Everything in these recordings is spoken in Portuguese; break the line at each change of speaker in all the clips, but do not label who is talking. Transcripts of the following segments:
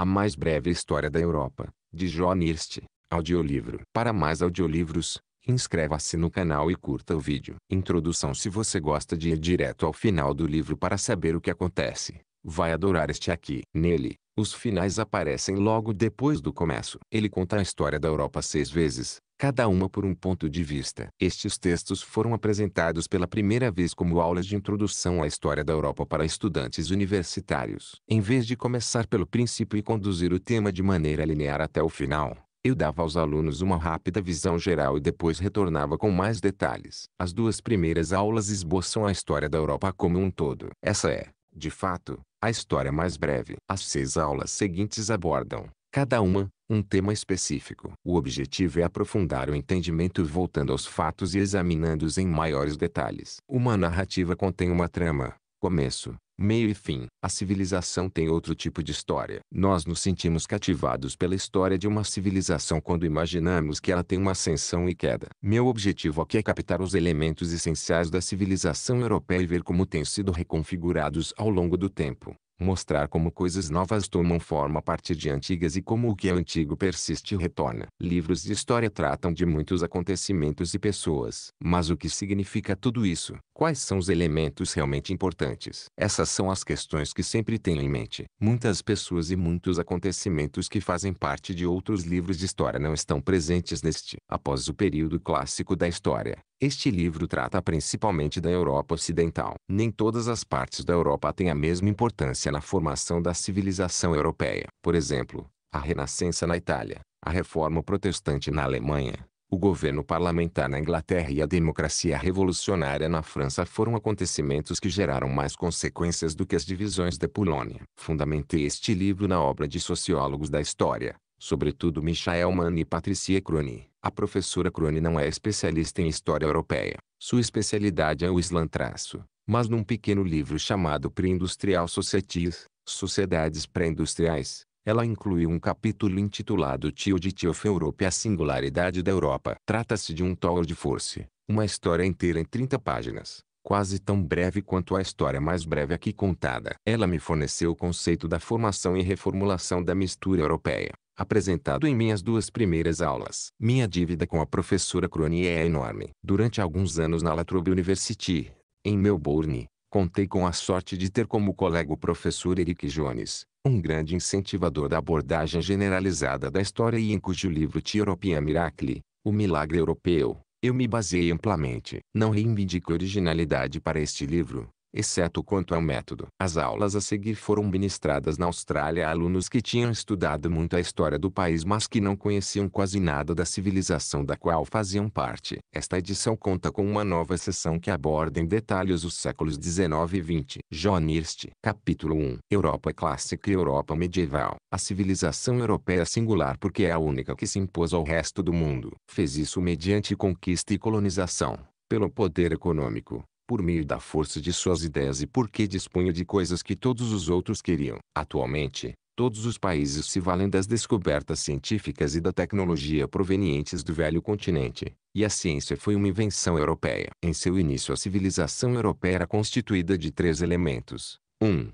A mais breve história da Europa, de John Hirst, audiolivro. Para mais audiolivros, inscreva-se no canal e curta o vídeo. Introdução Se você gosta de ir direto ao final do livro para saber o que acontece, vai adorar este aqui. Nele, os finais aparecem logo depois do começo. Ele conta a história da Europa seis vezes, cada uma por um ponto de vista. Estes textos foram apresentados pela primeira vez como aulas de introdução à história da Europa para estudantes universitários. Em vez de começar pelo princípio e conduzir o tema de maneira linear até o final, eu dava aos alunos uma rápida visão geral e depois retornava com mais detalhes. As duas primeiras aulas esboçam a história da Europa como um todo. Essa é, de fato, a história mais breve. As seis aulas seguintes abordam, cada uma, um tema específico. O objetivo é aprofundar o entendimento voltando aos fatos e examinando-os em maiores detalhes. Uma narrativa contém uma trama, começo, meio e fim. A civilização tem outro tipo de história. Nós nos sentimos cativados pela história de uma civilização quando imaginamos que ela tem uma ascensão e queda. Meu objetivo aqui é captar os elementos essenciais da civilização europeia e ver como têm sido reconfigurados ao longo do tempo mostrar como coisas novas tomam forma a partir de antigas e como o que é antigo persiste e retorna. Livros de história tratam de muitos acontecimentos e pessoas. Mas o que significa tudo isso? Quais são os elementos realmente importantes? Essas são as questões que sempre tenho em mente. Muitas pessoas e muitos acontecimentos que fazem parte de outros livros de história não estão presentes neste. Após o período clássico da história, este livro trata principalmente da Europa Ocidental. Nem todas as partes da Europa têm a mesma importância na formação da civilização europeia. Por exemplo, a Renascença na Itália, a Reforma Protestante na Alemanha, o governo parlamentar na Inglaterra e a democracia revolucionária na França foram acontecimentos que geraram mais consequências do que as divisões da Polônia. Fundamentei este livro na obra de sociólogos da história, sobretudo Michael Mann e Patricia Crony. A professora Crony não é especialista em história europeia. Sua especialidade é o Islam traço, mas num pequeno livro chamado pre industrial Societies, Sociedades Pré-Industriais, ela inclui um capítulo intitulado Tio de Tio Europe A Singularidade da Europa. Trata-se de um Tower de force, uma história inteira em 30 páginas, quase tão breve quanto a história mais breve aqui contada. Ela me forneceu o conceito da formação e reformulação da mistura europeia, apresentado em minhas duas primeiras aulas. Minha dívida com a professora Cronier é enorme. Durante alguns anos na Latrobe University, em Melbourne, contei com a sorte de ter como colega o professor Eric Jones, um grande incentivador da abordagem generalizada da história e em cujo livro tiropia Miracle, O Milagre Europeu, eu me baseei amplamente. Não reivindico originalidade para este livro, exceto quanto ao método. As aulas a seguir foram ministradas na Austrália a alunos que tinham estudado muito a história do país mas que não conheciam quase nada da civilização da qual faziam parte. Esta edição conta com uma nova sessão que aborda em detalhes os séculos 19 e 20. John Hirst. Capítulo 1. Europa Clássica e Europa Medieval. A civilização europeia é singular porque é a única que se impôs ao resto do mundo. Fez isso mediante conquista e colonização, pelo poder econômico, por meio da força de suas ideias e porque dispunha de coisas que todos os outros queriam. Atualmente, todos os países se valem das descobertas científicas e da tecnologia provenientes do velho continente, e a ciência foi uma invenção europeia. Em seu início, a civilização europeia era constituída de três elementos: 1. Um,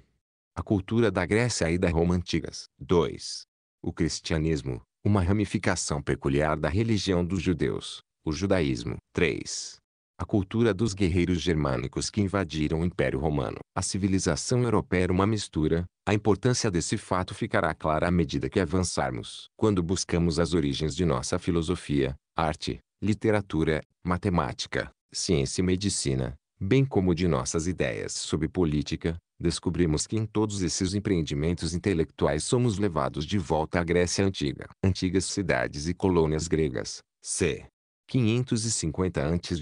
a cultura da Grécia e da Roma antigas. 2. O cristianismo, uma ramificação peculiar da religião dos judeus, o judaísmo. 3. A cultura dos guerreiros germânicos que invadiram o Império Romano. A civilização europeia era uma mistura. A importância desse fato ficará clara à medida que avançarmos. Quando buscamos as origens de nossa filosofia, arte, literatura, matemática, ciência e medicina, bem como de nossas ideias sobre política, descobrimos que em todos esses empreendimentos intelectuais somos levados de volta à Grécia Antiga. Antigas cidades e colônias gregas, c. 550 a.C.,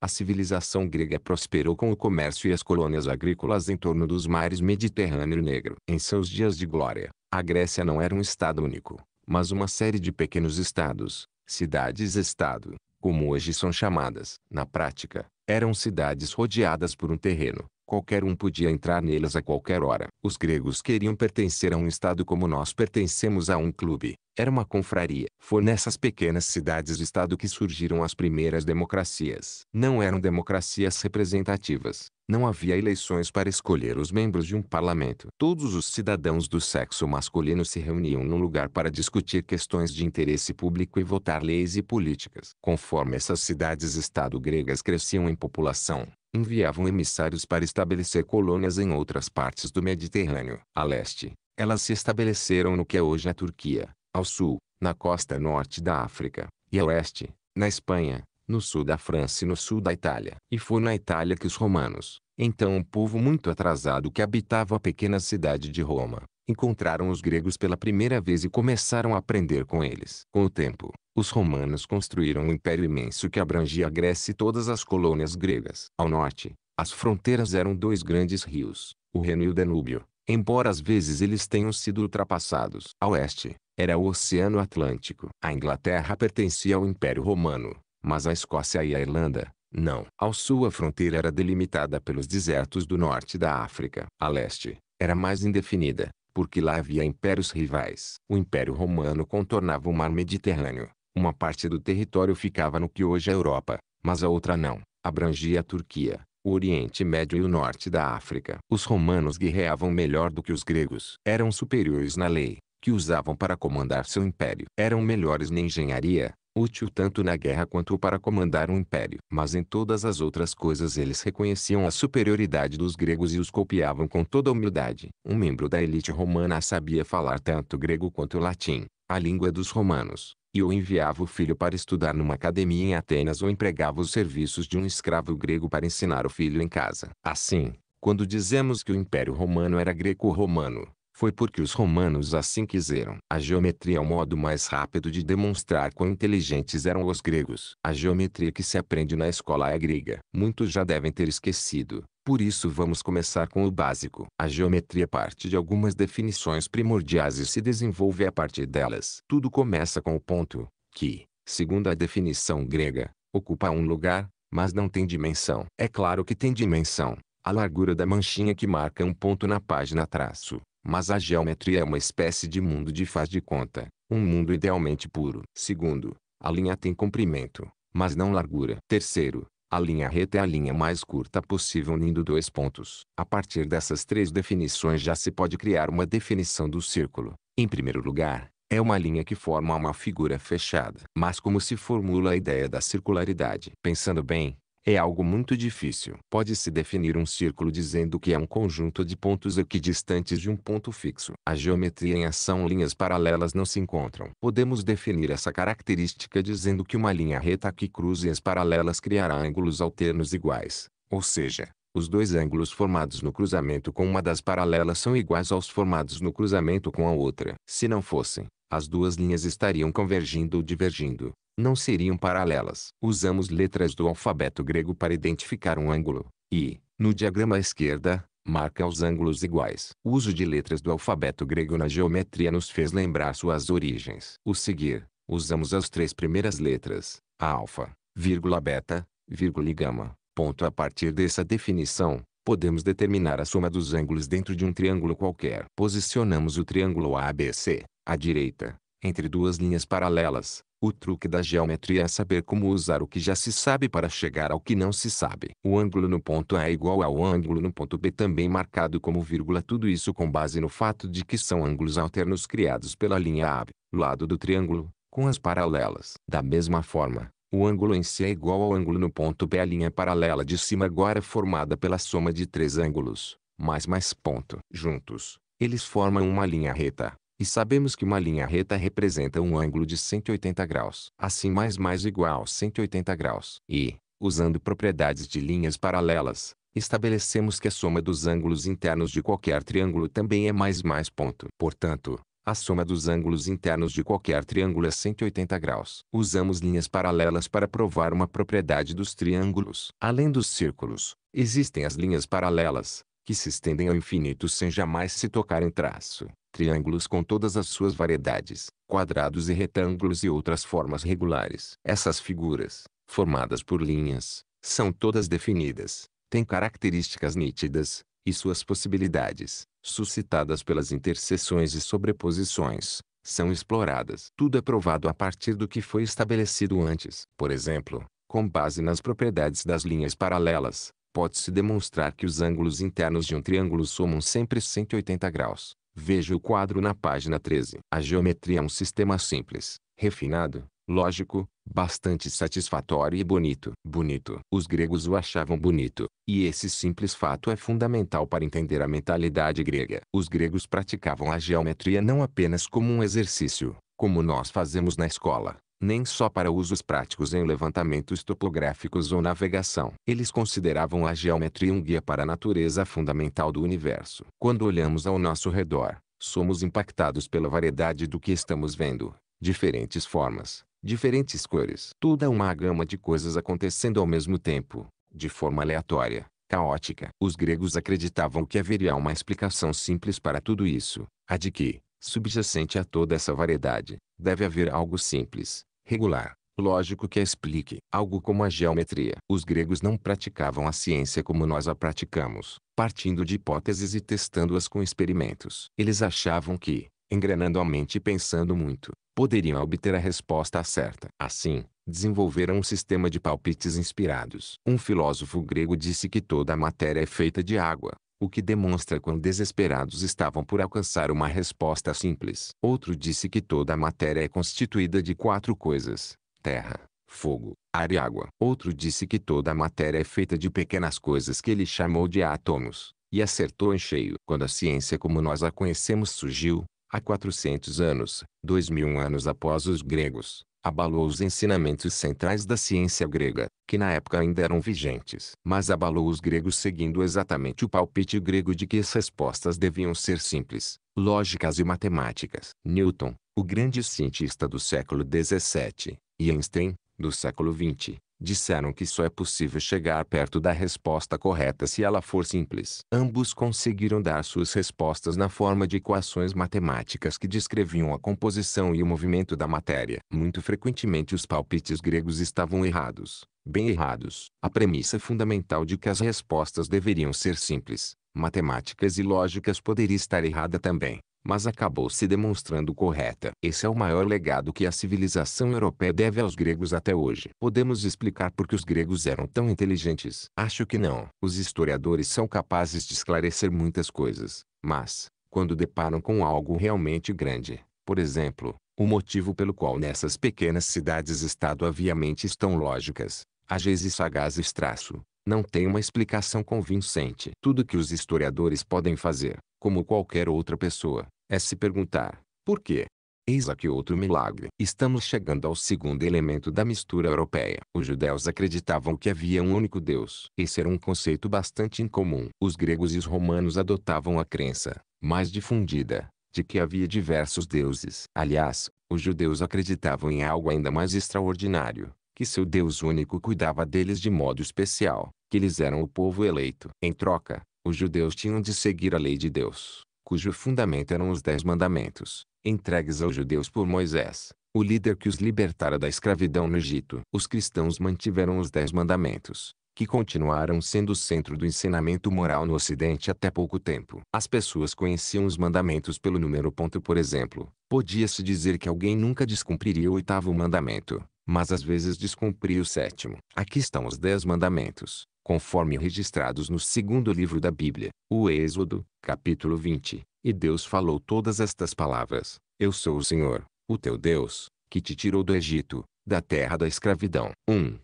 a civilização grega prosperou com o comércio e as colônias agrícolas em torno dos mares Mediterrâneo Negro. Em seus dias de glória, a Grécia não era um estado único, mas uma série de pequenos estados, cidades-estado, como hoje são chamadas. Na prática, eram cidades rodeadas por um terreno, Qualquer um podia entrar nelas a qualquer hora. Os gregos queriam pertencer a um estado como nós pertencemos a um clube. Era uma confraria. Foi nessas pequenas cidades estado que surgiram as primeiras democracias. Não eram democracias representativas. Não havia eleições para escolher os membros de um parlamento. Todos os cidadãos do sexo masculino se reuniam num lugar para discutir questões de interesse público e votar leis e políticas. Conforme essas cidades-estado gregas cresciam em população, enviavam emissários para estabelecer colônias em outras partes do Mediterrâneo. A leste, elas se estabeleceram no que é hoje a Turquia, ao sul, na costa norte da África, e a oeste, na Espanha, no sul da França e no sul da Itália. E foi na Itália que os romanos, então um povo muito atrasado que habitava a pequena cidade de Roma, encontraram os gregos pela primeira vez e começaram a aprender com eles. Com o tempo, os romanos construíram um império imenso que abrangia a Grécia e todas as colônias gregas. Ao norte, as fronteiras eram dois grandes rios, o Reno e o Danúbio, embora às vezes eles tenham sido ultrapassados. A oeste, era o Oceano Atlântico. A Inglaterra pertencia ao Império Romano, mas a Escócia e a Irlanda, não. Ao sul a fronteira era delimitada pelos desertos do norte da África. A leste, era mais indefinida, porque lá havia impérios rivais. O Império Romano contornava o mar Mediterrâneo. Uma parte do território ficava no que hoje é Europa, mas a outra não. Abrangia a Turquia, o Oriente Médio e o norte da África. Os romanos guerreavam melhor do que os gregos. Eram superiores na lei, que usavam para comandar seu império. Eram melhores na engenharia, útil tanto na guerra quanto para comandar um império. Mas em todas as outras coisas eles reconheciam a superioridade dos gregos e os copiavam com toda humildade. Um membro da elite romana sabia falar tanto grego quanto latim, a língua dos romanos, e ou enviava o filho para estudar numa academia em Atenas ou empregava os serviços de um escravo grego para ensinar o filho em casa. Assim, quando dizemos que o Império Romano era greco-romano, foi porque os romanos assim quiseram. A geometria é o modo mais rápido de demonstrar quão inteligentes eram os gregos. A geometria que se aprende na escola é grega. Muitos já devem ter esquecido, por isso vamos começar com o básico. A geometria parte de algumas definições primordiais e se desenvolve a partir delas. Tudo começa com o ponto, que, segundo a definição grega, ocupa um lugar, mas não tem dimensão. É claro que tem dimensão. A largura da manchinha que marca um ponto na página traço mas a geometria é uma espécie de mundo de faz de conta, um mundo idealmente puro. Segundo, a linha tem comprimento, mas não largura. Terceiro, a linha reta é a linha mais curta possível unindo dois pontos. A partir dessas três definições já se pode criar uma definição do círculo. Em primeiro lugar, é uma linha que forma uma figura fechada. Mas como se formula a ideia da circularidade? Pensando bem, é algo muito difícil. Pode-se definir um círculo dizendo que é um conjunto de pontos equidistantes de um ponto fixo. A geometria em ação linhas paralelas não se encontram. Podemos definir essa característica dizendo que uma linha reta que cruze as paralelas criará ângulos alternos iguais. Ou seja, os dois ângulos formados no cruzamento com uma das paralelas são iguais aos formados no cruzamento com a outra. Se não fossem, as duas linhas estariam convergindo ou divergindo, não seriam paralelas. Usamos letras do alfabeto grego para identificar um ângulo, e, no diagrama à esquerda, marca os ângulos iguais. O uso de letras do alfabeto grego na geometria nos fez lembrar suas origens. O seguir, usamos as três primeiras letras, alfa, vírgula beta, vírgula e gama. Ponto a partir dessa definição, podemos determinar a soma dos ângulos dentro de um triângulo qualquer. Posicionamos o triângulo ABC, à direita, entre duas linhas paralelas. O truque da geometria é saber como usar o que já se sabe para chegar ao que não se sabe. O ângulo no ponto A é igual ao ângulo no ponto B também marcado como vírgula. Tudo isso com base no fato de que são ângulos alternos criados pela linha AB, lado do triângulo, com as paralelas. Da mesma forma, o ângulo em si é igual ao ângulo no ponto B. A linha paralela de cima agora é formada pela soma de três ângulos, mais mais ponto. Juntos, eles formam uma linha reta. E sabemos que uma linha reta representa um ângulo de 180 graus. Assim mais mais igual 180 graus. E, usando propriedades de linhas paralelas, estabelecemos que a soma dos ângulos internos de qualquer triângulo também é mais mais ponto. Portanto, a soma dos ângulos internos de qualquer triângulo é 180 graus. Usamos linhas paralelas para provar uma propriedade dos triângulos. Além dos círculos, existem as linhas paralelas, que se estendem ao infinito sem jamais se tocar em traço. Triângulos com todas as suas variedades, quadrados e retângulos e outras formas regulares. Essas figuras, formadas por linhas, são todas definidas, têm características nítidas, e suas possibilidades, suscitadas pelas interseções e sobreposições, são exploradas. Tudo é provado a partir do que foi estabelecido antes. Por exemplo, com base nas propriedades das linhas paralelas, pode-se demonstrar que os ângulos internos de um triângulo somam sempre 180 graus. Veja o quadro na página 13. A geometria é um sistema simples, refinado, lógico, bastante satisfatório e bonito. Bonito. Os gregos o achavam bonito, e esse simples fato é fundamental para entender a mentalidade grega. Os gregos praticavam a geometria não apenas como um exercício, como nós fazemos na escola, nem só para usos práticos em levantamentos topográficos ou navegação. Eles consideravam a geometria um guia para a natureza fundamental do universo. Quando olhamos ao nosso redor, somos impactados pela variedade do que estamos vendo, diferentes formas, diferentes cores. Tudo é uma gama de coisas acontecendo ao mesmo tempo, de forma aleatória, caótica. Os gregos acreditavam que haveria uma explicação simples para tudo isso, a de que, subjacente a toda essa variedade, deve haver algo simples, regular, lógico que a explique, algo como a geometria. Os gregos não praticavam a ciência como nós a praticamos, partindo de hipóteses e testando-as com experimentos. Eles achavam que, engrenando a mente e pensando muito, poderiam obter a resposta certa. Assim, desenvolveram um sistema de palpites inspirados. Um filósofo grego disse que toda a matéria é feita de água, o que demonstra quão desesperados estavam por alcançar uma resposta simples. Outro disse que toda a matéria é constituída de quatro coisas: terra, fogo, ar e água. Outro disse que toda a matéria é feita de pequenas coisas que ele chamou de átomos, e acertou em cheio. Quando a ciência como nós a conhecemos surgiu, há 400 anos, 2000 anos após os gregos, abalou os ensinamentos centrais da ciência grega, que na época ainda eram vigentes. Mas abalou os gregos seguindo exatamente o palpite grego de que as respostas deviam ser simples, lógicas e matemáticas. Newton, o grande cientista do século XVII, e Einstein, do século XX, disseram que só é possível chegar perto da resposta correta se ela for simples. Ambos conseguiram dar suas respostas na forma de equações matemáticas que descreviam a composição e o movimento da matéria. Muito frequentemente os palpites gregos estavam errados, bem errados. A premissa é fundamental de que as respostas deveriam ser simples, matemáticas e lógicas poderia estar errada também mas acabou se demonstrando correta. Esse é o maior legado que a civilização europeia deve aos gregos até hoje. Podemos explicar por que os gregos eram tão inteligentes? Acho que não. Os historiadores são capazes de esclarecer muitas coisas, mas, quando deparam com algo realmente grande, por exemplo, o motivo pelo qual nessas pequenas cidades-estado havia mentes tão lógicas, ágeis e sagazes traço, não tem uma explicação convincente. Tudo que os historiadores podem fazer, como qualquer outra pessoa, é se perguntar: por quê? Eis aqui outro milagre. Estamos chegando ao segundo elemento da mistura europeia. Os judeus acreditavam que havia um único Deus. Esse era um conceito bastante incomum. Os gregos e os romanos adotavam a crença, mais difundida, de que havia diversos deuses. Aliás, os judeus acreditavam em algo ainda mais extraordinário que seu Deus único cuidava deles de modo especial, que eles eram o povo eleito. Em troca, os judeus tinham de seguir a lei de Deus, cujo fundamento eram os Dez Mandamentos, entregues aos judeus por Moisés, o líder que os libertara da escravidão no Egito. Os cristãos mantiveram os Dez Mandamentos, que continuaram sendo o centro do ensinamento moral no Ocidente até pouco tempo. As pessoas conheciam os mandamentos pelo número. Ponto, por exemplo, podia-se dizer que alguém nunca descumpriria o oitavo mandamento, mas às vezes descumpria o sétimo. Aqui estão os dez mandamentos, conforme registrados no segundo livro da Bíblia, o Êxodo, capítulo 20. E Deus falou todas estas palavras: Eu sou o Senhor, o teu Deus, que te tirou do Egito, da terra da escravidão. 1. Um,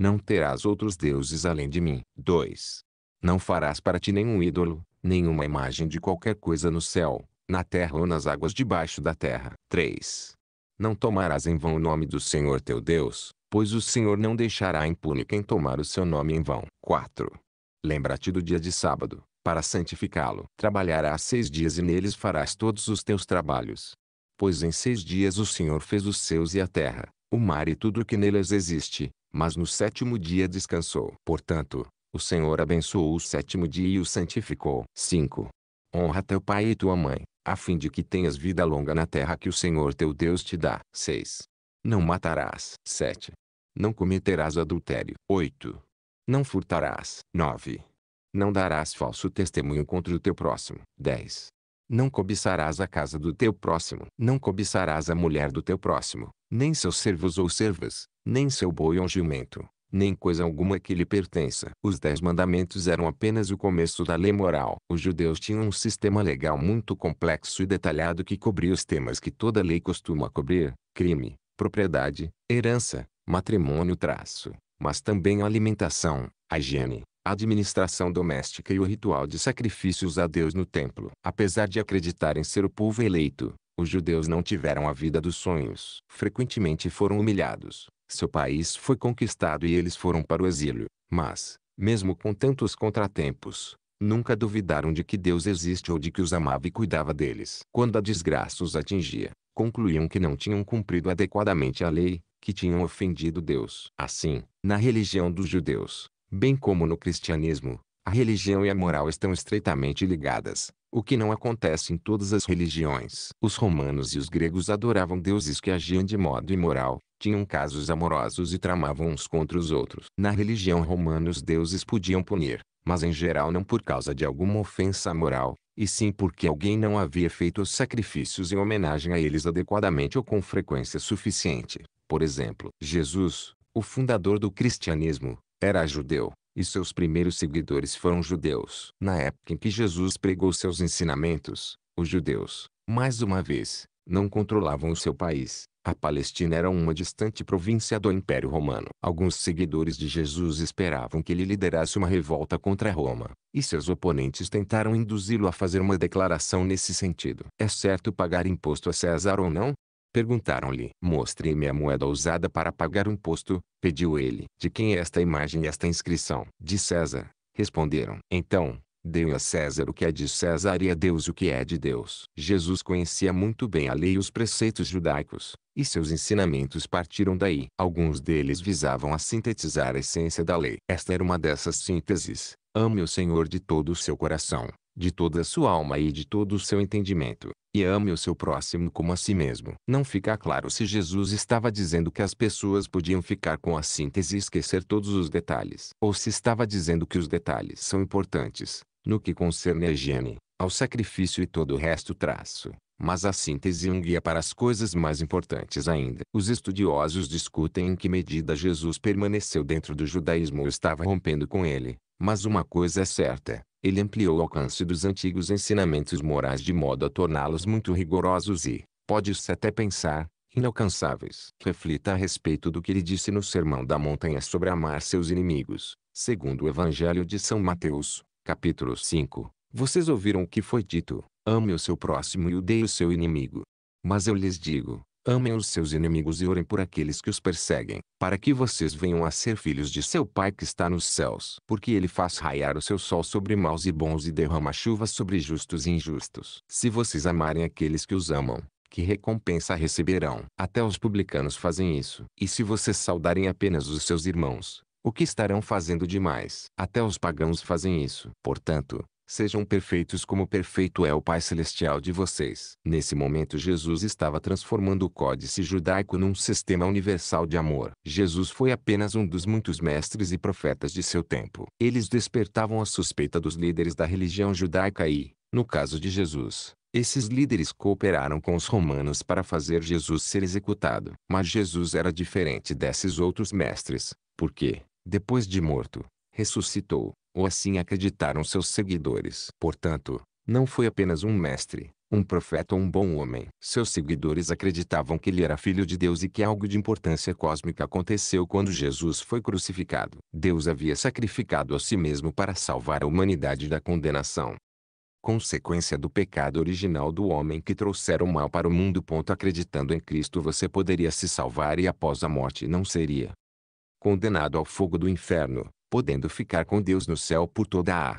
não terás outros deuses além de mim. 2. Não farás para ti nenhum ídolo, nenhuma imagem de qualquer coisa no céu, na terra ou nas águas debaixo da terra. 3. Não tomarás em vão o nome do Senhor teu Deus, pois o Senhor não deixará impune quem tomar o seu nome em vão. 4. Lembra-te do dia de sábado, para santificá-lo. Trabalharás seis dias e neles farás todos os teus trabalhos. Pois em seis dias o Senhor fez os seus e a terra, o mar e tudo o que neles existe, mas no sétimo dia descansou. Portanto, o Senhor abençoou o sétimo dia e o santificou. 5. Honra teu pai e tua mãe, a fim de que tenhas vida longa na terra que o Senhor teu Deus te dá. 6. Não matarás. 7. Não cometerás adultério. 8. Não furtarás. 9. Não darás falso testemunho contra o teu próximo. 10. Não cobiçarás a casa do teu próximo. Não cobiçarás a mulher do teu próximo, nem seus servos ou servas, nem seu boi ou jumento, nem coisa alguma que lhe pertença. Os Dez Mandamentos eram apenas o começo da lei moral. Os judeus tinham um sistema legal muito complexo e detalhado que cobria os temas que toda lei costuma cobrir: crime, propriedade, herança, matrimônio, traço, mas também a alimentação, a higiene, a administração doméstica e o ritual de sacrifícios a Deus no templo. Apesar de acreditarem ser o povo eleito, os judeus não tiveram a vida dos sonhos. Frequentemente foram humilhados, seu país foi conquistado e eles foram para o exílio, mas, mesmo com tantos contratempos, nunca duvidaram de que Deus existe ou de que os amava e cuidava deles. Quando a desgraça os atingia, concluíam que não tinham cumprido adequadamente a lei, que tinham ofendido Deus. Assim, na religião dos judeus, bem como no cristianismo, a religião e a moral estão estreitamente ligadas, o que não acontece em todas as religiões. Os romanos e os gregos adoravam deuses que agiam de modo imoral, tinham casos amorosos e tramavam uns contra os outros. Na religião romana os deuses podiam punir, mas em geral não por causa de alguma ofensa moral, e sim porque alguém não havia feito os sacrifícios em homenagem a eles adequadamente ou com frequência suficiente. Por exemplo, Jesus, o fundador do cristianismo, era judeu, e seus primeiros seguidores foram judeus. Na época em que Jesus pregou seus ensinamentos, os judeus, mais uma vez, não controlavam o seu país, a Palestina era uma distante província do Império Romano. Alguns seguidores de Jesus esperavam que ele liderasse uma revolta contra Roma, e seus oponentes tentaram induzi-lo a fazer uma declaração nesse sentido. É certo pagar imposto a César ou não? Perguntaram-lhe. Mostre-me a moeda usada para pagar o imposto, pediu ele. De quem é esta imagem e esta inscrição? De César, responderam. Então, Deu a César o que é de César e a Deus o que é de Deus. Jesus conhecia muito bem a lei e os preceitos judaicos, e seus ensinamentos partiram daí. Alguns deles visavam a sintetizar a essência da lei. Esta era uma dessas sínteses. Ame o Senhor de todo o seu coração, de toda a sua alma e de todo o seu entendimento, e ame o seu próximo como a si mesmo. Não fica claro se Jesus estava dizendo que as pessoas podiam ficar com a síntese e esquecer todos os detalhes, ou se estava dizendo que os detalhes são importantes, no que concerne a higiene, ao sacrifício e todo o resto traço. Mas a síntese é um guia para as coisas mais importantes ainda. Os estudiosos discutem em que medida Jesus permaneceu dentro do judaísmo ou estava rompendo com ele, mas uma coisa é certa, ele ampliou o alcance dos antigos ensinamentos morais de modo a torná-los muito rigorosos e, pode-se até pensar, inalcançáveis. Reflita a respeito do que ele disse no Sermão da Montanha sobre amar seus inimigos, segundo o Evangelho de São Mateus, capítulo 5. Vocês ouviram o que foi dito, ame o seu próximo e odeie o seu inimigo. Mas eu lhes digo, Amem os seus inimigos e orem por aqueles que os perseguem, para que vocês venham a ser filhos de seu Pai que está nos céus. Porque ele faz raiar o seu sol sobre maus e bons e derrama chuva sobre justos e injustos. Se vocês amarem aqueles que os amam, que recompensa receberão? Até os publicanos fazem isso. E se vocês saudarem apenas os seus irmãos, o que estarão fazendo demais? Até os pagãos fazem isso. Portanto, Sejam perfeitos como perfeito é o Pai Celestial de vocês. Nesse momento Jesus estava transformando o códice judaico num sistema universal de amor. Jesus foi apenas um dos muitos mestres e profetas de seu tempo. Eles despertavam a suspeita dos líderes da religião judaica e, no caso de Jesus, esses líderes cooperaram com os romanos para fazer Jesus ser executado. Mas Jesus era diferente desses outros mestres, porque, depois de morto, ressuscitou ou assim acreditaram seus seguidores. Portanto, não foi apenas um mestre, um profeta ou um bom homem. Seus seguidores acreditavam que ele era filho de Deus e que algo de importância cósmica aconteceu quando Jesus foi crucificado. Deus havia sacrificado a si mesmo para salvar a humanidade da condenação. Consequência do pecado original do homem que trouxeram o mal para o mundo. Acreditando em Cristo você poderia se salvar e após a morte não seria condenado ao fogo do inferno podendo ficar com Deus no céu por toda a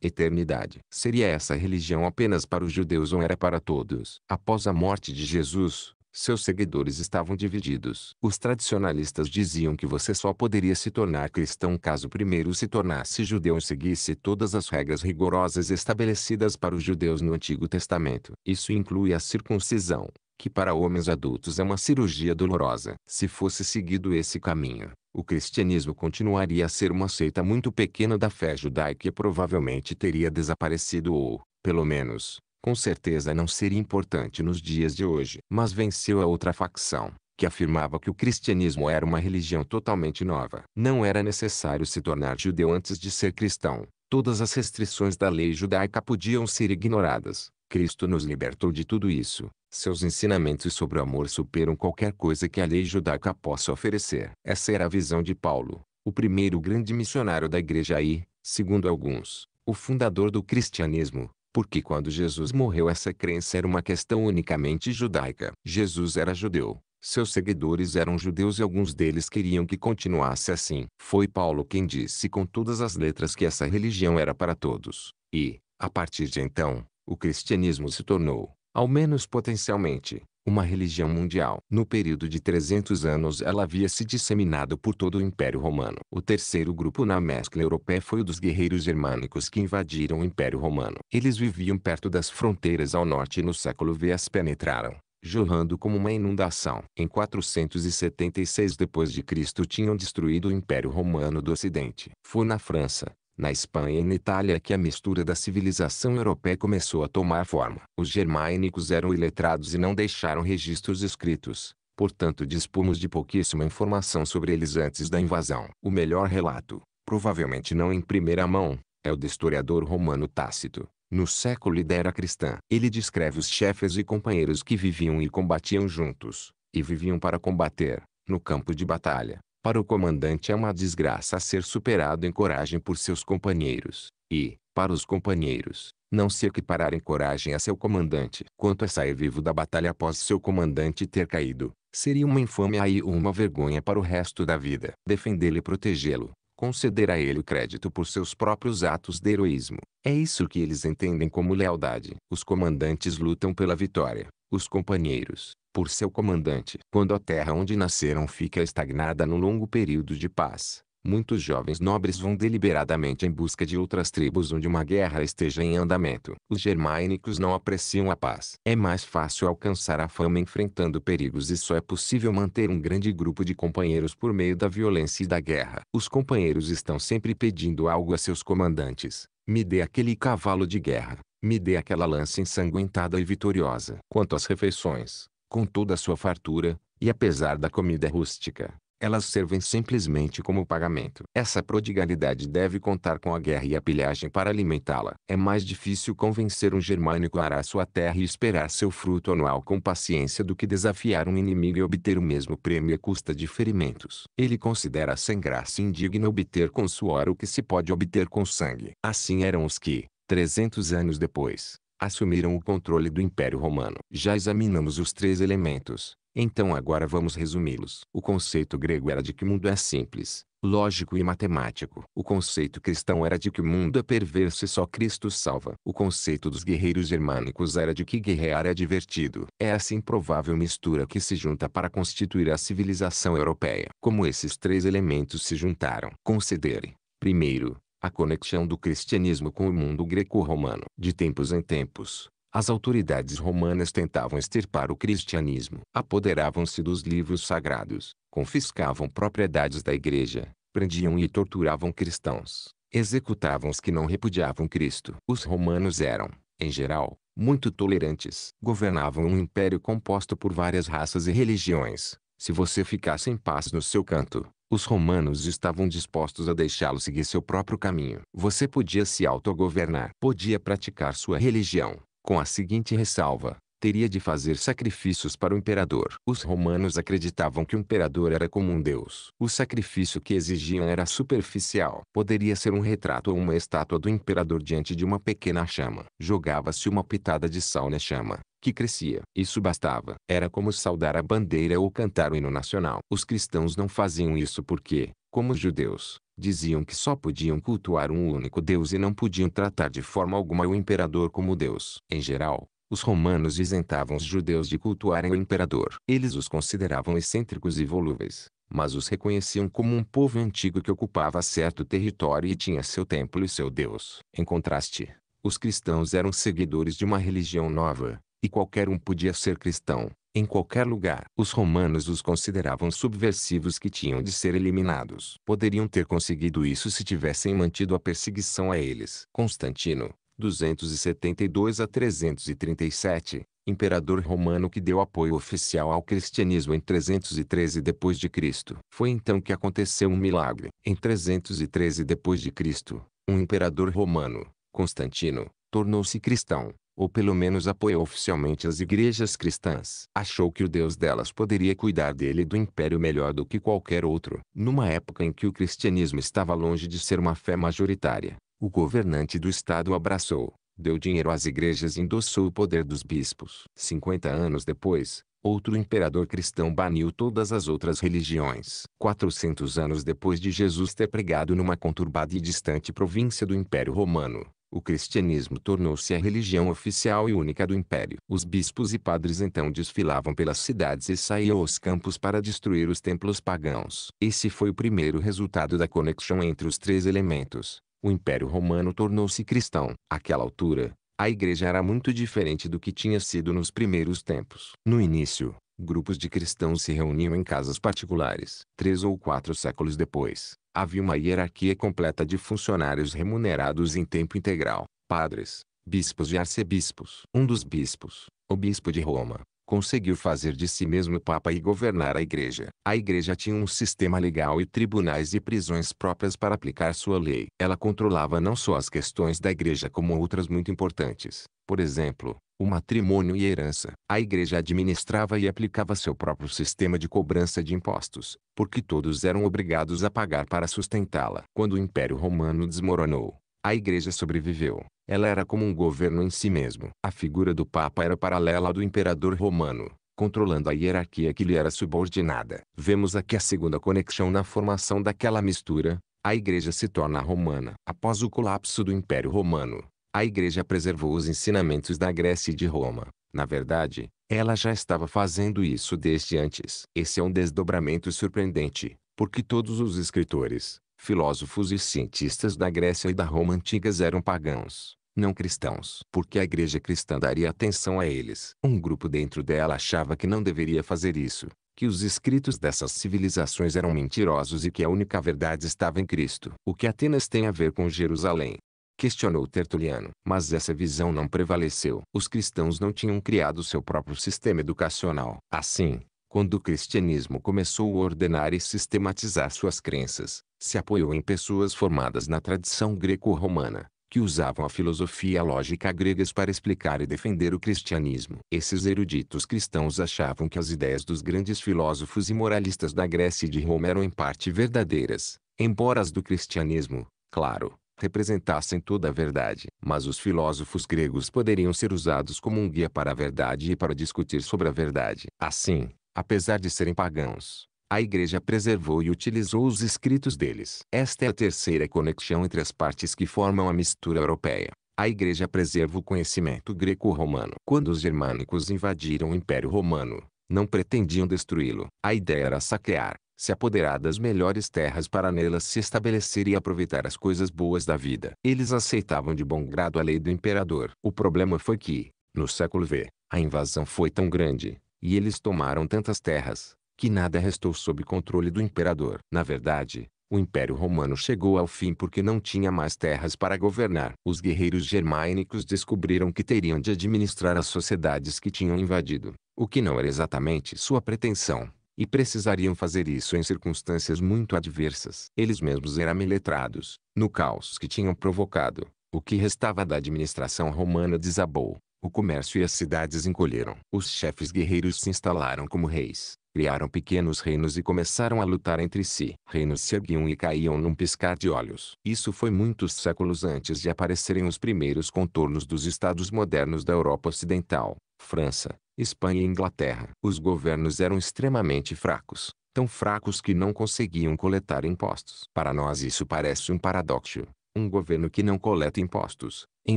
eternidade. Seria essa religião apenas para os judeus ou era para todos? Após a morte de Jesus, seus seguidores estavam divididos. Os tradicionalistas diziam que você só poderia se tornar cristão caso primeiro se tornasse judeu e seguisse todas as regras rigorosas estabelecidas para os judeus no Antigo Testamento. Isso inclui a circuncisão, que para homens adultos é uma cirurgia dolorosa. Se fosse seguido esse caminho, o cristianismo continuaria a ser uma seita muito pequena da fé judaica e provavelmente teria desaparecido ou, pelo menos, com certeza não seria importante nos dias de hoje. Mas venceu a outra facção, que afirmava que o cristianismo era uma religião totalmente nova. Não era necessário se tornar judeu antes de ser cristão. Todas as restrições da lei judaica podiam ser ignoradas. Cristo nos libertou de tudo isso. Seus ensinamentos sobre o amor superam qualquer coisa que a lei judaica possa oferecer. Essa era a visão de Paulo, o primeiro grande missionário da igreja e, segundo alguns, o fundador do cristianismo, porque quando Jesus morreu essa crença era uma questão unicamente judaica. Jesus era judeu, seus seguidores eram judeus e alguns deles queriam que continuasse assim. Foi Paulo quem disse com todas as letras que essa religião era para todos, e, a partir de então, o cristianismo se tornou, ao menos potencialmente, uma religião mundial. No período de 300 anos ela havia se disseminado por todo o Império Romano. O terceiro grupo na mescla europeia foi o dos guerreiros germânicos que invadiram o Império Romano. Eles viviam perto das fronteiras ao norte e no século V as penetraram, jorrando como uma inundação. Em 476 d.C. tinham destruído o Império Romano do Ocidente. Foi na França, na Espanha e na Itália que a mistura da civilização europeia começou a tomar forma. Os germânicos eram iletrados e não deixaram registros escritos, portanto dispomos de pouquíssima informação sobre eles antes da invasão. O melhor relato, provavelmente não em primeira mão, é o do historiador romano Tácito, no século da era cristã. Ele descreve os chefes e companheiros que viviam e combatiam juntos, e viviam para combater, no campo de batalha, para o comandante é uma desgraça ser superado em coragem por seus companheiros, e, para os companheiros, não se equiparar em coragem a seu comandante. Quanto a sair vivo da batalha após seu comandante ter caído, seria uma infâmia e uma vergonha para o resto da vida. Defendê-lo e protegê-lo, conceder a ele o crédito por seus próprios atos de heroísmo. É isso que eles entendem como lealdade. Os comandantes lutam pela vitória, os companheiros, por seu comandante. Quando a terra onde nasceram fica estagnada num longo período de paz, muitos jovens nobres vão deliberadamente em busca de outras tribos onde uma guerra esteja em andamento. Os germânicos não apreciam a paz. É mais fácil alcançar a fama enfrentando perigos e só é possível manter um grande grupo de companheiros por meio da violência e da guerra. Os companheiros estão sempre pedindo algo a seus comandantes. Me dê aquele cavalo de guerra. Me dê aquela lança ensanguentada e vitoriosa. Quanto às refeições, com toda a sua fartura, e apesar da comida rústica, elas servem simplesmente como pagamento. Essa prodigalidade deve contar com a guerra e a pilhagem para alimentá-la. É mais difícil convencer um germânico a arar sua terra e esperar seu fruto anual com paciência do que desafiar um inimigo e obter o mesmo prêmio à custa de ferimentos. Ele considera sem graça e indigno obter com suor o que se pode obter com sangue. Assim eram os que, 300 anos depois, assumiram o controle do Império Romano. Já examinamos os três elementos, então agora vamos resumi-los. O conceito grego era de que o mundo é simples, lógico e matemático. O conceito cristão era de que o mundo é perverso e só Cristo salva. O conceito dos guerreiros germânicos era de que guerrear é divertido. É essa improvável mistura que se junta para constituir a civilização europeia. Como esses três elementos se juntaram? Concedere. primeiro, a conexão do cristianismo com o mundo greco-romano. De tempos em tempos, as autoridades romanas tentavam extirpar o cristianismo. Apoderavam-se dos livros sagrados, confiscavam propriedades da igreja, prendiam e torturavam cristãos, executavam os que não repudiavam Cristo. Os romanos eram, em geral, muito tolerantes. Governavam um império composto por várias raças e religiões. Se você ficasse em paz no seu canto, os romanos estavam dispostos a deixá-lo seguir seu próprio caminho. Você podia se autogovernar, podia praticar sua religião, com a seguinte ressalva: teria de fazer sacrifícios para o imperador. Os romanos acreditavam que o imperador era como um deus. O sacrifício que exigiam era superficial. Poderia ser um retrato ou uma estátua do imperador diante de uma pequena chama. Jogava-se uma pitada de sal na chama que crescia. Isso bastava. Era como saudar a bandeira ou cantar o hino nacional. Os cristãos não faziam isso porque, como os judeus, diziam que só podiam cultuar um único Deus e não podiam tratar de forma alguma o imperador como Deus. Em geral, os romanos isentavam os judeus de cultuarem o imperador. Eles os consideravam excêntricos e volúveis, mas os reconheciam como um povo antigo que ocupava certo território e tinha seu templo e seu Deus. Em contraste, os cristãos eram seguidores de uma religião nova, e qualquer um podia ser cristão, em qualquer lugar. Os romanos os consideravam subversivos que tinham de ser eliminados. Poderiam ter conseguido isso se tivessem mantido a perseguição a eles. Constantino, 272 a 337, imperador romano que deu apoio oficial ao cristianismo em 313 d.C. Foi então que aconteceu um milagre. Em 313 depois de Cristo, um imperador romano, Constantino, tornou-se cristão, ou pelo menos apoiou oficialmente as igrejas cristãs. Achou que o Deus delas poderia cuidar dele e do império melhor do que qualquer outro. Numa época em que o cristianismo estava longe de ser uma fé majoritária, o governante do estado abraçou, deu dinheiro às igrejas e endossou o poder dos bispos. 50 anos depois, outro imperador cristão baniu todas as outras religiões. 400 anos depois de Jesus ter pregado numa conturbada e distante província do Império Romano, o cristianismo tornou-se a religião oficial e única do império. Os bispos e padres então desfilavam pelas cidades e saíam aos campos para destruir os templos pagãos. Esse foi o primeiro resultado da conexão entre os três elementos, o Império Romano tornou-se cristão. Àquela altura, a igreja era muito diferente do que tinha sido nos primeiros tempos. No início, grupos de cristãos se reuniam em casas particulares. Três ou quatro séculos depois, havia uma hierarquia completa de funcionários remunerados em tempo integral: padres, bispos e arcebispos. Um dos bispos, o bispo de Roma, conseguiu fazer de si mesmo papa e governar a igreja. A igreja tinha um sistema legal e tribunais e prisões próprias para aplicar sua lei. Ela controlava não só as questões da igreja como outras muito importantes. Por exemplo, o matrimônio e a herança. A igreja administrava e aplicava seu próprio sistema de cobrança de impostos, porque todos eram obrigados a pagar para sustentá-la. Quando o Império Romano desmoronou, a igreja sobreviveu. Ela era como um governo em si mesmo. A figura do Papa era paralela ao do imperador romano, controlando a hierarquia que lhe era subordinada. Vemos aqui a segunda conexão na formação daquela mistura. A igreja se torna romana. Após o colapso do Império Romano, a igreja preservou os ensinamentos da Grécia e de Roma. Na verdade, ela já estava fazendo isso desde antes. Esse é um desdobramento surpreendente, porque todos os escritores, filósofos e cientistas da Grécia e da Roma antigas eram pagãos, não cristãos. Porque a igreja cristã daria atenção a eles. Um grupo dentro dela achava que não deveria fazer isso, que os escritos dessas civilizações eram mentirosos e que a única verdade estava em Cristo. O que Atenas tem a ver com Jerusalém? questionou Tertuliano. Mas essa visão não prevaleceu. Os cristãos não tinham criado seu próprio sistema educacional. Assim, quando o cristianismo começou a ordenar e sistematizar suas crenças, se apoiou em pessoas formadas na tradição greco-romana, que usavam a filosofia e a lógica gregas para explicar e defender o cristianismo. Esses eruditos cristãos achavam que as ideias dos grandes filósofos e moralistas da Grécia e de Roma eram em parte verdadeiras, embora as do cristianismo, claro, representassem toda a verdade. Mas os filósofos gregos poderiam ser usados como um guia para a verdade e para discutir sobre a verdade. Assim, apesar de serem pagãos. A igreja preservou e utilizou os escritos deles. Esta é a terceira conexão entre as partes que formam a mistura europeia. A igreja preserva o conhecimento greco-romano. Quando os germânicos invadiram o Império Romano, não pretendiam destruí-lo. A ideia era saquear, se apoderar das melhores terras para nelas se estabelecer e aproveitar as coisas boas da vida. Eles aceitavam de bom grado a lei do imperador. O problema foi que, no século V, a invasão foi tão grande, e eles tomaram tantas terras, que nada restou sob controle do imperador. Na verdade, o Império Romano chegou ao fim porque não tinha mais terras para governar. Os guerreiros germânicos descobriram que teriam de administrar as sociedades que tinham invadido, o que não era exatamente sua pretensão, e precisariam fazer isso em circunstâncias muito adversas. Eles mesmos eram meletrados, no caos que tinham provocado. O que restava da administração romana desabou, o comércio e as cidades encolheram. Os chefes guerreiros se instalaram como reis, criaram pequenos reinos e começaram a lutar entre si. Reinos se erguiam e caíam num piscar de olhos. Isso foi muitos séculos antes de aparecerem os primeiros contornos dos estados modernos da Europa Ocidental, França, Espanha e Inglaterra. Os governos eram extremamente fracos, tão fracos que não conseguiam coletar impostos. Para nós isso parece um paradoxo, um governo que não coleta impostos, em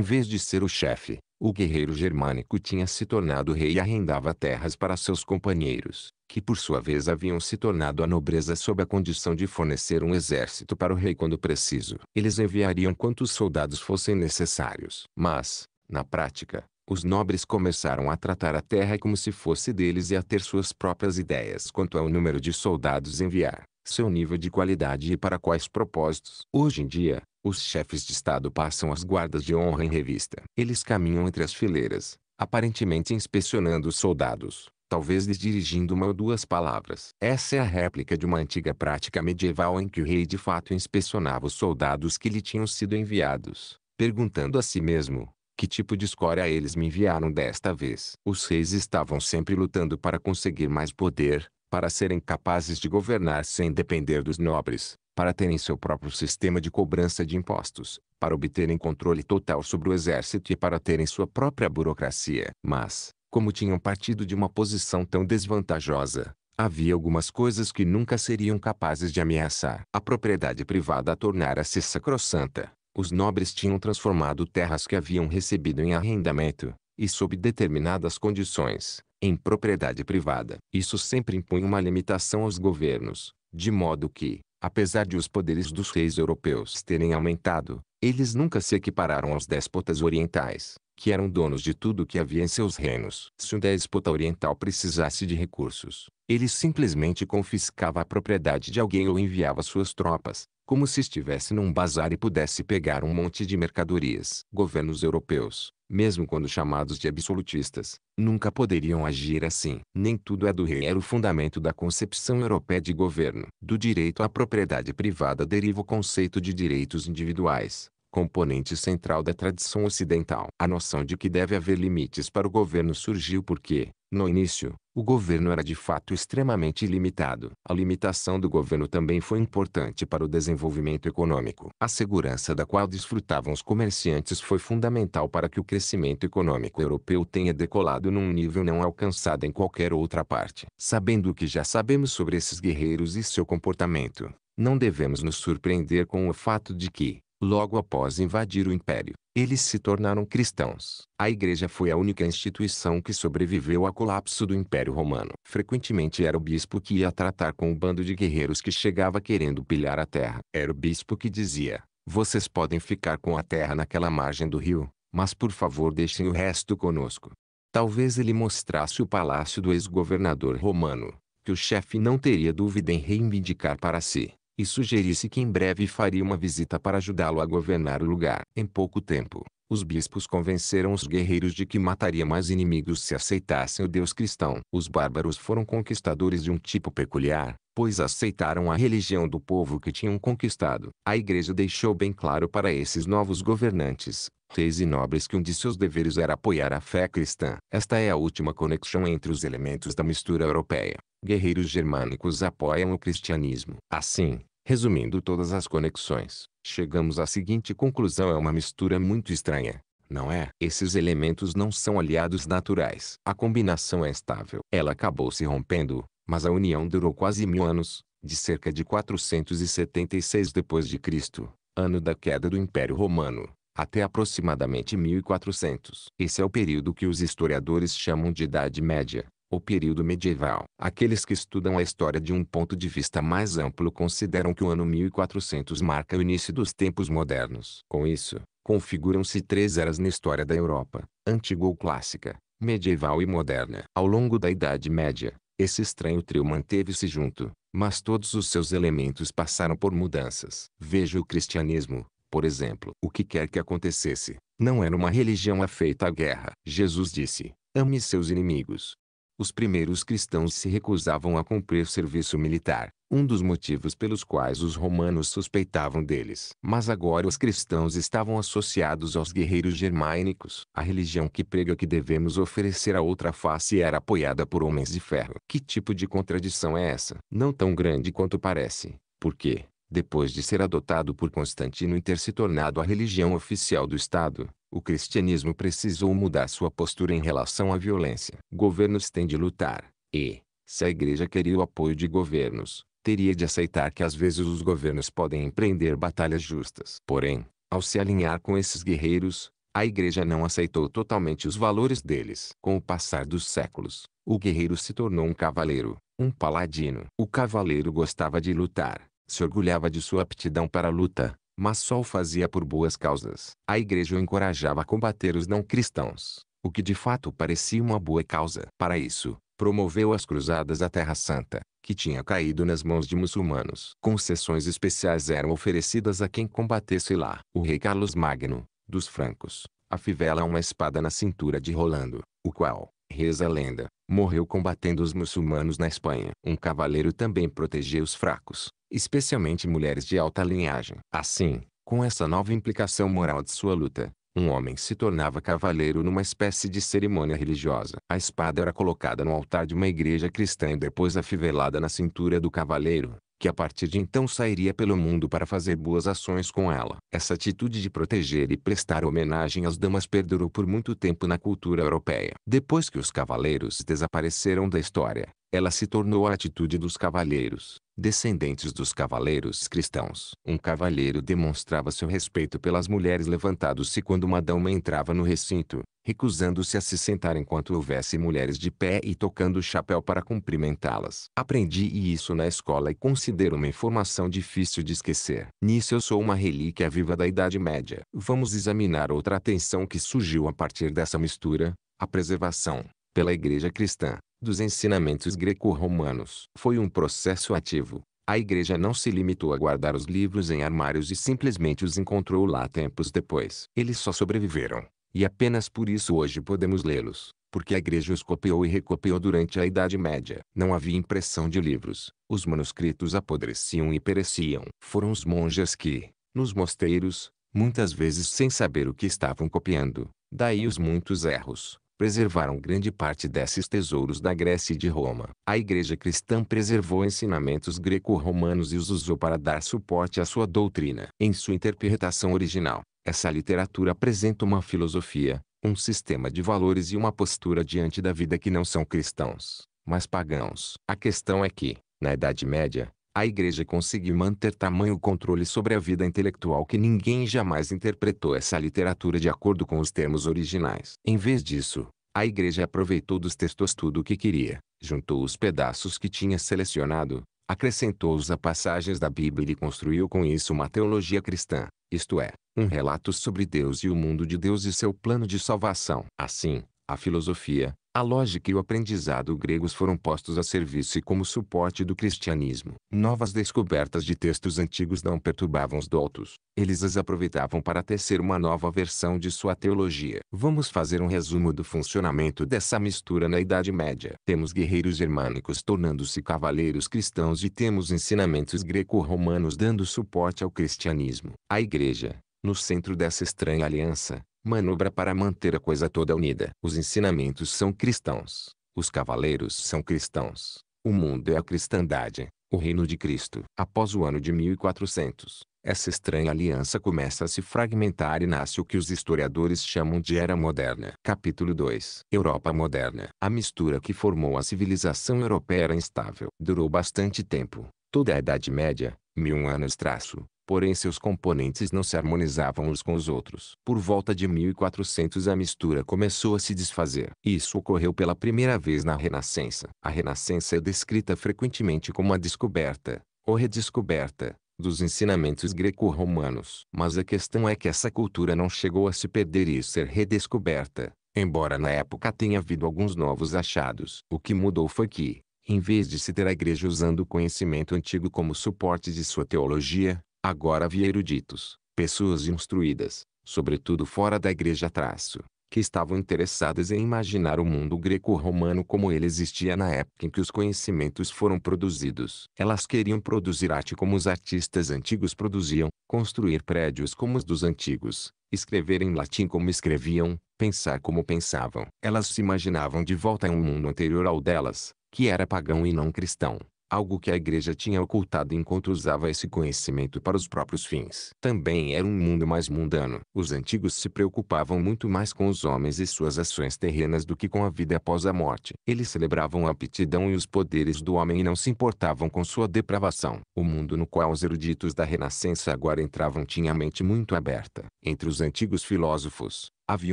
vez de ser o chefe, o guerreiro germânico tinha se tornado rei e arrendava terras para seus companheiros, que por sua vez haviam se tornado a nobreza sob a condição de fornecer um exército para o rei quando preciso. Eles enviariam quantos soldados fossem necessários. Mas, na prática, os nobres começaram a tratar a terra como se fosse deles e a ter suas próprias ideias quanto ao número de soldados enviar, seu nível de qualidade e para quais propósitos. Hoje em dia, os chefes de Estado passam as guardas de honra em revista. Eles caminham entre as fileiras, aparentemente inspecionando os soldados, talvez lhes dirigindo uma ou duas palavras. Essa é a réplica de uma antiga prática medieval em que o rei de fato inspecionava os soldados que lhe tinham sido enviados, perguntando a si mesmo, que tipo de escória eles me enviaram desta vez? Os reis estavam sempre lutando para conseguir mais poder, para serem capazes de governar sem depender dos nobres, para terem seu próprio sistema de cobrança de impostos, para obterem controle total sobre o exército e para terem sua própria burocracia. Mas, como tinham partido de uma posição tão desvantajosa, havia algumas coisas que nunca seriam capazes de ameaçar. A propriedade privada a tornara-se sacrossanta. Os nobres tinham transformado terras que haviam recebido em arrendamento, e sob determinadas condições, em propriedade privada. Isso sempre impõe uma limitação aos governos, de modo que, apesar de os poderes dos reis europeus terem aumentado, eles nunca se equipararam aos déspotas orientais, que eram donos de tudo que havia em seus reinos. Se um déspota oriental precisasse de recursos, ele simplesmente confiscava a propriedade de alguém ou enviava suas tropas, como se estivesse num bazar e pudesse pegar um monte de mercadorias. Governos europeus, mesmo quando chamados de absolutistas, nunca poderiam agir assim. Nem tudo é do rei era o fundamento da concepção europeia de governo. Do direito à propriedade privada deriva o conceito de direitos individuais, componente central da tradição ocidental. A noção de que deve haver limites para o governo surgiu porque, no início, o governo era de fato extremamente limitado. A limitação do governo também foi importante para o desenvolvimento econômico. A segurança da qual desfrutavam os comerciantes foi fundamental para que o crescimento econômico europeu tenha decolado num nível não alcançado em qualquer outra parte. Sabendo o que já sabemos sobre esses guerreiros e seu comportamento, não devemos nos surpreender com o fato de que, Logo após invadir o império, eles se tornaram cristãos. A igreja foi a única instituição que sobreviveu ao colapso do Império Romano. Frequentemente era o bispo que ia tratar com o bando de guerreiros que chegava querendo pilhar a terra. Era o bispo que dizia, vocês podem ficar com a terra naquela margem do rio, mas por favor deixem o resto conosco. Talvez ele mostrasse o palácio do ex-governador romano, que o chefe não teria dúvida em reivindicar para si e sugerisse que em breve faria uma visita para ajudá-lo a governar o lugar. Em pouco tempo, os bispos convenceram os guerreiros de que mataria mais inimigos se aceitassem o Deus cristão. Os bárbaros foram conquistadores de um tipo peculiar, pois aceitaram a religião do povo que tinham conquistado. A igreja deixou bem claro para esses novos governantes, reis e nobres que um de seus deveres era apoiar a fé cristã. Esta é a última conexão entre os elementos da mistura europeia guerreiros germânicos apoiam o cristianismo. Assim, resumindo todas as conexões, chegamos à seguinte conclusão: é uma mistura muito estranha não é? Esses elementos não são aliados naturais. A combinação é estável. Ela acabou se rompendo, mas a união durou quase mil anos, de cerca de 476 depois de Cristo, ano da queda do Império Romano, até aproximadamente 1400. Esse é o período que os historiadores chamam de Idade Média o período medieval. Aqueles que estudam a história de um ponto de vista mais amplo consideram que o ano 1400 marca o início dos tempos modernos. Com isso, configuram-se três eras na história da Europa, antiga ou clássica, medieval e moderna. Ao longo da Idade Média, esse estranho trio manteve-se junto, mas todos os seus elementos passaram por mudanças. Veja o cristianismo, por exemplo. O que quer que acontecesse, não era uma religião afeita à guerra. Jesus disse, ame seus inimigos, os primeiros cristãos se recusavam a cumprir serviço militar, um dos motivos pelos quais os romanos suspeitavam deles. Mas agora os cristãos estavam associados aos guerreiros germânicos. A religião que prega que devemos oferecer a outra face era apoiada por homens de ferro. Que tipo de contradição é essa? Não tão grande quanto parece, porque, depois de ser adotado por Constantino e ter se tornado a religião oficial do Estado, o cristianismo precisou mudar sua postura em relação à violência. Governos têm de lutar, e, se a igreja queria o apoio de governos, teria de aceitar que às vezes os governos podem empreender batalhas justas. Porém, ao se alinhar com esses guerreiros, a igreja não aceitou totalmente os valores deles. Com o passar dos séculos, o guerreiro se tornou um cavaleiro, um paladino. O cavaleiro gostava de lutar, se orgulhava de sua aptidão para a luta, mas só o fazia por boas causas. A igreja o encorajava a combater os não cristãos, o que de fato parecia uma boa causa. Para isso, promoveu as cruzadas à Terra Santa, que tinha caído nas mãos de muçulmanos. Concessões especiais eram oferecidas a quem combatesse lá. O rei Carlos Magno, dos francos, afivela uma espada na cintura de Rolando, o qual, reza a lenda, morreu combatendo os muçulmanos na Espanha. Um cavaleiro também protegeu os fracos, especialmente mulheres de alta linhagem. Assim, com essa nova implicação moral de sua luta, um homem se tornava cavaleiro numa espécie de cerimônia religiosa. A espada era colocada no altar de uma igreja cristã e depois afivelada na cintura do cavaleiro, que a partir de então sairia pelo mundo para fazer boas ações com ela. Essa atitude de proteger e prestar homenagem às damas perdurou por muito tempo na cultura europeia. Depois que os cavaleiros desapareceram da história, ela se tornou a atitude dos cavaleiros, descendentes dos cavaleiros cristãos. Um cavaleiro demonstrava seu respeito pelas mulheres levantado-se quando uma dama entrava no recinto, recusando-se a se sentar enquanto houvesse mulheres de pé e tocando o chapéu para cumprimentá-las. Aprendi isso na escola e considero uma informação difícil de esquecer. Nisso eu sou uma relíquia viva da Idade Média. Vamos examinar outra atenção que surgiu a partir dessa mistura, a preservação, pela Igreja Cristã, dos ensinamentos greco-romanos. Foi um processo ativo. A igreja não se limitou a guardar os livros em armários e simplesmente os encontrou lá tempos depois. Eles só sobreviveram. E apenas por isso hoje podemos lê-los, porque a igreja os copiou e recopiou durante a Idade Média. Não havia impressão de livros, os manuscritos apodreciam e pereciam. Foram os monges que, nos mosteiros, muitas vezes sem saber o que estavam copiando, daí os muitos erros preservaram grande parte desses tesouros da Grécia e de Roma. A Igreja cristã preservou ensinamentos greco-romanos e os usou para dar suporte à sua doutrina. Em sua interpretação original, essa literatura apresenta uma filosofia, um sistema de valores e uma postura diante da vida que não são cristãos, mas pagãos. A questão é que, na Idade Média, a igreja conseguiu manter tamanho controle sobre a vida intelectual que ninguém jamais interpretou essa literatura de acordo com os termos originais. Em vez disso, a igreja aproveitou dos textos tudo o que queria, juntou os pedaços que tinha selecionado, acrescentou-os a passagens da Bíblia e construiu com isso uma teologia cristã, isto é, um relato sobre Deus e o mundo de Deus e seu plano de salvação. Assim, a filosofia, a lógica e o aprendizado gregos foram postos a serviço e como suporte do cristianismo. Novas descobertas de textos antigos não perturbavam os doutos. Eles as aproveitavam para tecer uma nova versão de sua teologia. Vamos fazer um resumo do funcionamento dessa mistura na Idade Média. Temos guerreiros germânicos tornando-se cavaleiros cristãos e temos ensinamentos greco-romanos dando suporte ao cristianismo. A Igreja, no centro dessa estranha aliança, manobra para manter a coisa toda unida. Os ensinamentos são cristãos. Os cavaleiros são cristãos. O mundo é a cristandade, o reino de Cristo. Após o ano de 1400, essa estranha aliança começa a se fragmentar e nasce o que os historiadores chamam de Era Moderna. Capítulo 2 Europa Moderna A mistura que formou a civilização europeia era instável. Durou bastante tempo, toda a Idade Média, mil anos traço, porém seus componentes não se harmonizavam uns com os outros. Por volta de 1400 a mistura começou a se desfazer. Isso ocorreu pela primeira vez na Renascença. A Renascença é descrita frequentemente como a descoberta, ou redescoberta, dos ensinamentos greco-romanos. Mas a questão é que essa cultura não chegou a se perder e ser redescoberta, embora na época tenha havido alguns novos achados. O que mudou foi que, em vez de se ter a igreja usando o conhecimento antigo como suporte de sua teologia, Agora havia eruditos, pessoas instruídas, sobretudo fora da igreja traço, que estavam interessadas em imaginar o mundo greco-romano como ele existia na época em que os conhecimentos foram produzidos. Elas queriam produzir arte como os artistas antigos produziam, construir prédios como os dos antigos, escrever em latim como escreviam, pensar como pensavam. Elas se imaginavam de volta em um mundo anterior ao delas, que era pagão e não cristão, algo que a igreja tinha ocultado enquanto usava esse conhecimento para os próprios fins. Também era um mundo mais mundano. Os antigos se preocupavam muito mais com os homens e suas ações terrenas do que com a vida após a morte. Eles celebravam a aptidão e os poderes do homem e não se importavam com sua depravação. O mundo no qual os eruditos da Renascença agora entravam tinha a mente muito aberta. Entre os antigos filósofos, Havia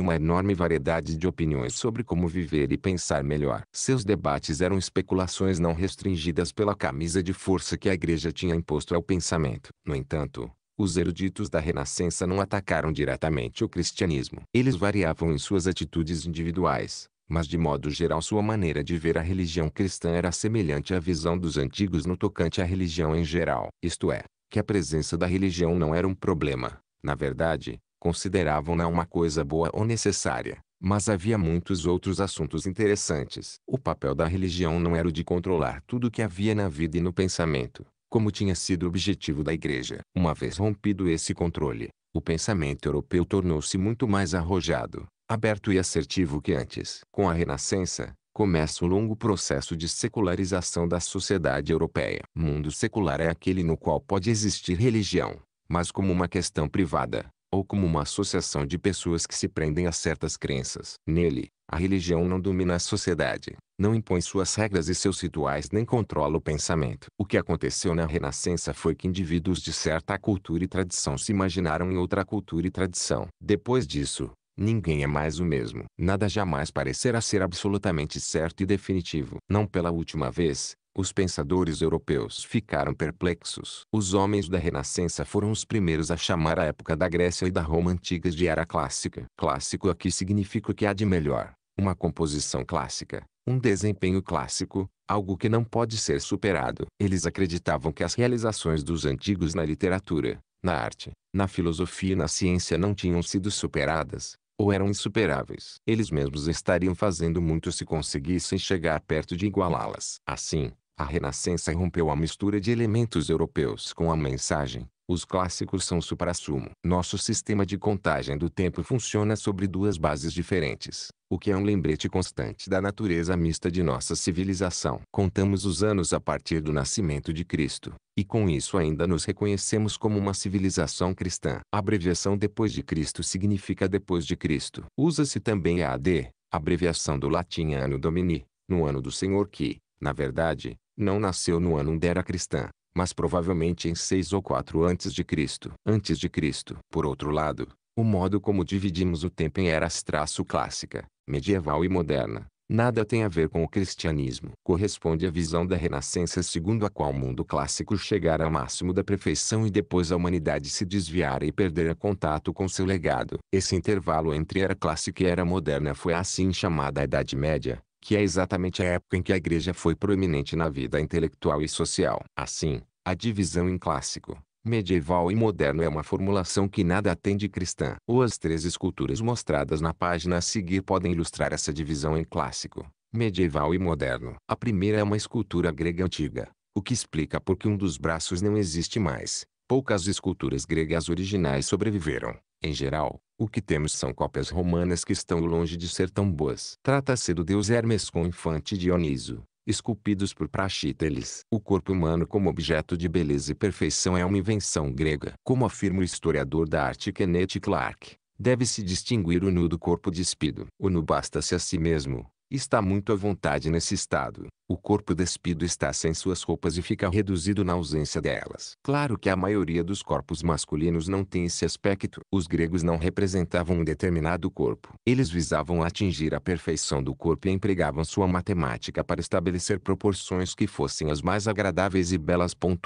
uma enorme variedade de opiniões sobre como viver e pensar melhor. Seus debates eram especulações não restringidas pela camisa de força que a igreja tinha imposto ao pensamento. No entanto, os eruditos da Renascença não atacaram diretamente o cristianismo. Eles variavam em suas atitudes individuais, mas de modo geral sua maneira de ver a religião cristã era semelhante à visão dos antigos no tocante à religião em geral. Isto é, que a presença da religião não era um problema. Na verdade, Consideravam-na né, uma coisa boa ou necessária, mas havia muitos outros assuntos interessantes. O papel da religião não era o de controlar tudo o que havia na vida e no pensamento, como tinha sido o objetivo da igreja. Uma vez rompido esse controle, o pensamento europeu tornou-se muito mais arrojado, aberto e assertivo que antes. Com a Renascença, começa o longo processo de secularização da sociedade europeia. Mundo secular é aquele no qual pode existir religião, mas como uma questão privada, ou como uma associação de pessoas que se prendem a certas crenças. Nele, a religião não domina a sociedade, não impõe suas regras e seus rituais nem controla o pensamento. O que aconteceu na Renascença foi que indivíduos de certa cultura e tradição se imaginaram em outra cultura e tradição. Depois disso, Ninguém é mais o mesmo. Nada jamais parecerá ser absolutamente certo e definitivo. Não pela última vez, os pensadores europeus ficaram perplexos. Os homens da Renascença foram os primeiros a chamar a época da Grécia e da Roma antigas de era clássica. Clássico aqui significa o que há de melhor, uma composição clássica, um desempenho clássico, algo que não pode ser superado. Eles acreditavam que as realizações dos antigos na literatura, na arte, na filosofia e na ciência não tinham sido superadas, ou eram insuperáveis. Eles mesmos estariam fazendo muito se conseguissem chegar perto de igualá-las. Assim, a Renascença rompeu a mistura de elementos europeus com a mensagem. Os clássicos são suprassumo. Nosso sistema de contagem do tempo funciona sobre duas bases diferentes, o que é um lembrete constante da natureza mista de nossa civilização. Contamos os anos a partir do nascimento de Cristo, e com isso ainda nos reconhecemos como uma civilização cristã. A abreviação depois de Cristo significa depois de Cristo. Usa-se também a AD, abreviação do latim Anno Domini, no ano do Senhor que, na verdade, não nasceu no ano da era cristã, mas provavelmente em 6 ou 4 antes de Cristo. Antes de Cristo. Por outro lado, o modo como dividimos o tempo em eras traço clássica, medieval e moderna, nada tem a ver com o cristianismo. Corresponde à visão da Renascença segundo a qual o mundo clássico chegara ao máximo da perfeição e depois a humanidade se desviara e perdera contato com seu legado. Esse intervalo entre era clássica e era moderna foi assim chamada a Idade Média, que é exatamente a época em que a igreja foi proeminente na vida intelectual e social. Assim, a divisão em clássico, medieval e moderno é uma formulação que nada atende cristã. Ou as três esculturas mostradas na página a seguir podem ilustrar essa divisão em clássico, medieval e moderno. A primeira é uma escultura grega antiga, o que explica por que um dos braços não existe mais. Poucas esculturas gregas originais sobreviveram. Em geral, o que temos são cópias romanas que estão longe de ser tão boas. Trata-se do deus Hermes com o infante Dioniso, esculpidos por Praxiteles. O corpo humano como objeto de beleza e perfeição é uma invenção grega. Como afirma o historiador da arte Kenneth Clark, deve-se distinguir o nu do corpo despido. O nu basta-se a si mesmo, está muito à vontade nesse estado. O corpo despido está sem suas roupas e fica reduzido na ausência delas. Claro que a maioria dos corpos masculinos não tem esse aspecto. Os gregos não representavam um determinado corpo. Eles visavam atingir a perfeição do corpo e empregavam sua matemática para estabelecer proporções que fossem as mais agradáveis e belas.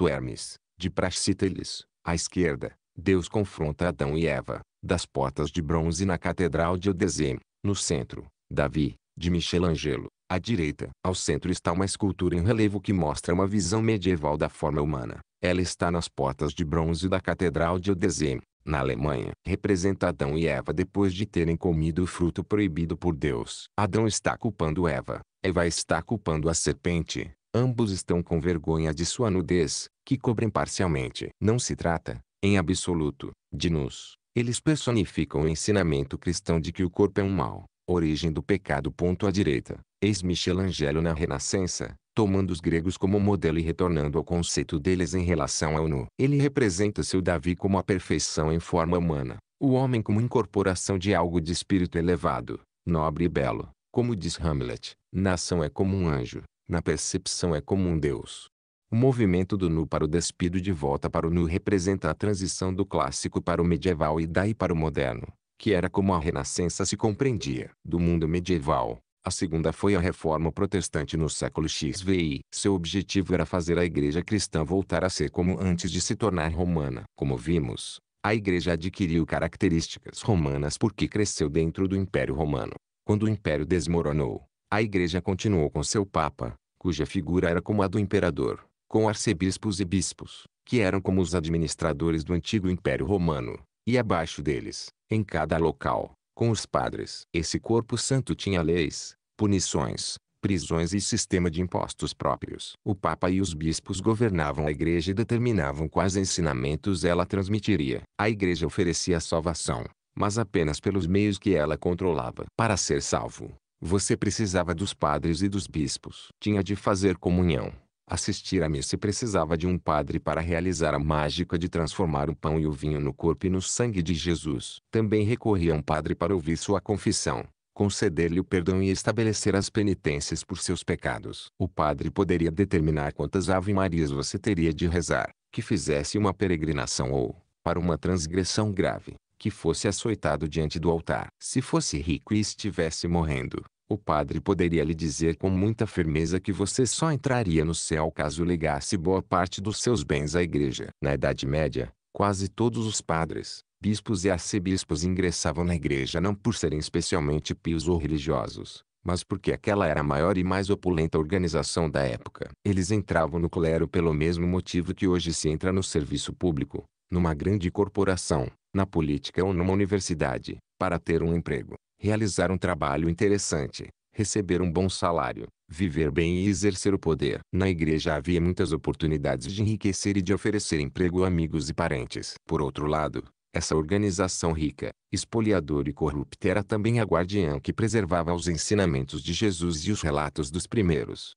Hermes, de Praxiteles, à esquerda, Deus confronta Adão e Eva, das portas de bronze na Catedral de Odesem, no centro, Davi, de Michelangelo. À direita, ao centro está uma escultura em relevo que mostra uma visão medieval da forma humana. Ela está nas portas de bronze da Catedral de Odesem, na Alemanha. Representa Adão e Eva depois de terem comido o fruto proibido por Deus. Adão está culpando Eva. Eva está culpando a serpente. Ambos estão com vergonha de sua nudez, que cobrem parcialmente. Não se trata, em absoluto, de nus. Eles personificam o ensinamento cristão de que o corpo é um mal. Origem do pecado. À direita, eis Michelangelo na Renascença, tomando os gregos como modelo e retornando ao conceito deles em relação ao nu. Ele representa seu Davi como a perfeição em forma humana, o homem como incorporação de algo de espírito elevado, nobre e belo. Como diz Hamlet, na ação é como um anjo, na percepção é como um deus. O movimento do nu para o despido de volta para o nu representa a transição do clássico para o medieval e daí para o moderno que era como a Renascença se compreendia. Do mundo medieval, a segunda foi a reforma protestante no século XVI. Seu objetivo era fazer a igreja cristã voltar a ser como antes de se tornar romana. Como vimos, a igreja adquiriu características romanas porque cresceu dentro do Império Romano. Quando o império desmoronou, a igreja continuou com seu papa, cuja figura era como a do imperador, com arcebispos e bispos, que eram como os administradores do antigo Império Romano, e abaixo deles, em cada local, com os padres. Esse corpo santo tinha leis, punições, prisões e sistema de impostos próprios. O Papa e os bispos governavam a igreja e determinavam quais ensinamentos ela transmitiria. A igreja oferecia salvação, mas apenas pelos meios que ela controlava. Para ser salvo, você precisava dos padres e dos bispos. Tinha de fazer comunhão assistir à missa e precisava de um padre para realizar a mágica de transformar o pão e o vinho no corpo e no sangue de Jesus. Também recorria a um padre para ouvir sua confissão, conceder-lhe o perdão e estabelecer as penitências por seus pecados. O padre poderia determinar quantas ave-marias você teria de rezar, que fizesse uma peregrinação ou, para uma transgressão grave, que fosse açoitado diante do altar. Se fosse rico e estivesse morrendo, o padre poderia lhe dizer com muita firmeza que você só entraria no céu caso legasse boa parte dos seus bens à igreja. Na Idade Média, quase todos os padres, bispos e arcebispos ingressavam na igreja não por serem especialmente pios ou religiosos, mas porque aquela era a maior e mais opulenta organização da época. Eles entravam no clero pelo mesmo motivo que hoje se entra no serviço público, numa grande corporação, na política ou numa universidade, para ter um emprego realizar um trabalho interessante, receber um bom salário, viver bem e exercer o poder. Na igreja havia muitas oportunidades de enriquecer e de oferecer emprego a amigos e parentes. Por outro lado, essa organização rica, espoliadora e corrupta era também a guardiã que preservava os ensinamentos de Jesus e os relatos dos primeiros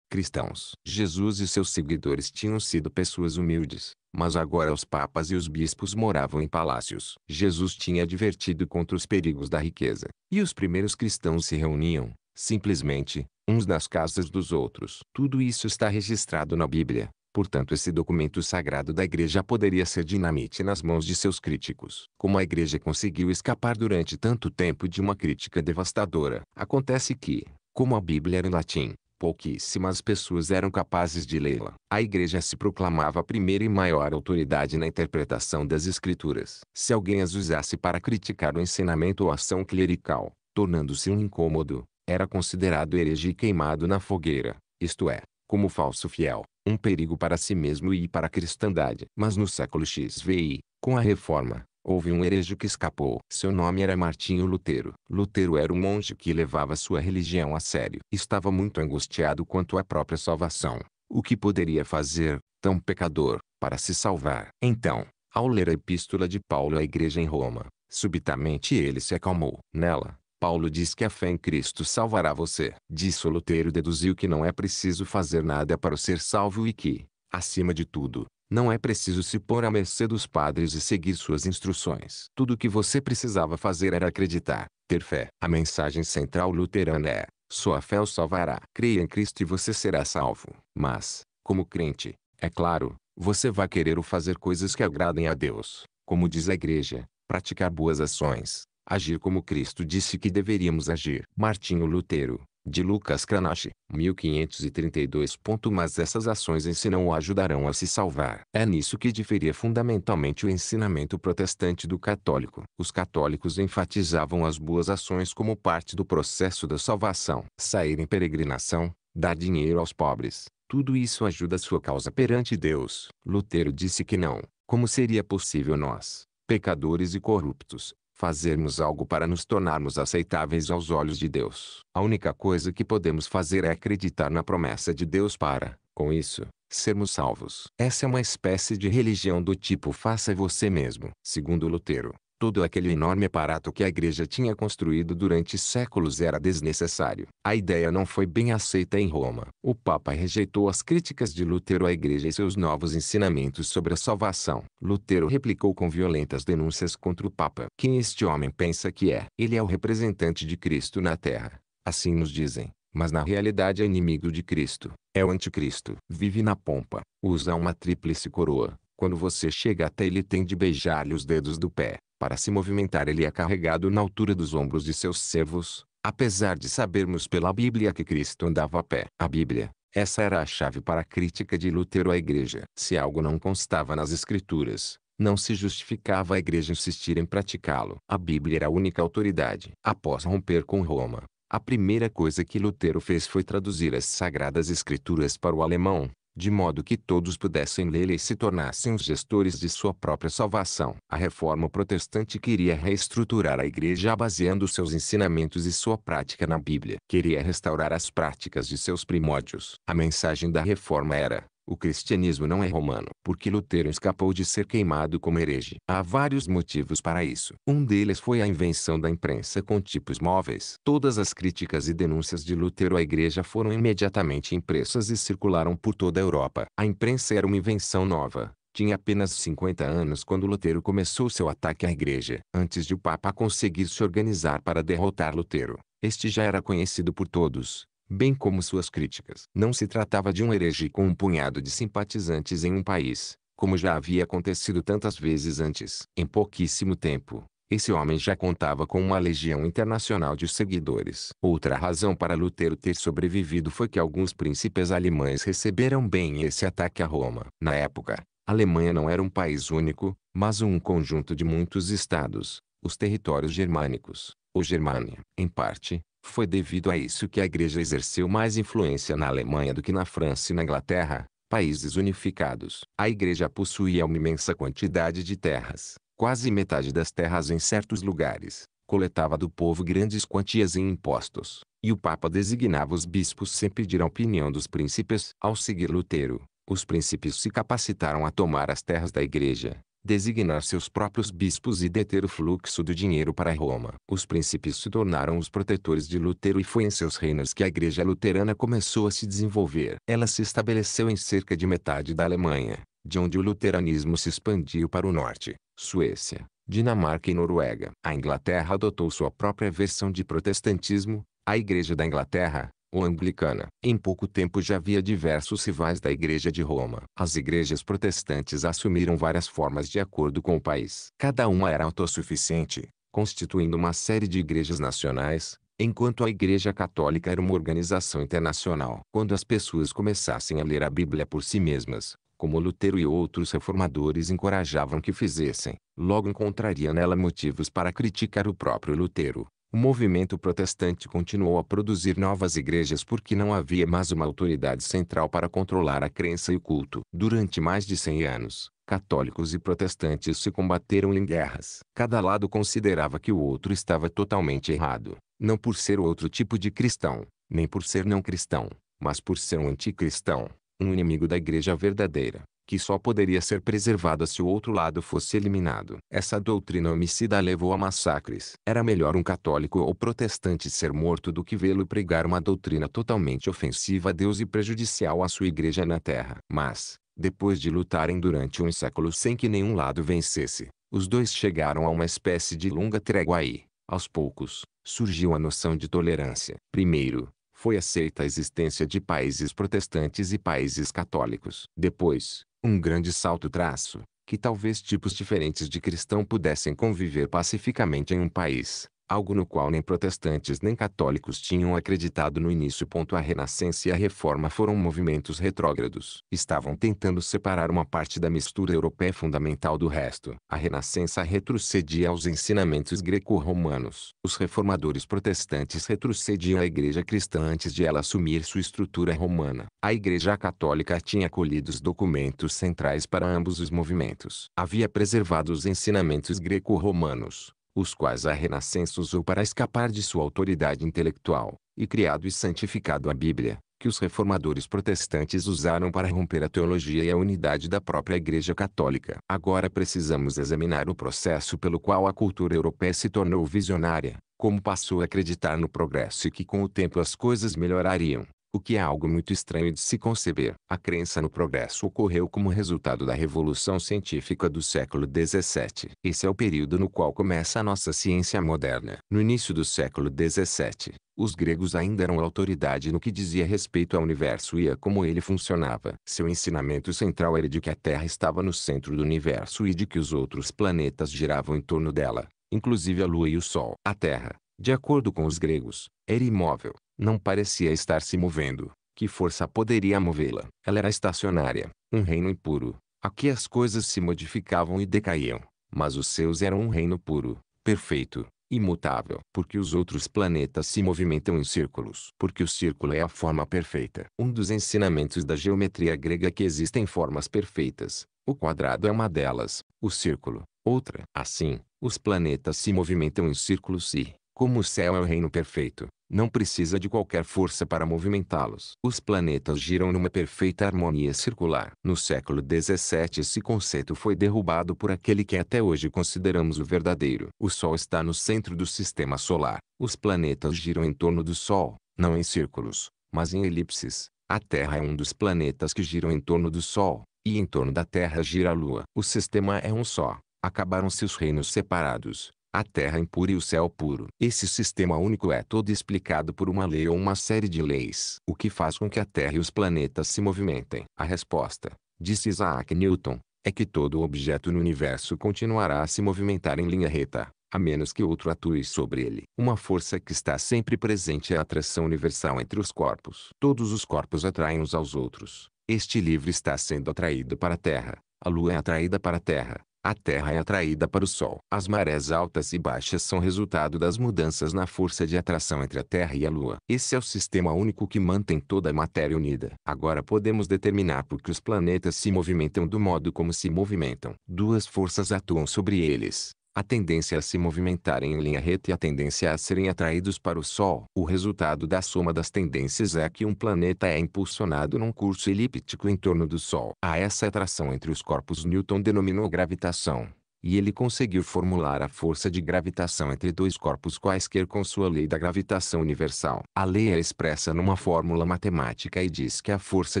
cristãos. Jesus e seus seguidores tinham sido pessoas humildes, mas agora os papas e os bispos moravam em palácios. Jesus tinha advertido contra os perigos da riqueza, e os primeiros cristãos se reuniam, simplesmente, uns nas casas dos outros. Tudo isso está registrado na Bíblia. Portanto, esse documento sagrado da igreja poderia ser dinamite nas mãos de seus críticos. Como a igreja conseguiu escapar durante tanto tempo de uma crítica devastadora? Acontece que, como a Bíblia era em latim, Pouquíssimas pessoas eram capazes de lê-la. A igreja se proclamava a primeira e maior autoridade na interpretação das escrituras. Se alguém as usasse para criticar o ensinamento ou ação clerical, tornando-se um incômodo, era considerado herege e queimado na fogueira, isto é, como falso fiel, um perigo para si mesmo e para a cristandade. Mas no século XVI, com a Reforma, Houve um herege que escapou. Seu nome era Martinho Lutero. Lutero era um monge que levava sua religião a sério. Estava muito angustiado quanto à própria salvação. O que poderia fazer, tão pecador, para se salvar? Então, ao ler a epístola de Paulo à igreja em Roma, subitamente ele se acalmou. Nela, Paulo diz que a fé em Cristo salvará você. Disso Lutero deduziu que não é preciso fazer nada para ser salvo e que, acima de tudo, não é preciso se pôr à mercê dos padres e seguir suas instruções. Tudo o que você precisava fazer era acreditar, ter fé. A mensagem central luterana é: sua fé o salvará. Creia em Cristo e você será salvo. Mas, como crente, é claro, você vai querer o fazer coisas que agradem a Deus, como diz a igreja, praticar boas ações, agir como Cristo disse que deveríamos agir. Martinho Lutero, de Lucas Cranach, 1532. Mas essas ações ensinam o ajudarão a se salvar. É nisso que diferia fundamentalmente o ensinamento protestante do católico. Os católicos enfatizavam as boas ações como parte do processo da salvação. Sair em peregrinação, dar dinheiro aos pobres, tudo isso ajuda a sua causa perante Deus. Lutero disse que não. Como seria possível nós, pecadores e corruptos, fazermos algo para nos tornarmos aceitáveis aos olhos de Deus. A única coisa que podemos fazer é acreditar na promessa de Deus para, com isso, sermos salvos. Essa é uma espécie de religião do tipo faça você mesmo. Segundo Lutero, Todo aquele enorme aparato que a igreja tinha construído durante séculos era desnecessário. A ideia não foi bem aceita em Roma. O Papa rejeitou as críticas de Lutero à igreja e seus novos ensinamentos sobre a salvação. Lutero replicou com violentas denúncias contra o Papa. Quem este homem pensa que é? Ele é o representante de Cristo na terra. Assim nos dizem mas na realidade é inimigo de Cristo. É o anticristo. Vive na pompa. Usa uma tríplice coroa. Quando você chega até ele tem de beijar-lhe os dedos do pé. Para se movimentar ele é carregado na altura dos ombros de seus servos, apesar de sabermos pela Bíblia que Cristo andava a pé. A Bíblia, essa era a chave para a crítica de Lutero à igreja. Se algo não constava nas escrituras, não se justificava a igreja insistir em praticá-lo. A Bíblia era a única autoridade. Após romper com Roma, a primeira coisa que Lutero fez foi traduzir as Sagradas Escrituras para o alemão de modo que todos pudessem lê-la e se tornassem os gestores de sua própria salvação. A reforma protestante queria reestruturar a igreja baseando seus ensinamentos e sua prática na Bíblia. Queria restaurar as práticas de seus primórdios. A mensagem da reforma era: o cristianismo não é romano, porque Lutero escapou de ser queimado como herege. Há vários motivos para isso. Um deles foi a invenção da imprensa com tipos móveis. Todas as críticas e denúncias de Lutero à igreja foram imediatamente impressas e circularam por toda a Europa. A imprensa era uma invenção nova, tinha apenas 50 anos quando Lutero começou seu ataque à igreja. Antes de o Papa conseguir se organizar para derrotar Lutero, este já era conhecido por todos, bem como suas críticas. Não se tratava de um herege com um punhado de simpatizantes em um país, como já havia acontecido tantas vezes antes. Em pouquíssimo tempo, esse homem já contava com uma legião internacional de seguidores. Outra razão para Lutero ter sobrevivido foi que alguns príncipes alemães receberam bem esse ataque a Roma. Na época, a Alemanha não era um país único, mas um conjunto de muitos estados, os territórios germânicos, ou Germânia. Em parte, foi devido a isso que a igreja exerceu mais influência na Alemanha do que na França e na Inglaterra, países unificados. A igreja possuía uma imensa quantidade de terras, quase metade das terras em certos lugares, coletava do povo grandes quantias em impostos, e o Papa designava os bispos sem pedir a opinião dos príncipes. Ao seguir Lutero, os príncipes se capacitaram a tomar as terras da igreja, designar seus próprios bispos e deter o fluxo do dinheiro para Roma. Os príncipes se tornaram os protetores de Lutero e foi em seus reinos que a igreja luterana começou a se desenvolver. Ela se estabeleceu em cerca de metade da Alemanha, de onde o luteranismo se expandiu para o norte, Suécia, Dinamarca e Noruega. A Inglaterra adotou sua própria versão de protestantismo, a Igreja da Inglaterra, ou anglicana. Em pouco tempo já havia diversos rivais da Igreja de Roma. As igrejas protestantes assumiram várias formas de acordo com o país. Cada uma era autossuficiente, constituindo uma série de igrejas nacionais, enquanto a Igreja Católica era uma organização internacional. Quando as pessoas começassem a ler a Bíblia por si mesmas, como Lutero e outros reformadores encorajavam que fizessem, logo encontraria nela motivos para criticar o próprio Lutero. O movimento protestante continuou a produzir novas igrejas porque não havia mais uma autoridade central para controlar a crença e o culto. Durante mais de 100 anos, católicos e protestantes se combateram em guerras. Cada lado considerava que o outro estava totalmente errado, não por ser outro tipo de cristão, nem por ser não cristão, mas por ser um anticristão, um inimigo da igreja verdadeira que só poderia ser preservada se o outro lado fosse eliminado. Essa doutrina homicida levou a massacres. Era melhor um católico ou protestante ser morto do que vê-lo pregar uma doutrina totalmente ofensiva a Deus e prejudicial à sua igreja na terra. Mas, depois de lutarem durante um século sem que nenhum lado vencesse, os dois chegaram a uma espécie de longa trégua aí. Aos poucos, surgiu a noção de tolerância. Primeiro, foi aceita a existência de países protestantes e países católicos. Depois, um grande salto traço, que talvez tipos diferentes de cristão pudessem conviver pacificamente em um país algo no qual nem protestantes nem católicos tinham acreditado no início. A Renascença e a Reforma foram movimentos retrógrados. Estavam tentando separar uma parte da mistura europeia fundamental do resto. A Renascença retrocedia aos ensinamentos greco-romanos. Os reformadores protestantes retrocediam à Igreja cristã antes de ela assumir sua estrutura romana. A Igreja Católica tinha colhido os documentos centrais para ambos os movimentos. Havia preservado os ensinamentos greco-romanos, os quais a Renascença usou para escapar de sua autoridade intelectual, e criado e santificado a Bíblia, que os reformadores protestantes usaram para romper a teologia e a unidade da própria Igreja Católica. Agora precisamos examinar o processo pelo qual a cultura europeia se tornou visionária, como passou a acreditar no progresso e que com o tempo as coisas melhorariam, o que é algo muito estranho de se conceber. A crença no progresso ocorreu como resultado da revolução científica do século XVII. Esse é o período no qual começa a nossa ciência moderna. No início do século XVII, os gregos ainda eram autoridade no que dizia respeito ao universo e a como ele funcionava. Seu ensinamento central era de que a Terra estava no centro do universo e de que os outros planetas giravam em torno dela, inclusive a Lua e o Sol. A Terra, de acordo com os gregos, era imóvel, não parecia estar se movendo. Que força poderia movê-la? Ela era estacionária, um reino impuro. Aqui as coisas se modificavam e decaíam, mas os seus eram um reino puro, perfeito, imutável. Porque os outros planetas se movimentam em círculos. Porque o círculo é a forma perfeita. Um dos ensinamentos da geometria grega é que existem formas perfeitas. O quadrado é uma delas, o círculo, outra. Assim, os planetas se movimentam em círculos e, como o céu é o reino perfeito, não precisa de qualquer força para movimentá-los. Os planetas giram numa perfeita harmonia circular. No século XVII esse conceito foi derrubado por aquele que até hoje consideramos o verdadeiro. O Sol está no centro do sistema solar. Os planetas giram em torno do Sol, não em círculos, mas em elipses. A Terra é um dos planetas que giram em torno do Sol, e em torno da Terra gira a Lua. O sistema é um só. Acabaram-se os reinos separados a terra impura e o céu puro. Esse sistema único é todo explicado por uma lei ou uma série de leis, o que faz com que a terra e os planetas se movimentem. A resposta, disse Isaac Newton, é que todo objeto no universo continuará a se movimentar em linha reta, a menos que outro atue sobre ele. Uma força que está sempre presente é a atração universal entre os corpos. Todos os corpos atraem uns aos outros. Este livro está sendo atraído para a Terra. A Lua é atraída para a Terra. A Terra é atraída para o Sol. As marés altas e baixas são resultado das mudanças na força de atração entre a Terra e a Lua. Esse é o sistema único que mantém toda a matéria unida. Agora podemos determinar por que os planetas se movimentam do modo como se movimentam. Duas forças atuam sobre eles a tendência a se movimentarem em linha reta e a tendência a serem atraídos para o Sol. O resultado da soma das tendências é que um planeta é impulsionado num curso elíptico em torno do Sol. A essa atração entre os corpos Newton denominou gravitação e ele conseguiu formular a força de gravitação entre dois corpos quaisquer com sua lei da gravitação universal. A lei é expressa numa fórmula matemática e diz que a força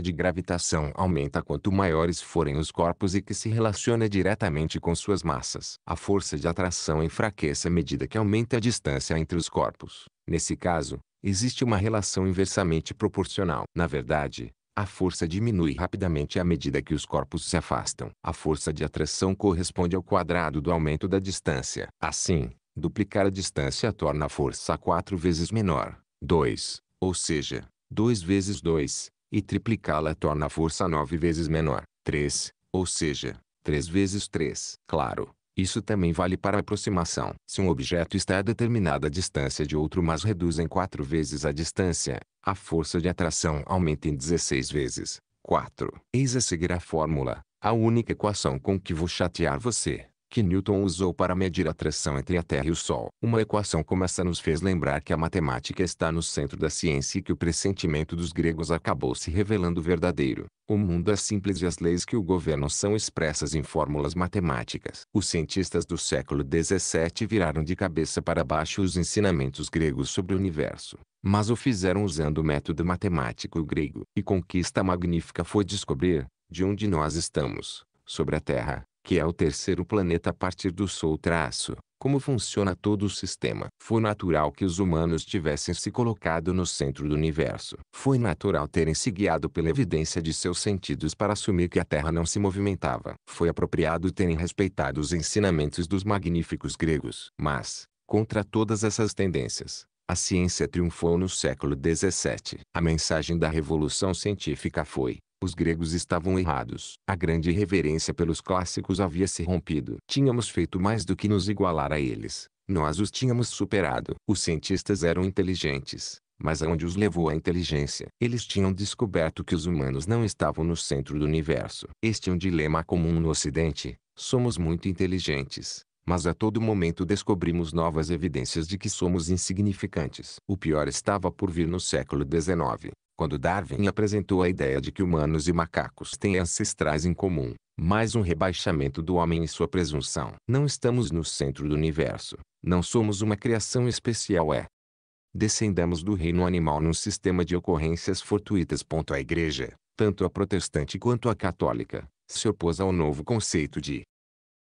de gravitação aumenta quanto maiores forem os corpos e que se relaciona diretamente com suas massas. A força de atração enfraquece à medida que aumenta a distância entre os corpos. Nesse caso, existe uma relação inversamente proporcional. Na verdade, a força diminui rapidamente à medida que os corpos se afastam. A força de atração corresponde ao quadrado do aumento da distância. Assim, duplicar a distância torna a força quatro vezes menor, 2, ou seja, 2 vezes 2, e triplicá-la torna a força 9 vezes menor, 3, ou seja, 3 vezes 3. Claro, isso também vale para a aproximação. Se um objeto está a determinada distância de outro mas reduz em 4 vezes a distância, a força de atração aumenta em 16 vezes. 4. Eis a seguir a fórmula, a única equação com que vou chatear você que Newton usou para medir a tração entre a Terra e o Sol. Uma equação como essa nos fez lembrar que a matemática está no centro da ciência e que o pressentimento dos gregos acabou se revelando verdadeiro. O mundo é simples e as leis que o governam são expressas em fórmulas matemáticas. Os cientistas do século XVII viraram de cabeça para baixo os ensinamentos gregos sobre o universo, mas o fizeram usando o método matemático grego. E conquista magnífica foi descobrir, de onde nós estamos, sobre a Terra, que é o terceiro planeta a partir do Sol traço, como funciona todo o sistema. Foi natural que os humanos tivessem se colocado no centro do universo. Foi natural terem se guiado pela evidência de seus sentidos para assumir que a Terra não se movimentava. Foi apropriado terem respeitado os ensinamentos dos magníficos gregos. Mas, contra todas essas tendências, a ciência triunfou no século XVII. A mensagem da revolução científica foi: os gregos estavam errados. A grande reverência pelos clássicos havia se rompido. Tínhamos feito mais do que nos igualar a eles. Nós os tínhamos superado. Os cientistas eram inteligentes, mas aonde os levou a inteligência? Eles tinham descoberto que os humanos não estavam no centro do universo. Este é um dilema comum no Ocidente. Somos muito inteligentes, mas a todo momento descobrimos novas evidências de que somos insignificantes. O pior estava por vir no século XIX quando Darwin apresentou a ideia de que humanos e macacos têm ancestrais em comum, mais um rebaixamento do homem e sua presunção. Não estamos no centro do universo, não somos uma criação especial é. Descendemos do reino animal num sistema de ocorrências fortuitas. A igreja, tanto a protestante quanto a católica, se opôs ao novo conceito de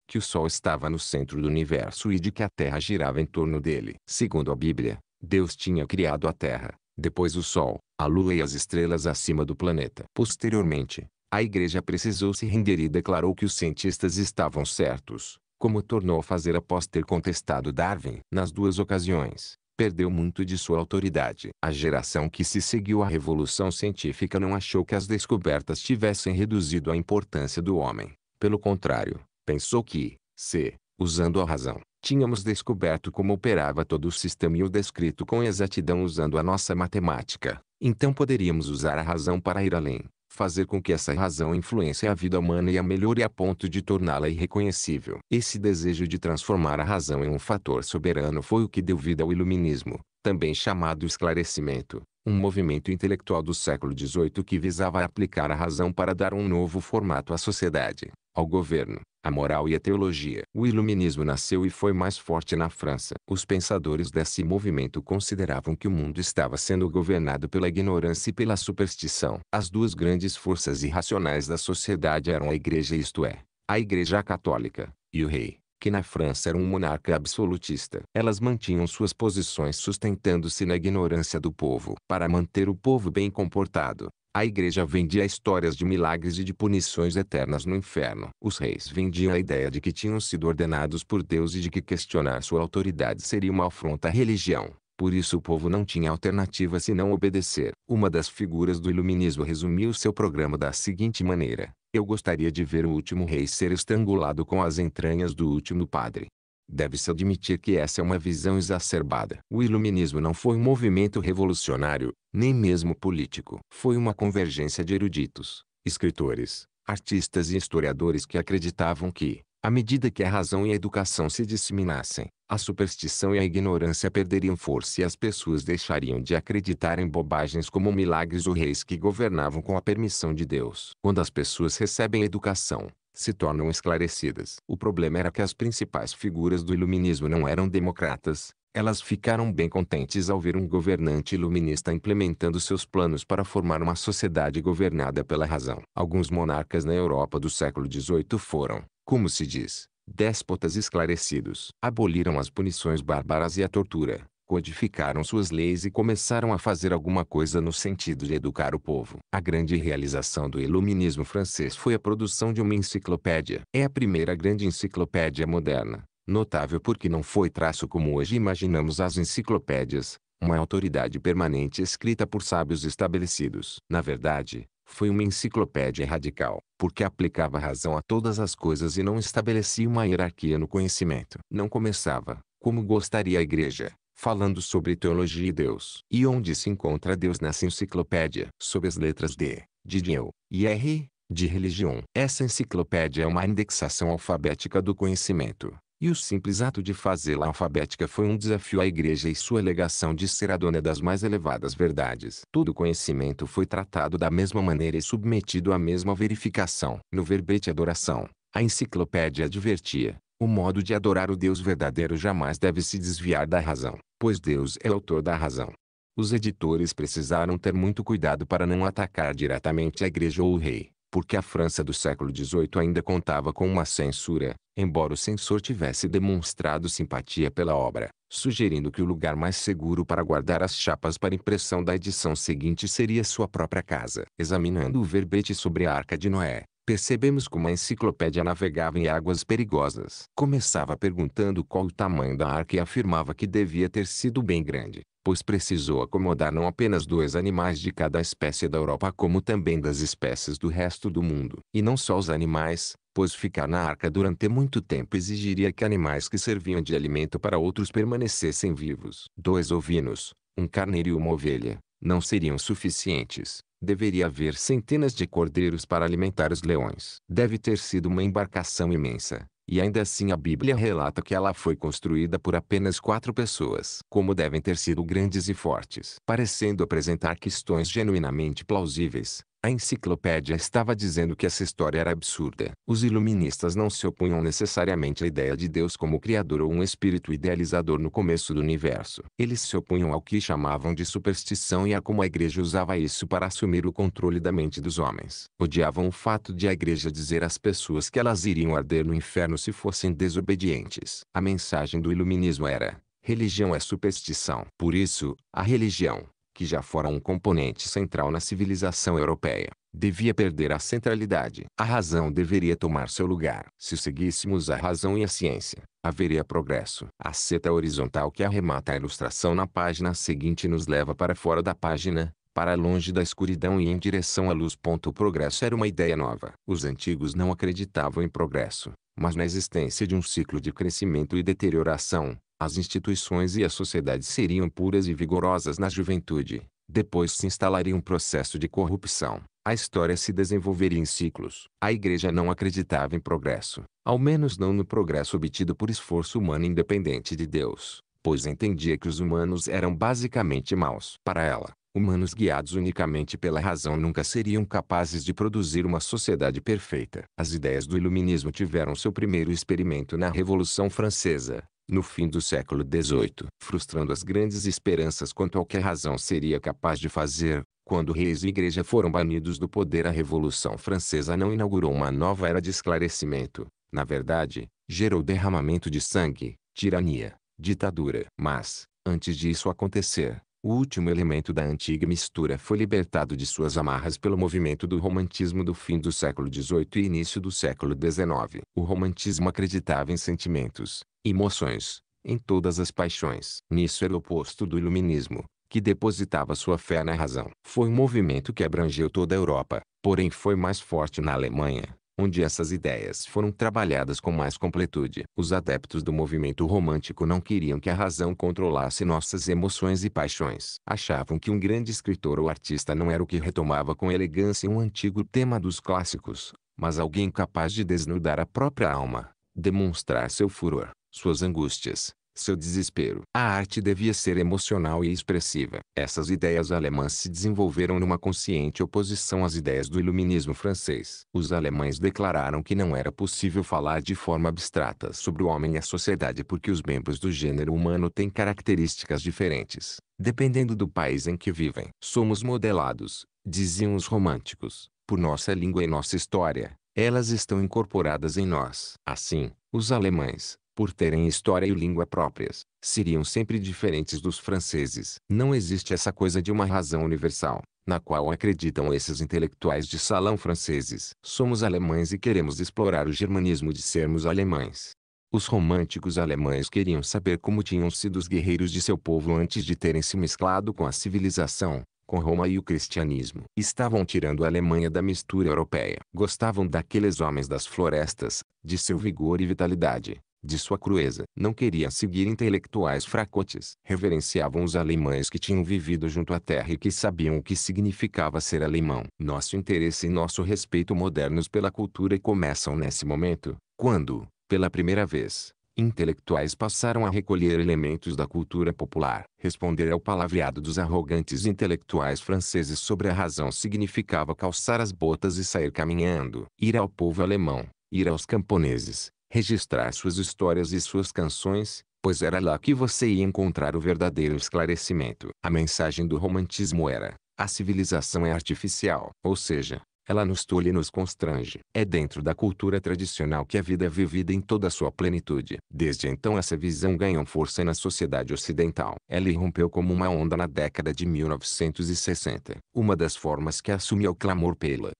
que o Sol estava no centro do universo e de que a Terra girava em torno dele. Segundo a Bíblia, Deus tinha criado a Terra, depois o Sol, a lua e as estrelas acima do planeta. Posteriormente, a igreja precisou se render e declarou que os cientistas estavam certos, como tornou a fazer após ter contestado Darwin. Nas duas ocasiões, perdeu muito de sua autoridade. A geração que se seguiu à revolução científica não achou que as descobertas tivessem reduzido a importância do homem. Pelo contrário, pensou que, se, usando a razão, tínhamos descoberto como operava todo o sistema e o descrito com exatidão usando a nossa matemática. Então poderíamos usar a razão para ir além, fazer com que essa razão influência a vida humana e a melhore a ponto de torná-la irreconhecível. Esse desejo de transformar a razão em um fator soberano foi o que deu vida ao iluminismo, também chamado esclarecimento, um movimento intelectual do século XVIII que visava aplicar a razão para dar um novo formato à sociedade, ao governo, à moral e à teologia. O iluminismo nasceu e foi mais forte na França. Os pensadores desse movimento consideravam que o mundo estava sendo governado pela ignorância e pela superstição. As duas grandes forças irracionais da sociedade eram a igreja isto é, a igreja católica, e o rei que na França era um monarca absolutista. Elas mantinham suas posições sustentando-se na ignorância do povo. Para manter o povo bem comportado, a igreja vendia histórias de milagres e de punições eternas no inferno. Os reis vendiam a ideia de que tinham sido ordenados por Deus e de que questionar sua autoridade seria uma afronta à religião. Por isso o povo não tinha alternativa senão obedecer. Uma das figuras do iluminismo resumiu seu programa da seguinte maneira. Eu gostaria de ver o último rei ser estrangulado com as entranhas do último padre. Deve-se admitir que essa é uma visão exacerbada. O iluminismo não foi um movimento revolucionário, nem mesmo político. Foi uma convergência de eruditos, escritores, artistas e historiadores que acreditavam que, à medida que a razão e a educação se disseminassem, a superstição e a ignorância perderiam força e as pessoas deixariam de acreditar em bobagens como milagres ou reis que governavam com a permissão de Deus. Quando as pessoas recebem educação, se tornam esclarecidas. O problema era que as principais figuras do iluminismo não eram democratas, elas ficaram bem contentes ao ver um governante iluminista implementando seus planos para formar uma sociedade governada pela razão. Alguns monarcas na Europa do século XVIII foram, como se diz, déspotas esclarecidos, aboliram as punições bárbaras e a tortura, codificaram suas leis e começaram a fazer alguma coisa no sentido de educar o povo. A grande realização do iluminismo francês foi a produção de uma enciclopédia. É a primeira grande enciclopédia moderna, notável porque não foi traço como hoje imaginamos as enciclopédias, uma autoridade permanente escrita por sábios estabelecidos. Na verdade, foi uma enciclopédia radical, porque aplicava razão a todas as coisas e não estabelecia uma hierarquia no conhecimento. Não começava, como gostaria a igreja, falando sobre teologia e Deus. E onde se encontra Deus nessa enciclopédia? Sob as letras D, de Deus, e R, de religião. Essa enciclopédia é uma indexação alfabética do conhecimento, e o simples ato de fazê-la alfabética foi um desafio à igreja e sua alegação de ser a dona das mais elevadas verdades. Todo conhecimento foi tratado da mesma maneira e submetido à mesma verificação. No verbete adoração, a enciclopédia advertia, o modo de adorar o Deus verdadeiro jamais deve se desviar da razão, pois Deus é autor da razão. Os editores precisaram ter muito cuidado para não atacar diretamente a igreja ou o rei, porque a França do século XVIII ainda contava com uma censura, embora o censor tivesse demonstrado simpatia pela obra, sugerindo que o lugar mais seguro para guardar as chapas para impressão da edição seguinte seria sua própria casa. Examinando o verbete sobre a Arca de Noé, percebemos como a enciclopédia navegava em águas perigosas. Começava perguntando qual o tamanho da arca e afirmava que devia ter sido bem grande pois precisou acomodar não apenas dois animais de cada espécie da Europa como também das espécies do resto do mundo. E não só os animais, pois ficar na arca durante muito tempo exigiria que animais que serviam de alimento para outros permanecessem vivos. Dois ovinos, um carneiro e uma ovelha, não seriam suficientes. Deveria haver centenas de cordeiros para alimentar os leões. Deve ter sido uma embarcação imensa, e ainda assim a Bíblia relata que ela foi construída por apenas quatro pessoas. Como devem ter sido grandes e fortes, parecendo apresentar questões genuinamente plausíveis, a enciclopédia estava dizendo que essa história era absurda. Os iluministas não se opunham necessariamente à ideia de Deus como criador ou um espírito idealizador no começo do universo. Eles se opunham ao que chamavam de superstição e a como a igreja usava isso para assumir o controle da mente dos homens. Odiavam o fato de a igreja dizer às pessoas que elas iriam arder no inferno se fossem desobedientes. A mensagem do iluminismo era: religião é superstição. Por isso, a religião, que já fora um componente central na civilização europeia, devia perder a centralidade. A razão deveria tomar seu lugar. Se seguíssemos a razão e a ciência, haveria progresso. A seta horizontal que arremata a ilustração na página seguinte nos leva para fora da página, para longe da escuridão e em direção à luz. O progresso era uma ideia nova. Os antigos não acreditavam em progresso, mas na existência de um ciclo de crescimento e deterioração, as instituições e a sociedade seriam puras e vigorosas na juventude, depois se instalaria um processo de corrupção. A história se desenvolveria em ciclos. A igreja não acreditava em progresso, ao menos não no progresso obtido por esforço humano independente de Deus, pois entendia que os humanos eram basicamente maus. Para ela, humanos guiados unicamente pela razão nunca seriam capazes de produzir uma sociedade perfeita. As ideias do iluminismo tiveram seu primeiro experimento na Revolução Francesa, no fim do século XVIII, frustrando as grandes esperanças quanto ao que a razão seria capaz de fazer. Quando reis e igreja foram banidos do poder a Revolução Francesa não inaugurou uma nova era de esclarecimento. Na verdade, gerou derramamento de sangue, tirania, ditadura. Mas, antes disso acontecer, o último elemento da antiga mistura foi libertado de suas amarras pelo movimento do romantismo do fim do século XVIII e início do século XIX. O romantismo acreditava em sentimentos, emoções, em todas as paixões. Nisso era o oposto do iluminismo, que depositava sua fé na razão. Foi um movimento que abrangeu toda a Europa, porém foi mais forte na Alemanha, onde essas ideias foram trabalhadas com mais completude. Os adeptos do movimento romântico não queriam que a razão controlasse nossas emoções e paixões. Achavam que um grande escritor ou artista não era o que retomava com elegância um antigo tema dos clássicos, mas alguém capaz de desnudar a própria alma, demonstrar seu furor, suas angústias, seu desespero. A arte devia ser emocional e expressiva. Essas ideias alemãs se desenvolveram numa consciente oposição às ideias do iluminismo francês. Os alemães declararam que não era possível falar de forma abstrata sobre o homem e a sociedade porque os membros do gênero humano têm características diferentes, dependendo do país em que vivem. Somos modelados, diziam os românticos, por nossa língua e nossa história. Elas estão incorporadas em nós. Assim, os alemães, por terem história e língua próprias, seriam sempre diferentes dos franceses. Não existe essa coisa de uma razão universal, na qual acreditam esses intelectuais de salão franceses. Somos alemães e queremos explorar o germanismo de sermos alemães. Os românticos alemães queriam saber como tinham sido os guerreiros de seu povo antes de terem se mesclado com a civilização, com Roma e o cristianismo. Estavam tirando a Alemanha da mistura europeia. Gostavam daqueles homens das florestas, de seu vigor e vitalidade, de sua crueza. Não queria seguir intelectuais fracotes. Reverenciavam os alemães que tinham vivido junto à terra e que sabiam o que significava ser alemão. Nosso interesse e nosso respeito modernos pela cultura começam nesse momento, quando, pela primeira vez, intelectuais passaram a recolher elementos da cultura popular. Responder ao palavreado dos arrogantes intelectuais franceses sobre a razão significava calçar as botas e sair caminhando. Ir ao povo alemão, ir aos camponeses, registrar suas histórias e suas canções, pois era lá que você ia encontrar o verdadeiro esclarecimento. A mensagem do romantismo era: a civilização é artificial, ou seja, ela nos tolhe e nos constrange. É dentro da cultura tradicional que a vida é vivida em toda a sua plenitude. Desde então essa visão ganhou força na sociedade ocidental. Ela irrompeu como uma onda na década de 1960. Uma das formas que assume é o clamor pela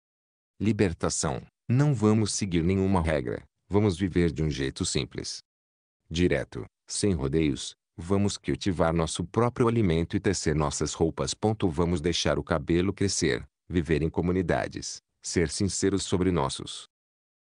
libertação. Não vamos seguir nenhuma regra. Vamos viver de um jeito simples. Direto, sem rodeios, vamos cultivar nosso próprio alimento e tecer nossas roupas. Ponto. Vamos deixar o cabelo crescer, viver em comunidades, ser sinceros sobre nossos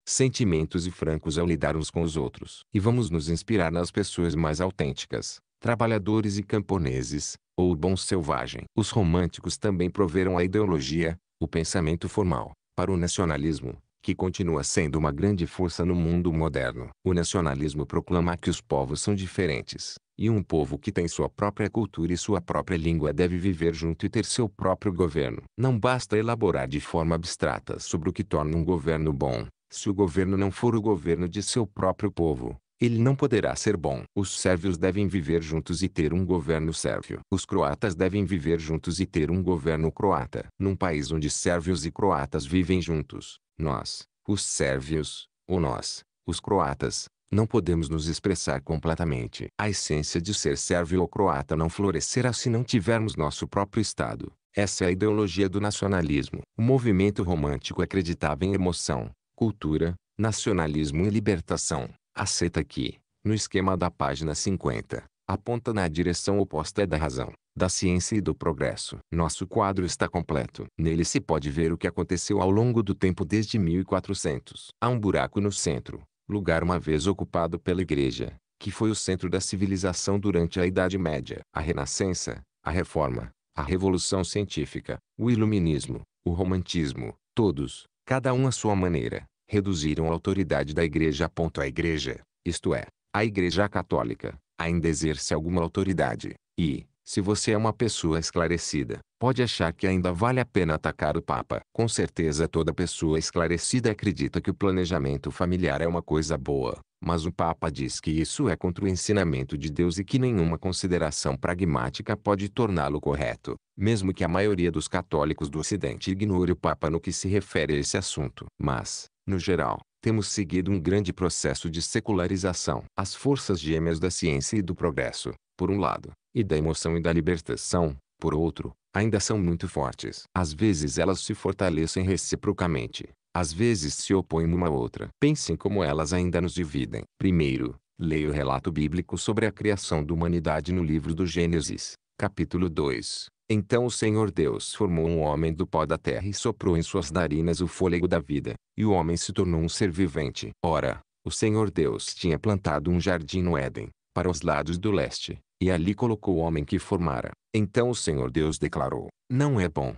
sentimentos e francos ao lidar uns com os outros. E vamos nos inspirar nas pessoas mais autênticas, trabalhadores e camponeses, ou o bom selvagem. Os românticos também proveram a ideologia, o pensamento formal, para o nacionalismo, que continua sendo uma grande força no mundo moderno. O nacionalismo proclama que os povos são diferentes, e um povo que tem sua própria cultura e sua própria língua deve viver junto e ter seu próprio governo. Não basta elaborar de forma abstrata sobre o que torna um governo bom, se o governo não for o governo de seu próprio povo, ele não poderá ser bom. Os sérvios devem viver juntos e ter um governo sérvio. Os croatas devem viver juntos e ter um governo croata. Num país onde sérvios e croatas vivem juntos, nós, os sérvios, ou nós, os croatas, não podemos nos expressar completamente. A essência de ser sérvio ou croata não florescerá se não tivermos nosso próprio Estado. Essa é a ideologia do nacionalismo. O movimento romântico acreditava em emoção, cultura, nacionalismo e libertação. Aceita que, no esquema da página 50, aponta na direção oposta da razão da ciência e do progresso. Nosso quadro está completo. Nele se pode ver o que aconteceu ao longo do tempo desde 1400. Há um buraco no centro, lugar uma vez ocupado pela igreja, que foi o centro da civilização durante a Idade Média. A Renascença, a Reforma, a Revolução Científica, o Iluminismo, o Romantismo, todos, cada um à sua maneira, reduziram a autoridade da igreja a ponto à igreja, isto é, a igreja católica, ainda exerce alguma autoridade, e, se você é uma pessoa esclarecida, pode achar que ainda vale a pena atacar o Papa. Com certeza toda pessoa esclarecida acredita que o planejamento familiar é uma coisa boa, mas o Papa diz que isso é contra o ensinamento de Deus e que nenhuma consideração pragmática pode torná-lo correto, mesmo que a maioria dos católicos do Ocidente ignore o Papa no que se refere a esse assunto. Mas, no geral, temos seguido um grande processo de secularização. As forças gêmeas da ciência e do progresso, por um lado, e da emoção e da libertação, por outro, ainda são muito fortes. Às vezes elas se fortalecem reciprocamente, às vezes se opõem uma à outra. Pensem como elas ainda nos dividem. Primeiro, leia o relato bíblico sobre a criação da humanidade no livro do Gênesis, capítulo 2. Então o Senhor Deus formou um homem do pó da terra e soprou em suas narinas o fôlego da vida, e o homem se tornou um ser vivente. Ora, o Senhor Deus tinha plantado um jardim no Éden, para os lados do leste, e ali colocou o homem que formara. Então o Senhor Deus declarou: Não é bom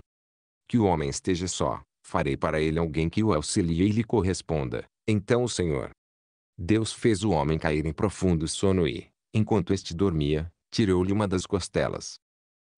que o homem esteja só. Farei para ele alguém que o auxilie e lhe corresponda. Então o Senhor Deus fez o homem cair em profundo sono e, enquanto este dormia, tirou-lhe uma das costelas.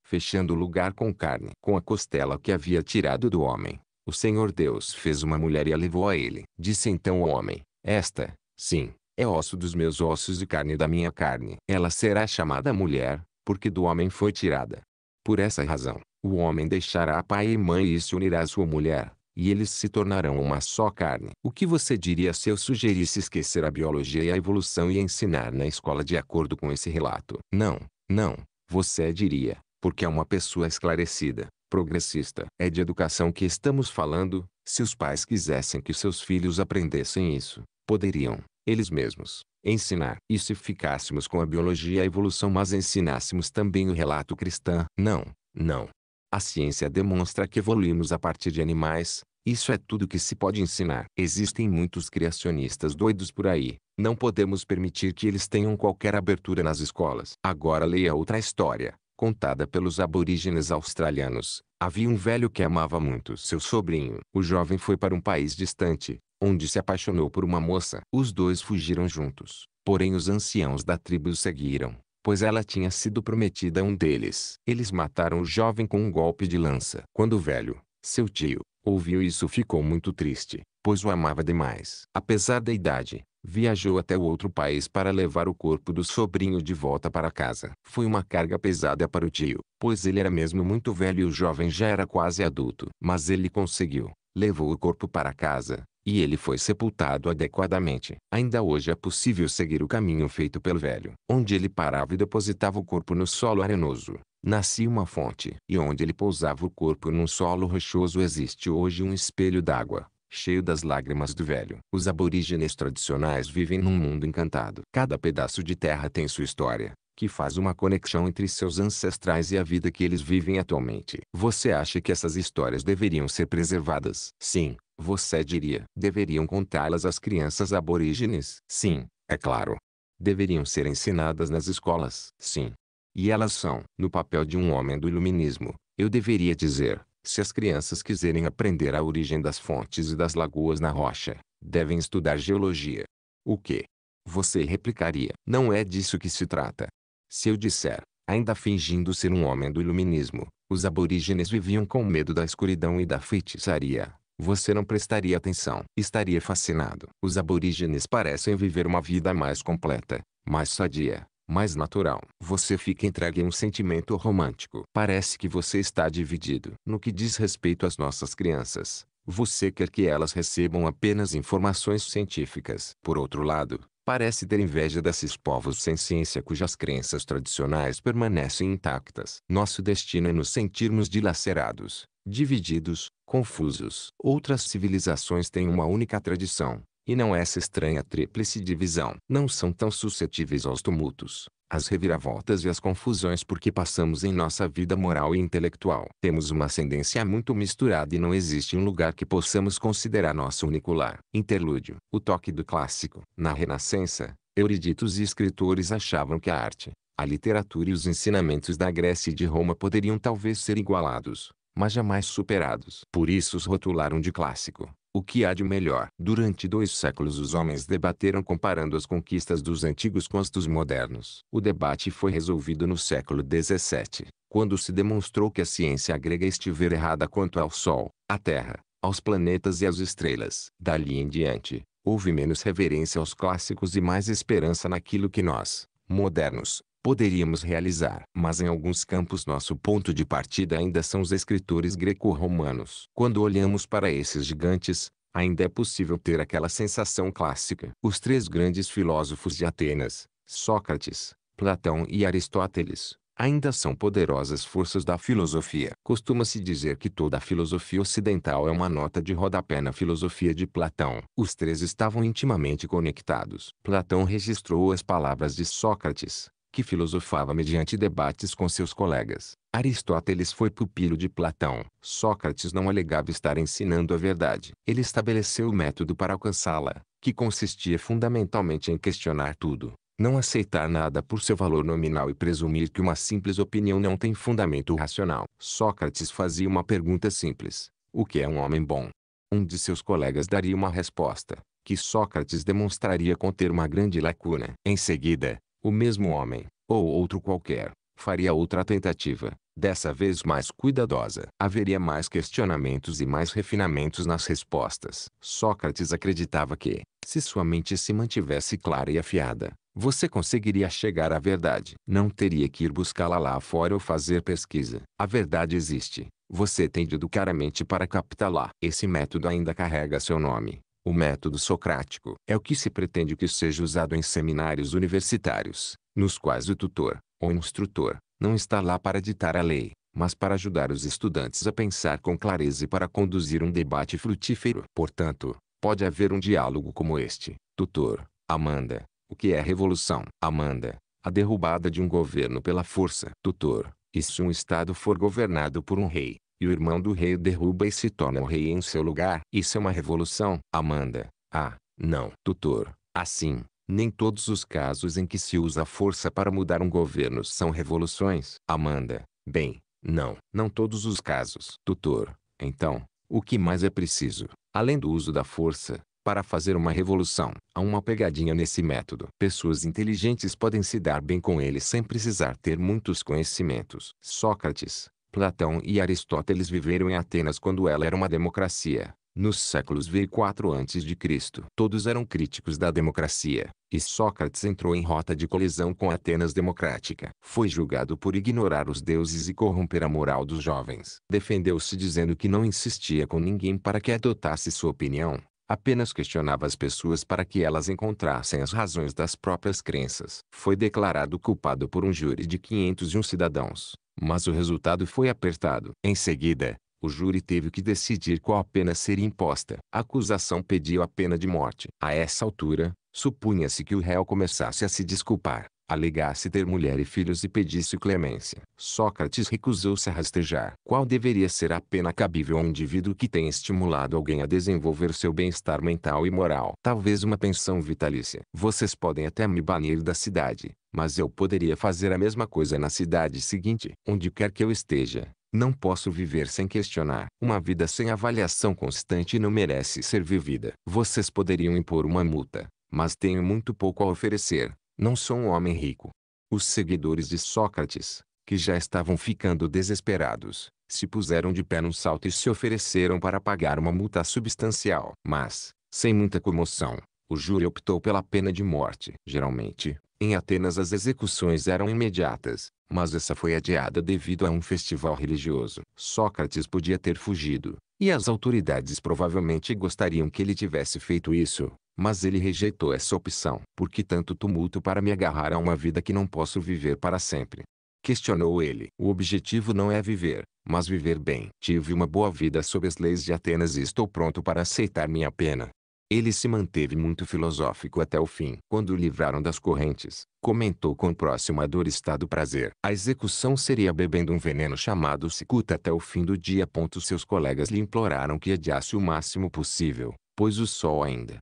Fechando o lugar com carne, com a costela que havia tirado do homem, o Senhor Deus fez uma mulher e a levou a ele. Disse então o homem: Esta, sim, é osso dos meus ossos e carne da minha carne. Ela será chamada mulher, porque do homem foi tirada. Por essa razão, o homem deixará pai e mãe e se unirá à sua mulher, e eles se tornarão uma só carne. O que você diria se eu sugerisse esquecer a biologia e a evolução e ensinar na escola de acordo com esse relato? Não, não, você diria, porque é uma pessoa esclarecida, progressista. É de educação que estamos falando, se os pais quisessem que seus filhos aprendessem isso, poderiam, eles mesmos, ensinar. E se ficássemos com a biologia e a evolução mas ensinássemos também o relato cristão Não, não. A ciência demonstra que evoluímos a partir de animais, isso é tudo que se pode ensinar. Existem muitos criacionistas doidos por aí. Não podemos permitir que eles tenham qualquer abertura nas escolas. Agora leia outra história, contada pelos aborígenes australianos. Havia um velho que amava muito seu sobrinho. O jovem foi para um país distante, onde se apaixonou por uma moça. Os dois fugiram juntos, porém os anciãos da tribo o seguiram, pois ela tinha sido prometida a um deles. Eles mataram o jovem com um golpe de lança. Quando o velho, seu tio, ouviu isso ficou muito triste, pois o amava demais. Apesar da idade, viajou até o outro país para levar o corpo do sobrinho de volta para casa. Foi uma carga pesada para o tio, pois ele era mesmo muito velho e o jovem já era quase adulto. Mas ele conseguiu, levou o corpo para casa, e ele foi sepultado adequadamente. Ainda hoje é possível seguir o caminho feito pelo velho, onde ele parava e depositava o corpo no solo arenoso. Nascia uma fonte, e onde ele pousava o corpo num solo rochoso existe hoje um espelho d'água, cheio das lágrimas do velho. Os aborígenes tradicionais vivem num mundo encantado. Cada pedaço de terra tem sua história, que faz uma conexão entre seus ancestrais e a vida que eles vivem atualmente. Você acha que essas histórias deveriam ser preservadas? Sim, você diria. Deveriam contá-las às crianças aborígenes? Sim, é claro. Deveriam ser ensinadas nas escolas? Sim. E elas são. No papel de um homem do iluminismo, eu deveria dizer, se as crianças quiserem aprender a origem das fontes e das lagoas na rocha, devem estudar geologia. O que? Você replicaria. Não é disso que se trata. Se eu disser, ainda fingindo ser um homem do iluminismo, os aborígenes viviam com medo da escuridão e da feitiçaria. Você não prestaria atenção. Estaria fascinado. Os aborígenes parecem viver uma vida mais completa, mais sadia, mais natural. Você fica entregue a um sentimento romântico. Parece que você está dividido. No que diz respeito às nossas crianças, você quer que elas recebam apenas informações científicas. Por outro lado, parece ter inveja desses povos sem ciência cujas crenças tradicionais permanecem intactas. Nosso destino é nos sentirmos dilacerados, divididos, confusos. Outras civilizações têm uma única tradição, e não essa estranha tríplice divisão. Não são tão suscetíveis aos tumultos, as reviravoltas e as confusões por que passamos em nossa vida moral e intelectual. Temos uma ascendência muito misturada e não existe um lugar que possamos considerar nosso único lar. Interlúdio. O toque do clássico. Na Renascença, eruditos e escritores achavam que a arte, a literatura e os ensinamentos da Grécia e de Roma poderiam talvez ser igualados, mas jamais superados. Por isso os rotularam de clássico. O que há de melhor? Durante dois séculos os homens debateram comparando as conquistas dos antigos com as dos modernos. O debate foi resolvido no século XVII, quando se demonstrou que a ciência grega estiver errada quanto ao Sol, à Terra, aos planetas e às estrelas. Dali em diante, houve menos reverência aos clássicos e mais esperança naquilo que nós, modernos, poderíamos realizar. Mas em alguns campos nosso ponto de partida ainda são os escritores greco-romanos. Quando olhamos para esses gigantes, ainda é possível ter aquela sensação clássica. Os três grandes filósofos de Atenas, Sócrates, Platão e Aristóteles, ainda são poderosas forças da filosofia. Costuma-se dizer que toda a filosofia ocidental é uma nota de rodapé na filosofia de Platão. Os três estavam intimamente conectados. Platão registrou as palavras de Sócrates, que filosofava mediante debates com seus colegas. Aristóteles foi pupilo de Platão. Sócrates não alegava estar ensinando a verdade. Ele estabeleceu o método para alcançá-la, que consistia fundamentalmente em questionar tudo, não aceitar nada por seu valor nominal e presumir que uma simples opinião não tem fundamento racional. Sócrates fazia uma pergunta simples: O que é um homem bom? Um de seus colegas daria uma resposta, que Sócrates demonstraria conter uma grande lacuna. Em seguida, o mesmo homem, ou outro qualquer, faria outra tentativa, dessa vez mais cuidadosa. Haveria mais questionamentos e mais refinamentos nas respostas. Sócrates acreditava que, se sua mente se mantivesse clara e afiada, você conseguiria chegar à verdade. Não teria que ir buscá-la lá fora ou fazer pesquisa. A verdade existe. Você tem de educar a mente para captá-la. Esse método ainda carrega seu nome. O método socrático é o que se pretende que seja usado em seminários universitários, nos quais o tutor, ou instrutor, não está lá para ditar a lei, mas para ajudar os estudantes a pensar com clareza e para conduzir um debate frutífero. Portanto, pode haver um diálogo como este: Tutor, Amanda, o que é revolução? Amanda, a derrubada de um governo pela força. Tutor, e se um Estado for governado por um rei, e o irmão do rei o derruba e se torna o rei em seu lugar. Isso é uma revolução. Amanda. Ah, não. Tutor. Assim, nem todos os casos em que se usa a força para mudar um governo são revoluções. Amanda. Bem, não. Não todos os casos. Tutor. Então, o que mais é preciso, além do uso da força, para fazer uma revolução. Há uma pegadinha nesse método. Pessoas inteligentes podem se dar bem com ele sem precisar ter muitos conhecimentos. Sócrates, Platão e Aristóteles viveram em Atenas quando ela era uma democracia, nos séculos V e IV a.C. Todos eram críticos da democracia, e Sócrates entrou em rota de colisão com Atenas democrática. Foi julgado por ignorar os deuses e corromper a moral dos jovens. Defendeu-se dizendo que não insistia com ninguém para que adotasse sua opinião, apenas questionava as pessoas para que elas encontrassem as razões das próprias crenças. Foi declarado culpado por um júri de 501 cidadãos. Mas o resultado foi apertado. Em seguida, o júri teve que decidir qual a pena seria imposta. A acusação pediu a pena de morte. A essa altura, supunha-se que o réu começasse a se desculpar alegasse ter mulher e filhos e pedisse clemência. Sócrates recusou-se a rastejar. Qual deveria ser a pena cabível a um indivíduo que tem estimulado alguém a desenvolver seu bem-estar mental e moral? Talvez uma pensão vitalícia. Vocês podem até me banir da cidade, mas eu poderia fazer a mesma coisa na cidade seguinte. Onde quer que eu esteja, não posso viver sem questionar. Uma vida sem avaliação constante não merece ser vivida. Vocês poderiam impor uma multa, mas tenho muito pouco a oferecer. Não sou um homem rico. Os seguidores de Sócrates, que já estavam ficando desesperados, se puseram de pé num salto e se ofereceram para pagar uma multa substancial. Mas, sem muita comoção, o júri optou pela pena de morte. Geralmente, em Atenas as execuções eram imediatas, mas essa foi adiada devido a um festival religioso. Sócrates podia ter fugido, e as autoridades provavelmente gostariam que ele tivesse feito isso, mas ele rejeitou essa opção. Por que tanto tumulto para me agarrar a uma vida que não posso viver para sempre? Questionou ele. O objetivo não é viver, mas viver bem. Tive uma boa vida sob as leis de Atenas e estou pronto para aceitar minha pena. Ele se manteve muito filosófico até o fim. Quando o livraram das correntes, comentou com próximo a dor está do prazer. A execução seria bebendo um veneno chamado cicuta até o fim do dia. Seus colegas lhe imploraram que adiasse o máximo possível, pois o sol ainda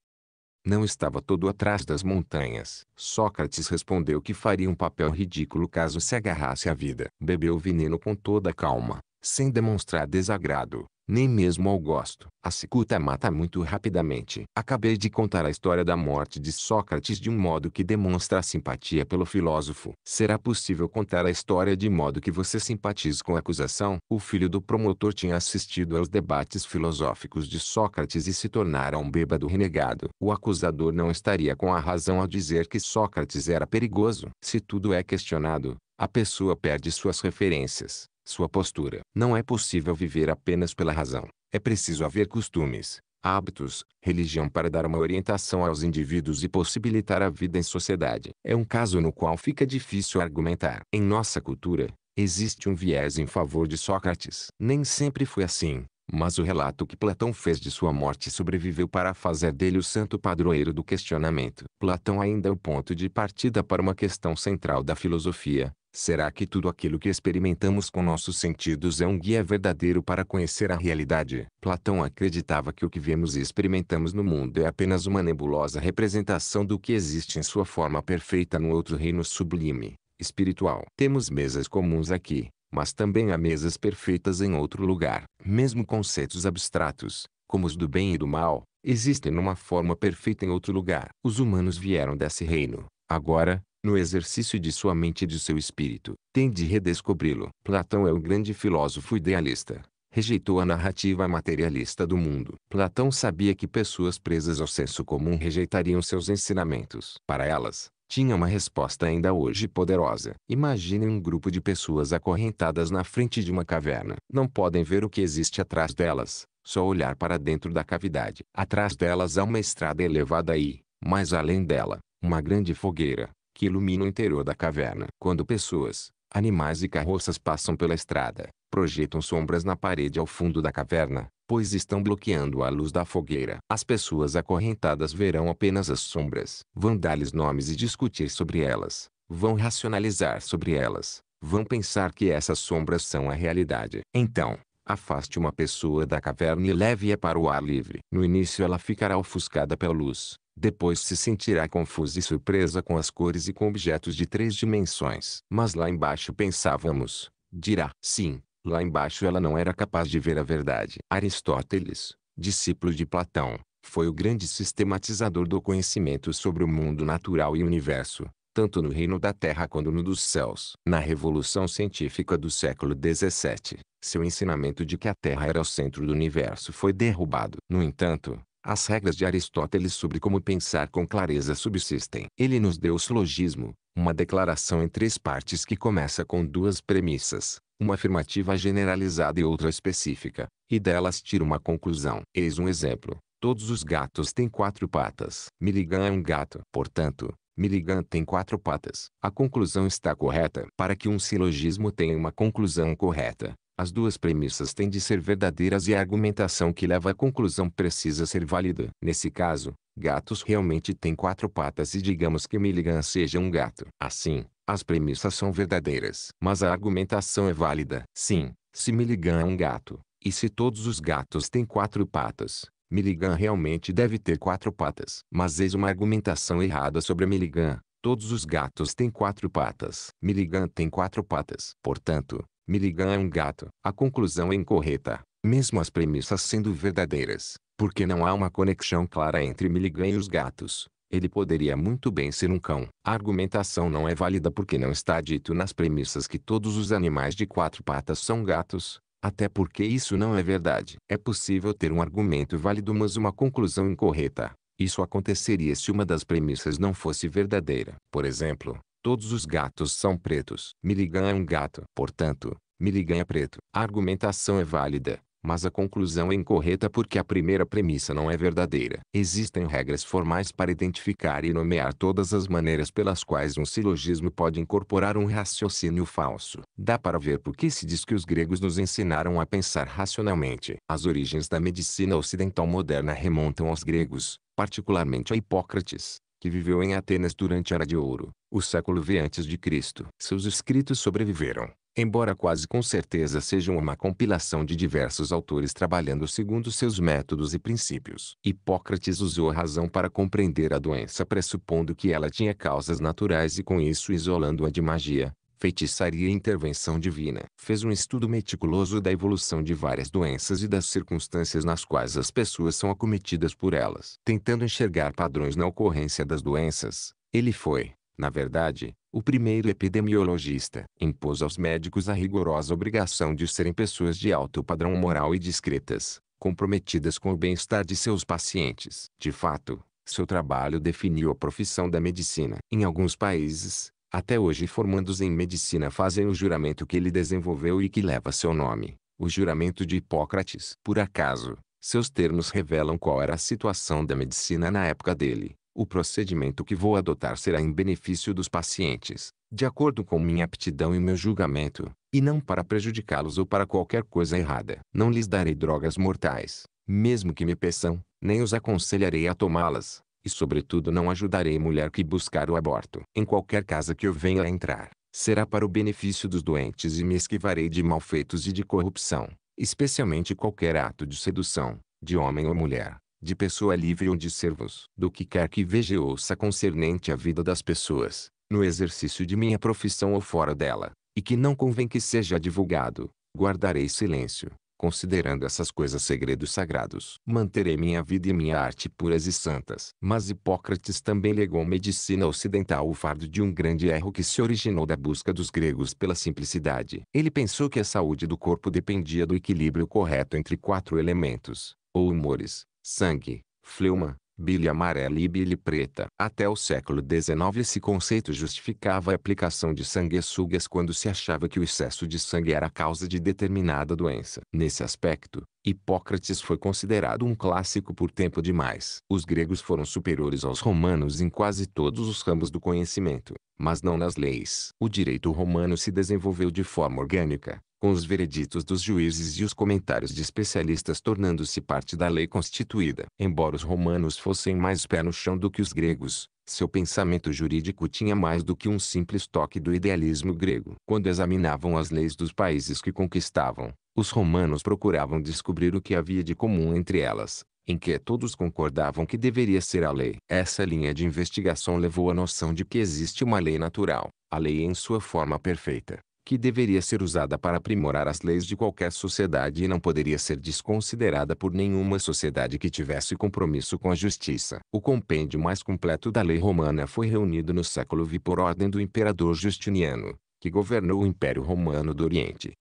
não estava todo atrás das montanhas. Sócrates respondeu que faria um papel ridículo caso se agarrasse à vida. Bebeu o veneno com toda a calma, sem demonstrar desagrado, nem mesmo ao gosto. A cicuta mata muito rapidamente. Acabei de contar a história da morte de Sócrates de um modo que demonstra simpatia pelo filósofo. Será possível contar a história de modo que você simpatize com a acusação? O filho do promotor tinha assistido aos debates filosóficos de Sócrates e se tornara um bêbado renegado. O acusador não estaria com a razão ao dizer que Sócrates era perigoso. Se tudo é questionado, a pessoa perde suas referências sua postura. Não é possível viver apenas pela razão. É preciso haver costumes, hábitos, religião para dar uma orientação aos indivíduos e possibilitar a vida em sociedade. É um caso no qual fica difícil argumentar. Em nossa cultura, existe um viés em favor de Sócrates. Nem sempre foi assim, mas o relato que Platão fez de sua morte sobreviveu para fazer dele o santo padroeiro do questionamento. Platão ainda é o ponto de partida para uma questão central da filosofia, Será que tudo aquilo que experimentamos com nossos sentidos é um guia verdadeiro para conhecer a realidade? Platão acreditava que o que vemos e experimentamos no mundo é apenas uma nebulosa representação do que existe em sua forma perfeita no outro reino sublime, espiritual. Temos mesas comuns aqui, mas também há mesas perfeitas em outro lugar. Mesmo conceitos abstratos, como os do bem e do mal, existem numa forma perfeita em outro lugar. Os humanos vieram desse reino. Agora, no exercício de sua mente e de seu espírito, tem de redescobri-lo. Platão é um grande filósofo idealista. Rejeitou a narrativa materialista do mundo. Platão sabia que pessoas presas ao senso comum rejeitariam seus ensinamentos. Para elas, tinha uma resposta ainda hoje poderosa. Imagine um grupo de pessoas acorrentadas na frente de uma caverna. Não podem ver o que existe atrás delas, só olhar para dentro da cavidade. Atrás delas há uma estrada elevada e, mais além dela, uma grande fogueira que ilumina o interior da caverna. Quando pessoas, animais e carroças passam pela estrada, projetam sombras na parede ao fundo da caverna, pois estão bloqueando a luz da fogueira. As pessoas acorrentadas verão apenas as sombras, vão dar-lhes nomes e discutir sobre elas, vão racionalizar sobre elas, vão pensar que essas sombras são a realidade. Então, Afaste uma pessoa da caverna e leve-a para o ar livre. No início ela ficará ofuscada pela luz, depois se sentirá confusa e surpresa com as cores e com objetos de três dimensões. Mas lá embaixo pensávamos, dirá. Sim, lá embaixo ela não era capaz de ver a verdade. Aristóteles, discípulo de Platão, foi o grande sistematizador do conhecimento sobre o mundo natural e universo, tanto no reino da terra quanto no dos céus. Na revolução científica do século XVII, seu ensinamento de que a Terra era o centro do universo foi derrubado. No entanto, as regras de Aristóteles sobre como pensar com clareza subsistem. Ele nos deu o silogismo, uma declaração em três partes que começa com duas premissas, uma afirmativa generalizada e outra específica, e delas tira uma conclusão. Eis um exemplo. Todos os gatos têm quatro patas. Milligan é um gato. Portanto, Milligan tem quatro patas. A conclusão está correta. Para que um silogismo tenha uma conclusão correta, as duas premissas têm de ser verdadeiras e a argumentação que leva à conclusão precisa ser válida. Nesse caso, gatos realmente têm quatro patas e digamos que Milligan seja um gato. Assim, as premissas são verdadeiras. Mas a argumentação é válida. Sim, se Milligan é um gato, e se todos os gatos têm quatro patas, Milligan realmente deve ter quatro patas. Mas eis uma argumentação errada sobre Milligan. Todos os gatos têm quatro patas. Milligan tem quatro patas. Portanto, Milligan é um gato. A conclusão é incorreta, mesmo as premissas sendo verdadeiras, porque não há uma conexão clara entre Milligan e os gatos. Ele poderia muito bem ser um cão. A argumentação não é válida porque não está dito nas premissas que todos os animais de quatro patas são gatos, até porque isso não é verdade. É possível ter um argumento válido mas uma conclusão incorreta. Isso aconteceria se uma das premissas não fosse verdadeira. Por exemplo, Todos os gatos são pretos. Milligan é um gato. Portanto, Milligan é preto. A argumentação é válida, mas a conclusão é incorreta porque a primeira premissa não é verdadeira. Existem regras formais para identificar e nomear todas as maneiras pelas quais um silogismo pode incorporar um raciocínio falso. Dá para ver por que se diz que os gregos nos ensinaram a pensar racionalmente. As origens da medicina ocidental moderna remontam aos gregos, particularmente a Hipócrates, que viveu em Atenas durante a Era de Ouro, o século V antes de Cristo. Seus escritos sobreviveram, embora quase com certeza sejam uma compilação de diversos autores trabalhando segundo seus métodos e princípios. Hipócrates usou a razão para compreender a doença pressupondo que ela tinha causas naturais e com isso isolando-a de magia, feitiçaria e intervenção divina. Fez um estudo meticuloso da evolução de várias doenças e das circunstâncias nas quais as pessoas são acometidas por elas. Tentando enxergar padrões na ocorrência das doenças, ele foi, na verdade, o primeiro epidemiologista impôs aos médicos a rigorosa obrigação de serem pessoas de alto padrão moral e discretas, comprometidas com o bem-estar de seus pacientes. De fato, seu trabalho definiu a profissão da medicina. Em alguns países, até hoje formandos em medicina fazem o juramento que ele desenvolveu e que leva seu nome, o juramento de Hipócrates. Por acaso, seus termos revelam qual era a situação da medicina na época dele. O procedimento que vou adotar será em benefício dos pacientes, de acordo com minha aptidão e meu julgamento, e não para prejudicá-los ou para qualquer coisa errada. Não lhes darei drogas mortais, mesmo que me peçam, nem os aconselharei a tomá-las, e sobretudo não ajudarei mulher que buscar o aborto. Em qualquer casa que eu venha a entrar, será para o benefício dos doentes e me esquivarei de malfeitos e de corrupção, especialmente qualquer ato de sedução, de homem ou mulher, de pessoa livre ou de servos, do que quer que veja e ouça concernente à vida das pessoas, no exercício de minha profissão ou fora dela, e que não convém que seja divulgado, guardarei silêncio, considerando essas coisas segredos sagrados. Manterei minha vida e minha arte puras e santas. Mas Hipócrates também legou à medicina ocidental o fardo de um grande erro que se originou da busca dos gregos pela simplicidade. Ele pensou que a saúde do corpo dependia do equilíbrio correto entre quatro elementos, ou humores, sangue, fleuma, bile amarela e bile preta. Até o século XIX esse conceito justificava a aplicação de sanguessugas quando se achava que o excesso de sangue era causa de determinada doença. Nesse aspecto, Hipócrates foi considerado um clássico por tempo demais. Os gregos foram superiores aos romanos em quase todos os ramos do conhecimento, mas não nas leis. O direito romano se desenvolveu de forma orgânica, com os vereditos dos juízes e os comentários de especialistas tornando-se parte da lei constituída. Embora os romanos fossem mais pé no chão do que os gregos, seu pensamento jurídico tinha mais do que um simples toque do idealismo grego. Quando examinavam as leis dos países que conquistavam, os romanos procuravam descobrir o que havia de comum entre elas, em que todos concordavam que deveria ser a lei. Essa linha de investigação levou à noção de que existe uma lei natural, a lei em sua forma perfeita, que deveria ser usada para aprimorar as leis de qualquer sociedade e não poderia ser desconsiderada por nenhuma sociedade que tivesse compromisso com a justiça. O compêndio mais completo da lei romana foi reunido no século V por ordem do imperador Justiniano, que governou o Império Romano do Oriente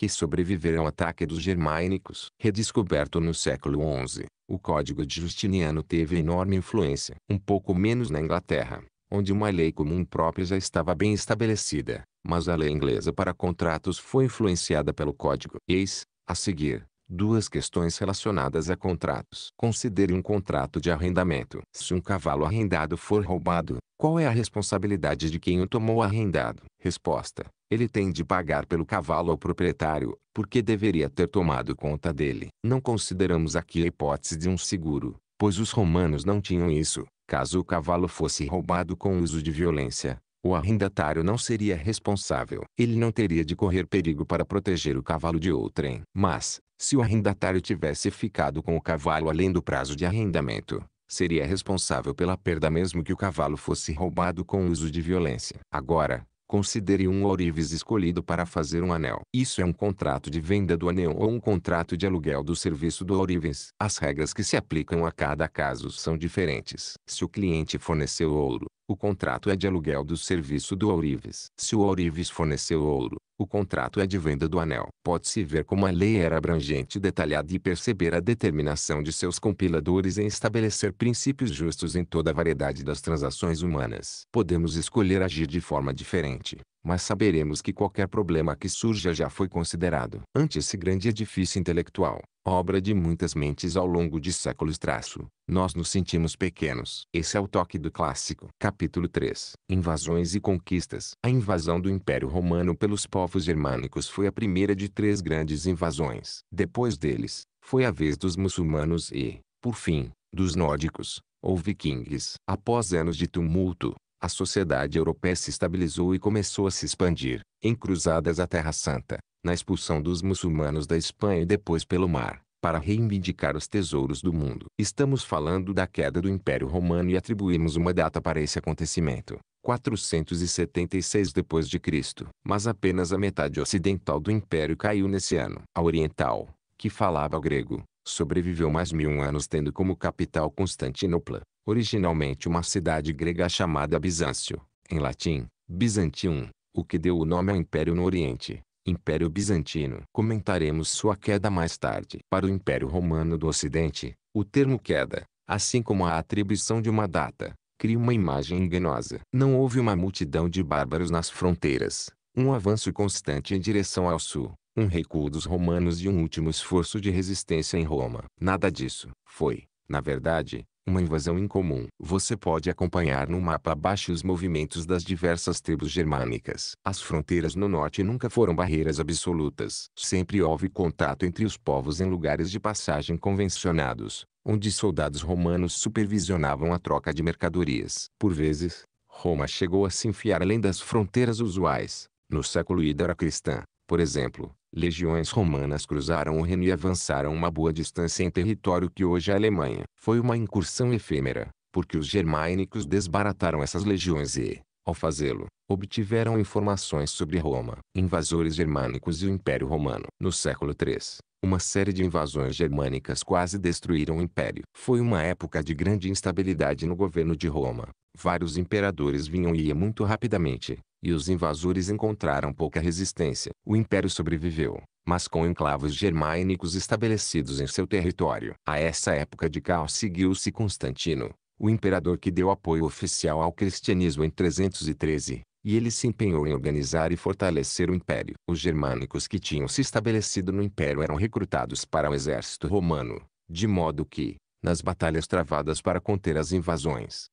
que sobreviveram ao ataque dos germânicos. Redescoberto no século XI, o Código de Justiniano teve enorme influência. Um pouco menos na Inglaterra, onde uma lei comum própria já estava bem estabelecida, mas a lei inglesa para contratos foi influenciada pelo Código. Eis, a seguir, Duas questões relacionadas a contratos. Considere um contrato de arrendamento. Se um cavalo arrendado for roubado, qual é a responsabilidade de quem o tomou arrendado? Resposta. Ele tem de pagar pelo cavalo ao proprietário, porque deveria ter tomado conta dele. Não consideramos aqui a hipótese de um seguro, pois os romanos não tinham isso. Caso o cavalo fosse roubado com uso de violência, o arrendatário não seria responsável. Ele não teria de correr perigo para proteger o cavalo de outrem. Mas, se o arrendatário tivesse ficado com o cavalo além do prazo de arrendamento, seria responsável pela perda mesmo que o cavalo fosse roubado com uso de violência. Agora, considere um ourives escolhido para fazer um anel. Isso é um contrato de venda do anel ou um contrato de aluguel do serviço do ourives. As regras que se aplicam a cada caso são diferentes. Se o cliente forneceu ouro, o contrato é de aluguel do serviço do ourives. Se o ourives forneceu ouro, o contrato é de venda do anel. Pode-se ver como a lei era abrangente e detalhada e perceber a determinação de seus compiladores em estabelecer princípios justos em toda a variedade das transações humanas. Podemos escolher agir de forma diferente, mas saberemos que qualquer problema que surja já foi considerado. Ante esse grande edifício intelectual, obra de muitas mentes ao longo de séculos traço, nós nos sentimos pequenos. Esse é o toque do clássico. Capítulo 3. Invasões e conquistas. A invasão do Império Romano pelos povos germânicos foi a primeira de três grandes invasões. Depois deles, foi a vez dos muçulmanos e, por fim, dos nórdicos, ou vikings. Após anos de tumulto, a sociedade europeia se estabilizou e começou a se expandir, em cruzadas à Terra Santa, na expulsão dos muçulmanos da Espanha e depois pelo mar, para reivindicar os tesouros do mundo. Estamos falando da queda do Império Romano e atribuímos uma data para esse acontecimento. 476 depois de Cristo, mas apenas a metade ocidental do império caiu nesse ano. A oriental, que falava grego, sobreviveu mais mil anos tendo como capital Constantinopla originalmente uma cidade grega chamada Bizâncio, em latim, Byzantium, o que deu o nome ao Império no Oriente, Império Bizantino. Comentaremos sua queda mais tarde. Para o Império Romano do Ocidente, o termo queda, assim como a atribuição de uma data, cria uma imagem enganosa. Não houve uma multidão de bárbaros nas fronteiras, um avanço constante em direção ao sul, um recuo dos romanos e um último esforço de resistência em Roma. Nada disso. Foi, na verdade, uma invasão incomum. Você pode acompanhar no mapa abaixo os movimentos das diversas tribos germânicas. As fronteiras no norte nunca foram barreiras absolutas. Sempre houve contato entre os povos em lugares de passagem convencionados, onde soldados romanos supervisionavam a troca de mercadorias. Por vezes, Roma chegou a se enfiar além das fronteiras usuais. No século Idara cristã, por exemplo, legiões romanas cruzaram o Reno e avançaram uma boa distância em território que hoje é a Alemanha. Foi uma incursão efêmera, porque os germânicos desbarataram essas legiões e, ao fazê-lo, obtiveram informações sobre Roma. Invasores germânicos e o Império Romano. No século III, uma série de invasões germânicas quase destruíram o império. Foi uma época de grande instabilidade no governo de Roma. Vários imperadores vinham e iam muito rapidamente, e os invasores encontraram pouca resistência. O império sobreviveu, mas com enclaves germânicos estabelecidos em seu território. A essa época de caos seguiu-se Constantino, o imperador que deu apoio oficial ao cristianismo em 313, e ele se empenhou em organizar e fortalecer o império. Os germânicos que tinham se estabelecido no império eram recrutados para o exército romano, de modo que, nas batalhas travadas para conter as invasões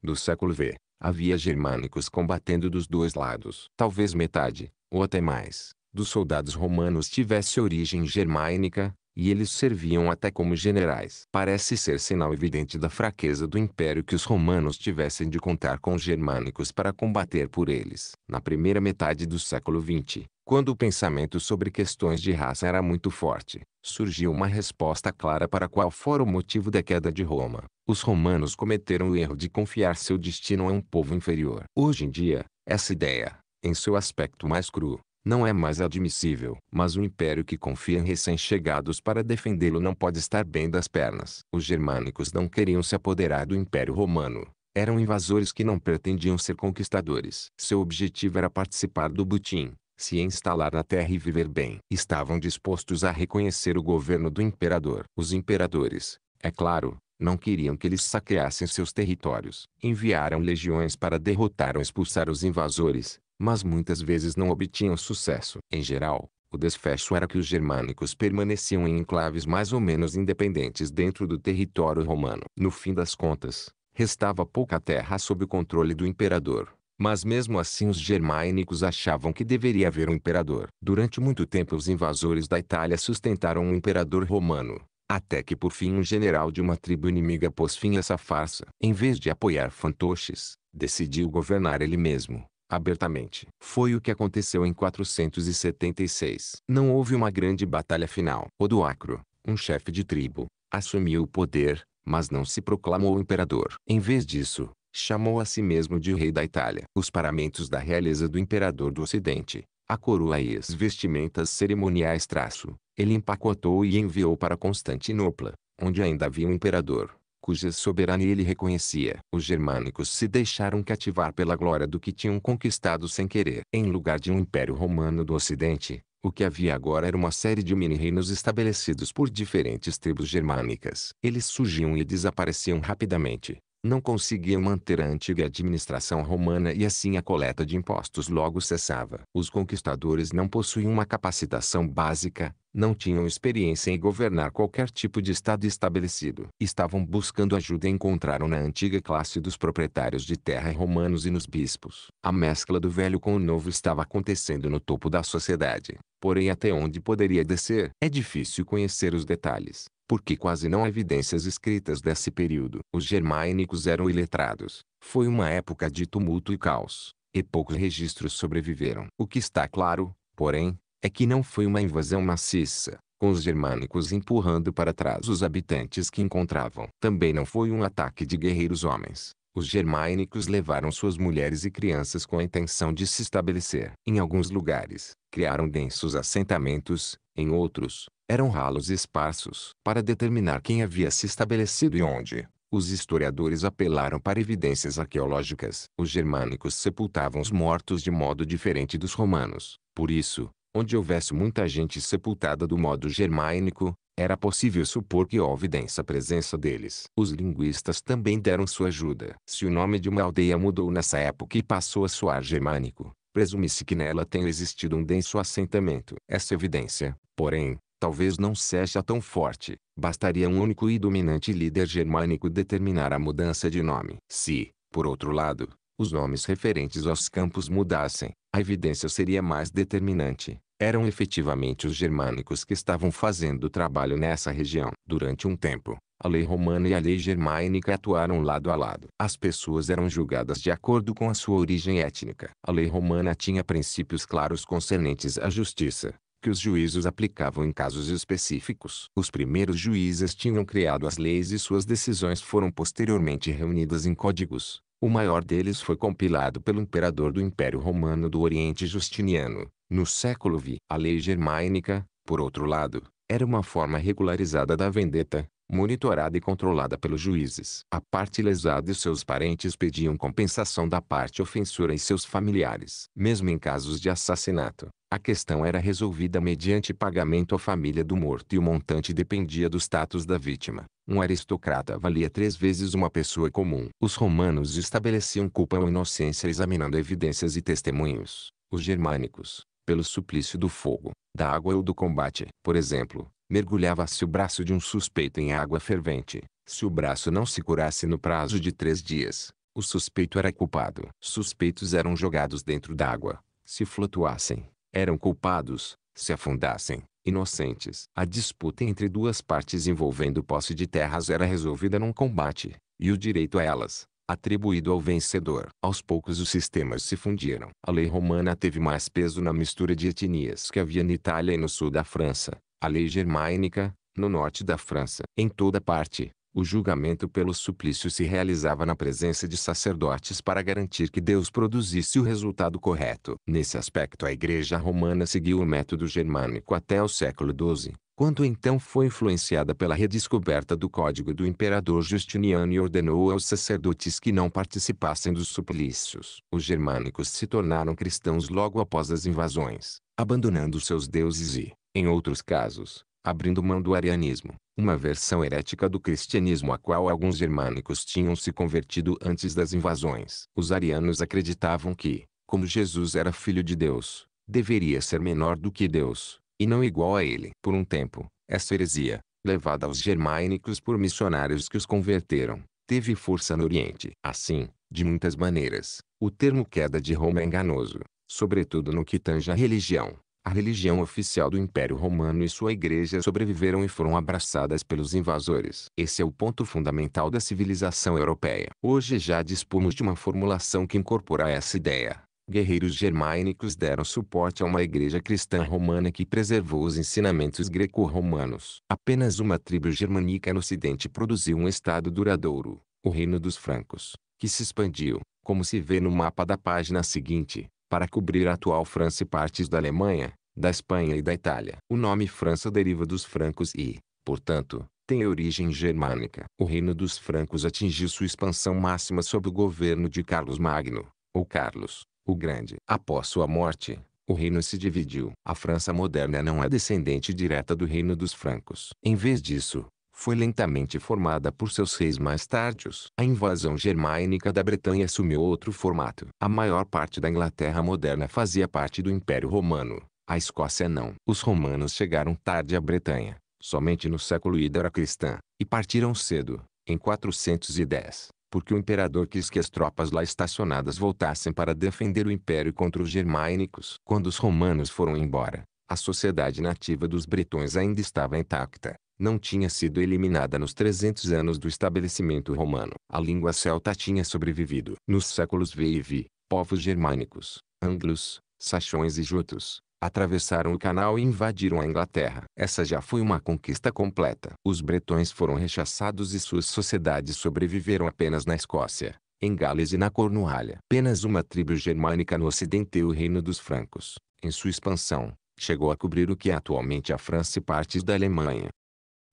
do século V, Havia germânicos combatendo dos dois lados. Talvez metade, ou até mais, dos soldados romanos tivesse origem germânica, e eles serviam até como generais. Parece ser sinal evidente da fraqueza do império que os romanos tivessem de contar com os germânicos para combater por eles. Na primeira metade do século XX, quando o pensamento sobre questões de raça era muito forte, surgiu uma resposta clara para qual fora o motivo da queda de Roma. Os romanos cometeram o erro de confiar seu destino a um povo inferior. Hoje em dia, essa ideia, em seu aspecto mais cru, não é mais admissível. Mas o império que confia em recém-chegados para defendê-lo não pode estar bem das pernas. Os germânicos não queriam se apoderar do império romano. Eram invasores que não pretendiam ser conquistadores. Seu objetivo era participar do butim se instalar na terra e viver bem. Estavam dispostos a reconhecer o governo do imperador. Os imperadores, é claro, não queriam que eles saqueassem seus territórios. Enviaram legiões para derrotar ou expulsar os invasores, mas muitas vezes não obtinham sucesso. Em geral, o desfecho era que os germânicos permaneciam em enclaves mais ou menos independentes dentro do território romano. No fim das contas, restava pouca terra sob o controle do imperador. Mas mesmo assim os germânicos achavam que deveria haver um imperador. Durante muito tempo os invasores da Itália sustentaram um imperador romano, até que por fim um general de uma tribo inimiga pôs fim a essa farsa. Em vez de apoiar fantoches, decidiu governar ele mesmo, abertamente. Foi o que aconteceu em 476. Não houve uma grande batalha final. Odoacro, um chefe de tribo, assumiu o poder, mas não se proclamou imperador. Em vez disso, chamou a si mesmo de rei da Itália. Os paramentos da realeza do imperador do ocidente, a coroa e as vestimentas cerimoniais traço, ele empacotou e enviou para Constantinopla, onde ainda havia um imperador, cuja soberania ele reconhecia. Os germânicos se deixaram cativar pela glória do que tinham conquistado sem querer. Em lugar de um império romano do ocidente, o que havia agora era uma série de mini-reinos estabelecidos por diferentes tribos germânicas. Eles surgiam e desapareciam rapidamente, não conseguia manter a antiga administração romana e assim a coleta de impostos logo cessava. Os conquistadores não possuíam uma capacitação básica, não tinham experiência em governar qualquer tipo de estado estabelecido. Estavam buscando ajuda e encontraram na antiga classe dos proprietários de terra romanos e nos bispos. A mescla do velho com o novo estava acontecendo no topo da sociedade, porém até onde poderia descer? É difícil conhecer os detalhes porque quase não há evidências escritas desse período. Os germânicos eram iletrados. Foi uma época de tumulto e caos, e poucos registros sobreviveram. O que está claro, porém, é que não foi uma invasão maciça, com os germânicos empurrando para trás os habitantes que encontravam. Também não foi um ataque de guerreiros homens. Os germânicos levaram suas mulheres e crianças com a intenção de se estabelecer. Em alguns lugares, criaram densos assentamentos, em outros, eram ralos esparsos. Para determinar quem havia se estabelecido e onde, os historiadores apelaram para evidências arqueológicas. Os germânicos sepultavam os mortos de modo diferente dos romanos. Por isso, onde houvesse muita gente sepultada do modo germânico, era possível supor que houve densa presença deles. Os linguistas também deram sua ajuda. Se o nome de uma aldeia mudou nessa época e passou a soar germânico, presume-se que nela tenha existido um denso assentamento. Essa evidência, porém, talvez não seja tão forte. Bastaria um único e dominante líder germânico determinar a mudança de nome. Se, por outro lado, os nomes referentes aos campos mudassem, a evidência seria mais determinante. Eram efetivamente os germânicos que estavam fazendo o trabalho nessa região. Durante um tempo, a lei romana e a lei germânica atuaram lado a lado. As pessoas eram julgadas de acordo com a sua origem étnica. A lei romana tinha princípios claros concernentes à justiça, que os juízos aplicavam em casos específicos. Os primeiros juízes tinham criado as leis e suas decisões foram posteriormente reunidas em códigos. O maior deles foi compilado pelo imperador do Império Romano do Oriente Justiniano, no século V. A lei germânica, por outro lado, era uma forma regularizada da vendeta, monitorada e controlada pelos juízes. A parte lesada e seus parentes pediam compensação da parte ofensora e seus familiares. Mesmo em casos de assassinato, a questão era resolvida mediante pagamento à família do morto e o montante dependia do status da vítima. Um aristocrata valia três vezes uma pessoa comum. Os romanos estabeleciam culpa ou inocência examinando evidências e testemunhos. Os germânicos, pelo suplício do fogo, da água ou do combate. Por exemplo, mergulhava-se o braço de um suspeito em água fervente. Se o braço não se curasse no prazo de três dias, o suspeito era culpado. Suspeitos eram jogados dentro d'água. Se flutuassem, eram culpados. Se afundassem, inocentes. A disputa entre duas partes envolvendo posse de terras era resolvida num combate, e o direito a elas, atribuído ao vencedor. Aos poucos os sistemas se fundiram. A lei romana teve mais peso na mistura de etnias que havia na Itália e no sul da França a lei germânica, no norte da França. Em toda parte, o julgamento pelo suplício se realizava na presença de sacerdotes para garantir que Deus produzisse o resultado correto. Nesse aspecto a Igreja Romana seguiu o método germânico até o século XII, quando então foi influenciada pela redescoberta do código do imperador Justiniano e ordenou aos sacerdotes que não participassem dos suplícios. Os germânicos se tornaram cristãos logo após as invasões, abandonando seus deuses e, em outros casos, abrindo mão do arianismo, uma versão herética do cristianismo a qual alguns germânicos tinham se convertido antes das invasões. Os arianos acreditavam que, como Jesus era filho de Deus, deveria ser menor do que Deus, e não igual a ele. Por um tempo, essa heresia, levada aos germânicos por missionários que os converteram, teve força no Oriente. Assim, de muitas maneiras, o termo queda de Roma é enganoso, sobretudo no que tange à religião. A religião oficial do Império Romano e sua igreja sobreviveram e foram abraçadas pelos invasores. Esse é o ponto fundamental da civilização europeia. Hoje já dispomos de uma formulação que incorpora essa ideia. Guerreiros germânicos deram suporte a uma igreja cristã romana que preservou os ensinamentos greco-romanos. Apenas uma tribo germânica no ocidente produziu um estado duradouro, o reino dos francos, que se expandiu, como se vê no mapa da página seguinte, para cobrir a atual França e partes da Alemanha, da Espanha e da Itália. O nome França deriva dos francos e, portanto, tem origem germânica. O reino dos francos atingiu sua expansão máxima sob o governo de Carlos Magno, ou Carlos, o Grande. Após sua morte, o reino se dividiu. A França moderna não é descendente direta do reino dos francos. Em vez disso, foi lentamente formada por seus reis mais tardios. A invasão germânica da Bretanha assumiu outro formato. A maior parte da Inglaterra moderna fazia parte do Império Romano, a Escócia não. Os romanos chegaram tarde à Bretanha, somente no século I era cristã, e partiram cedo, em 410, porque o imperador quis que as tropas lá estacionadas voltassem para defender o império contra os germânicos. Quando os romanos foram embora, a sociedade nativa dos bretões ainda estava intacta, não tinha sido eliminada nos 300 anos do estabelecimento romano. A língua celta tinha sobrevivido. Nos séculos V e V, povos germânicos, anglos, saxões e jutos, atravessaram o canal e invadiram a Inglaterra. Essa já foi uma conquista completa. Os bretões foram rechaçados e suas sociedades sobreviveram apenas na Escócia, em Gales e na Cornualha. Apenas uma tribo germânica no ocidente o reino dos francos, em sua expansão, chegou a cobrir o que é atualmente a França e partes da Alemanha.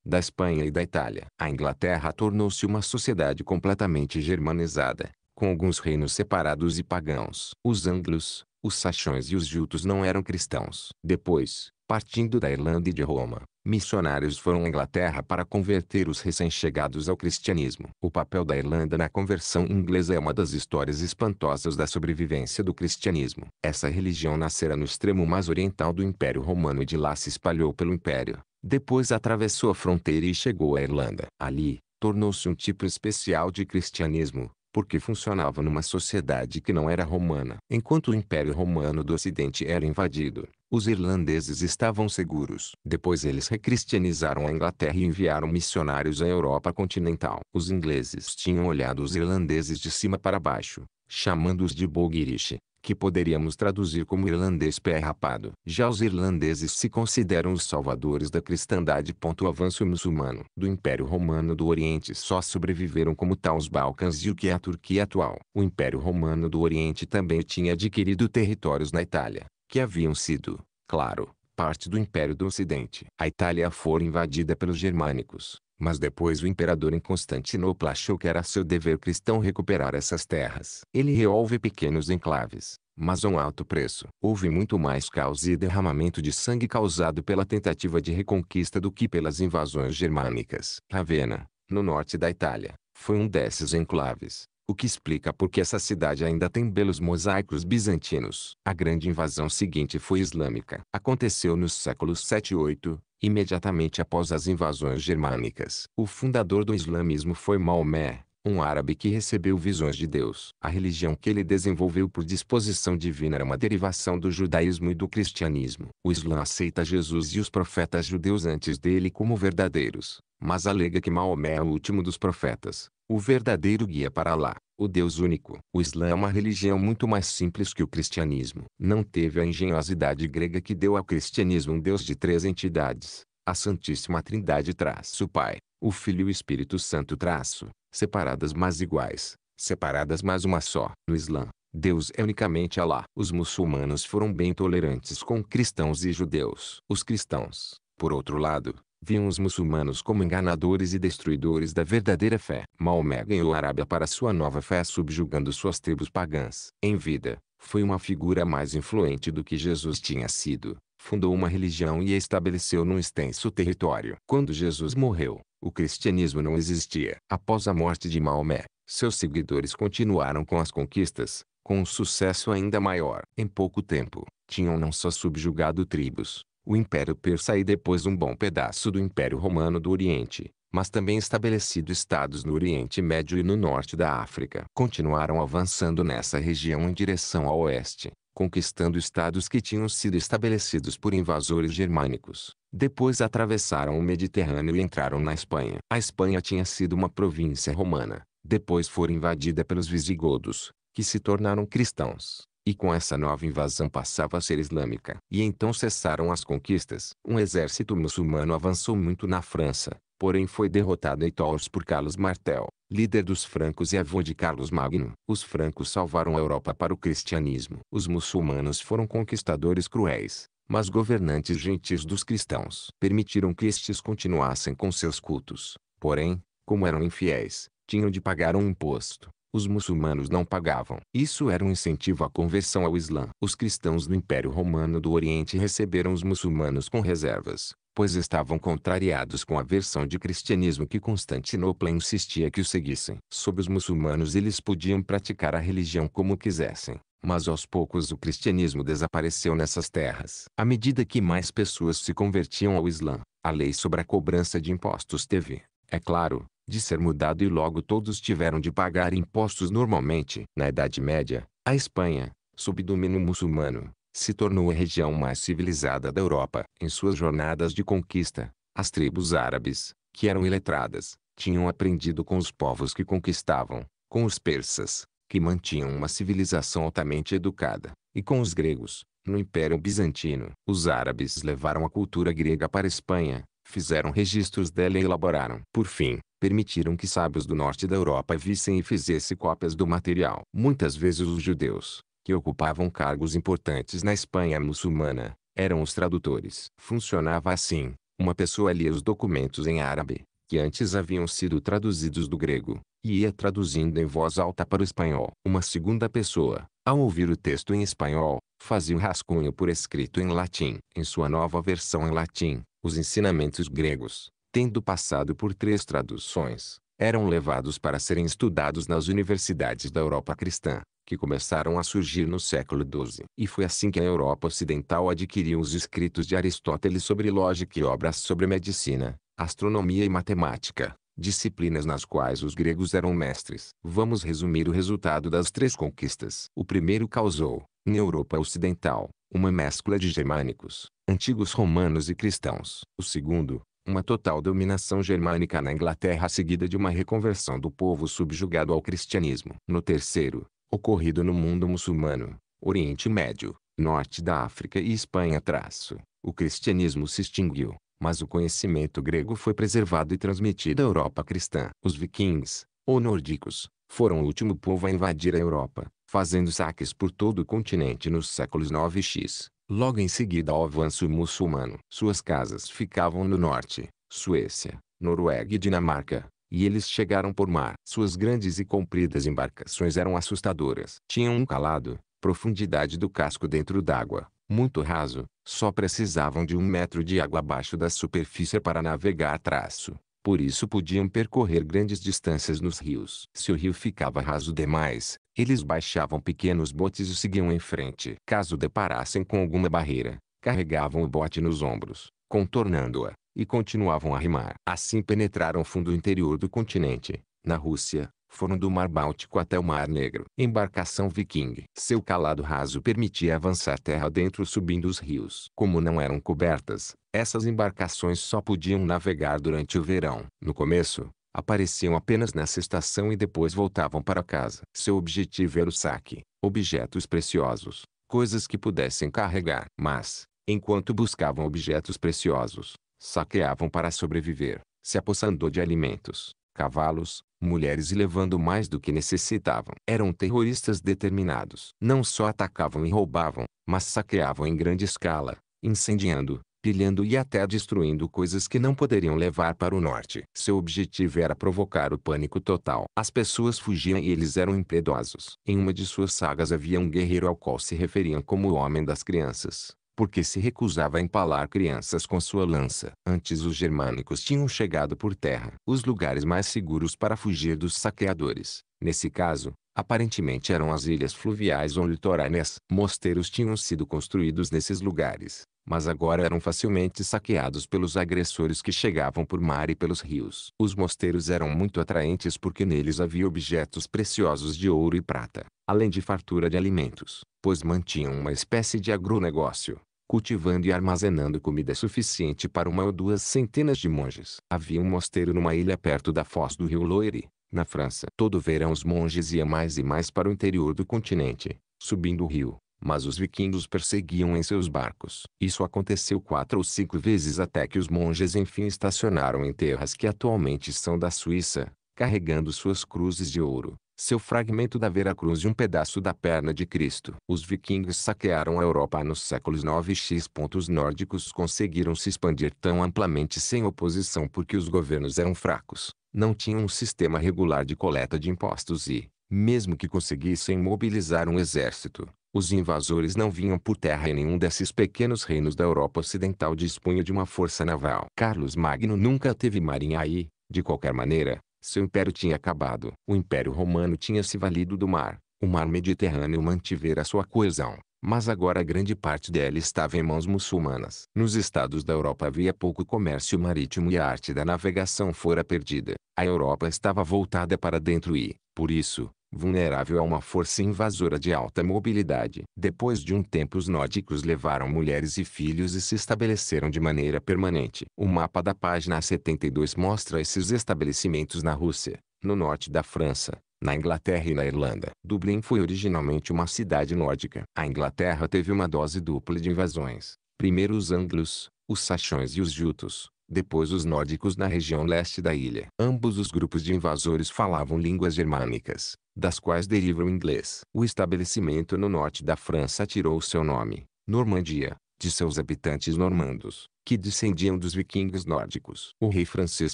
Da Espanha e da Itália. A Inglaterra tornou-se uma sociedade completamente germanizada, com alguns reinos separados e pagãos. Os anglos, os saxões e os jutos não eram cristãos. Depois, partindo da Irlanda e de Roma, missionários foram à Inglaterra para converter os recém-chegados ao cristianismo. O papel da Irlanda na conversão inglesa é uma das histórias espantosas da sobrevivência do cristianismo. Essa religião nascera no extremo mais oriental do Império Romano e de lá se espalhou pelo Império. Depois atravessou a fronteira e chegou à Irlanda. Ali, tornou-se um tipo especial de cristianismo, porque funcionava numa sociedade que não era romana. Enquanto o Império Romano do Ocidente era invadido, os irlandeses estavam seguros. Depois eles recristianizaram a Inglaterra e enviaram missionários à Europa continental. Os ingleses tinham olhado os irlandeses de cima para baixo, chamando-os de Bogiriche, que poderíamos traduzir como irlandês pé-rapado. Já os irlandeses se consideram os salvadores da cristandade. O avanço muçulmano do Império Romano do Oriente só sobreviveram como tal os Balcãs e o que é a Turquia atual. O Império Romano do Oriente também tinha adquirido territórios na Itália, que haviam sido, claro, parte do Império do Ocidente. A Itália fora invadida pelos germânicos, mas depois o imperador em Constantinopla achou que era seu dever cristão recuperar essas terras. Ele reouve pequenos enclaves, mas a um alto preço. Houve muito mais caos e derramamento de sangue causado pela tentativa de reconquista do que pelas invasões germânicas. Ravenna, no norte da Itália, foi um desses enclaves. O que explica por que essa cidade ainda tem belos mosaicos bizantinos. A grande invasão seguinte foi islâmica. Aconteceu nos séculos 7 e 8, Imediatamente após as invasões germânicas, o fundador do islamismo foi Maomé, um árabe que recebeu visões de Deus. A religião que ele desenvolveu por disposição divina era uma derivação do judaísmo e do cristianismo. O Islã aceita Jesus e os profetas judeus antes dele como verdadeiros, mas alega que Maomé é o último dos profetas, o verdadeiro guia para lá o Deus único. O Islã é uma religião muito mais simples que o cristianismo. Não teve a engenhosidade grega que deu ao cristianismo um Deus de três entidades. A Santíssima Trindade traço Pai, o Filho e o Espírito Santo traço, separadas mas iguais, separadas mas uma só. No Islã, Deus é unicamente Alá. Os muçulmanos foram bem tolerantes com cristãos e judeus. Os cristãos, por outro lado, viam os muçulmanos como enganadores e destruidores da verdadeira fé. Maomé ganhou a Arábia para sua nova fé subjugando suas tribos pagãs. Em vida, foi uma figura mais influente do que Jesus tinha sido. Fundou uma religião e a estabeleceu num extenso território. Quando Jesus morreu, o cristianismo não existia. Após a morte de Maomé, seus seguidores continuaram com as conquistas, com um sucesso ainda maior. Em pouco tempo, tinham não só subjugado tribos, o Império Persa e depois um bom pedaço do Império Romano do Oriente, mas também estabelecido estados no Oriente Médio e no norte da África. Continuaram avançando nessa região em direção ao oeste, conquistando estados que tinham sido estabelecidos por invasores germânicos. Depois atravessaram o Mediterrâneo e entraram na Espanha. A Espanha tinha sido uma província romana, depois foi invadida pelos visigodos, que se tornaram cristãos e com essa nova invasão passava a ser islâmica. E então cessaram as conquistas. Um exército muçulmano avançou muito na França, porém foi derrotado em Tours por Carlos Martel, líder dos francos e avô de Carlos Magno. Os francos salvaram a Europa para o cristianismo. Os muçulmanos foram conquistadores cruéis, mas governantes gentis dos cristãos. Permitiram que estes continuassem com seus cultos, porém, como eram infiéis, tinham de pagar um imposto. Os muçulmanos não pagavam. Isso era um incentivo à conversão ao Islã. Os cristãos do Império Romano do Oriente receberam os muçulmanos com reservas, pois estavam contrariados com a versão de cristianismo que Constantinopla insistia que o seguissem. Sob os muçulmanos eles podiam praticar a religião como quisessem. Mas aos poucos o cristianismo desapareceu nessas terras. À medida que mais pessoas se convertiam ao Islã, a lei sobre a cobrança de impostos teve, é claro, de ser mudado e logo todos tiveram de pagar impostos normalmente. Na Idade Média, a Espanha, sob domínio muçulmano, se tornou a região mais civilizada da Europa. Em suas jornadas de conquista, as tribos árabes, que eram iletradas, tinham aprendido com os povos que conquistavam, com os persas, que mantinham uma civilização altamente educada, e com os gregos, no Império Bizantino. Os árabes levaram a cultura grega para a Espanha, fizeram registros dela e elaboraram. Por fim, permitiram que sábios do norte da Europa vissem e fizessem cópias do material. Muitas vezes os judeus, que ocupavam cargos importantes na Espanha muçulmana, eram os tradutores. Funcionava assim, uma pessoa lia os documentos em árabe, que antes haviam sido traduzidos do grego, e ia traduzindo em voz alta para o espanhol. Uma segunda pessoa, ao ouvir o texto em espanhol, fazia um rascunho por escrito em latim. Em sua nova versão em latim, os ensinamentos gregos, tendo passado por três traduções, eram levados para serem estudados nas universidades da Europa cristã, que começaram a surgir no século XII. E foi assim que a Europa ocidental adquiriu os escritos de Aristóteles sobre lógica e obras sobre medicina, astronomia e matemática, disciplinas nas quais os gregos eram mestres. Vamos resumir o resultado das três conquistas. O primeiro causou, na Europa ocidental, uma mescla de germânicos, antigos romanos e cristãos. O segundo, uma total dominação germânica na Inglaterra seguida de uma reconversão do povo subjugado ao cristianismo. No terceiro, ocorrido no mundo muçulmano, Oriente Médio, Norte da África e Espanha traço, o cristianismo se extinguiu, mas o conhecimento grego foi preservado e transmitido à Europa cristã. Os vikings, ou nórdicos, foram o último povo a invadir a Europa, fazendo saques por todo o continente nos séculos 9 x Logo em seguida ao avanço muçulmano. Suas casas ficavam no norte, Suécia, Noruega e Dinamarca, e eles chegaram por mar. Suas grandes e compridas embarcações eram assustadoras. Tinham um calado, profundidade do casco dentro d'água, muito raso, só precisavam de um metro de água abaixo da superfície para navegar traço. Por isso podiam percorrer grandes distâncias nos rios. Se o rio ficava raso demais, eles baixavam pequenos botes e seguiam em frente. Caso deparassem com alguma barreira, carregavam o bote nos ombros, contornando-a, e continuavam a rimar. Assim penetraram fundo interior do continente, na Rússia, foram do Mar Báltico até o Mar Negro. Embarcação viking. Seu calado raso permitia avançar terra dentro subindo os rios. Como não eram cobertas, essas embarcações só podiam navegar durante o verão. No começo, apareciam apenas nessa estação e depois voltavam para casa. Seu objetivo era o saque, objetos preciosos, coisas que pudessem carregar. Mas, enquanto buscavam objetos preciosos, saqueavam para sobreviver, se apossando de alimentos, cavalos, mulheres e levando mais do que necessitavam. Eram terroristas determinados. Não só atacavam e roubavam, mas saqueavam em grande escala, incendiando, pilhando e até destruindo coisas que não poderiam levar para o norte. Seu objetivo era provocar o pânico total. As pessoas fugiam e eles eram impiedosos. Em uma de suas sagas havia um guerreiro ao qual se referiam como o Homem das Crianças porque se recusava a empalar crianças com sua lança. Antes os germânicos tinham chegado por terra. Os lugares mais seguros para fugir dos saqueadores, nesse caso, aparentemente eram as ilhas fluviais ou litorâneas. Mosteiros tinham sido construídos nesses lugares, mas agora eram facilmente saqueados pelos agressores que chegavam por mar e pelos rios. Os mosteiros eram muito atraentes porque neles havia objetos preciosos de ouro e prata, além de fartura de alimentos pois mantinham uma espécie de agronegócio, cultivando e armazenando comida suficiente para uma ou duas centenas de monges. Havia um mosteiro numa ilha perto da foz do rio Loire, na França. Todo verão os monges iam mais e mais para o interior do continente, subindo o rio, mas os vikingos perseguiam em seus barcos. Isso aconteceu quatro ou cinco vezes até que os monges enfim estacionaram em terras que atualmente são da Suíça, carregando suas cruzes de ouro, seu fragmento da Vera Cruz e um pedaço da perna de Cristo. Os vikings saquearam a Europa nos séculos 9 x. Os nórdicos conseguiram se expandir tão amplamente sem oposição porque os governos eram fracos, não tinham um sistema regular de coleta de impostos e, mesmo que conseguissem mobilizar um exército, os invasores não vinham por terra em nenhum desses pequenos reinos da Europa Ocidental dispunha de uma força naval. Carlos Magno nunca teve marinha aí, de qualquer maneira, seu império tinha acabado. O Império Romano tinha se valido do mar. O mar Mediterrâneo mantivera sua coesão, mas agora grande parte dela estava em mãos muçulmanas. Nos estados da Europa havia pouco comércio marítimo e a arte da navegação fora perdida. A Europa estava voltada para dentro e, por isso, vulnerável a uma força invasora de alta mobilidade. Depois de um tempo os nórdicos levaram mulheres e filhos e se estabeleceram de maneira permanente. O mapa da página 72 mostra esses estabelecimentos na Rússia, no norte da França, na Inglaterra e na Irlanda. Dublin foi originalmente uma cidade nórdica. A Inglaterra teve uma dose dupla de invasões. Primeiro os anglos, os saxões e os jutos depois os nórdicos na região leste da ilha. Ambos os grupos de invasores falavam línguas germânicas das quais deriva o inglês. O estabelecimento no norte da França tirou o seu nome, Normandia, de seus habitantes normandos, que descendiam dos vikings nórdicos. O rei francês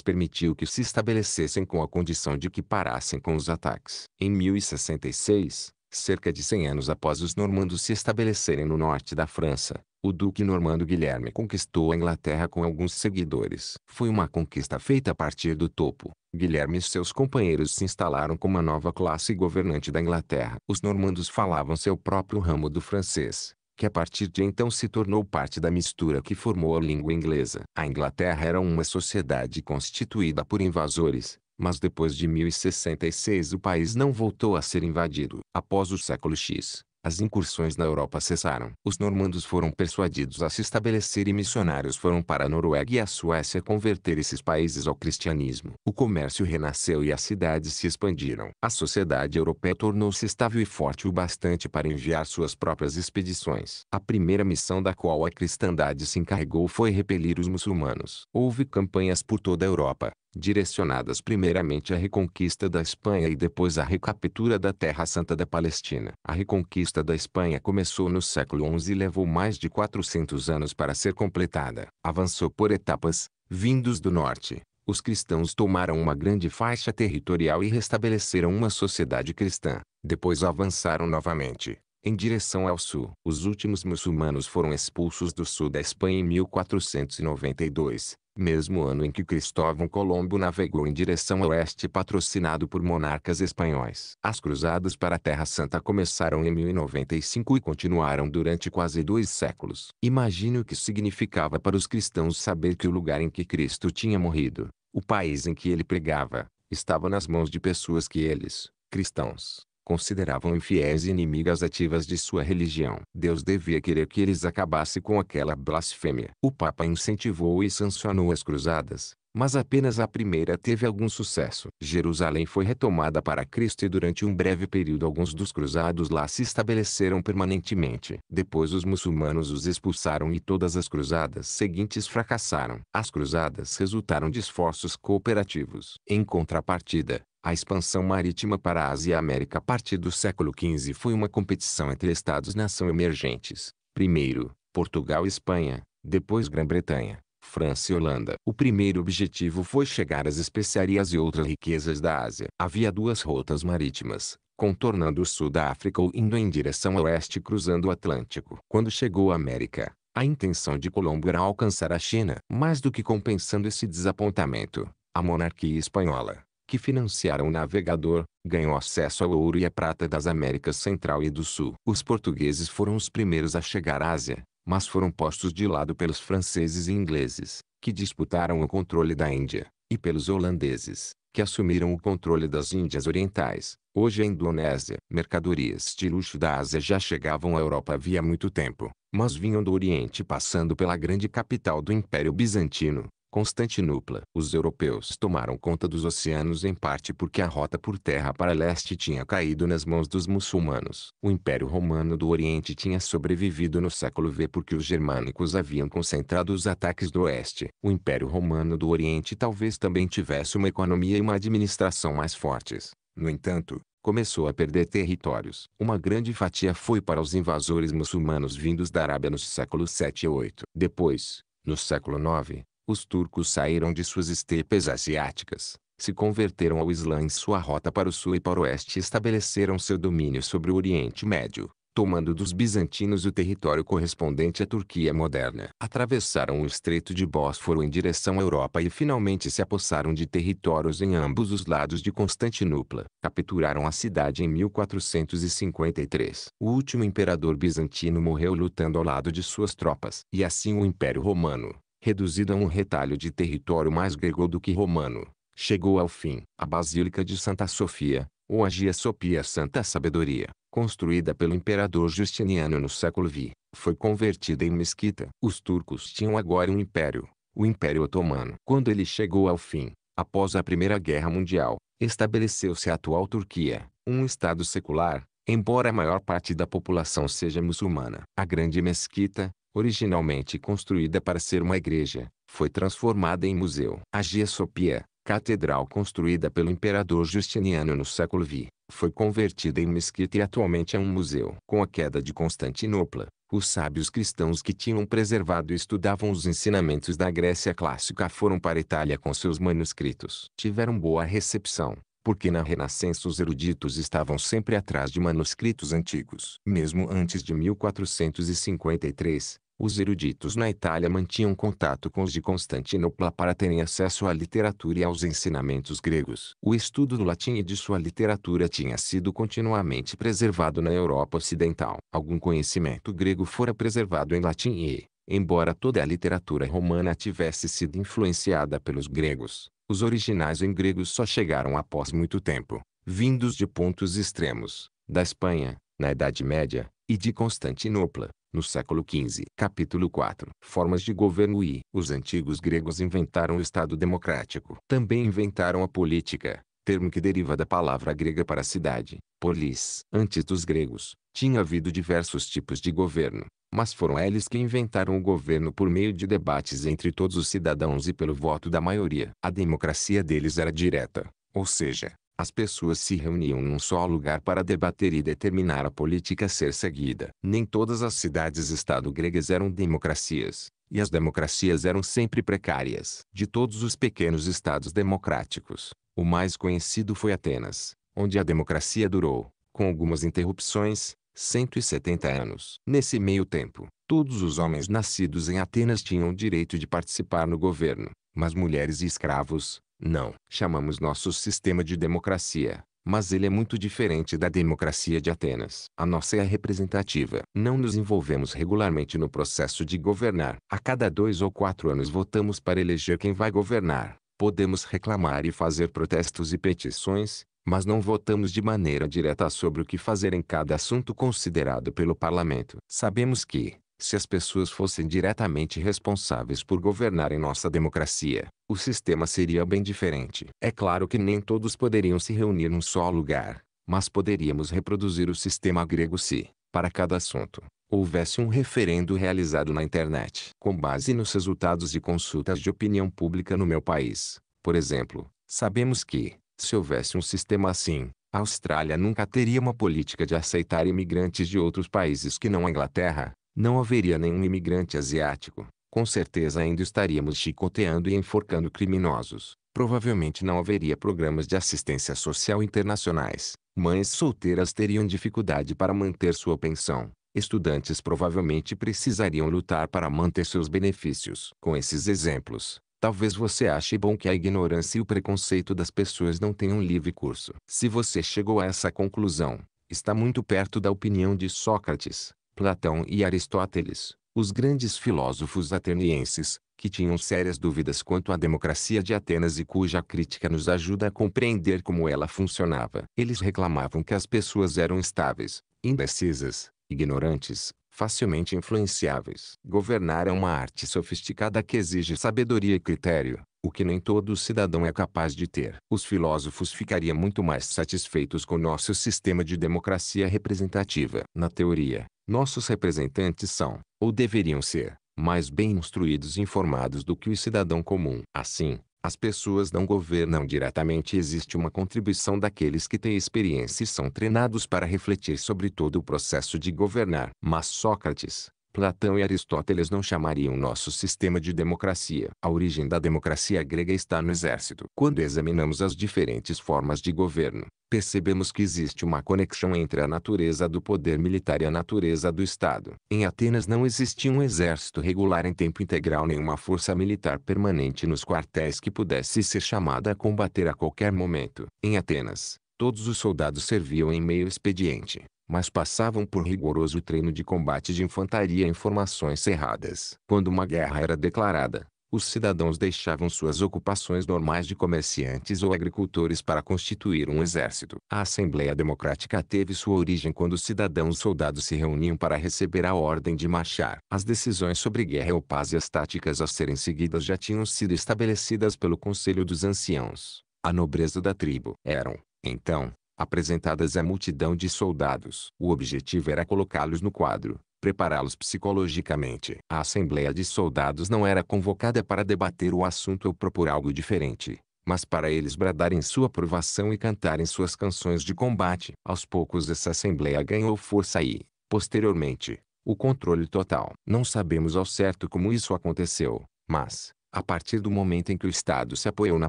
permitiu que se estabelecessem com a condição de que parassem com os ataques. Em 1066, cerca de 100 anos após os normandos se estabelecerem no norte da França, o duque normando Guilherme conquistou a Inglaterra com alguns seguidores. Foi uma conquista feita a partir do topo. Guilherme e seus companheiros se instalaram como a nova classe governante da Inglaterra. Os normandos falavam seu próprio ramo do francês, que a partir de então se tornou parte da mistura que formou a língua inglesa. A Inglaterra era uma sociedade constituída por invasores, mas depois de 1066 o país não voltou a ser invadido. Após o século X, as incursões na Europa cessaram. Os normandos foram persuadidos a se estabelecer e missionários foram para a Noruega e a Suécia converter esses países ao cristianismo. O comércio renasceu e as cidades se expandiram. A sociedade europeia tornou-se estável e forte o bastante para enviar suas próprias expedições. A primeira missão da qual a cristandade se encarregou foi repelir os muçulmanos. Houve campanhas por toda a Europa direcionadas primeiramente à reconquista da Espanha e depois à recaptura da Terra Santa da Palestina. A reconquista da Espanha começou no século XI e levou mais de 400 anos para ser completada. Avançou por etapas, vindos do norte. Os cristãos tomaram uma grande faixa territorial e restabeleceram uma sociedade cristã. Depois avançaram novamente, em direção ao sul. Os últimos muçulmanos foram expulsos do sul da Espanha em 1492, mesmo ano em que Cristóvão Colombo navegou em direção a oeste patrocinado por monarcas espanhóis. As cruzadas para a Terra Santa começaram em 1095 e continuaram durante quase dois séculos. Imagine o que significava para os cristãos saber que o lugar em que Cristo tinha morrido, o país em que ele pregava, estava nas mãos de pessoas que eles, cristãos, consideravam infiéis e inimigas ativas de sua religião. Deus devia querer que eles acabassem com aquela blasfêmia. O Papa incentivou e sancionou as cruzadas, mas apenas a primeira teve algum sucesso. Jerusalém foi retomada para Cristo e durante um breve período alguns dos cruzados lá se estabeleceram permanentemente. Depois os muçulmanos os expulsaram e todas as cruzadas seguintes fracassaram. As cruzadas resultaram de esforços cooperativos. Em contrapartida, a expansão marítima para a Ásia e a América a partir do século XV foi uma competição entre Estados-nação emergentes. Primeiro, Portugal e Espanha, depois Grã-Bretanha, França e Holanda. O primeiro objetivo foi chegar às especiarias e outras riquezas da Ásia. Havia duas rotas marítimas, contornando o sul da África ou indo em direção a oeste cruzando o Atlântico. Quando chegou à América, a intenção de Colombo era alcançar a China. Mais do que compensando esse desapontamento, a monarquia espanhola, que financiaram o navegador, ganhou acesso ao ouro e à prata das Américas Central e do Sul. Os portugueses foram os primeiros a chegar à Ásia, mas foram postos de lado pelos franceses e ingleses, que disputaram o controle da Índia, e pelos holandeses, que assumiram o controle das Índias Orientais, hoje a Indonésia. Mercadorias de luxo da Ásia já chegavam à Europa havia muito tempo, mas vinham do Oriente passando pela grande capital do Império Bizantino, Constantinopla. Os europeus tomaram conta dos oceanos em parte porque a rota por terra para leste tinha caído nas mãos dos muçulmanos. O Império Romano do Oriente tinha sobrevivido no século V porque os germânicos haviam concentrado os ataques do oeste. O Império Romano do Oriente talvez também tivesse uma economia e uma administração mais fortes. No entanto, começou a perder territórios. Uma grande fatia foi para os invasores muçulmanos vindos da Arábia nos séculos 7 e 8. Depois, no século IX, os turcos saíram de suas estepes asiáticas, se converteram ao Islã em sua rota para o sul e para o oeste e estabeleceram seu domínio sobre o Oriente Médio, tomando dos bizantinos o território correspondente à Turquia moderna. Atravessaram o Estreito de Bósforo em direção à Europa e finalmente se apossaram de territórios em ambos os lados de Constantinopla. Capturaram a cidade em 1453. O último imperador bizantino morreu lutando ao lado de suas tropas. E assim o Império Romano, reduzido a um retalho de território mais grego do que romano, chegou ao fim. A Basílica de Santa Sofia, ou Agia Sopia Santa Sabedoria, construída pelo imperador Justiniano no século V, foi convertida em mesquita. Os turcos tinham agora um império, o Império Otomano. Quando ele chegou ao fim, após a Primeira Guerra Mundial, estabeleceu-se a atual Turquia, um estado secular, embora a maior parte da população seja muçulmana. A Grande Mesquita, originalmente construída para ser uma igreja, foi transformada em museu. A Giesopia, catedral construída pelo imperador Justiniano no século V, foi convertida em mesquita e atualmente é um museu. Com a queda de Constantinopla, os sábios cristãos que tinham preservado e estudavam os ensinamentos da Grécia clássica foram para a Itália com seus manuscritos. Tiveram boa recepção, porque na Renascença os eruditos estavam sempre atrás de manuscritos antigos. Mesmo antes de 1453, os eruditos na Itália mantinham contato com os de Constantinopla para terem acesso à literatura e aos ensinamentos gregos. O estudo do latim e de sua literatura tinha sido continuamente preservado na Europa Ocidental. Algum conhecimento grego fora preservado em latim e, embora toda a literatura romana tivesse sido influenciada pelos gregos, os originais em grego só chegaram após muito tempo, vindos de pontos extremos, da Espanha, na Idade Média, e de Constantinopla, no século XV, capítulo 4, Formas de governo e os antigos gregos inventaram o Estado democrático. Também inventaram a política, termo que deriva da palavra grega para cidade, polis. Antes dos gregos, tinha havido diversos tipos de governo, mas foram eles que inventaram o governo por meio de debates entre todos os cidadãos e pelo voto da maioria. A democracia deles era direta, ou seja, as pessoas se reuniam num só lugar para debater e determinar a política a ser seguida. Nem todas as cidades-estado gregas eram democracias, e as democracias eram sempre precárias. De todos os pequenos estados democráticos, o mais conhecido foi Atenas, onde a democracia durou, com algumas interrupções, 170 anos. Nesse meio tempo, todos os homens nascidos em Atenas tinham o direito de participar no governo, mas mulheres e escravos, não, chamamos nosso sistema de democracia. Mas ele é muito diferente da democracia de Atenas. A nossa é a representativa. Não nos envolvemos regularmente no processo de governar. A cada dois ou quatro anos votamos para eleger quem vai governar. Podemos reclamar e fazer protestos e petições, mas não votamos de maneira direta sobre o que fazer em cada assunto considerado pelo parlamento. Sabemos que, se as pessoas fossem diretamente responsáveis por governar em nossa democracia, o sistema seria bem diferente. É claro que nem todos poderiam se reunir num só lugar, mas poderíamos reproduzir o sistema grego se, para cada assunto, houvesse um referendo realizado na internet. Com base nos resultados de consultas de opinião pública no meu país, por exemplo, sabemos que, se houvesse um sistema assim, a Austrália nunca teria uma política de aceitar imigrantes de outros países que não a Inglaterra, não haveria nenhum imigrante asiático. Com certeza ainda estaríamos chicoteando e enforcando criminosos. Provavelmente não haveria programas de assistência social internacionais. Mães solteiras teriam dificuldade para manter sua pensão. Estudantes provavelmente precisariam lutar para manter seus benefícios. Com esses exemplos, Talvez você ache bom que a ignorância e o preconceito das pessoas não tenham livre curso. Se você chegou a essa conclusão, está muito perto da opinião de Sócrates, Platão e Aristóteles, os grandes filósofos atenienses, que tinham sérias dúvidas quanto à democracia de Atenas e cuja crítica nos ajuda a compreender como ela funcionava. Eles reclamavam que as pessoas eram estáveis, indecisas, ignorantes, facilmente influenciáveis. Governar é uma arte sofisticada que exige sabedoria e critério, o que nem todo cidadão é capaz de ter. Os filósofos ficariam muito mais satisfeitos com nosso sistema de democracia representativa. Na teoria, nossos representantes são, ou deveriam ser, mais bem instruídos e informados do que o cidadão comum. Assim, as pessoas não governam diretamente existe uma contribuição daqueles que têm experiência e são treinados para refletir sobre todo o processo de governar. Mas Sócrates, Platão e Aristóteles não chamariam nosso sistema de democracia. A origem da democracia grega está no exército. Quando examinamos as diferentes formas de governo, percebemos que existe uma conexão entre a natureza do poder militar e a natureza do Estado. Em Atenas não existia um exército regular em tempo integral nem uma força militar permanente nos quartéis que pudesse ser chamada a combater a qualquer momento. Em Atenas, todos os soldados serviam em meio expediente mas passavam por rigoroso treino de combate de infantaria em formações cerradas. Quando uma guerra era declarada, os cidadãos deixavam suas ocupações normais de comerciantes ou agricultores para constituir um exército. A Assembleia Democrática teve sua origem quando cidadãos soldados se reuniam para receber a ordem de marchar. As decisões sobre guerra ou paz e as táticas a serem seguidas já tinham sido estabelecidas pelo Conselho dos Anciãos, a nobreza da tribo. Eram, então, apresentadas à multidão de soldados. O objetivo era colocá-los no quadro, prepará-los psicologicamente. A assembleia de soldados não era convocada para debater o assunto ou propor algo diferente, mas para eles bradarem sua aprovação e cantarem suas canções de combate. Aos poucos essa assembleia ganhou força e, posteriormente, o controle total. Não sabemos ao certo como isso aconteceu, mas, a partir do momento em que o Estado se apoiou na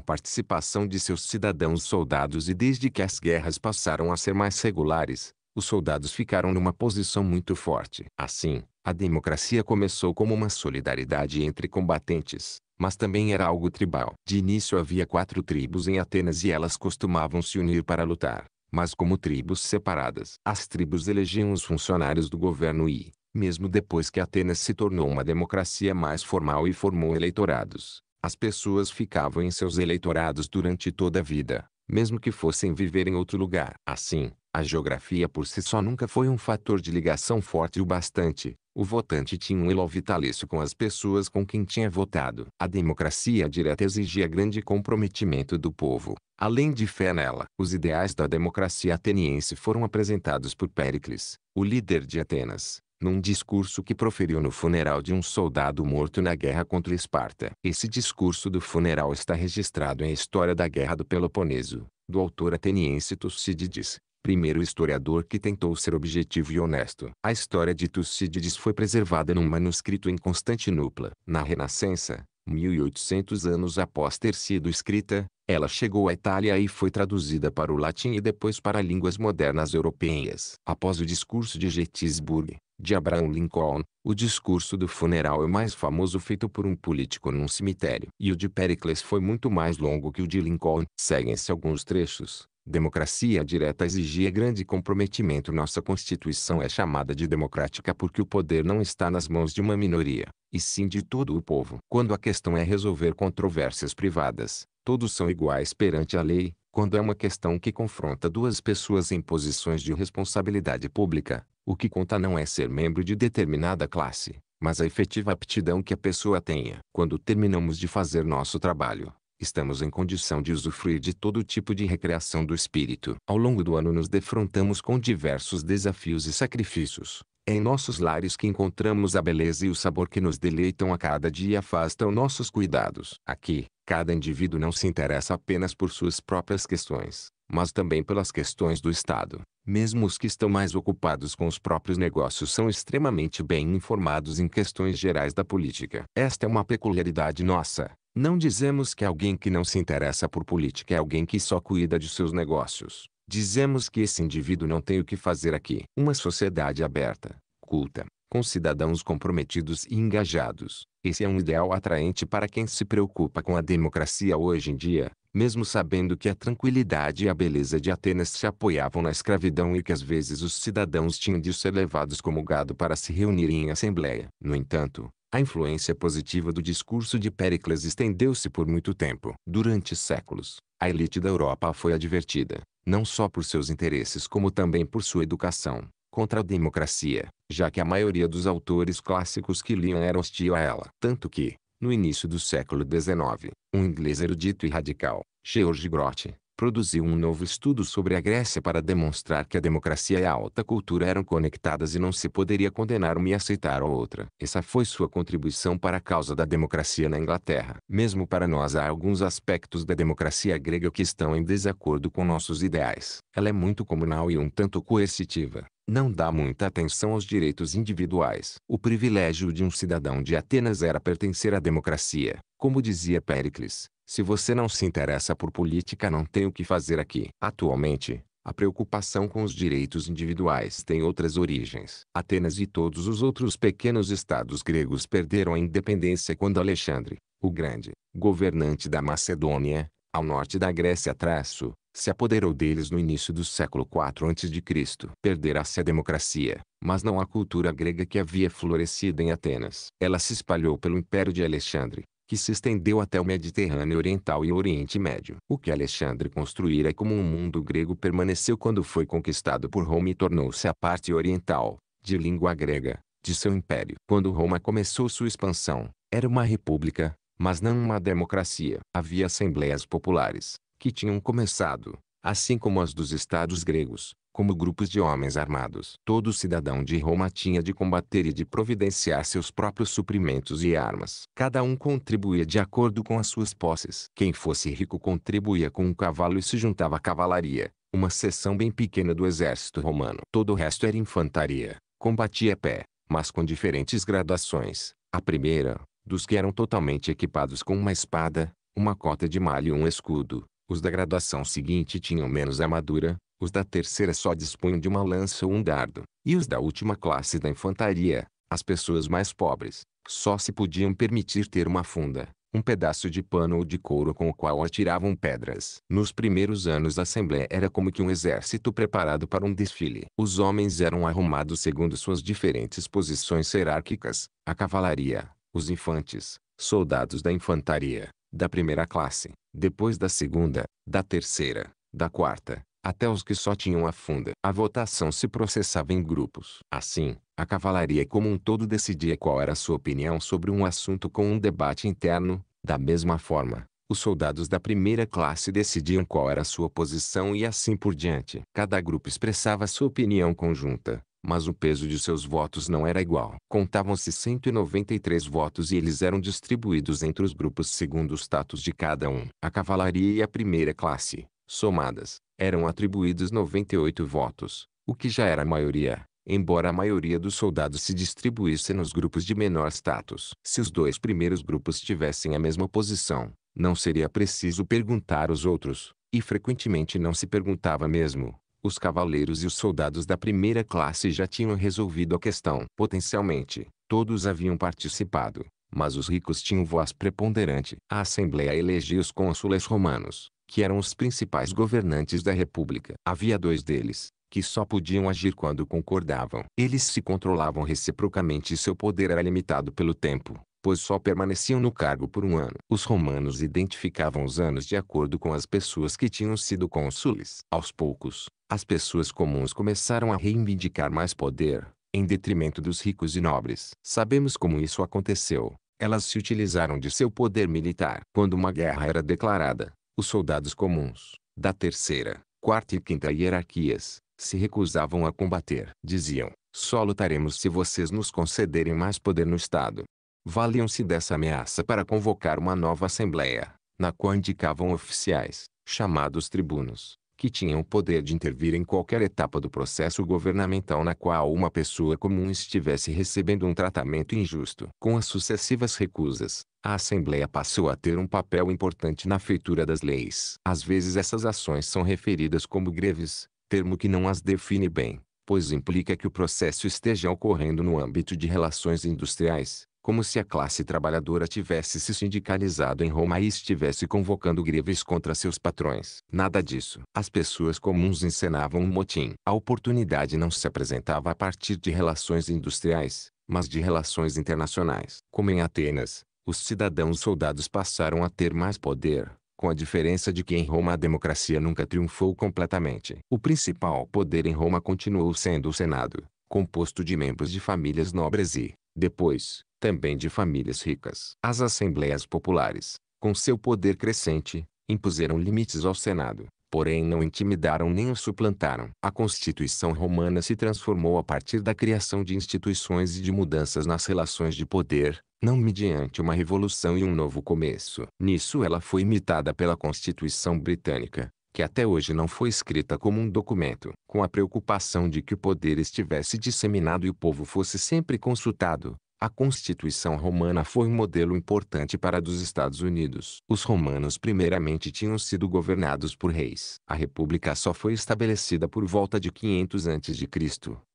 participação de seus cidadãos soldados e desde que as guerras passaram a ser mais regulares, os soldados ficaram numa posição muito forte. Assim, a democracia começou como uma solidariedade entre combatentes, mas também era algo tribal. De início havia quatro tribos em Atenas e elas costumavam se unir para lutar, mas como tribos separadas. As tribos elegiam os funcionários do governo e, mesmo depois que Atenas se tornou uma democracia mais formal e formou eleitorados, as pessoas ficavam em seus eleitorados durante toda a vida, mesmo que fossem viver em outro lugar. Assim, a geografia por si só nunca foi um fator de ligação forte o bastante. O votante tinha um elo vitalício com as pessoas com quem tinha votado. A democracia direta exigia grande comprometimento do povo, além de fé nela. Os ideais da democracia ateniense foram apresentados por Péricles, o líder de Atenas, num discurso que proferiu no funeral de um soldado morto na guerra contra Esparta. Esse discurso do funeral está registrado em História da Guerra do Peloponeso, do autor ateniense Tucídides, primeiro historiador que tentou ser objetivo e honesto. A história de Tucídides foi preservada num manuscrito em Constantinopla. Na Renascença, 1800 anos após ter sido escrita, ela chegou à Itália e foi traduzida para o latim e depois para línguas modernas europeias. Após o discurso de Gettysburg, de Abraham Lincoln, o discurso do funeral é o mais famoso feito por um político num cemitério. E o de Pericles foi muito mais longo que o de Lincoln. Seguem-se alguns trechos. Democracia direta exigia grande comprometimento. Nossa Constituição é chamada de democrática porque o poder não está nas mãos de uma minoria, e sim de todo o povo. Quando a questão é resolver controvérsias privadas, todos são iguais perante a lei. Quando é uma questão que confronta duas pessoas em posições de responsabilidade pública, o que conta não é ser membro de determinada classe, mas a efetiva aptidão que a pessoa tenha. Quando terminamos de fazer nosso trabalho, estamos em condição de usufruir de todo tipo de recreação do espírito. Ao longo do ano nos defrontamos com diversos desafios e sacrifícios. É em nossos lares que encontramos a beleza e o sabor que nos deleitam a cada dia e afastam nossos cuidados. Aqui, cada indivíduo não se interessa apenas por suas próprias questões, mas também pelas questões do Estado. Mesmo os que estão mais ocupados com os próprios negócios são extremamente bem informados em questões gerais da política. Esta é uma peculiaridade nossa. Não dizemos que alguém que não se interessa por política é alguém que só cuida de seus negócios. Dizemos que esse indivíduo não tem o que fazer aqui. Uma sociedade aberta, culta, com cidadãos comprometidos e engajados. Esse é um ideal atraente para quem se preocupa com a democracia hoje em dia, mesmo sabendo que a tranquilidade e a beleza de Atenas se apoiavam na escravidão e que às vezes os cidadãos tinham de ser levados como gado para se reunirem em assembleia. No entanto, a influência positiva do discurso de Péricles estendeu-se por muito tempo. Durante séculos, a elite da Europa foi advertida, não só por seus interesses como também por sua educação, contra a democracia já que a maioria dos autores clássicos que liam era hostil a ela. Tanto que, no início do século XIX, um inglês erudito e radical, George Grote, produziu um novo estudo sobre a Grécia para demonstrar que a democracia e a alta cultura eram conectadas e não se poderia condenar uma e aceitar a outra. Essa foi sua contribuição para a causa da democracia na Inglaterra. Mesmo para nós há alguns aspectos da democracia grega que estão em desacordo com nossos ideais. Ela é muito comunal e um tanto coercitiva não dá muita atenção aos direitos individuais. O privilégio de um cidadão de Atenas era pertencer à democracia. Como dizia Péricles, se você não se interessa por política não tem o que fazer aqui. Atualmente, a preocupação com os direitos individuais tem outras origens. Atenas e todos os outros pequenos estados gregos perderam a independência quando Alexandre, o Grande, governante da Macedônia, ao norte da Grécia traço, se apoderou deles no início do século IV a.C. Perderá-se a democracia, mas não a cultura grega que havia florescido em Atenas. Ela se espalhou pelo Império de Alexandre, que se estendeu até o Mediterrâneo Oriental e Oriente Médio. O que Alexandre construíra como um mundo grego permaneceu quando foi conquistado por Roma e tornou-se a parte oriental, de língua grega, de seu império. Quando Roma começou sua expansão, era uma república, mas não uma democracia. Havia assembleias populares, que tinham começado, assim como as dos estados gregos, como grupos de homens armados. Todo cidadão de Roma tinha de combater e de providenciar seus próprios suprimentos e armas. Cada um contribuía de acordo com as suas posses. Quem fosse rico contribuía com um cavalo e se juntava à cavalaria, uma seção bem pequena do exército romano. Todo o resto era infantaria. Combatia a pé, mas com diferentes gradações. A primeira, dos que eram totalmente equipados com uma espada, uma cota de malha e um escudo, os da graduação seguinte tinham menos armadura, os da terceira só dispunham de uma lança ou um dardo, e os da última classe da infantaria, as pessoas mais pobres, só se podiam permitir ter uma funda, um pedaço de pano ou de couro com o qual atiravam pedras. Nos primeiros anos a assembleia era como que um exército preparado para um desfile. Os homens eram arrumados segundo suas diferentes posições hierárquicas, a cavalaria, os infantes, soldados da infantaria, da primeira classe, depois da segunda, da terceira, da quarta, até os que só tinham a funda. A votação se processava em grupos. Assim, a cavalaria como um todo decidia qual era a sua opinião sobre um assunto com um debate interno. Da mesma forma, os soldados da primeira classe decidiam qual era a sua posição e assim por diante. Cada grupo expressava sua opinião conjunta, mas o peso de seus votos não era igual. Contavam-se 193 votos e eles eram distribuídos entre os grupos segundo o status de cada um. A cavalaria e a primeira classe, somadas, eram atribuídos 98 votos, o que já era a maioria, embora a maioria dos soldados se distribuísse nos grupos de menor status. Se os dois primeiros grupos tivessem a mesma posição, não seria preciso perguntar os outros, e frequentemente não se perguntava mesmo os cavaleiros e os soldados da primeira classe já tinham resolvido a questão. Potencialmente, todos haviam participado, mas os ricos tinham voz preponderante. A Assembleia elegia os cônsules romanos, que eram os principais governantes da República. Havia dois deles, que só podiam agir quando concordavam. Eles se controlavam reciprocamente e seu poder era limitado pelo tempo, pois só permaneciam no cargo por um ano. Os romanos identificavam os anos de acordo com as pessoas que tinham sido cônsules. Aos poucos, as pessoas comuns começaram a reivindicar mais poder, em detrimento dos ricos e nobres. Sabemos como isso aconteceu. Elas se utilizaram de seu poder militar. Quando uma guerra era declarada, os soldados comuns, da terceira, quarta e quinta hierarquias, se recusavam a combater. Diziam, só lutaremos se vocês nos concederem mais poder no Estado. Valiam-se dessa ameaça para convocar uma nova assembleia, na qual indicavam oficiais, chamados tribunos, que tinham o poder de intervir em qualquer etapa do processo governamental na qual uma pessoa comum estivesse recebendo um tratamento injusto. Com as sucessivas recusas, a Assembleia passou a ter um papel importante na feitura das leis. Às vezes essas ações são referidas como greves, termo que não as define bem, pois implica que o processo esteja ocorrendo no âmbito de relações industriais, como se a classe trabalhadora tivesse se sindicalizado em Roma e estivesse convocando greves contra seus patrões. Nada disso. As pessoas comuns encenavam um motim. A oportunidade não se apresentava a partir de relações industriais, mas de relações internacionais. Como em Atenas, os cidadãos soldados passaram a ter mais poder, com a diferença de que em Roma a democracia nunca triunfou completamente. O principal poder em Roma continuou sendo o Senado, composto de membros de famílias nobres e, depois, também de famílias ricas. As assembleias populares, com seu poder crescente, impuseram limites ao Senado, porém não intimidaram nem o suplantaram. A Constituição romana se transformou a partir da criação de instituições e de mudanças nas relações de poder, não mediante uma revolução e um novo começo. Nisso ela foi imitada pela Constituição britânica, que até hoje não foi escrita como um documento, com a preocupação de que o poder estivesse disseminado e o povo fosse sempre consultado, a Constituição romana foi um modelo importante para a dos Estados Unidos. Os romanos primeiramente tinham sido governados por reis. A república só foi estabelecida por volta de 500 a.C.,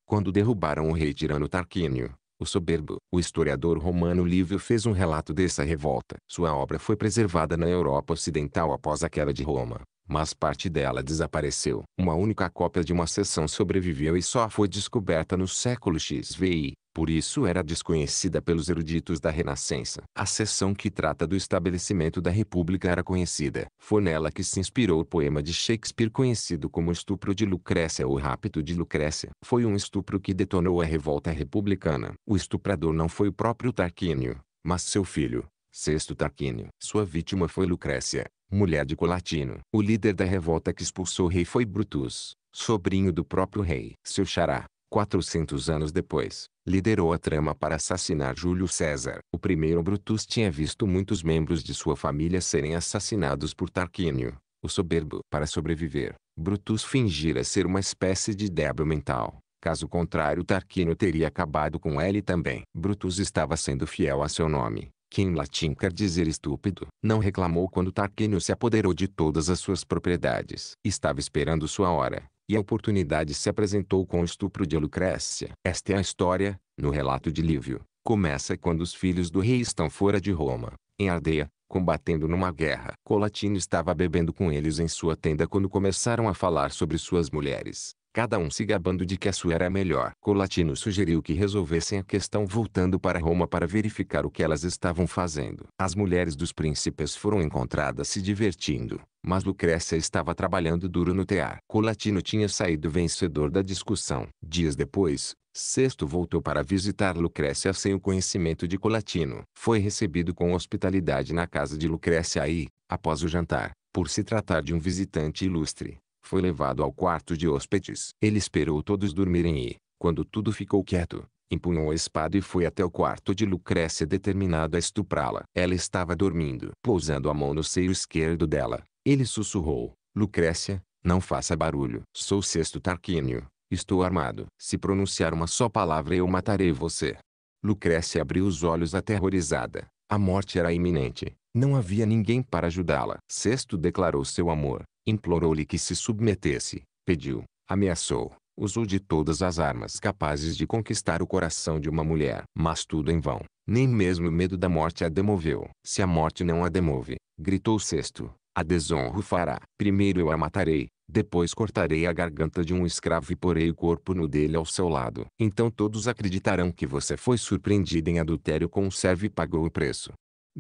quando derrubaram o rei tirano Tarquínio, o soberbo. O historiador romano Lívio fez um relato dessa revolta. Sua obra foi preservada na Europa Ocidental após a queda de Roma mas parte dela desapareceu. Uma única cópia de uma seção sobreviveu e só foi descoberta no século XVI, por isso era desconhecida pelos eruditos da Renascença. A seção que trata do estabelecimento da República era conhecida. Foi nela que se inspirou o poema de Shakespeare conhecido como Estupro de Lucrécia ou Rápido de Lucrécia. Foi um estupro que detonou a revolta republicana. O estuprador não foi o próprio Tarquínio, mas seu filho, Sexto Tarquínio. Sua vítima foi Lucrécia, mulher de Colatino. O líder da revolta que expulsou o rei foi Brutus, sobrinho do próprio rei. Seu xará, 400 anos depois, liderou a trama para assassinar Júlio César. O primeiro Brutus tinha visto muitos membros de sua família serem assassinados por Tarquínio, o soberbo. Para sobreviver, Brutus fingira ser uma espécie de débil mental. Caso contrário Tarquínio teria acabado com ele também. Brutus estava sendo fiel a seu nome que em latim quer dizer estúpido, não reclamou quando Tarquínio se apoderou de todas as suas propriedades. Estava esperando sua hora, e a oportunidade se apresentou com o estupro de Lucrécia. Esta é a história, no relato de Lívio, começa quando os filhos do rei estão fora de Roma, em Ardeia, combatendo numa guerra. Colatino estava bebendo com eles em sua tenda quando começaram a falar sobre suas mulheres cada um se gabando de que a sua era melhor. Colatino sugeriu que resolvessem a questão voltando para Roma para verificar o que elas estavam fazendo. As mulheres dos príncipes foram encontradas se divertindo, mas Lucrécia estava trabalhando duro no tear. Colatino tinha saído vencedor da discussão. Dias depois, Sexto voltou para visitar Lucrécia sem o conhecimento de Colatino. Foi recebido com hospitalidade na casa de Lucrécia e, após o jantar, por se tratar de um visitante ilustre, foi levado ao quarto de hóspedes. Ele esperou todos dormirem e, quando tudo ficou quieto, empunhou a espada e foi até o quarto de Lucrécia determinado a estuprá-la. Ela estava dormindo. Pousando a mão no seio esquerdo dela, ele sussurrou, Lucrécia, não faça barulho. Sou sexto Tarquínio, estou armado. Se pronunciar uma só palavra eu matarei você. Lucrécia abriu os olhos aterrorizada. A morte era iminente. Não havia ninguém para ajudá-la. Sexto declarou seu amor, implorou-lhe que se submetesse, pediu, ameaçou, usou de todas as armas capazes de conquistar o coração de uma mulher. Mas tudo em vão, nem mesmo o medo da morte a demoveu. Se a morte não a demove, gritou Sexto, a desonro fará. Primeiro eu a matarei, depois cortarei a garganta de um escravo e porei o corpo no dele ao seu lado. Então todos acreditarão que você foi surpreendido em adultério com um servo e pagou o preço.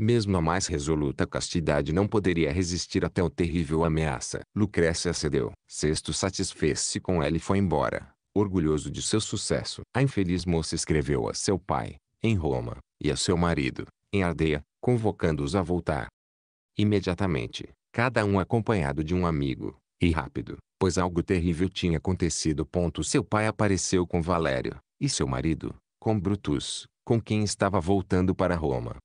Mesmo a mais resoluta castidade não poderia resistir a o terrível ameaça. Lucrécia cedeu. Sexto satisfez-se com ela e foi embora, orgulhoso de seu sucesso. A infeliz moça escreveu a seu pai, em Roma, e a seu marido, em Ardeia, convocando-os a voltar. Imediatamente, cada um acompanhado de um amigo, e rápido, pois algo terrível tinha acontecido. Ponto. Seu pai apareceu com Valério, e seu marido, com Brutus, com quem estava voltando para Roma.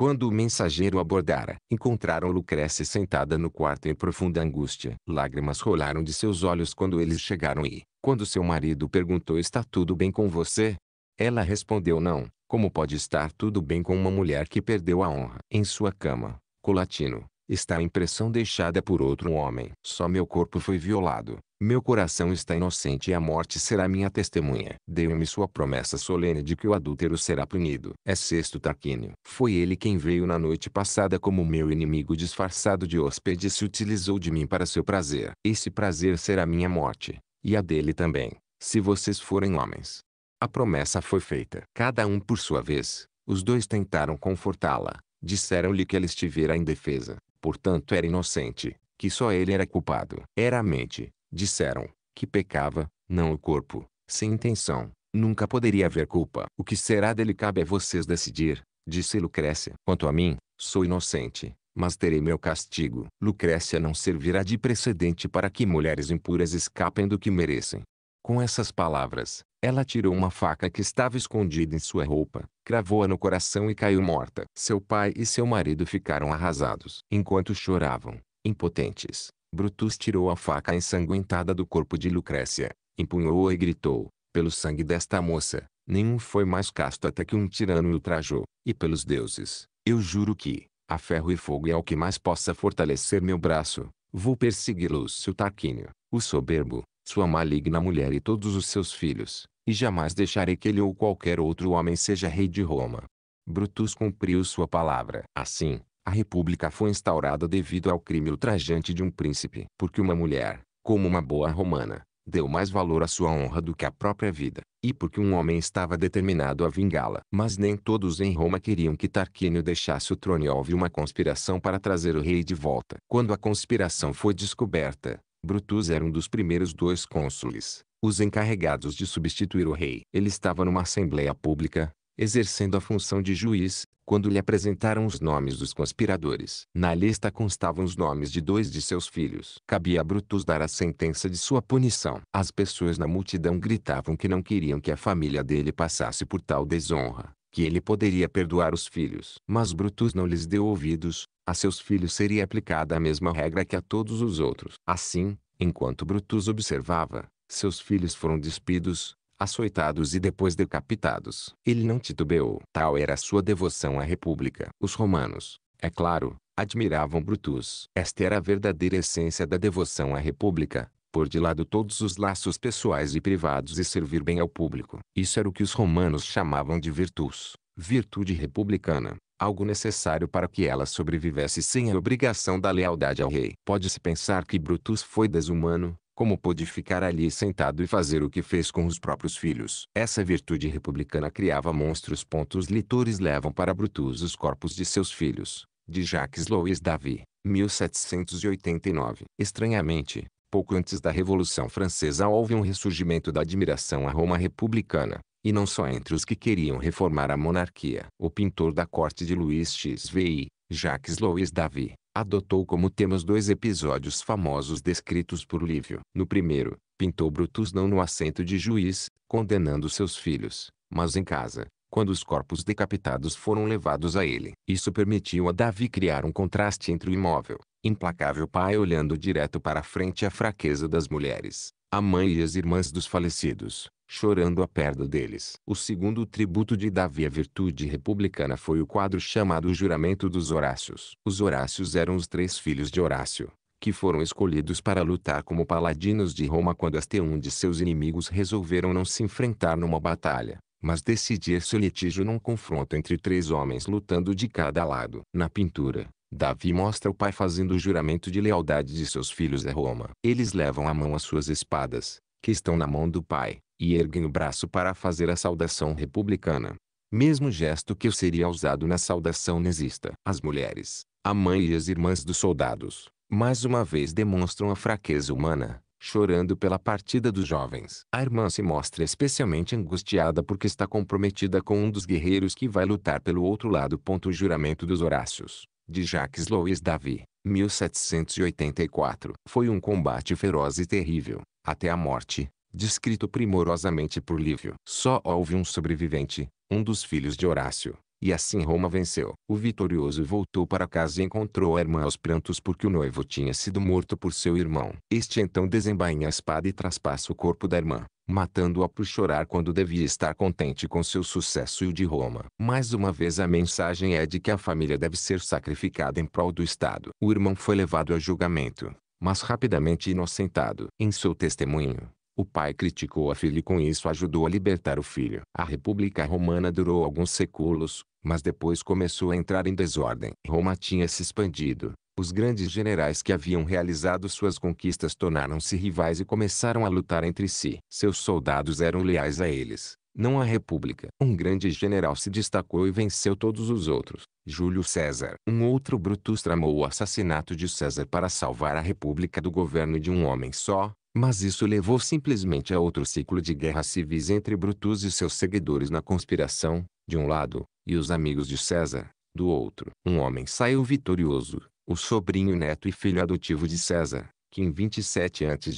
Quando o mensageiro abordara, encontraram Lucrécia sentada no quarto em profunda angústia. Lágrimas rolaram de seus olhos quando eles chegaram e, quando seu marido perguntou está tudo bem com você? Ela respondeu não, como pode estar tudo bem com uma mulher que perdeu a honra? Em sua cama, Colatino, está a impressão deixada por outro homem. Só meu corpo foi violado, meu coração está inocente e a morte será minha testemunha. Deu-me sua promessa solene de que o adúltero será punido. É sexto Tarquínio. Foi ele quem veio na noite passada como meu inimigo disfarçado de hóspede e se utilizou de mim para seu prazer. Esse prazer será minha morte, e a dele também, se vocês forem homens. A promessa foi feita. Cada um por sua vez, os dois tentaram confortá-la. Disseram-lhe que ela estivera indefesa, portanto era inocente, que só ele era culpado. Era a mente, disseram, que pecava, não o corpo, sem intenção, nunca poderia haver culpa. O que será dele cabe a vocês decidir, disse Lucrécia. Quanto a mim, sou inocente, mas terei meu castigo. Lucrécia não servirá de precedente para que mulheres impuras escapem do que merecem. Com essas palavras, ela tirou uma faca que estava escondida em sua roupa, cravou-a no coração e caiu morta. Seu pai e seu marido ficaram arrasados enquanto choravam, impotentes. Brutus tirou a faca ensanguentada do corpo de Lucrécia, empunhou-a e gritou, pelo sangue desta moça, nenhum foi mais casto até que um tirano o ultrajou, e pelos deuses, eu juro que, a ferro e fogo é o que mais possa fortalecer meu braço, vou persegui perseguir seu Tarquínio, o soberbo, sua maligna mulher e todos os seus filhos, e jamais deixarei que ele ou qualquer outro homem seja rei de Roma. Brutus cumpriu sua palavra. Assim, a república foi instaurada devido ao crime ultrajante de um príncipe, porque uma mulher, como uma boa romana, deu mais valor à sua honra do que à própria vida, e porque um homem estava determinado a vingá-la. Mas nem todos em Roma queriam que Tarquínio deixasse o trono e houve uma conspiração para trazer o rei de volta. Quando a conspiração foi descoberta, Brutus era um dos primeiros dois cônsules, os encarregados de substituir o rei. Ele estava numa assembleia pública, exercendo a função de juiz, quando lhe apresentaram os nomes dos conspiradores. Na lista constavam os nomes de dois de seus filhos. Cabia a Brutus dar a sentença de sua punição. As pessoas na multidão gritavam que não queriam que a família dele passasse por tal desonra, que ele poderia perdoar os filhos. Mas Brutus não lhes deu ouvidos, a seus filhos seria aplicada a mesma regra que a todos os outros. Assim, enquanto Brutus observava, seus filhos foram despidos, açoitados e depois decapitados. Ele não titubeou. Tal era sua devoção à república. Os romanos, é claro, admiravam Brutus. Esta era a verdadeira essência da devoção à república, por de lado todos os laços pessoais e privados e servir bem ao público. Isso era o que os romanos chamavam de virtus, virtude republicana, algo necessário para que ela sobrevivesse sem a obrigação da lealdade ao rei. Pode-se pensar que Brutus foi desumano, como pôde ficar ali sentado e fazer o que fez com os próprios filhos. Essa virtude republicana criava monstros. Pontos leitores levam para Brutus os corpos de seus filhos, de Jacques Louis David, 1789. Estranhamente, pouco antes da Revolução Francesa houve um ressurgimento da admiração à Roma republicana, e não só entre os que queriam reformar a monarquia. O pintor da corte de Luís XVI, Jacques Louis David, adotou como temas dois episódios famosos descritos por Lívio. No primeiro, pintou Brutus não no assento de juiz, condenando seus filhos, mas em casa, quando os corpos decapitados foram levados a ele. Isso permitiu a Davi criar um contraste entre o imóvel, implacável pai olhando direto para frente a fraqueza das mulheres, a mãe e as irmãs dos falecidos, chorando a perda deles. O segundo tributo de Davi à virtude republicana foi o quadro chamado o Juramento dos Horácios. Os Horácios eram os três filhos de Horácio, que foram escolhidos para lutar como paladinos de Roma quando este um de seus inimigos resolveram não se enfrentar numa batalha, mas decidir seu litígio num confronto entre três homens lutando de cada lado. Na pintura, Davi mostra o pai fazendo o juramento de lealdade de seus filhos a Roma. Eles levam a mão as suas espadas, que estão na mão do Pai, e erguem o braço para fazer a saudação republicana. Mesmo gesto que seria usado na saudação nazista. As mulheres, a mãe e as irmãs dos soldados, mais uma vez demonstram a fraqueza humana, chorando pela partida dos jovens. A irmã se mostra especialmente angustiada porque está comprometida com um dos guerreiros que vai lutar pelo outro lado. o juramento dos Horácios, de Jacques Louis David, 1784. Foi um combate feroz e terrível até a morte, descrito primorosamente por Lívio. Só houve um sobrevivente, um dos filhos de Horácio, e assim Roma venceu. O vitorioso voltou para casa e encontrou a irmã aos prantos porque o noivo tinha sido morto por seu irmão. Este então desembainha a espada e traspassa o corpo da irmã, matando-a por chorar quando devia estar contente com seu sucesso e o de Roma. Mais uma vez a mensagem é de que a família deve ser sacrificada em prol do Estado. O irmão foi levado a julgamento, mas rapidamente inocentado. Em seu testemunho, o pai criticou a filha e com isso ajudou a libertar o filho. A República Romana durou alguns séculos, mas depois começou a entrar em desordem. Roma tinha se expandido. Os grandes generais que haviam realizado suas conquistas tornaram-se rivais e começaram a lutar entre si. Seus soldados eram leais a eles, não a república. Um grande general se destacou e venceu todos os outros. Júlio César. Um outro Brutus tramou o assassinato de César para salvar a república do governo de um homem só, mas isso levou simplesmente a outro ciclo de guerras civis entre Brutus e seus seguidores na conspiração, de um lado, e os amigos de César, do outro. Um homem saiu vitorioso, o sobrinho neto e filho adotivo de César, que em 27 a.C.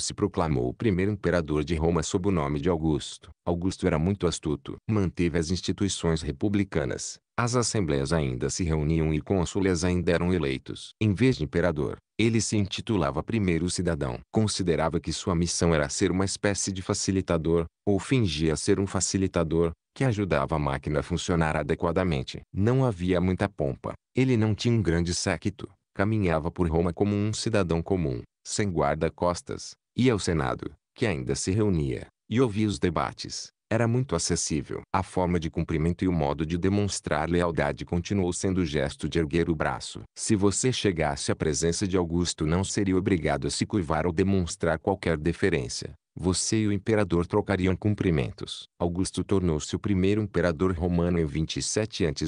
se proclamou o primeiro imperador de Roma sob o nome de Augusto. Augusto era muito astuto. Manteve as instituições republicanas. As assembleias ainda se reuniam e cônsules ainda eram eleitos. Em vez de imperador, ele se intitulava primeiro cidadão. Considerava que sua missão era ser uma espécie de facilitador, ou fingia ser um facilitador, que ajudava a máquina a funcionar adequadamente. Não havia muita pompa. Ele não tinha um grande séquito caminhava por Roma como um cidadão comum, sem guarda-costas, ia ao Senado, que ainda se reunia, e ouvia os debates. Era muito acessível. A forma de cumprimento e o modo de demonstrar lealdade continuou sendo o gesto de erguer o braço. Se você chegasse à presença de Augusto não seria obrigado a se curvar ou demonstrar qualquer deferência. Você e o imperador trocariam cumprimentos. Augusto tornou-se o primeiro imperador romano em 27 a.C.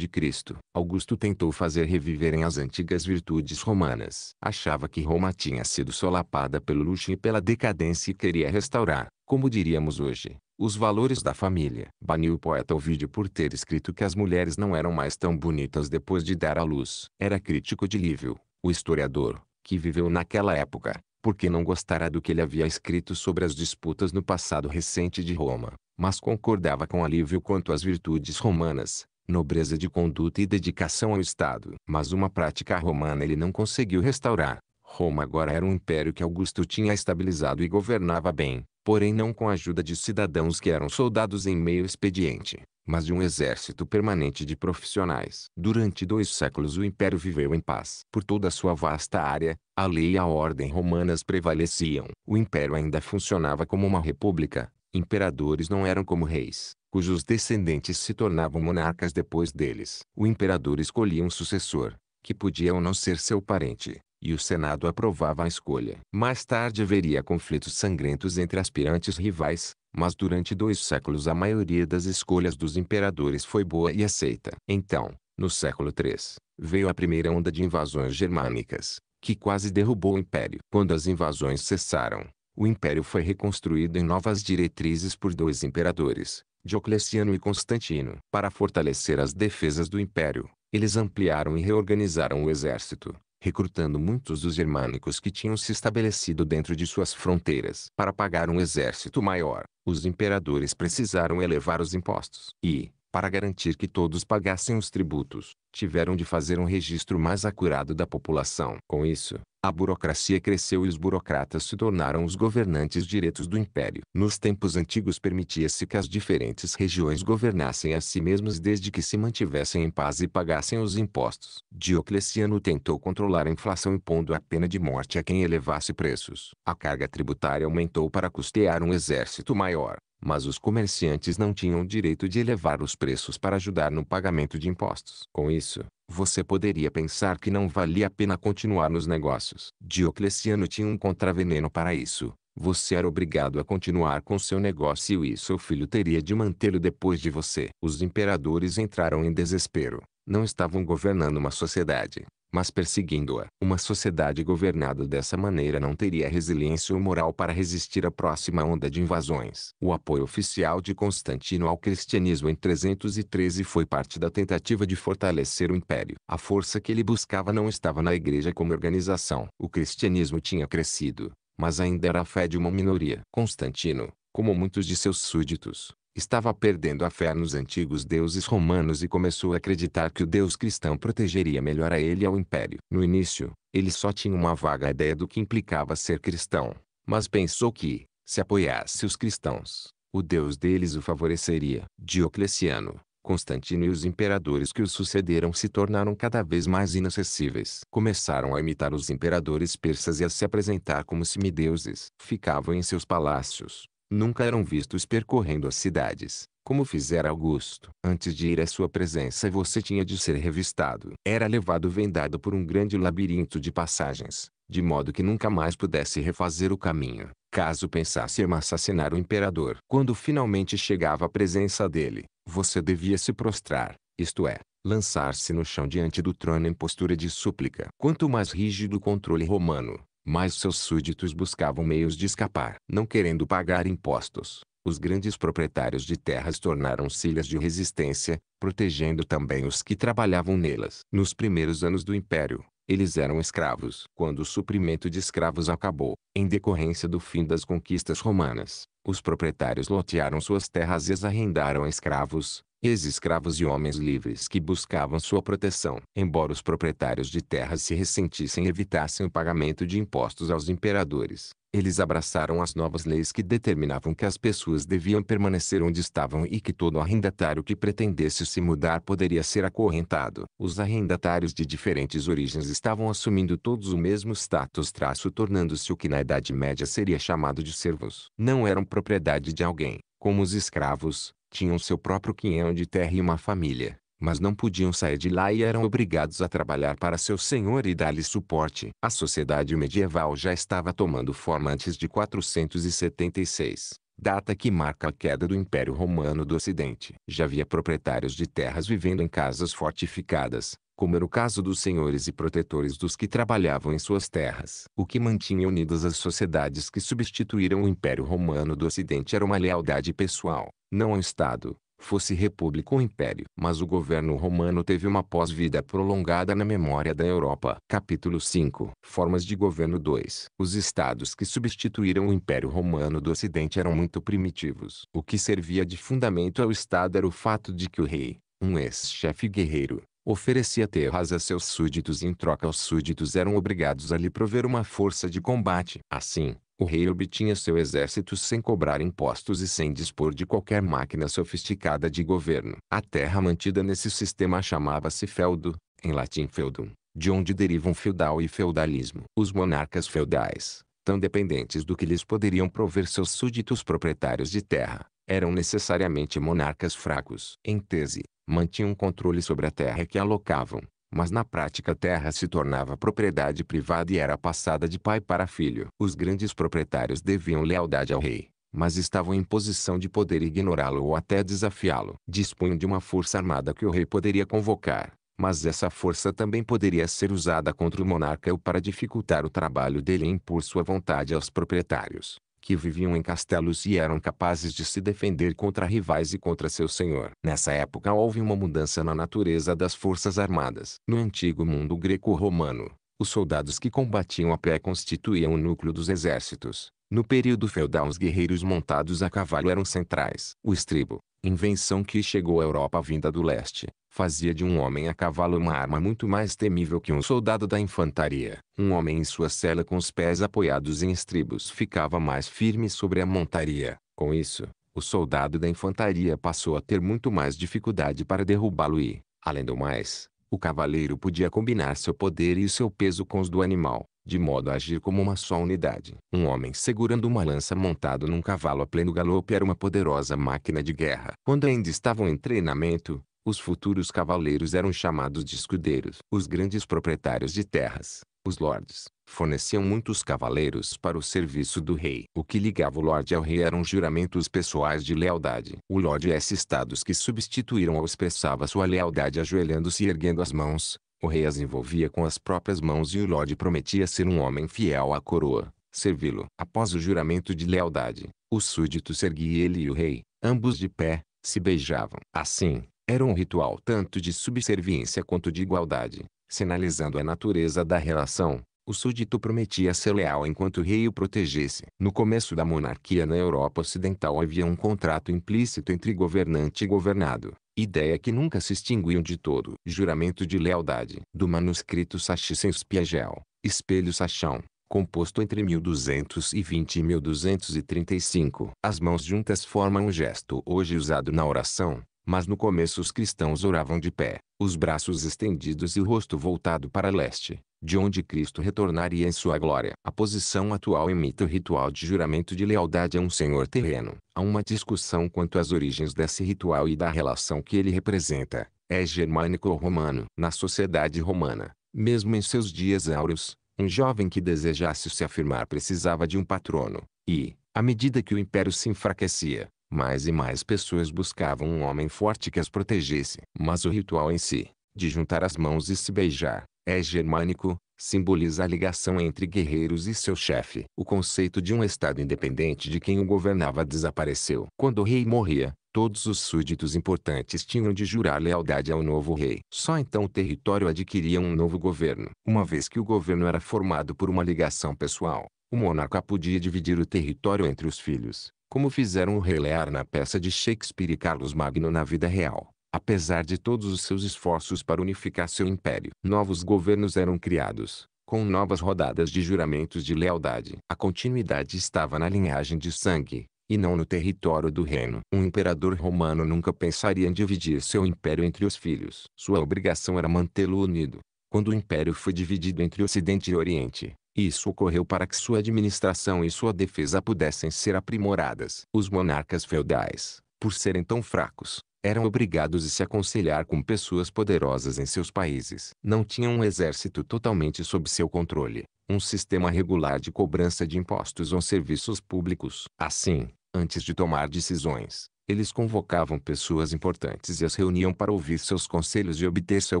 Augusto tentou fazer reviverem as antigas virtudes romanas. Achava que Roma tinha sido solapada pelo luxo e pela decadência e queria restaurar, como diríamos hoje, os valores da família. Baniu o poeta Ovidio por ter escrito que as mulheres não eram mais tão bonitas depois de dar à luz. Era crítico de Lívio, o historiador, que viveu naquela época porque não gostara do que ele havia escrito sobre as disputas no passado recente de Roma, mas concordava com alívio quanto às virtudes romanas, nobreza de conduta e dedicação ao Estado. Mas uma prática romana ele não conseguiu restaurar. Roma agora era um império que Augusto tinha estabilizado e governava bem, porém não com a ajuda de cidadãos que eram soldados em meio expediente, mas de um exército permanente de profissionais. Durante dois séculos o império viveu em paz. Por toda sua vasta área, a lei e a ordem romanas prevaleciam. O império ainda funcionava como uma república, imperadores não eram como reis, cujos descendentes se tornavam monarcas depois deles. O imperador escolhia um sucessor, que podia ou não ser seu parente, e o Senado aprovava a escolha. Mais tarde haveria conflitos sangrentos entre aspirantes rivais, mas durante dois séculos a maioria das escolhas dos imperadores foi boa e aceita. Então, no século III, veio a primeira onda de invasões germânicas, que quase derrubou o império. Quando as invasões cessaram, o império foi reconstruído em novas diretrizes por dois imperadores, Diocleciano e Constantino. Para fortalecer as defesas do império, eles ampliaram e reorganizaram o exército, recrutando muitos dos germânicos que tinham se estabelecido dentro de suas fronteiras. Para pagar um exército maior, os imperadores precisaram elevar os impostos. E, para garantir que todos pagassem os tributos, tiveram de fazer um registro mais acurado da população. Com isso, a burocracia cresceu e os burocratas se tornaram os governantes diretos do império. Nos tempos antigos permitia-se que as diferentes regiões governassem a si mesmas desde que se mantivessem em paz e pagassem os impostos. Diocleciano tentou controlar a inflação impondo a pena de morte a quem elevasse preços. A carga tributária aumentou para custear um exército maior mas os comerciantes não tinham o direito de elevar os preços para ajudar no pagamento de impostos. Com isso, você poderia pensar que não valia a pena continuar nos negócios. Diocleciano tinha um contraveneno para isso. Você era obrigado a continuar com seu negócio e seu filho teria de mantê-lo depois de você. Os imperadores entraram em desespero. Não estavam governando uma sociedade, mas perseguindo-a. Uma sociedade governada dessa maneira não teria resiliência ou moral para resistir à próxima onda de invasões. O apoio oficial de Constantino ao cristianismo em 313 foi parte da tentativa de fortalecer o império. A força que ele buscava não estava na igreja como organização. O cristianismo tinha crescido, mas ainda era a fé de uma minoria. Constantino, como muitos de seus súditos, Estava perdendo a fé nos antigos deuses romanos e começou a acreditar que o deus cristão protegeria melhor a ele e ao império. No início, ele só tinha uma vaga ideia do que implicava ser cristão, mas pensou que, se apoiasse os cristãos, o deus deles o favoreceria. Diocleciano, Constantino e os imperadores que o sucederam se tornaram cada vez mais inacessíveis. Começaram a imitar os imperadores persas e a se apresentar como semideuses. Ficavam em seus palácios, Nunca eram vistos percorrendo as cidades, como fizera Augusto. Antes de ir à sua presença você tinha de ser revistado. Era levado vendado por um grande labirinto de passagens, de modo que nunca mais pudesse refazer o caminho, caso pensasse em assassinar o imperador. Quando finalmente chegava à presença dele, você devia se prostrar, isto é, lançar-se no chão diante do trono em postura de súplica. Quanto mais rígido o controle romano, mas seus súditos buscavam meios de escapar. Não querendo pagar impostos, os grandes proprietários de terras tornaram-se ilhas de resistência, protegendo também os que trabalhavam nelas. Nos primeiros anos do Império, eles eram escravos. Quando o suprimento de escravos acabou, em decorrência do fim das conquistas romanas, os proprietários lotearam suas terras e as arrendaram a escravos, ex-escravos e homens livres que buscavam sua proteção. Embora os proprietários de terras se ressentissem e evitassem o pagamento de impostos aos imperadores, eles abraçaram as novas leis que determinavam que as pessoas deviam permanecer onde estavam e que todo arrendatário que pretendesse se mudar poderia ser acorrentado. Os arrendatários de diferentes origens estavam assumindo todos o mesmo status traço tornando-se o que na Idade Média seria chamado de servos. Não eram propriedade de alguém, como os escravos, tinham seu próprio quinhão de terra e uma família, mas não podiam sair de lá e eram obrigados a trabalhar para seu senhor e dar-lhe suporte. A sociedade medieval já estava tomando forma antes de 476, data que marca a queda do Império Romano do Ocidente. Já havia proprietários de terras vivendo em casas fortificadas, como era o caso dos senhores e protetores dos que trabalhavam em suas terras. O que mantinha unidas as sociedades que substituíram o Império Romano do Ocidente era uma lealdade pessoal, não ao Estado, fosse república ou império. Mas o governo romano teve uma pós-vida prolongada na memória da Europa. Capítulo 5 Formas de governo 2 Os estados que substituíram o Império Romano do Ocidente eram muito primitivos. O que servia de fundamento ao Estado era o fato de que o rei, um ex-chefe guerreiro, oferecia terras a seus súditos e em troca os súditos eram obrigados a lhe prover uma força de combate. Assim, o rei obtinha seu exército sem cobrar impostos e sem dispor de qualquer máquina sofisticada de governo. A terra mantida nesse sistema chamava-se feudo, em latim feudum, de onde derivam feudal e feudalismo. Os monarcas feudais, tão dependentes do que lhes poderiam prover seus súditos proprietários de terra, eram necessariamente monarcas fracos. Em tese, Mantinham controle sobre a terra que alocavam, mas na prática a terra se tornava propriedade privada e era passada de pai para filho. Os grandes proprietários deviam lealdade ao rei, mas estavam em posição de poder ignorá-lo ou até desafiá-lo. Dispunham de uma força armada que o rei poderia convocar, mas essa força também poderia ser usada contra o monarca ou para dificultar o trabalho dele e impor sua vontade aos proprietários que viviam em castelos e eram capazes de se defender contra rivais e contra seu senhor. Nessa época houve uma mudança na natureza das forças armadas. No antigo mundo greco-romano, os soldados que combatiam a pé constituíam o núcleo dos exércitos. No período feudal os guerreiros montados a cavalo eram centrais. O estribo, invenção que chegou à Europa vinda do leste, fazia de um homem a cavalo uma arma muito mais temível que um soldado da infantaria. Um homem em sua cela com os pés apoiados em estribos ficava mais firme sobre a montaria. Com isso, o soldado da infantaria passou a ter muito mais dificuldade para derrubá-lo e, além do mais, o cavaleiro podia combinar seu poder e seu peso com os do animal, de modo a agir como uma só unidade. Um homem segurando uma lança montado num cavalo a pleno galope era uma poderosa máquina de guerra. Quando ainda estavam em treinamento, os futuros cavaleiros eram chamados de escudeiros. Os grandes proprietários de terras, os lordes, Forneciam muitos cavaleiros para o serviço do rei. O que ligava o Lorde ao rei eram juramentos pessoais de lealdade. O Lorde é esses Estados que substituíram ao expressava sua lealdade ajoelhando-se e erguendo as mãos. O rei as envolvia com as próprias mãos e o Lorde prometia ser um homem fiel à coroa, servi-lo. Após o juramento de lealdade, o súdito se erguia ele e o rei, ambos de pé, se beijavam. Assim, era um ritual tanto de subserviência quanto de igualdade, sinalizando a natureza da relação, o súdito prometia ser leal enquanto o rei o protegesse. No começo da monarquia na Europa Ocidental havia um contrato implícito entre governante e governado, ideia que nunca se extinguiu de todo. Juramento de lealdade. Do manuscrito Sachsens Piagel, Espelho Sachão, composto entre 1220 e 1235. As mãos juntas formam um gesto hoje usado na oração, mas no começo os cristãos oravam de pé, os braços estendidos e o rosto voltado para leste de onde Cristo retornaria em sua glória. A posição atual imita o ritual de juramento de lealdade a um senhor terreno. Há uma discussão quanto às origens desse ritual e da relação que ele representa. É germânico ou romano? Na sociedade romana, mesmo em seus dias áureos, um jovem que desejasse se afirmar precisava de um patrono. E, à medida que o império se enfraquecia, mais e mais pessoas buscavam um homem forte que as protegesse. Mas o ritual em si, de juntar as mãos e se beijar, é germânico, simboliza a ligação entre guerreiros e seu chefe. O conceito de um Estado independente de quem o governava desapareceu. Quando o rei morria, todos os súditos importantes tinham de jurar lealdade ao novo rei. Só então o território adquiria um novo governo. Uma vez que o governo era formado por uma ligação pessoal, o monarca podia dividir o território entre os filhos, como fizeram o rei Lear na peça de Shakespeare e Carlos Magno na vida real apesar de todos os seus esforços para unificar seu império. Novos governos eram criados, com novas rodadas de juramentos de lealdade. A continuidade estava na linhagem de sangue, e não no território do reino. Um imperador romano nunca pensaria em dividir seu império entre os filhos. Sua obrigação era mantê-lo unido. Quando o império foi dividido entre Ocidente e Oriente, isso ocorreu para que sua administração e sua defesa pudessem ser aprimoradas. Os monarcas feudais, por serem tão fracos, eram obrigados a se aconselhar com pessoas poderosas em seus países. Não tinham um exército totalmente sob seu controle, um sistema regular de cobrança de impostos ou serviços públicos. Assim, antes de tomar decisões, eles convocavam pessoas importantes e as reuniam para ouvir seus conselhos e obter seu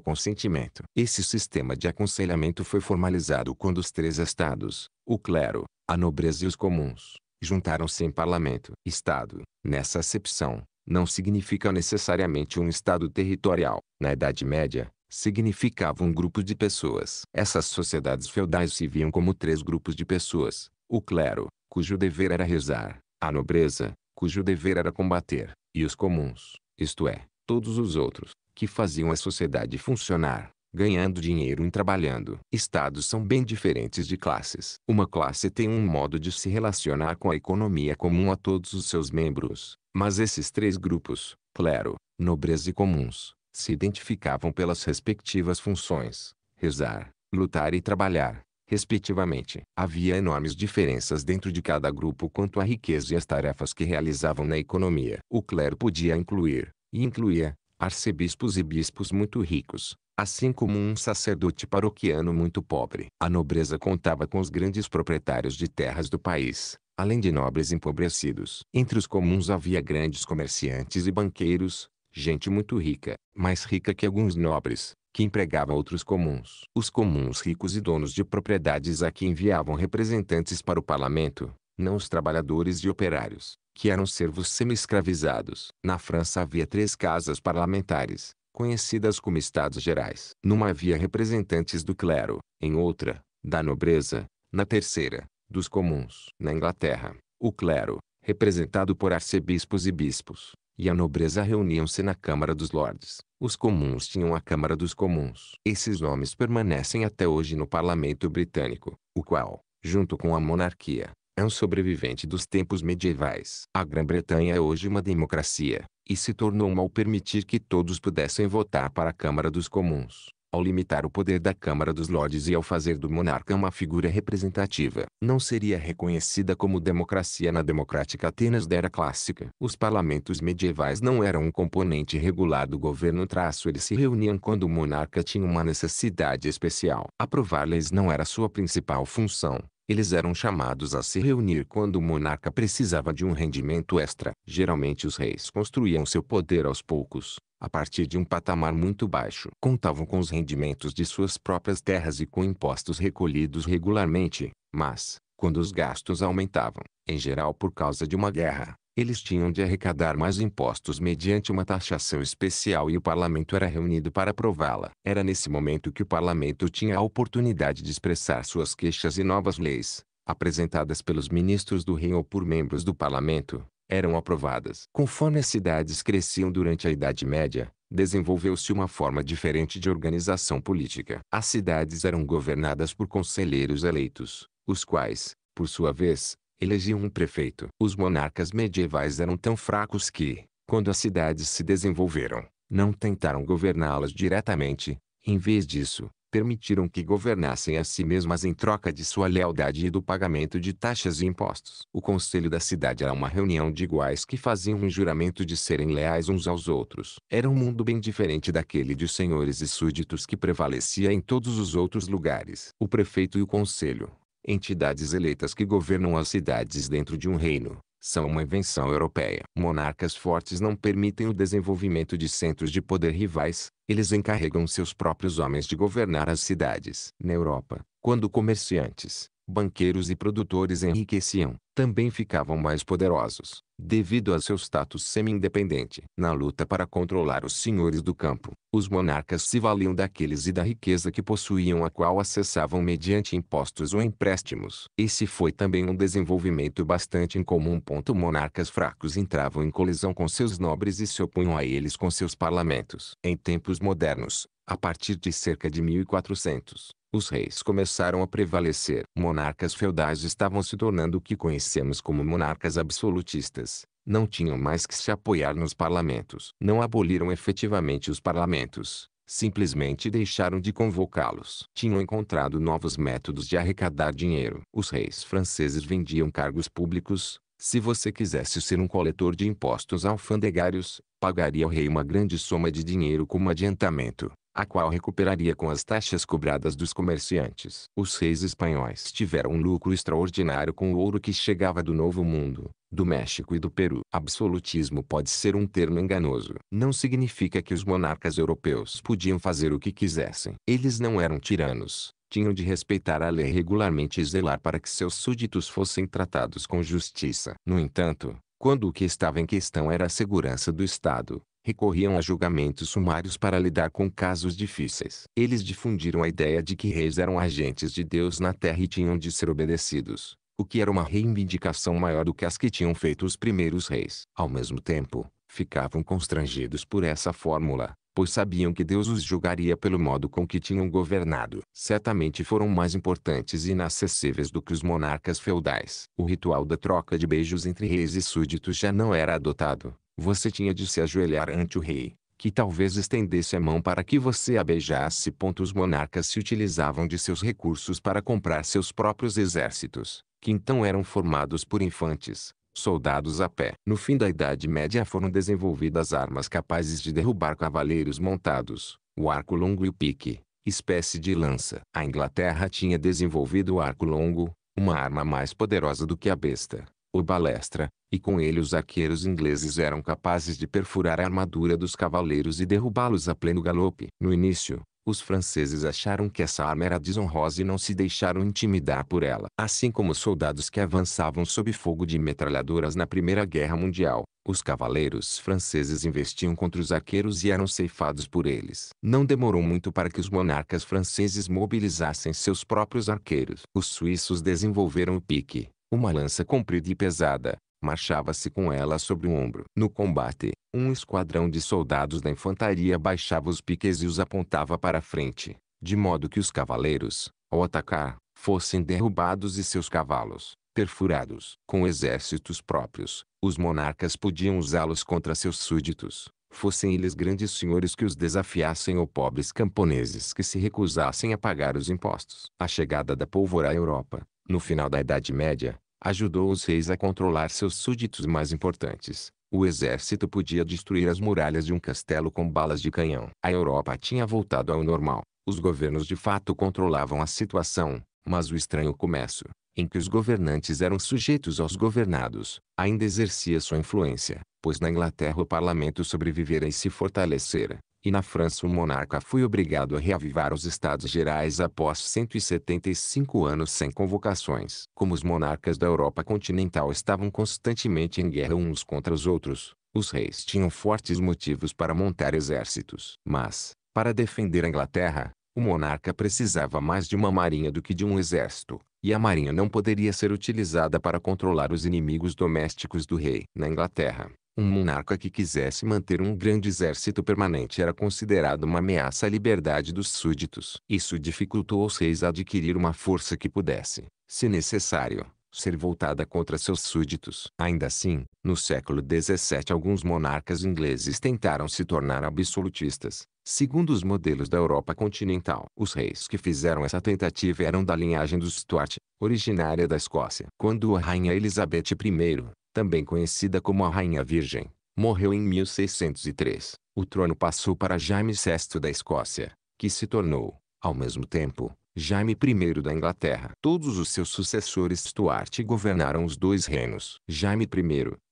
consentimento. Esse sistema de aconselhamento foi formalizado quando os três estados, o clero, a nobreza e os comuns, juntaram-se em parlamento. Estado, nessa acepção, não significa necessariamente um estado territorial. Na Idade Média, significava um grupo de pessoas. Essas sociedades feudais se viam como três grupos de pessoas: o clero, cujo dever era rezar, a nobreza, cujo dever era combater, e os comuns, isto é, todos os outros, que faziam a sociedade funcionar ganhando dinheiro e trabalhando. Estados são bem diferentes de classes. Uma classe tem um modo de se relacionar com a economia comum a todos os seus membros, mas esses três grupos, clero, nobreza e comuns, se identificavam pelas respectivas funções, rezar, lutar e trabalhar, respectivamente. Havia enormes diferenças dentro de cada grupo quanto à riqueza e às tarefas que realizavam na economia. O clero podia incluir, e incluía, arcebispos e bispos muito ricos, assim como um sacerdote paroquiano muito pobre. A nobreza contava com os grandes proprietários de terras do país, além de nobres empobrecidos. Entre os comuns havia grandes comerciantes e banqueiros, gente muito rica, mais rica que alguns nobres, que empregava outros comuns. Os comuns ricos e donos de propriedades a que enviavam representantes para o parlamento, não os trabalhadores e operários, que eram servos semi-escravizados. Na França havia três casas parlamentares, conhecidas como Estados Gerais. Numa havia representantes do clero, em outra, da nobreza, na terceira, dos comuns. Na Inglaterra, o clero, representado por arcebispos e bispos, e a nobreza reuniam-se na Câmara dos Lordes. Os comuns tinham a Câmara dos Comuns. Esses nomes permanecem até hoje no parlamento britânico, o qual, junto com a monarquia, é um sobrevivente dos tempos medievais. A Grã-Bretanha é hoje uma democracia, e se tornou mal permitir que todos pudessem votar para a Câmara dos Comuns, ao limitar o poder da Câmara dos Lordes e ao fazer do monarca uma figura representativa. Não seria reconhecida como democracia na democrática Atenas da era clássica. Os parlamentos medievais não eram um componente regular do governo traço eles se reuniam quando o monarca tinha uma necessidade especial. Aprovar leis não era sua principal função eles eram chamados a se reunir quando o monarca precisava de um rendimento extra. Geralmente os reis construíam seu poder aos poucos, a partir de um patamar muito baixo. Contavam com os rendimentos de suas próprias terras e com impostos recolhidos regularmente, mas, quando os gastos aumentavam, em geral por causa de uma guerra, eles tinham de arrecadar mais impostos mediante uma taxação especial e o parlamento era reunido para aprová-la. Era nesse momento que o parlamento tinha a oportunidade de expressar suas queixas e novas leis, apresentadas pelos ministros do rei ou por membros do parlamento, eram aprovadas. Conforme as cidades cresciam durante a Idade Média, desenvolveu-se uma forma diferente de organização política. As cidades eram governadas por conselheiros eleitos, os quais, por sua vez, elegiam um prefeito. Os monarcas medievais eram tão fracos que, quando as cidades se desenvolveram, não tentaram governá-las diretamente, em vez disso, permitiram que governassem a si mesmas em troca de sua lealdade e do pagamento de taxas e impostos. O conselho da cidade era uma reunião de iguais que faziam um juramento de serem leais uns aos outros. Era um mundo bem diferente daquele de senhores e súditos que prevalecia em todos os outros lugares. O prefeito e o conselho, Entidades eleitas que governam as cidades dentro de um reino são uma invenção europeia. Monarcas fortes não permitem o desenvolvimento de centros de poder rivais, eles encarregam seus próprios homens de governar as cidades. Na Europa, quando comerciantes, banqueiros e produtores enriqueciam, também ficavam mais poderosos, devido a seu status semi-independente. Na luta para controlar os senhores do campo, os monarcas se valiam daqueles e da riqueza que possuíam a qual acessavam mediante impostos ou empréstimos. Esse foi também um desenvolvimento bastante incomum. Ponto monarcas fracos entravam em colisão com seus nobres e se opunham a eles com seus parlamentos. Em tempos modernos, a partir de cerca de 1400, os reis começaram a prevalecer. Monarcas feudais estavam se tornando o que conhecemos como monarcas absolutistas. Não tinham mais que se apoiar nos parlamentos. Não aboliram efetivamente os parlamentos, simplesmente deixaram de convocá-los. Tinham encontrado novos métodos de arrecadar dinheiro. Os reis franceses vendiam cargos públicos. Se você quisesse ser um coletor de impostos alfandegários, pagaria ao rei uma grande soma de dinheiro como adiantamento a qual recuperaria com as taxas cobradas dos comerciantes. Os reis espanhóis tiveram um lucro extraordinário com o ouro que chegava do Novo Mundo, do México e do Peru. Absolutismo pode ser um termo enganoso. Não significa que os monarcas europeus podiam fazer o que quisessem. Eles não eram tiranos, tinham de respeitar a lei regularmente e zelar para que seus súditos fossem tratados com justiça. No entanto, quando o que estava em questão era a segurança do Estado, recorriam a julgamentos sumários para lidar com casos difíceis. Eles difundiram a ideia de que reis eram agentes de Deus na terra e tinham de ser obedecidos, o que era uma reivindicação maior do que as que tinham feito os primeiros reis. Ao mesmo tempo, ficavam constrangidos por essa fórmula, pois sabiam que Deus os julgaria pelo modo com que tinham governado. Certamente foram mais importantes e inacessíveis do que os monarcas feudais. O ritual da troca de beijos entre reis e súditos já não era adotado, você tinha de se ajoelhar ante o rei, que talvez estendesse a mão para que você a beijasse. Os monarcas se utilizavam de seus recursos para comprar seus próprios exércitos, que então eram formados por infantes, soldados a pé. No fim da Idade Média foram desenvolvidas armas capazes de derrubar cavaleiros montados, o arco longo e o pique, espécie de lança. A Inglaterra tinha desenvolvido o arco longo, uma arma mais poderosa do que a besta, ou balestra, e com ele os arqueiros ingleses eram capazes de perfurar a armadura dos cavaleiros e derrubá-los a pleno galope. No início, os franceses acharam que essa arma era desonrosa e não se deixaram intimidar por ela. Assim como os soldados que avançavam sob fogo de metralhadoras na Primeira Guerra Mundial, os cavaleiros franceses investiam contra os arqueiros e eram ceifados por eles. Não demorou muito para que os monarcas franceses mobilizassem seus próprios arqueiros. Os suíços desenvolveram o pique, uma lança comprida e pesada, marchava-se com ela sobre o ombro. No combate, um esquadrão de soldados da infantaria baixava os piques e os apontava para a frente, de modo que os cavaleiros, ao atacar, fossem derrubados e seus cavalos, perfurados. Com exércitos próprios, os monarcas podiam usá-los contra seus súditos, fossem eles grandes senhores que os desafiassem ou pobres camponeses que se recusassem a pagar os impostos. A chegada da pólvora à Europa, no final da Idade Média, ajudou os reis a controlar seus súditos mais importantes. O exército podia destruir as muralhas de um castelo com balas de canhão. A Europa tinha voltado ao normal. Os governos de fato controlavam a situação, mas o estranho comércio, em que os governantes eram sujeitos aos governados, ainda exercia sua influência, pois na Inglaterra o parlamento sobrevivera e se fortalecera, e na França o monarca foi obrigado a reavivar os estados gerais após 175 anos sem convocações. Como os monarcas da Europa continental estavam constantemente em guerra uns contra os outros, os reis tinham fortes motivos para montar exércitos. Mas, para defender a Inglaterra, o monarca precisava mais de uma marinha do que de um exército e a marinha não poderia ser utilizada para controlar os inimigos domésticos do rei. Na Inglaterra, um monarca que quisesse manter um grande exército permanente era considerado uma ameaça à liberdade dos súditos. Isso dificultou aos reis adquirir uma força que pudesse, se necessário, ser voltada contra seus súditos. Ainda assim, no século XVII alguns monarcas ingleses tentaram se tornar absolutistas, Segundo os modelos da Europa continental, os reis que fizeram essa tentativa eram da linhagem dos Stuart, originária da Escócia. Quando a rainha Elizabeth I, também conhecida como a Rainha Virgem, morreu em 1603, o trono passou para Jaime VI da Escócia, que se tornou, ao mesmo tempo, Jaime I da Inglaterra. Todos os seus sucessores Stuart governaram os dois reinos. Jaime I,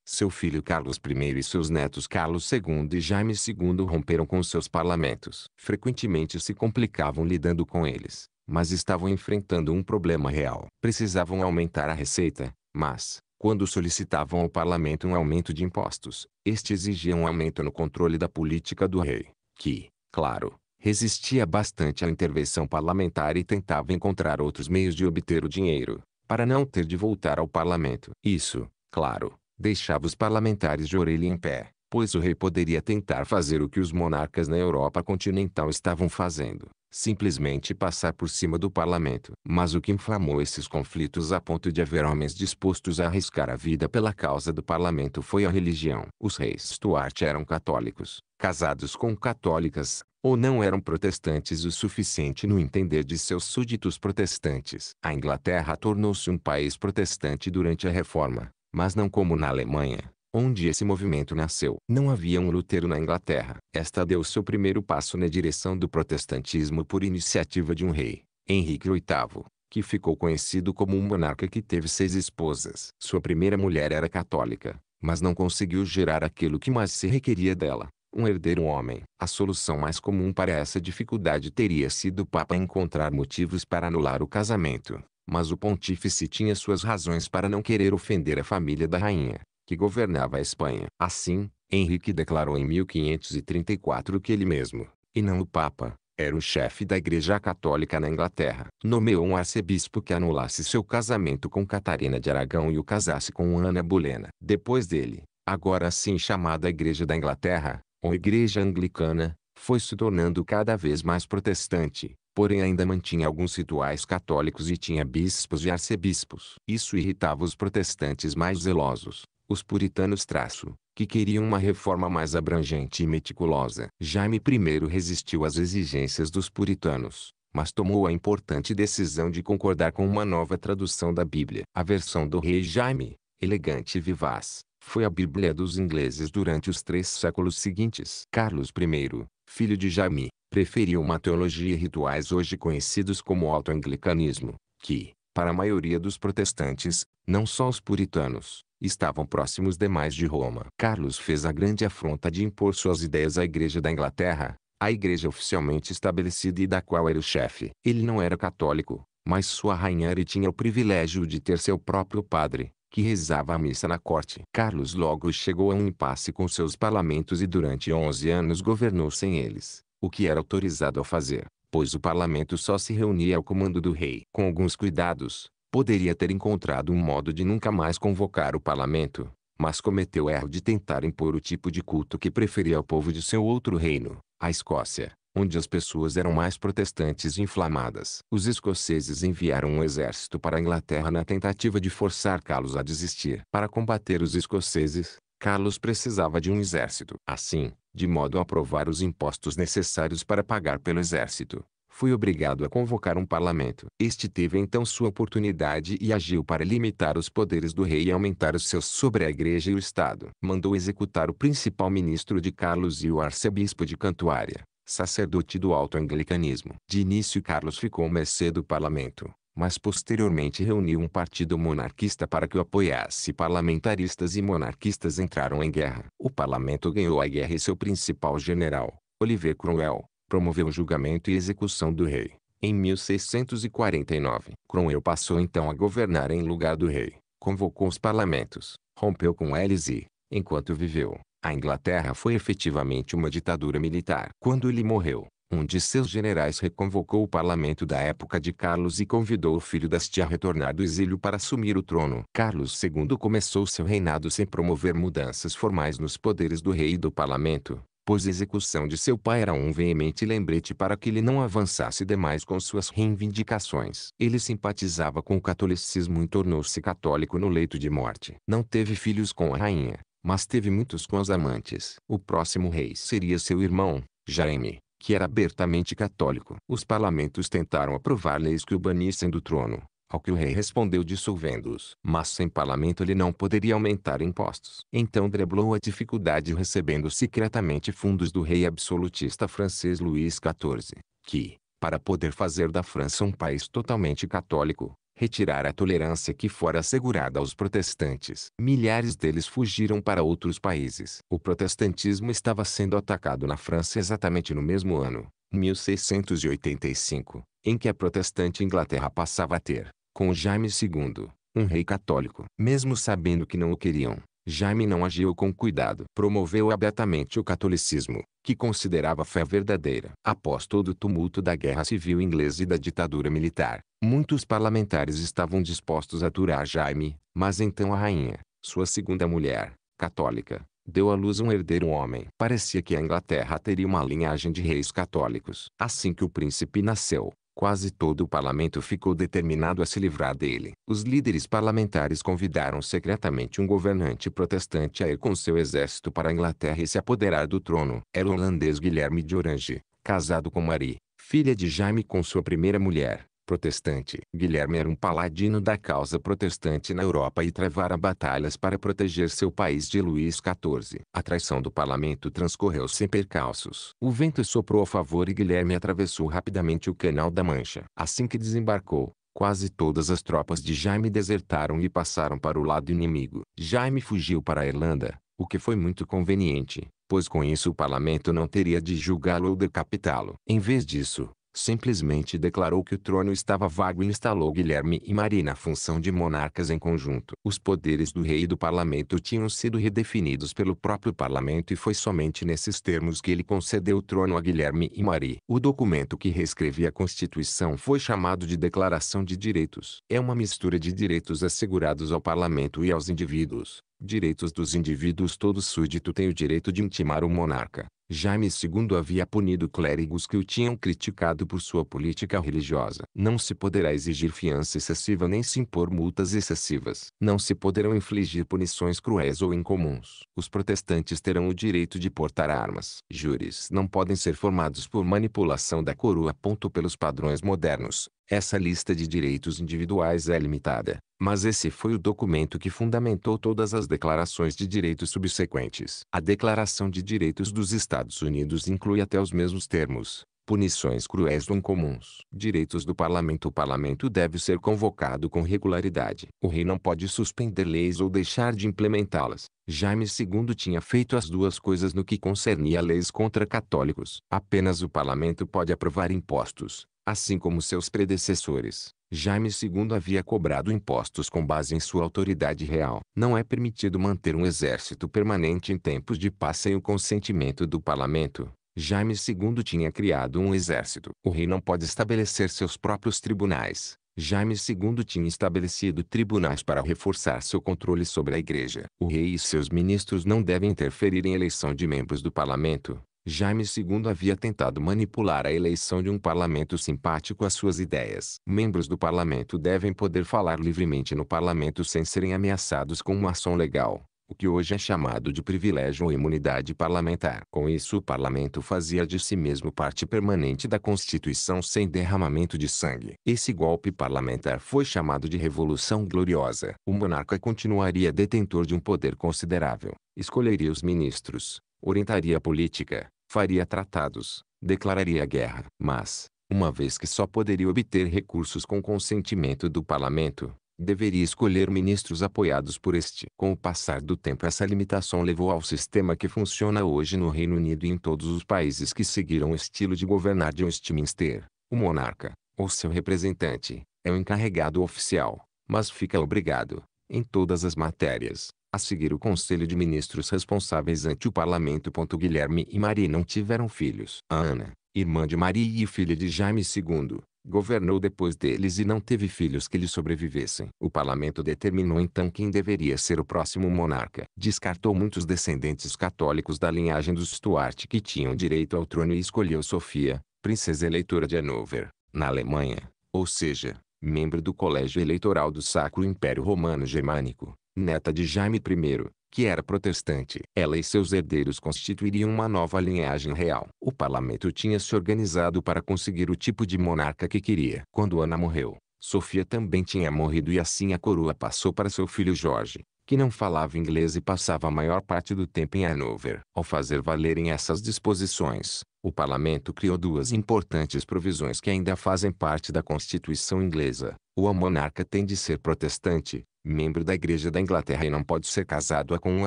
seu filho Carlos I e seus netos Carlos II e Jaime II romperam com seus parlamentos. Frequentemente se complicavam lidando com eles, mas estavam enfrentando um problema real. Precisavam aumentar a receita, mas, quando solicitavam ao parlamento um aumento de impostos, este exigia um aumento no controle da política do rei, que, claro, resistia bastante à intervenção parlamentar e tentava encontrar outros meios de obter o dinheiro, para não ter de voltar ao parlamento. Isso, claro, deixava os parlamentares de orelha em pé, pois o rei poderia tentar fazer o que os monarcas na Europa continental estavam fazendo, simplesmente passar por cima do parlamento. Mas o que inflamou esses conflitos a ponto de haver homens dispostos a arriscar a vida pela causa do parlamento foi a religião. Os reis Stuart eram católicos, casados com católicas, ou não eram protestantes o suficiente no entender de seus súditos protestantes. A Inglaterra tornou-se um país protestante durante a Reforma, mas não como na Alemanha, onde esse movimento nasceu. Não havia um Lutero na Inglaterra. Esta deu seu primeiro passo na direção do protestantismo por iniciativa de um rei, Henrique VIII, que ficou conhecido como um monarca que teve seis esposas. Sua primeira mulher era católica, mas não conseguiu gerar aquilo que mais se requeria dela, um herdeiro homem. A solução mais comum para essa dificuldade teria sido o Papa encontrar motivos para anular o casamento. Mas o pontífice tinha suas razões para não querer ofender a família da rainha, que governava a Espanha. Assim, Henrique declarou em 1534 que ele mesmo, e não o Papa, era o chefe da Igreja Católica na Inglaterra. Nomeou um arcebispo que anulasse seu casamento com Catarina de Aragão e o casasse com Ana Bolena. Depois dele, agora assim chamada Igreja da Inglaterra, ou Igreja Anglicana, foi se tornando cada vez mais protestante, porém ainda mantinha alguns rituais católicos e tinha bispos e arcebispos. Isso irritava os protestantes mais zelosos, os puritanos traço, que queriam uma reforma mais abrangente e meticulosa. Jaime I resistiu às exigências dos puritanos, mas tomou a importante decisão de concordar com uma nova tradução da Bíblia. A versão do rei Jaime, elegante e vivaz, foi a Bíblia dos ingleses durante os três séculos seguintes. Carlos I, filho de Jaime, preferiu uma teologia e rituais hoje conhecidos como alto-anglicanismo, que, para a maioria dos protestantes, não só os puritanos, estavam próximos demais de Roma. Carlos fez a grande afronta de impor suas ideias à Igreja da Inglaterra, a igreja oficialmente estabelecida e da qual era o chefe. Ele não era católico, mas sua rainha e tinha o privilégio de ter seu próprio padre, que rezava a missa na corte. Carlos logo chegou a um impasse com seus parlamentos e durante 11 anos governou sem eles o que era autorizado a fazer, pois o parlamento só se reunia ao comando do rei. Com alguns cuidados, poderia ter encontrado um modo de nunca mais convocar o parlamento, mas cometeu o erro de tentar impor o tipo de culto que preferia ao povo de seu outro reino, a Escócia, onde as pessoas eram mais protestantes e inflamadas. Os escoceses enviaram um exército para a Inglaterra na tentativa de forçar Carlos a desistir. Para combater os escoceses, Carlos precisava de um exército. Assim, de modo a aprovar os impostos necessários para pagar pelo exército. Fui obrigado a convocar um parlamento. Este teve então sua oportunidade e agiu para limitar os poderes do rei e aumentar os seus sobre a igreja e o Estado. Mandou executar o principal ministro de Carlos e o arcebispo de Cantuária, sacerdote do alto anglicanismo. De início Carlos ficou mercê do parlamento, mas posteriormente reuniu um partido monarquista para que o apoiasse. Parlamentaristas e monarquistas entraram em guerra. O parlamento ganhou a guerra e seu principal general, Oliver Cromwell, promoveu o julgamento e execução do rei. Em 1649, Cromwell passou então a governar em lugar do rei, convocou os parlamentos, rompeu com eles e, enquanto viveu, a Inglaterra foi efetivamente uma ditadura militar. Quando ele morreu, um de seus generais reconvocou o parlamento da época de Carlos e convidou o filho deste a retornar do exílio para assumir o trono. Carlos II começou seu reinado sem promover mudanças formais nos poderes do rei e do parlamento, pois a execução de seu pai era um veemente lembrete para que ele não avançasse demais com suas reivindicações. Ele simpatizava com o catolicismo e tornou-se católico no leito de morte. Não teve filhos com a rainha, mas teve muitos com as amantes. O próximo rei seria seu irmão, Jaime que era abertamente católico. Os parlamentos tentaram aprovar leis que o banissem do trono, ao que o rei respondeu dissolvendo-os. Mas sem parlamento ele não poderia aumentar impostos. Então dreblou a dificuldade recebendo secretamente fundos do rei absolutista francês Luís XIV, que, para poder fazer da França um país totalmente católico, retirar a tolerância que fora assegurada aos protestantes. Milhares deles fugiram para outros países. O protestantismo estava sendo atacado na França exatamente no mesmo ano, 1685, em que a protestante Inglaterra passava a ter, com Jaime II, um rei católico. Mesmo sabendo que não o queriam, Jaime não agiu com cuidado. Promoveu abertamente o catolicismo, que considerava fé verdadeira. Após todo o tumulto da guerra civil inglesa e da ditadura militar, muitos parlamentares estavam dispostos a aturar Jaime, mas então a rainha, sua segunda mulher, católica, deu à luz um herdeiro homem. Parecia que a Inglaterra teria uma linhagem de reis católicos. Assim que o príncipe nasceu, Quase todo o parlamento ficou determinado a se livrar dele. Os líderes parlamentares convidaram secretamente um governante protestante a ir com seu exército para a Inglaterra e se apoderar do trono. Era o holandês Guilherme de Orange, casado com Marie, filha de Jaime com sua primeira mulher protestante. Guilherme era um paladino da causa protestante na Europa e travara batalhas para proteger seu país de Luís XIV. A traição do parlamento transcorreu sem percalços. O vento soprou a favor e Guilherme atravessou rapidamente o Canal da Mancha. Assim que desembarcou, Quase todas as tropas de Jaime desertaram e passaram para o lado inimigo. Jaime fugiu para a Irlanda, o que foi muito conveniente, pois com isso o parlamento não teria de julgá-lo ou decapitá-lo. Em vez disso, simplesmente declarou que o trono estava vago e instalou Guilherme e Maria na função de monarcas em conjunto. Os poderes do rei e do parlamento tinham sido redefinidos pelo próprio parlamento e foi somente nesses termos que ele concedeu o trono a Guilherme e Maria. O documento que reescrevia a Constituição foi chamado de Declaração de Direitos. É uma mistura de direitos assegurados ao parlamento e aos indivíduos. Direitos dos indivíduos Todo súdito tem o direito de intimar o monarca. Jaime II havia punido clérigos que o tinham criticado por sua política religiosa. Não se poderá exigir fiança excessiva nem se impor multas excessivas. Não se poderão infligir punições cruéis ou incomuns. Os protestantes terão o direito de portar armas. Júris não podem ser formados por manipulação da coroa. ponto Pelos padrões modernos, essa lista de direitos individuais é limitada, mas esse foi o documento que fundamentou todas as declarações de direitos subsequentes. A Declaração de Direitos dos Estados Unidos inclui até os mesmos termos, punições cruéis ou incomuns; Direitos do parlamento O parlamento deve ser convocado com regularidade. O rei não pode suspender leis ou deixar de implementá-las. Jaime II tinha feito as duas coisas no que concernia leis contra católicos. Apenas o parlamento pode aprovar impostos, Assim como seus predecessores, Jaime II havia cobrado impostos com base em sua autoridade real. Não é permitido manter um exército permanente em tempos de paz sem o consentimento do parlamento. Jaime II tinha criado um exército. O rei não pode estabelecer seus próprios tribunais. Jaime II tinha estabelecido tribunais para reforçar seu controle sobre a igreja. O rei e seus ministros não devem interferir em eleição de membros do parlamento. Jaime II havia tentado manipular a eleição de um parlamento simpático às suas ideias. Membros do parlamento devem poder falar livremente no parlamento sem serem ameaçados com uma ação legal, o que hoje é chamado de privilégio ou imunidade parlamentar. Com isso, o parlamento fazia de si mesmo parte permanente da Constituição sem derramamento de sangue. Esse golpe parlamentar foi chamado de Revolução Gloriosa. O monarca continuaria detentor de um poder considerável, escolheria os ministros, orientaria a política, faria tratados, declararia guerra. Mas, uma vez que só poderia obter recursos com consentimento do parlamento, deveria escolher ministros apoiados por este. Com o passar do tempo essa limitação levou ao sistema que funciona hoje no Reino Unido e em todos os países que seguiram o estilo de governar de Westminster. O monarca, ou seu representante, é o encarregado oficial, mas fica obrigado, em todas as matérias, a seguir o Conselho de Ministros responsáveis ante o Parlamento. Guilherme e Marie não tiveram filhos. A Ana, irmã de Marie e filha de Jaime II, governou depois deles e não teve filhos que lhe sobrevivessem. O parlamento determinou então quem deveria ser o próximo monarca. Descartou muitos descendentes católicos da linhagem dos Stuart que tinham direito ao trono e escolheu Sofia, princesa eleitora de Hanover, na Alemanha, ou seja, membro do colégio eleitoral do Sacro Império Romano Germânico neta de Jaime I, que era protestante. Ela e seus herdeiros constituiriam uma nova linhagem real. O parlamento tinha se organizado para conseguir o tipo de monarca que queria. Quando Ana morreu, Sofia também tinha morrido e assim a coroa passou para seu filho Jorge, que não falava inglês e passava a maior parte do tempo em Hanover. Ao fazer valerem essas disposições, o parlamento criou duas importantes provisões que ainda fazem parte da Constituição inglesa. O monarca tem de ser protestante, membro da Igreja da Inglaterra e não pode ser casado com um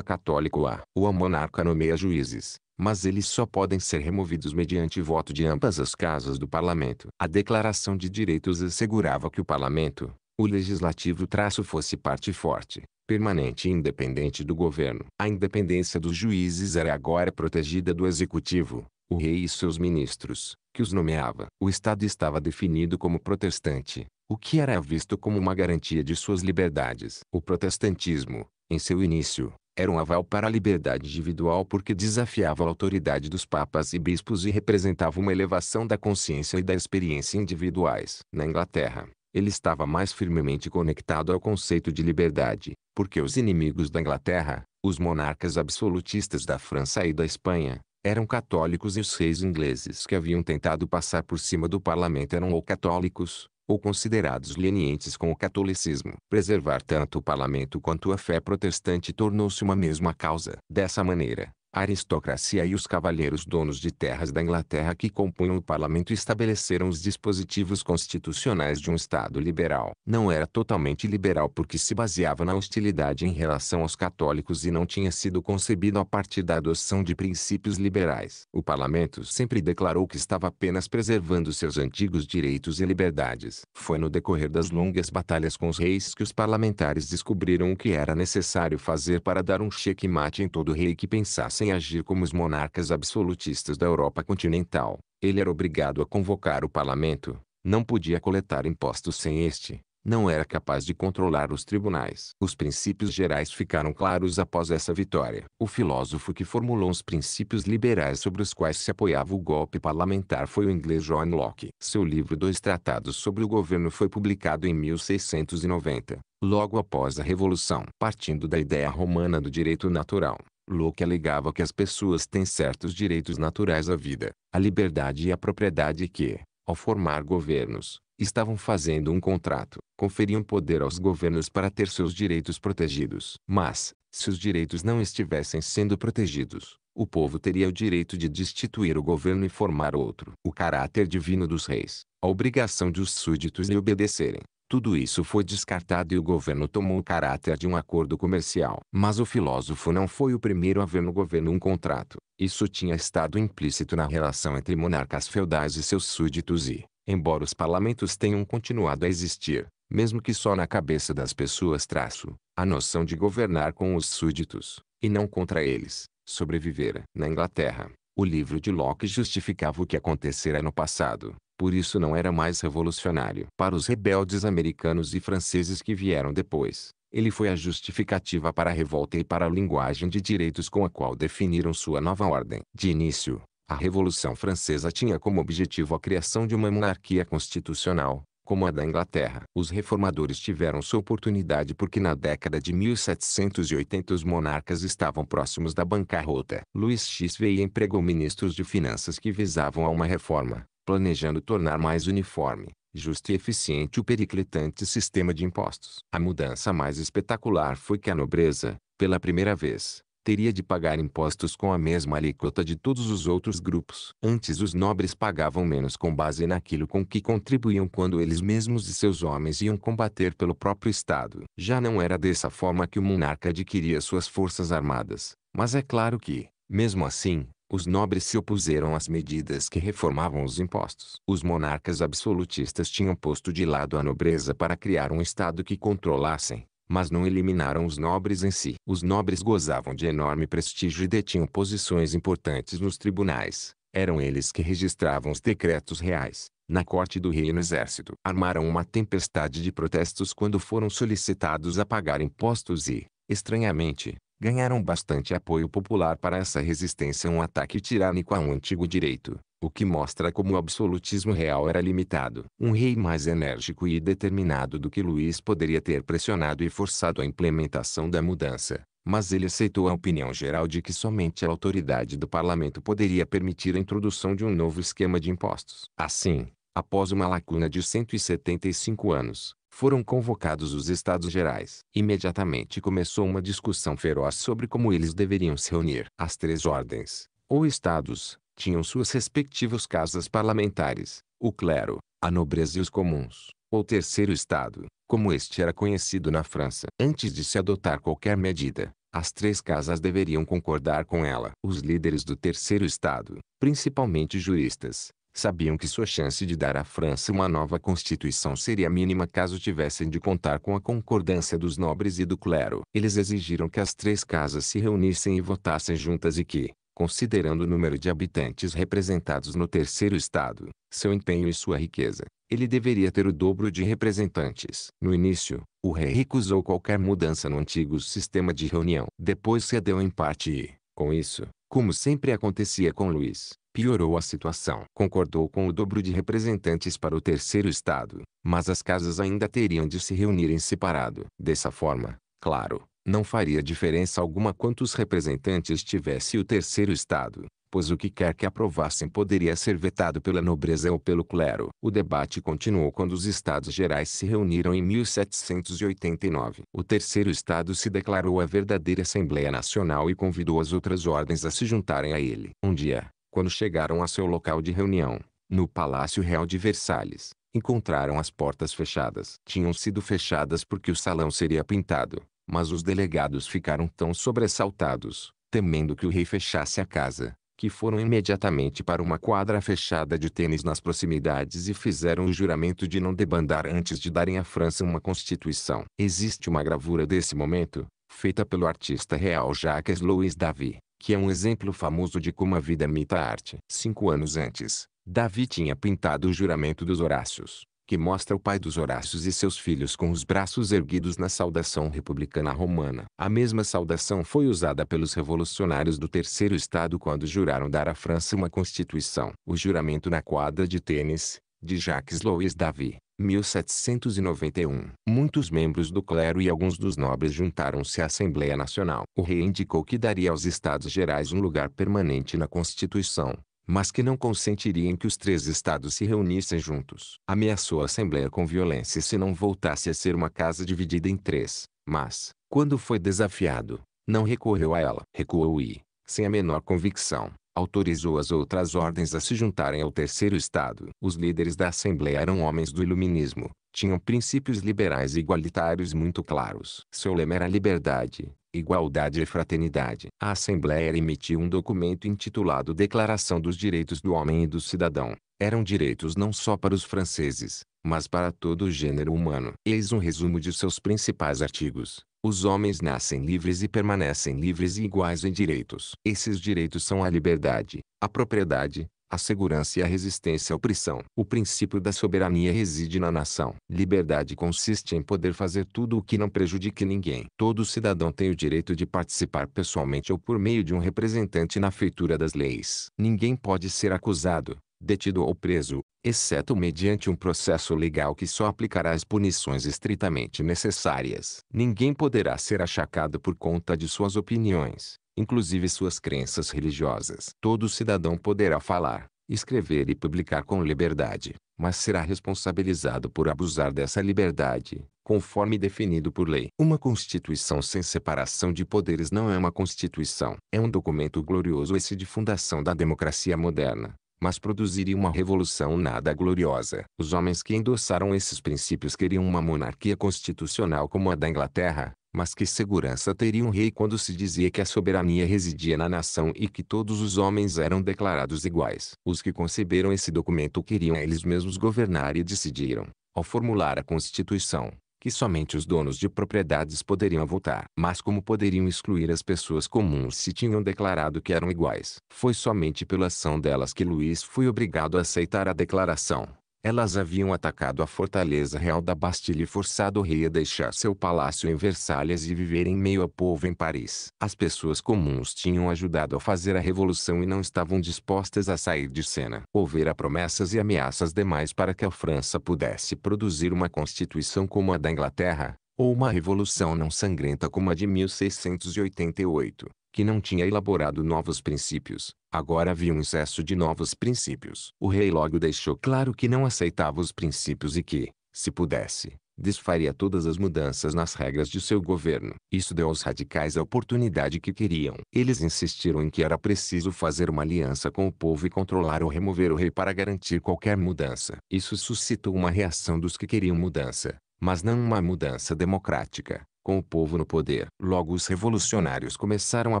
católico a. O a monarca nomeia juízes, mas eles só podem ser removidos mediante voto de ambas as casas do parlamento. A Declaração de Direitos assegurava que o parlamento, o legislativo traço fosse parte forte, permanente e independente do governo. A independência dos juízes era agora protegida do executivo, o rei e seus ministros, que os nomeava. O Estado estava definido como protestante, o que era visto como uma garantia de suas liberdades. O protestantismo, em seu início, era um aval para a liberdade individual porque desafiava a autoridade dos papas e bispos e representava uma elevação da consciência e da experiência individuais. Na Inglaterra, ele estava mais firmemente conectado ao conceito de liberdade, porque os inimigos da Inglaterra, os monarcas absolutistas da França e da Espanha, eram católicos e os reis ingleses que haviam tentado passar por cima do parlamento eram ou católicos, ou considerados lenientes com o catolicismo. Preservar tanto o parlamento quanto a fé protestante tornou-se uma mesma causa. Dessa maneira, a aristocracia e os cavalheiros donos de terras da Inglaterra que compunham o parlamento estabeleceram os dispositivos constitucionais de um Estado liberal. Não era totalmente liberal porque se baseava na hostilidade em relação aos católicos e não tinha sido concebido a partir da adoção de princípios liberais. O parlamento sempre declarou que estava apenas preservando seus antigos direitos e liberdades. Foi no decorrer das longas batalhas com os reis que os parlamentares descobriram o que era necessário fazer para dar um cheque-mate em todo rei que pensasse sem agir como os monarcas absolutistas da Europa continental, ele era obrigado a convocar o parlamento, não podia coletar impostos sem este, não era capaz de controlar os tribunais. Os princípios gerais ficaram claros após essa vitória. O filósofo que formulou os princípios liberais sobre os quais se apoiava o golpe parlamentar foi o inglês John Locke. Seu livro Dois Tratados sobre o Governo foi publicado em 1690, logo após a Revolução. Partindo da ideia romana do direito natural, Locke alegava que as pessoas têm certos direitos naturais à vida, à liberdade e à propriedade que, ao formar governos, estavam fazendo um contrato, conferiam poder aos governos para ter seus direitos protegidos. Mas, se os direitos não estivessem sendo protegidos, o povo teria o direito de destituir o governo e formar outro. O caráter divino dos reis, a obrigação de os súditos lhe obedecerem, tudo isso foi descartado e o governo tomou o caráter de um acordo comercial. Mas o filósofo não foi o primeiro a ver no governo um contrato. Isso tinha estado implícito na relação entre monarcas feudais e seus súditos e, embora os parlamentos tenham continuado a existir, mesmo que só na cabeça das pessoas traço, a noção de governar com os súditos, e não contra eles, sobrevivera. Na Inglaterra, o livro de Locke justificava o que acontecera no passado, por isso não era mais revolucionário. Para os rebeldes americanos e franceses que vieram depois, ele foi a justificativa para a revolta e para a linguagem de direitos com a qual definiram sua nova ordem. De início, a Revolução Francesa tinha como objetivo a criação de uma monarquia constitucional, como a da Inglaterra. Os reformadores tiveram sua oportunidade porque na década de 1780 os monarcas estavam próximos da bancarrota. Luís XVI empregou ministros de finanças que visavam a uma reforma, planejando tornar mais uniforme, justo e eficiente o periclitante sistema de impostos. A mudança mais espetacular foi que a nobreza, pela primeira vez, teria de pagar impostos com a mesma alíquota de todos os outros grupos. Antes os nobres pagavam menos com base naquilo com que contribuíam quando eles mesmos e seus homens iam combater pelo próprio Estado. Já não era dessa forma que o monarca adquiria suas forças armadas, mas é claro que, mesmo assim, os nobres se opuseram às medidas que reformavam os impostos. Os monarcas absolutistas tinham posto de lado a nobreza para criar um Estado que controlassem, mas não eliminaram os nobres em si. Os nobres gozavam de enorme prestígio e detinham posições importantes nos tribunais. Eram eles que registravam os decretos reais, na corte do rei e no exército. Armaram uma tempestade de protestos quando foram solicitados a pagar impostos e, estranhamente, ganharam bastante apoio popular para essa resistência a um ataque tirânico a um antigo direito, o que mostra como o absolutismo real era limitado. Um rei mais enérgico e determinado do que Luís poderia ter pressionado e forçado a implementação da mudança, mas ele aceitou a opinião geral de que somente a autoridade do parlamento poderia permitir a introdução de um novo esquema de impostos. Assim, após uma lacuna de 175 anos, foram convocados os estados gerais. Imediatamente começou uma discussão feroz sobre como eles deveriam se reunir. As três ordens, ou estados, tinham suas respectivas casas parlamentares, o clero, a nobreza e os comuns, ou terceiro estado, como este era conhecido na França. Antes de se adotar qualquer medida, as três casas deveriam concordar com ela. Os líderes do terceiro estado, principalmente juristas, sabiam que sua chance de dar à França uma nova constituição seria mínima caso tivessem de contar com a concordância dos nobres e do clero. Eles exigiram que as três casas se reunissem e votassem juntas e que, considerando o número de habitantes representados no terceiro estado, seu empenho e sua riqueza, ele deveria ter o dobro de representantes. No início, o rei recusou qualquer mudança no antigo sistema de reunião. Depois cedeu em parte e, com isso, como sempre acontecia com Luís, piorou a situação. Concordou com o dobro de representantes para o terceiro estado, mas as casas ainda teriam de se reunir em separado. Dessa forma, claro, não faria diferença alguma quantos representantes tivesse o terceiro estado, pois o que quer que aprovassem poderia ser vetado pela nobreza ou pelo clero. O debate continuou quando os estados gerais se reuniram em 1789. O terceiro estado se declarou a verdadeira Assembleia Nacional e convidou as outras ordens a se juntarem a ele. Um dia, quando chegaram a seu local de reunião, no Palácio Real de Versalhes, encontraram as portas fechadas. Tinham sido fechadas porque o salão seria pintado, mas os delegados ficaram tão sobressaltados, temendo que o rei fechasse a casa, que foram imediatamente para uma quadra fechada de tênis nas proximidades e fizeram o juramento de não debandar antes de darem à França uma constituição. Existe uma gravura desse momento, feita pelo artista real Jacques Louis David, que é um exemplo famoso de como a vida imita a arte. Cinco anos antes, Davi tinha pintado o juramento dos Horácios, que mostra o pai dos Horácios e seus filhos com os braços erguidos na saudação republicana romana. A mesma saudação foi usada pelos revolucionários do Terceiro Estado quando juraram dar à França uma constituição. O juramento na quadra de tênis, de Jacques Louis Davi, 1791. Muitos membros do clero e alguns dos nobres juntaram-se à Assembleia Nacional. O rei indicou que daria aos Estados Gerais um lugar permanente na Constituição, mas que não consentiria em que os três estados se reunissem juntos. Ameaçou a Assembleia com violência se não voltasse a ser uma casa dividida em três, mas, quando foi desafiado, não recorreu a ela. Recuou e, sem a menor convicção, autorizou as outras ordens a se juntarem ao terceiro estado. Os líderes da Assembleia eram homens do iluminismo, tinham princípios liberais e igualitários muito claros. Seu lema era liberdade, igualdade e fraternidade. A Assembleia emitiu um documento intitulado Declaração dos Direitos do Homem e do Cidadão. Eram direitos não só para os franceses, mas para todo o gênero humano. Eis um resumo de seus principais artigos. Os homens nascem livres e permanecem livres e iguais em direitos. Esses direitos são a liberdade, a propriedade, a segurança e a resistência à opressão. O princípio da soberania reside na nação. Liberdade consiste em poder fazer tudo o que não prejudique ninguém. Todo cidadão tem o direito de participar pessoalmente ou por meio de um representante na feitura das leis. Ninguém pode ser acusado, detido ou preso, exceto mediante um processo legal que só aplicará as punições estritamente necessárias. Ninguém poderá ser achacado por conta de suas opiniões, inclusive suas crenças religiosas. Todo cidadão poderá falar, escrever e publicar com liberdade, mas será responsabilizado por abusar dessa liberdade, conforme definido por lei. Uma Constituição sem separação de poderes não é uma Constituição. É um documento glorioso esse de fundação da democracia moderna mas produziria uma revolução nada gloriosa. Os homens que endossaram esses princípios queriam uma monarquia constitucional como a da Inglaterra, mas que segurança teria um rei quando se dizia que a soberania residia na nação e que todos os homens eram declarados iguais? Os que conceberam esse documento queriam eles mesmos governar e decidiram, ao formular a Constituição, que somente os donos de propriedades poderiam votar. Mas como poderiam excluir as pessoas comuns se tinham declarado que eram iguais? Foi somente pela ação delas que Luiz foi obrigado a aceitar a declaração. Elas haviam atacado a fortaleza real da Bastilha e forçado o rei a deixar seu palácio em Versalhes e viver em meio a povo em Paris. As pessoas comuns tinham ajudado a fazer a revolução e não estavam dispostas a sair de cena. Houvera promessas e ameaças demais para que a França pudesse produzir uma constituição como a da Inglaterra, ou uma revolução não sangrenta como a de 1688 que não tinha elaborado novos princípios. Agora havia um excesso de novos princípios. O rei logo deixou claro que não aceitava os princípios e que, se pudesse, desfaria todas as mudanças nas regras de seu governo. Isso deu aos radicais a oportunidade que queriam. Eles insistiram em que era preciso fazer uma aliança com o povo e controlar ou remover o rei para garantir qualquer mudança. Isso suscitou uma reação dos que queriam mudança, mas não uma mudança democrática. Com o povo no poder, logo os revolucionários começaram a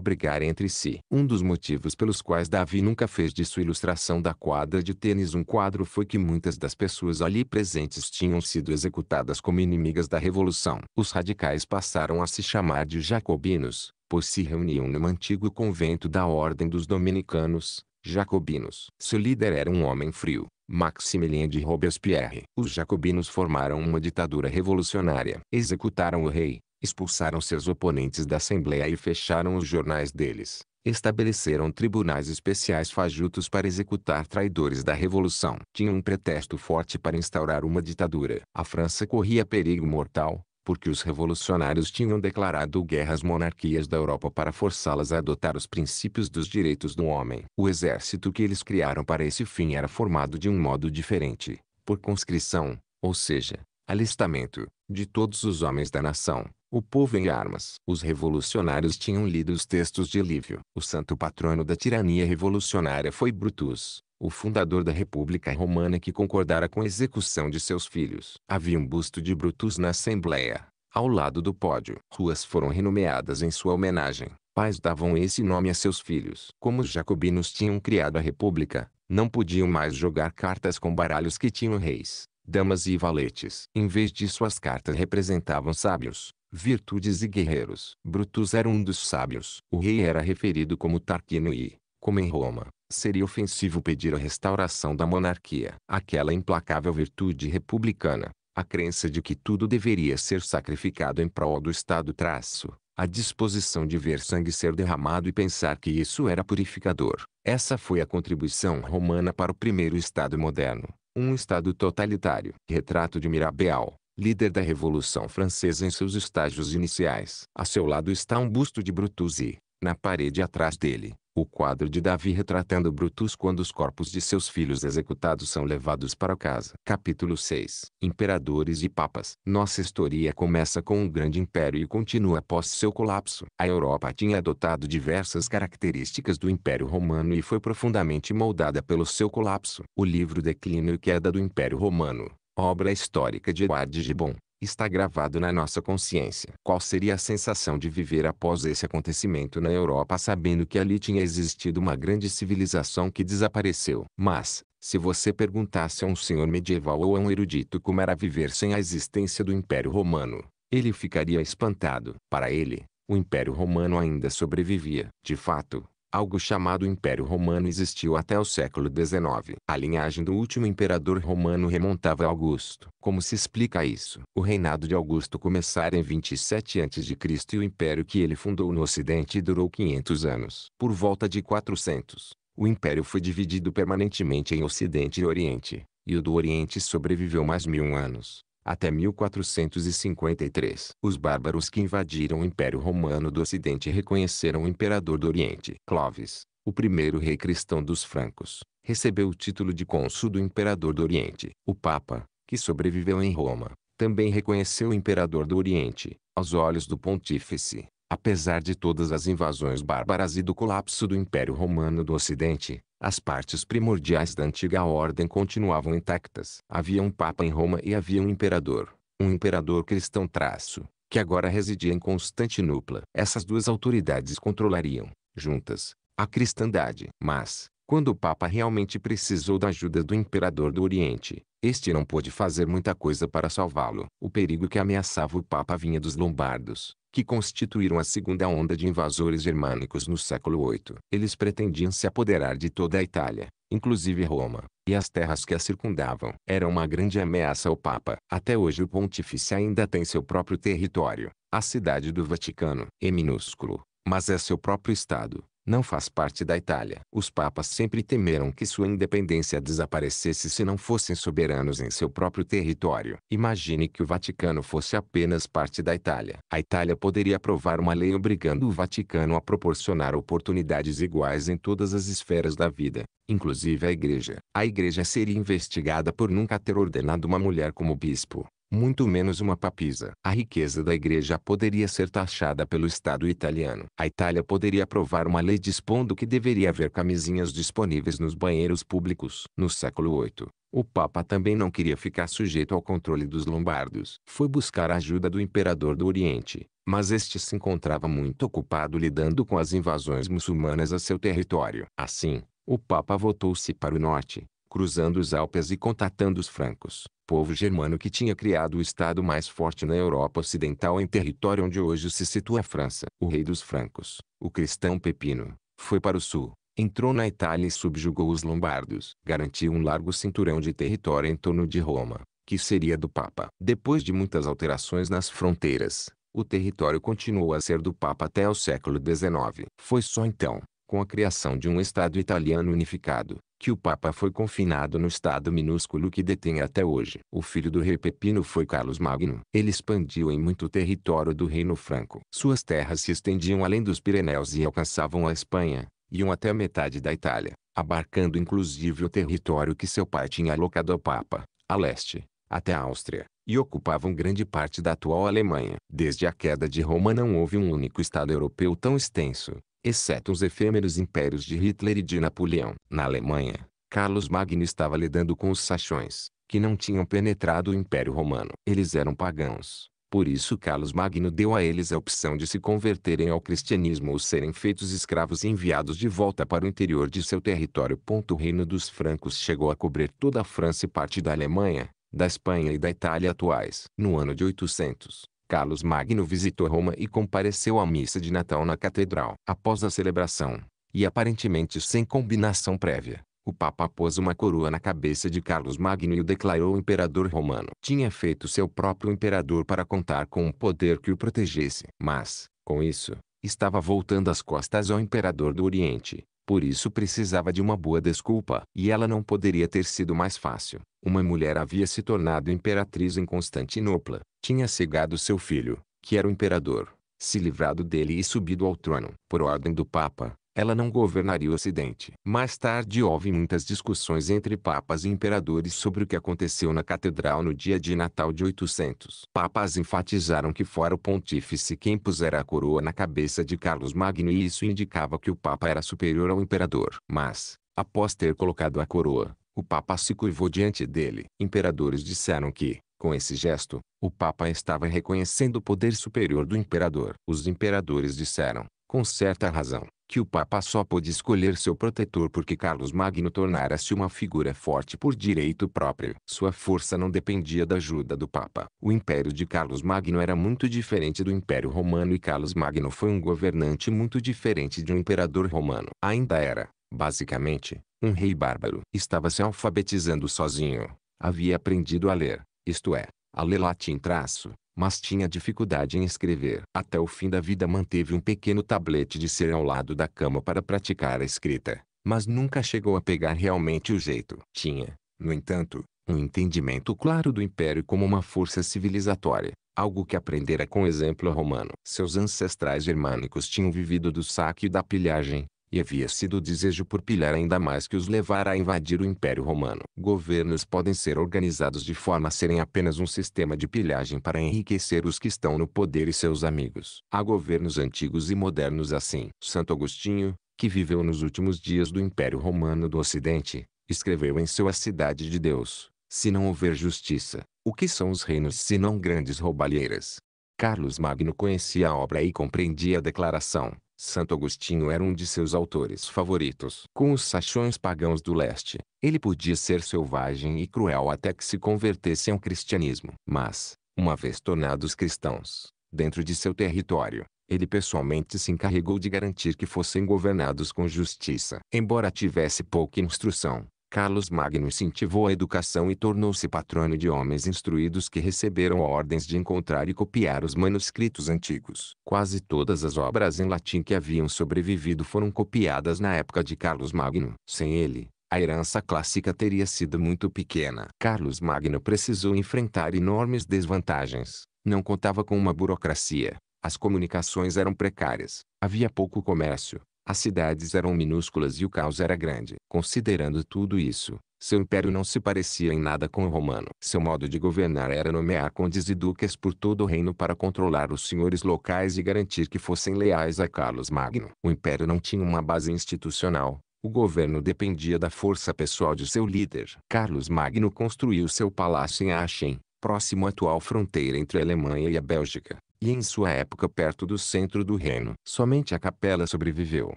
brigar entre si. Um dos motivos pelos quais Davi nunca fez de sua ilustração da quadra de tênis um quadro foi que muitas das pessoas ali presentes tinham sido executadas como inimigas da revolução. Os radicais passaram a se chamar de jacobinos, pois se reuniam no antigo convento da Ordem dos Dominicanos, jacobinos. Seu líder era um homem frio, Maximilien de Robespierre. Os jacobinos formaram uma ditadura revolucionária. Executaram o rei, expulsaram seus oponentes da Assembleia e fecharam os jornais deles. Estabeleceram tribunais especiais fajutos para executar traidores da Revolução. Tinham um pretexto forte para instaurar uma ditadura. A França corria perigo mortal, porque os revolucionários tinham declarado guerra às monarquias da Europa para forçá-las a adotar os princípios dos direitos do homem. O exército que eles criaram para esse fim era formado de um modo diferente, por conscrição, ou seja, alistamento, de todos os homens da nação, o povo em armas. Os revolucionários tinham lido os textos de Lívio. O santo patrono da tirania revolucionária foi Brutus, o fundador da República Romana que concordara com a execução de seus filhos. Havia um busto de Brutus na Assembleia, ao lado do pódio. Ruas foram renomeadas em sua homenagem. Pais davam esse nome a seus filhos. Como os jacobinos tinham criado a República, não podiam mais jogar cartas com baralhos que tinham reis damas e valetes. Em vez de suas cartas representavam sábios, virtudes e guerreiros. Brutus era um dos sábios. O rei era referido como Tarquino e, como em Roma, seria ofensivo pedir a restauração da monarquia. Aquela implacável virtude republicana, a crença de que tudo deveria ser sacrificado em prol do Estado traço, a disposição de ver sangue ser derramado e pensar que isso era purificador. Essa foi a contribuição romana para o primeiro Estado moderno. Um Estado totalitário. Retrato de Mirabeau, líder da Revolução Francesa em seus estágios iniciais. A seu lado está um busto de Brutus e, na parede atrás dele, o quadro de Davi retratando Brutus quando os corpos de seus filhos executados são levados para casa. Capítulo 6 Imperadores e Papas Nossa história começa com um grande império e continua após seu colapso. A Europa tinha adotado diversas características do Império Romano e foi profundamente moldada pelo seu colapso. O livro Declínio e Queda do Império Romano obra histórica de Edward Gibbon, está gravado na nossa consciência. Qual seria a sensação de viver após esse acontecimento na Europa sabendo que ali tinha existido uma grande civilização que desapareceu? Mas, se você perguntasse a um senhor medieval ou a um erudito como era viver sem a existência do Império Romano, ele ficaria espantado. Para ele, o Império Romano ainda sobrevivia. De fato, Algo chamado Império Romano existiu até o século XIX. A linhagem do último imperador romano remontava a Augusto. Como se explica isso? O reinado de Augusto começara em 27 a.C. e o império que ele fundou no Ocidente durou 500 anos. Por volta de 400, o império foi dividido permanentemente em Ocidente e Oriente, e o do Oriente sobreviveu mais mil anos até 1453. Os bárbaros que invadiram o Império Romano do Ocidente reconheceram o imperador do Oriente. Clovis, o primeiro rei cristão dos francos, recebeu o título de cônsul do imperador do Oriente. O papa, que sobreviveu em Roma, também reconheceu o imperador do Oriente, aos olhos do pontífice. Apesar de todas as invasões bárbaras e do colapso do Império Romano do Ocidente, as partes primordiais da antiga ordem continuavam intactas. Havia um papa em Roma e havia um imperador. Um imperador cristão traço, que agora residia em Constantinopla. Essas duas autoridades controlariam, juntas, a cristandade. Mas, quando o Papa realmente precisou da ajuda do imperador do Oriente, este não pôde fazer muita coisa para salvá-lo. O perigo que ameaçava o Papa vinha dos lombardos, que constituíram a segunda onda de invasores germânicos no século VIII. Eles pretendiam se apoderar de toda a Itália, inclusive Roma, e as terras que a circundavam. Era uma grande ameaça ao Papa. Até hoje o pontífice ainda tem seu próprio território, a cidade do Vaticano, é minúsculo, mas é seu próprio estado não faz parte da Itália. Os papas sempre temeram que sua independência desaparecesse se não fossem soberanos em seu próprio território. Imagine que o Vaticano fosse apenas parte da Itália. A Itália poderia aprovar uma lei obrigando o Vaticano a proporcionar oportunidades iguais em todas as esferas da vida, inclusive a igreja. A igreja seria investigada por nunca ter ordenado uma mulher como bispo muito menos uma papisa. A riqueza da igreja poderia ser taxada pelo Estado italiano. A Itália poderia aprovar uma lei dispondo que deveria haver camisinhas disponíveis nos banheiros públicos. No século VIII, o Papa também não queria ficar sujeito ao controle dos lombardos. Foi buscar a ajuda do imperador do Oriente, mas este se encontrava muito ocupado lidando com as invasões muçulmanas a seu território. Assim, o Papa voltou-se para o norte, cruzando os Alpes e contatando os francos povo germano que tinha criado o Estado mais forte na Europa Ocidental em território onde hoje se situa a França. O rei dos francos, o cristão Pepino, foi para o sul, entrou na Itália e subjugou os lombardos. Garantiu um largo cinturão de território em torno de Roma, que seria do Papa. Depois de muitas alterações nas fronteiras, o território continuou a ser do Papa até o século XIX. Foi só então, com a criação de um Estado italiano unificado, que o Papa foi confinado no Estado minúsculo que detém até hoje. O filho do rei Pepino foi Carlos Magno. Ele expandiu em muito território do Reino Franco. Suas terras se estendiam além dos Pirineus e alcançavam a Espanha, iam até a metade da Itália, abarcando inclusive o território que seu pai tinha alocado ao Papa, a leste, até a Áustria, e ocupavam grande parte da atual Alemanha. Desde a queda de Roma não houve um único Estado europeu tão extenso, exceto os efêmeros impérios de Hitler e de Napoleão. Na Alemanha, Carlos Magno estava lidando com os saxões, que não tinham penetrado o Império Romano. Eles eram pagãos, por isso Carlos Magno deu a eles a opção de se converterem ao cristianismo ou serem feitos escravos e enviados de volta para o interior de seu território. O reino dos francos chegou a cobrir toda a França e parte da Alemanha, da Espanha e da Itália atuais. No ano de 800, Carlos Magno visitou Roma e compareceu à missa de Natal na catedral. Após a celebração, e aparentemente sem combinação prévia, o Papa pôs uma coroa na cabeça de Carlos Magno e o declarou imperador romano. Tinha feito seu próprio imperador para contar com um poder que o protegesse. Mas, com isso, estava voltando as costas ao imperador do Oriente, por isso precisava de uma boa desculpa, e ela não poderia ter sido mais fácil. Uma mulher havia se tornado imperatriz em Constantinopla, tinha cegado seu filho, que era o imperador, se livrado dele e subido ao trono, por ordem do Papa, ela não governaria o Ocidente. Mais tarde houve muitas discussões entre papas e imperadores sobre o que aconteceu na catedral no dia de Natal de 800. Papas enfatizaram que fora o pontífice quem pusera a coroa na cabeça de Carlos Magno e isso indicava que o papa era superior ao imperador. Mas, após ter colocado a coroa, o papa se curvou diante dele. Imperadores disseram que, com esse gesto, o Papa estava reconhecendo o poder superior do imperador. Os imperadores disseram, com certa razão, que o Papa só pôde escolher seu protetor porque Carlos Magno tornara-se uma figura forte por direito próprio. Sua força não dependia da ajuda do Papa. O império de Carlos Magno era muito diferente do Império Romano e Carlos Magno foi um governante muito diferente de um imperador romano. Ainda era, basicamente, um rei bárbaro. Estava se alfabetizando sozinho. Havia aprendido a ler, isto é, a ler latim traço, mas tinha dificuldade em escrever. Até o fim da vida manteve um pequeno tablete de ser ao lado da cama para praticar a escrita, mas nunca chegou a pegar realmente o jeito. Tinha, no entanto, um entendimento claro do império como uma força civilizatória, algo que aprendera com o exemplo romano. Seus ancestrais germânicos tinham vivido do saque e da pilhagem, e havia sido o desejo por pilhar ainda mais que os levara a invadir o Império Romano. Governos podem ser organizados de forma a serem apenas um sistema de pilhagem para enriquecer os que estão no poder e seus amigos. Há governos antigos e modernos assim. Santo Agostinho, que viveu nos últimos dias do Império Romano do Ocidente, escreveu em seu A Cidade de Deus: Se não houver justiça, o que são os reinos se não grandes roubalheiras? Carlos Magno conhecia a obra e compreendia a declaração Santo Agostinho era um de seus autores favoritos. Com os saxões pagãos do leste, ele podia ser selvagem e cruel até que se convertesse ao cristianismo. Mas, uma vez tornados cristãos, dentro de seu território, ele pessoalmente se encarregou de garantir que fossem governados com justiça. Embora tivesse pouca instrução, Carlos Magno incentivou a educação e tornou-se patrono de homens instruídos que receberam ordens de encontrar e copiar os manuscritos antigos. Quase todas as obras em latim que haviam sobrevivido foram copiadas na época de Carlos Magno. Sem ele, a herança clássica teria sido muito pequena. Carlos Magno precisou enfrentar enormes desvantagens. Não contava com uma burocracia. As comunicações eram precárias. Havia pouco comércio. As cidades eram minúsculas e o caos era grande. Considerando tudo isso, seu império não se parecia em nada com o romano. Seu modo de governar era nomear condes e duques por todo o reino para controlar os senhores locais e garantir que fossem leais a Carlos Magno. O império não tinha uma base institucional. O governo dependia da força pessoal de seu líder. Carlos Magno construiu seu palácio em Aachen, próximo à atual fronteira entre a Alemanha e a Bélgica e em sua época perto do centro do reino. Somente a capela sobreviveu.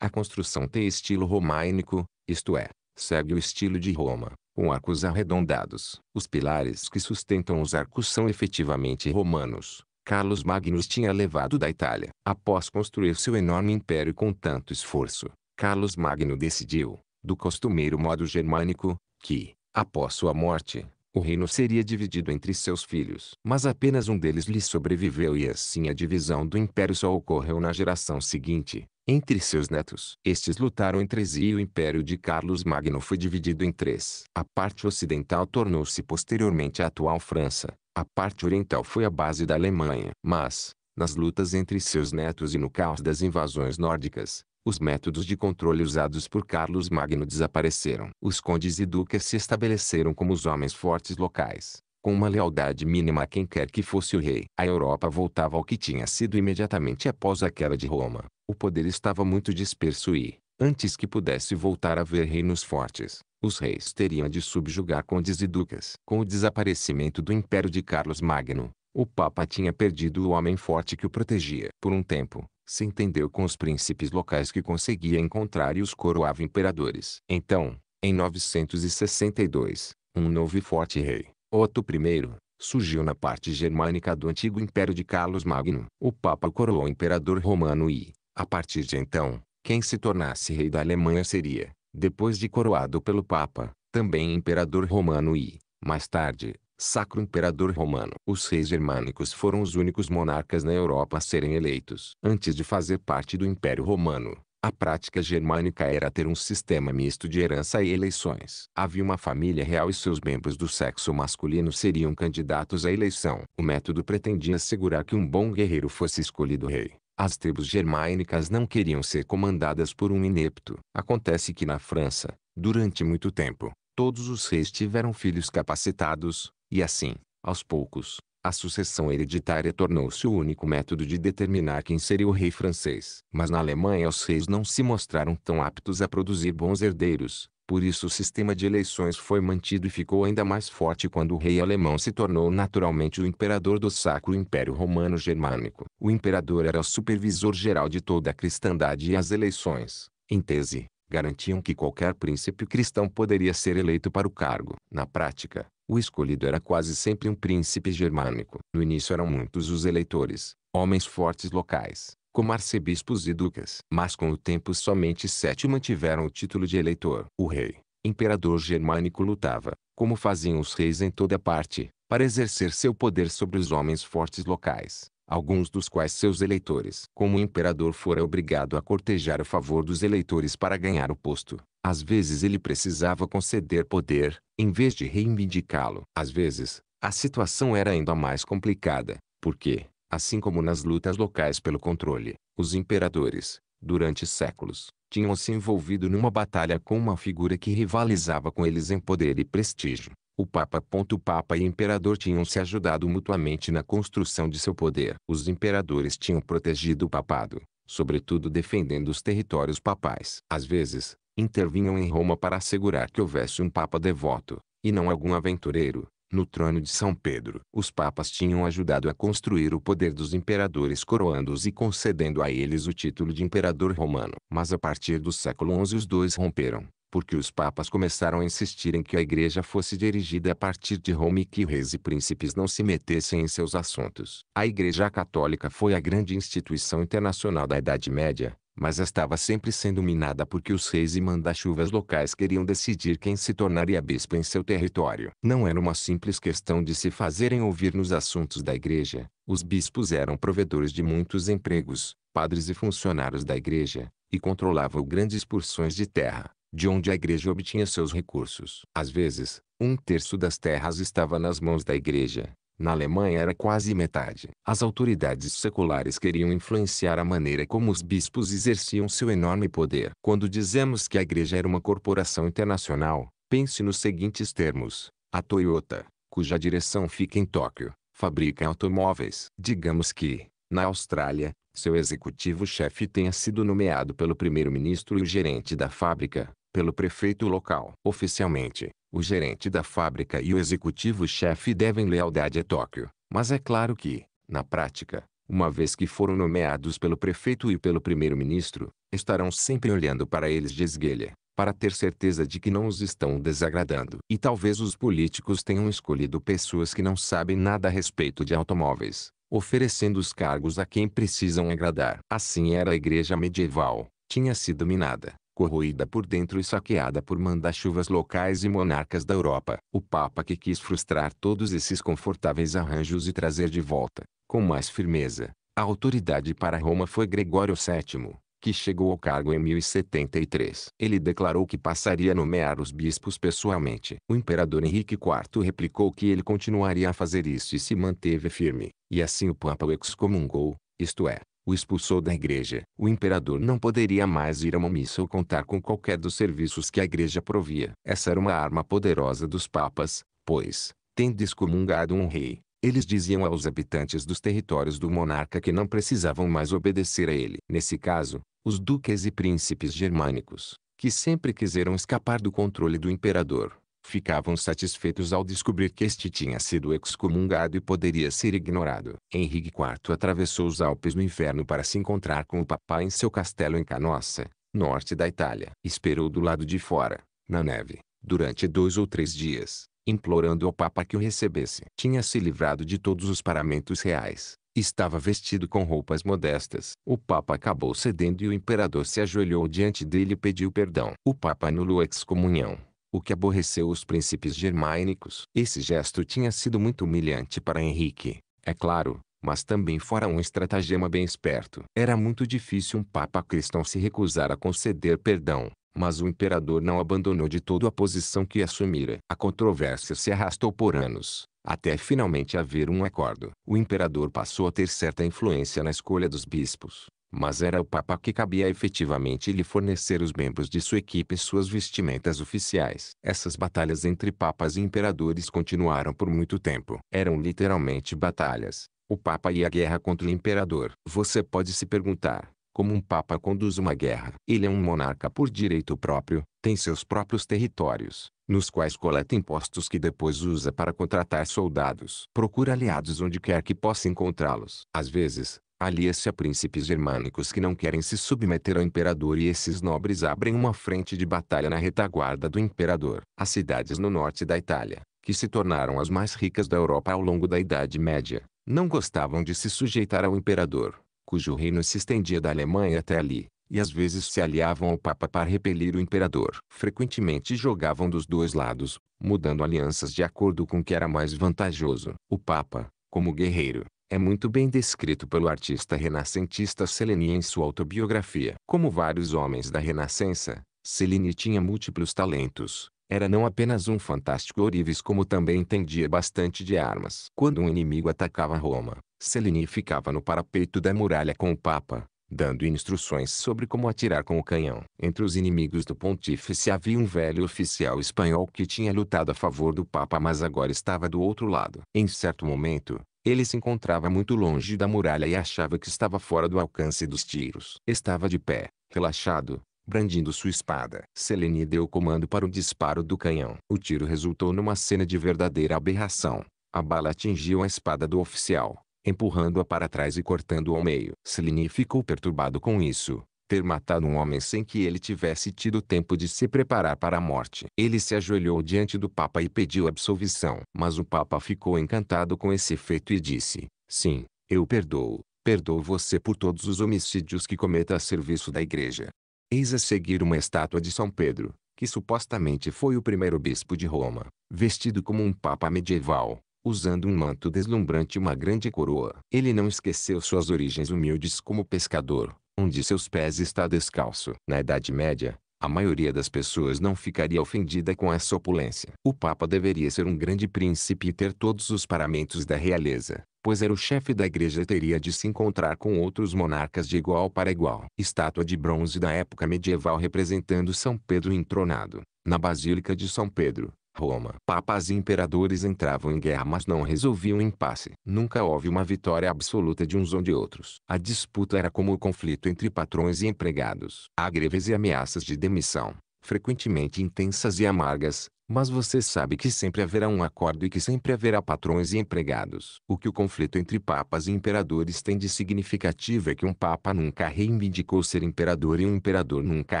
A construção tem estilo românico, isto é, segue o estilo de Roma, com arcos arredondados. Os pilares que sustentam os arcos são efetivamente romanos. Carlos Magnus tinha levado da Itália. Após construir seu enorme império com tanto esforço, Carlos Magno decidiu, do costumeiro modo germânico, que, após sua morte, o reino seria dividido entre seus filhos. Mas apenas um deles lhe sobreviveu e assim a divisão do império só ocorreu na geração seguinte, entre seus netos. Estes lutaram entre si e o império de Carlos Magno foi dividido em três. A parte ocidental tornou-se posteriormente a atual França. A parte oriental foi a base da Alemanha. Mas, nas lutas entre seus netos e no caos das invasões nórdicas, os métodos de controle usados por Carlos Magno desapareceram. Os condes e duques se estabeleceram como os homens fortes locais, com uma lealdade mínima a quem quer que fosse o rei. A Europa voltava ao que tinha sido imediatamente após a queda de Roma. O poder estava muito disperso e, antes que pudesse voltar a haver reinos fortes, os reis teriam de subjugar condes e duques. Com o desaparecimento do Império de Carlos Magno, o Papa tinha perdido o homem forte que o protegia. Por um tempo, se entendeu com os príncipes locais que conseguia encontrar e os coroava imperadores. Então, em 962, um novo e forte rei, Otto I, surgiu na parte germânica do antigo Império de Carlos Magno. O Papa o coroou imperador romano e, a partir de então, quem se tornasse rei da Alemanha seria, depois de coroado pelo Papa, também imperador romano e, mais tarde, sacro imperador romano. Os reis germânicos foram os únicos monarcas na Europa a serem eleitos. Antes de fazer parte do Império Romano, a prática germânica era ter um sistema misto de herança e eleições. Havia uma família real e seus membros do sexo masculino seriam candidatos à eleição. O método pretendia assegurar que um bom guerreiro fosse escolhido rei. As tribos germânicas não queriam ser comandadas por um inepto. Acontece que na França, durante muito tempo, todos os reis tiveram filhos capacitados, e assim, aos poucos, a sucessão hereditária tornou-se o único método de determinar quem seria o rei francês. Mas na Alemanha os reis não se mostraram tão aptos a produzir bons herdeiros, por isso o sistema de eleições foi mantido e ficou ainda mais forte quando o rei alemão se tornou naturalmente o imperador do Sacro Império Romano Germânico. O imperador era o supervisor geral de toda a cristandade e as eleições, em tese, garantiam que qualquer príncipe cristão poderia ser eleito para o cargo. Na prática, o escolhido era quase sempre um príncipe germânico. No início eram muitos os eleitores, homens fortes locais, como arcebispos e ducas. Mas com o tempo somente sete mantiveram o título de eleitor. O rei, imperador germânico lutava, como faziam os reis em toda parte, para exercer seu poder sobre os homens fortes locais alguns dos quais seus eleitores. Como o imperador fora obrigado a cortejar o favor dos eleitores para ganhar o posto, às vezes ele precisava conceder poder, em vez de reivindicá-lo. Às vezes, a situação era ainda mais complicada, porque, assim como nas lutas locais pelo controle, os imperadores, durante séculos, tinham se envolvido numa batalha com uma figura que rivalizava com eles em poder e prestígio. O Papa. O Papa e Imperador tinham se ajudado mutuamente na construção de seu poder. Os imperadores tinham protegido o papado, sobretudo defendendo os territórios papais. Às vezes, intervinham em Roma para assegurar que houvesse um Papa devoto, e não algum aventureiro, no trono de São Pedro. Os papas tinham ajudado a construir o poder dos imperadores coroando-os e concedendo a eles o título de imperador romano. Mas a partir do século XI os dois romperam porque os papas começaram a insistir em que a igreja fosse dirigida a partir de Roma e que reis e príncipes não se metessem em seus assuntos. A igreja católica foi a grande instituição internacional da Idade Média, mas estava sempre sendo minada porque os reis e manda-chuvas locais queriam decidir quem se tornaria bispo em seu território. Não era uma simples questão de se fazerem ouvir nos assuntos da igreja. Os bispos eram provedores de muitos empregos, padres e funcionários da igreja, e controlavam grandes porções de terra de onde a igreja obtinha seus recursos. Às vezes, um terço das terras estava nas mãos da igreja. Na Alemanha era quase metade. As autoridades seculares queriam influenciar a maneira como os bispos exerciam seu enorme poder. Quando dizemos que a igreja era uma corporação internacional, pense nos seguintes termos. A Toyota, cuja direção fica em Tóquio, fabrica automóveis. Digamos que, na Austrália, seu executivo-chefe tenha sido nomeado pelo primeiro-ministro e o gerente da fábrica, pelo prefeito local. Oficialmente, o gerente da fábrica e o executivo-chefe devem lealdade a Tóquio, mas é claro que, na prática, uma vez que foram nomeados pelo prefeito e pelo primeiro-ministro, estarão sempre olhando para eles de esguelha, para ter certeza de que não os estão desagradando. E talvez os políticos tenham escolhido pessoas que não sabem nada a respeito de automóveis, oferecendo os cargos a quem precisam agradar. Assim era a igreja medieval, tinha sido minada corroída por dentro e saqueada por manda-chuvas locais e monarcas da Europa. O Papa que quis frustrar todos esses confortáveis arranjos e trazer de volta, com mais firmeza, a autoridade para Roma foi Gregório VII, que chegou ao cargo em 1073. Ele declarou que passaria a nomear os bispos pessoalmente. O imperador Henrique IV replicou que ele continuaria a fazer isso e se manteve firme, e assim o Papa o excomungou, isto é, o expulsou da igreja. O imperador não poderia mais ir a uma missa ou contar com qualquer dos serviços que a igreja provia. Essa era uma arma poderosa dos papas, pois, tendo excomungado um rei, eles diziam aos habitantes dos territórios do monarca que não precisavam mais obedecer a ele. Nesse caso, os duques e príncipes germânicos, que sempre quiseram escapar do controle do imperador, ficavam satisfeitos ao descobrir que este tinha sido excomungado e poderia ser ignorado. Henrique IV atravessou os Alpes no inverno para se encontrar com o papá em seu castelo em Canossa, norte da Itália. Esperou do lado de fora, na neve, durante dois ou três dias, implorando ao papa que o recebesse. Tinha se livrado de todos os paramentos reais. Estava vestido com roupas modestas. O Papa acabou cedendo e o imperador se ajoelhou diante dele e pediu perdão. O Papa anulou a excomunhão o que aborreceu os príncipes germânicos. Esse gesto tinha sido muito humilhante para Henrique, é claro, mas também fora um estratagema bem esperto. Era muito difícil um papa cristão se recusar a conceder perdão, mas o imperador não abandonou de todo a posição que assumira. A controvérsia se arrastou por anos, até finalmente haver um acordo. O imperador passou a ter certa influência na escolha dos bispos, mas era o Papa que cabia efetivamente lhe fornecer os membros de sua equipe e suas vestimentas oficiais. Essas batalhas entre papas e imperadores continuaram por muito tempo. Eram literalmente batalhas. O Papa e a guerra contra o imperador. Você pode se perguntar, como um papa conduz uma guerra. Ele é um monarca por direito próprio, tem seus próprios territórios, nos quais coleta impostos que depois usa para contratar soldados. Procura aliados onde quer que possa encontrá-los. Às vezes, alia-se a é príncipes germânicos que não querem se submeter ao imperador e esses nobres abrem uma frente de batalha na retaguarda do imperador. As cidades no norte da Itália, que se tornaram as mais ricas da Europa ao longo da Idade Média, não gostavam de se sujeitar ao imperador, cujo reino se estendia da Alemanha até ali, e às vezes se aliavam ao Papa para repelir o imperador. Frequentemente jogavam dos dois lados, mudando alianças de acordo com o que era mais vantajoso. O Papa, como guerreiro, é muito bem descrito pelo artista renascentista Cellini em sua autobiografia. Como vários homens da Renascença, Cellini tinha múltiplos talentos. Era não apenas um fantástico orives, como também entendia bastante de armas. Quando um inimigo atacava Roma, Cellini ficava no parapeito da muralha com o Papa, dando instruções sobre como atirar com o canhão. Entre os inimigos do pontífice havia um velho oficial espanhol que tinha lutado a favor do Papa mas agora estava do outro lado. Em certo momento, ele se encontrava muito longe da muralha e achava que estava fora do alcance dos tiros. Estava de pé, relaxado, brandindo sua espada. Selene deu o comando para o disparo do canhão. O tiro resultou numa cena de verdadeira aberração. A bala atingiu a espada do oficial, empurrando-a para trás e cortando-a ao meio. Selene ficou perturbado com isso, ter matado um homem sem que ele tivesse tido tempo de se preparar para a morte. Ele se ajoelhou diante do Papa e pediu absolvição. Mas o Papa ficou encantado com esse feito e disse, sim, eu perdoo, perdoo você por todos os homicídios que cometa a serviço da igreja. Eis a seguir uma estátua de São Pedro, que supostamente foi o primeiro bispo de Roma, vestido como um papa medieval, usando um manto deslumbrante e uma grande coroa. Ele não esqueceu suas origens humildes como pescador, de seus pés está descalço. Na Idade Média, a maioria das pessoas não ficaria ofendida com essa opulência. O Papa deveria ser um grande príncipe e ter todos os paramentos da realeza, pois era o chefe da igreja e teria de se encontrar com outros monarcas de igual para igual. Estátua de bronze da época medieval representando São Pedro entronado, na Basílica de São Pedro, Roma. Papas e imperadores entravam em guerra mas não resolviam impasse. Nunca houve uma vitória absoluta de uns ou de outros. A disputa era como o conflito entre patrões e empregados. Há greves e ameaças de demissão frequentemente intensas e amargas, mas você sabe que sempre haverá um acordo e que sempre haverá patrões e empregados. O que o conflito entre papas e imperadores tem de significativo é que um papa nunca reivindicou ser imperador e um imperador nunca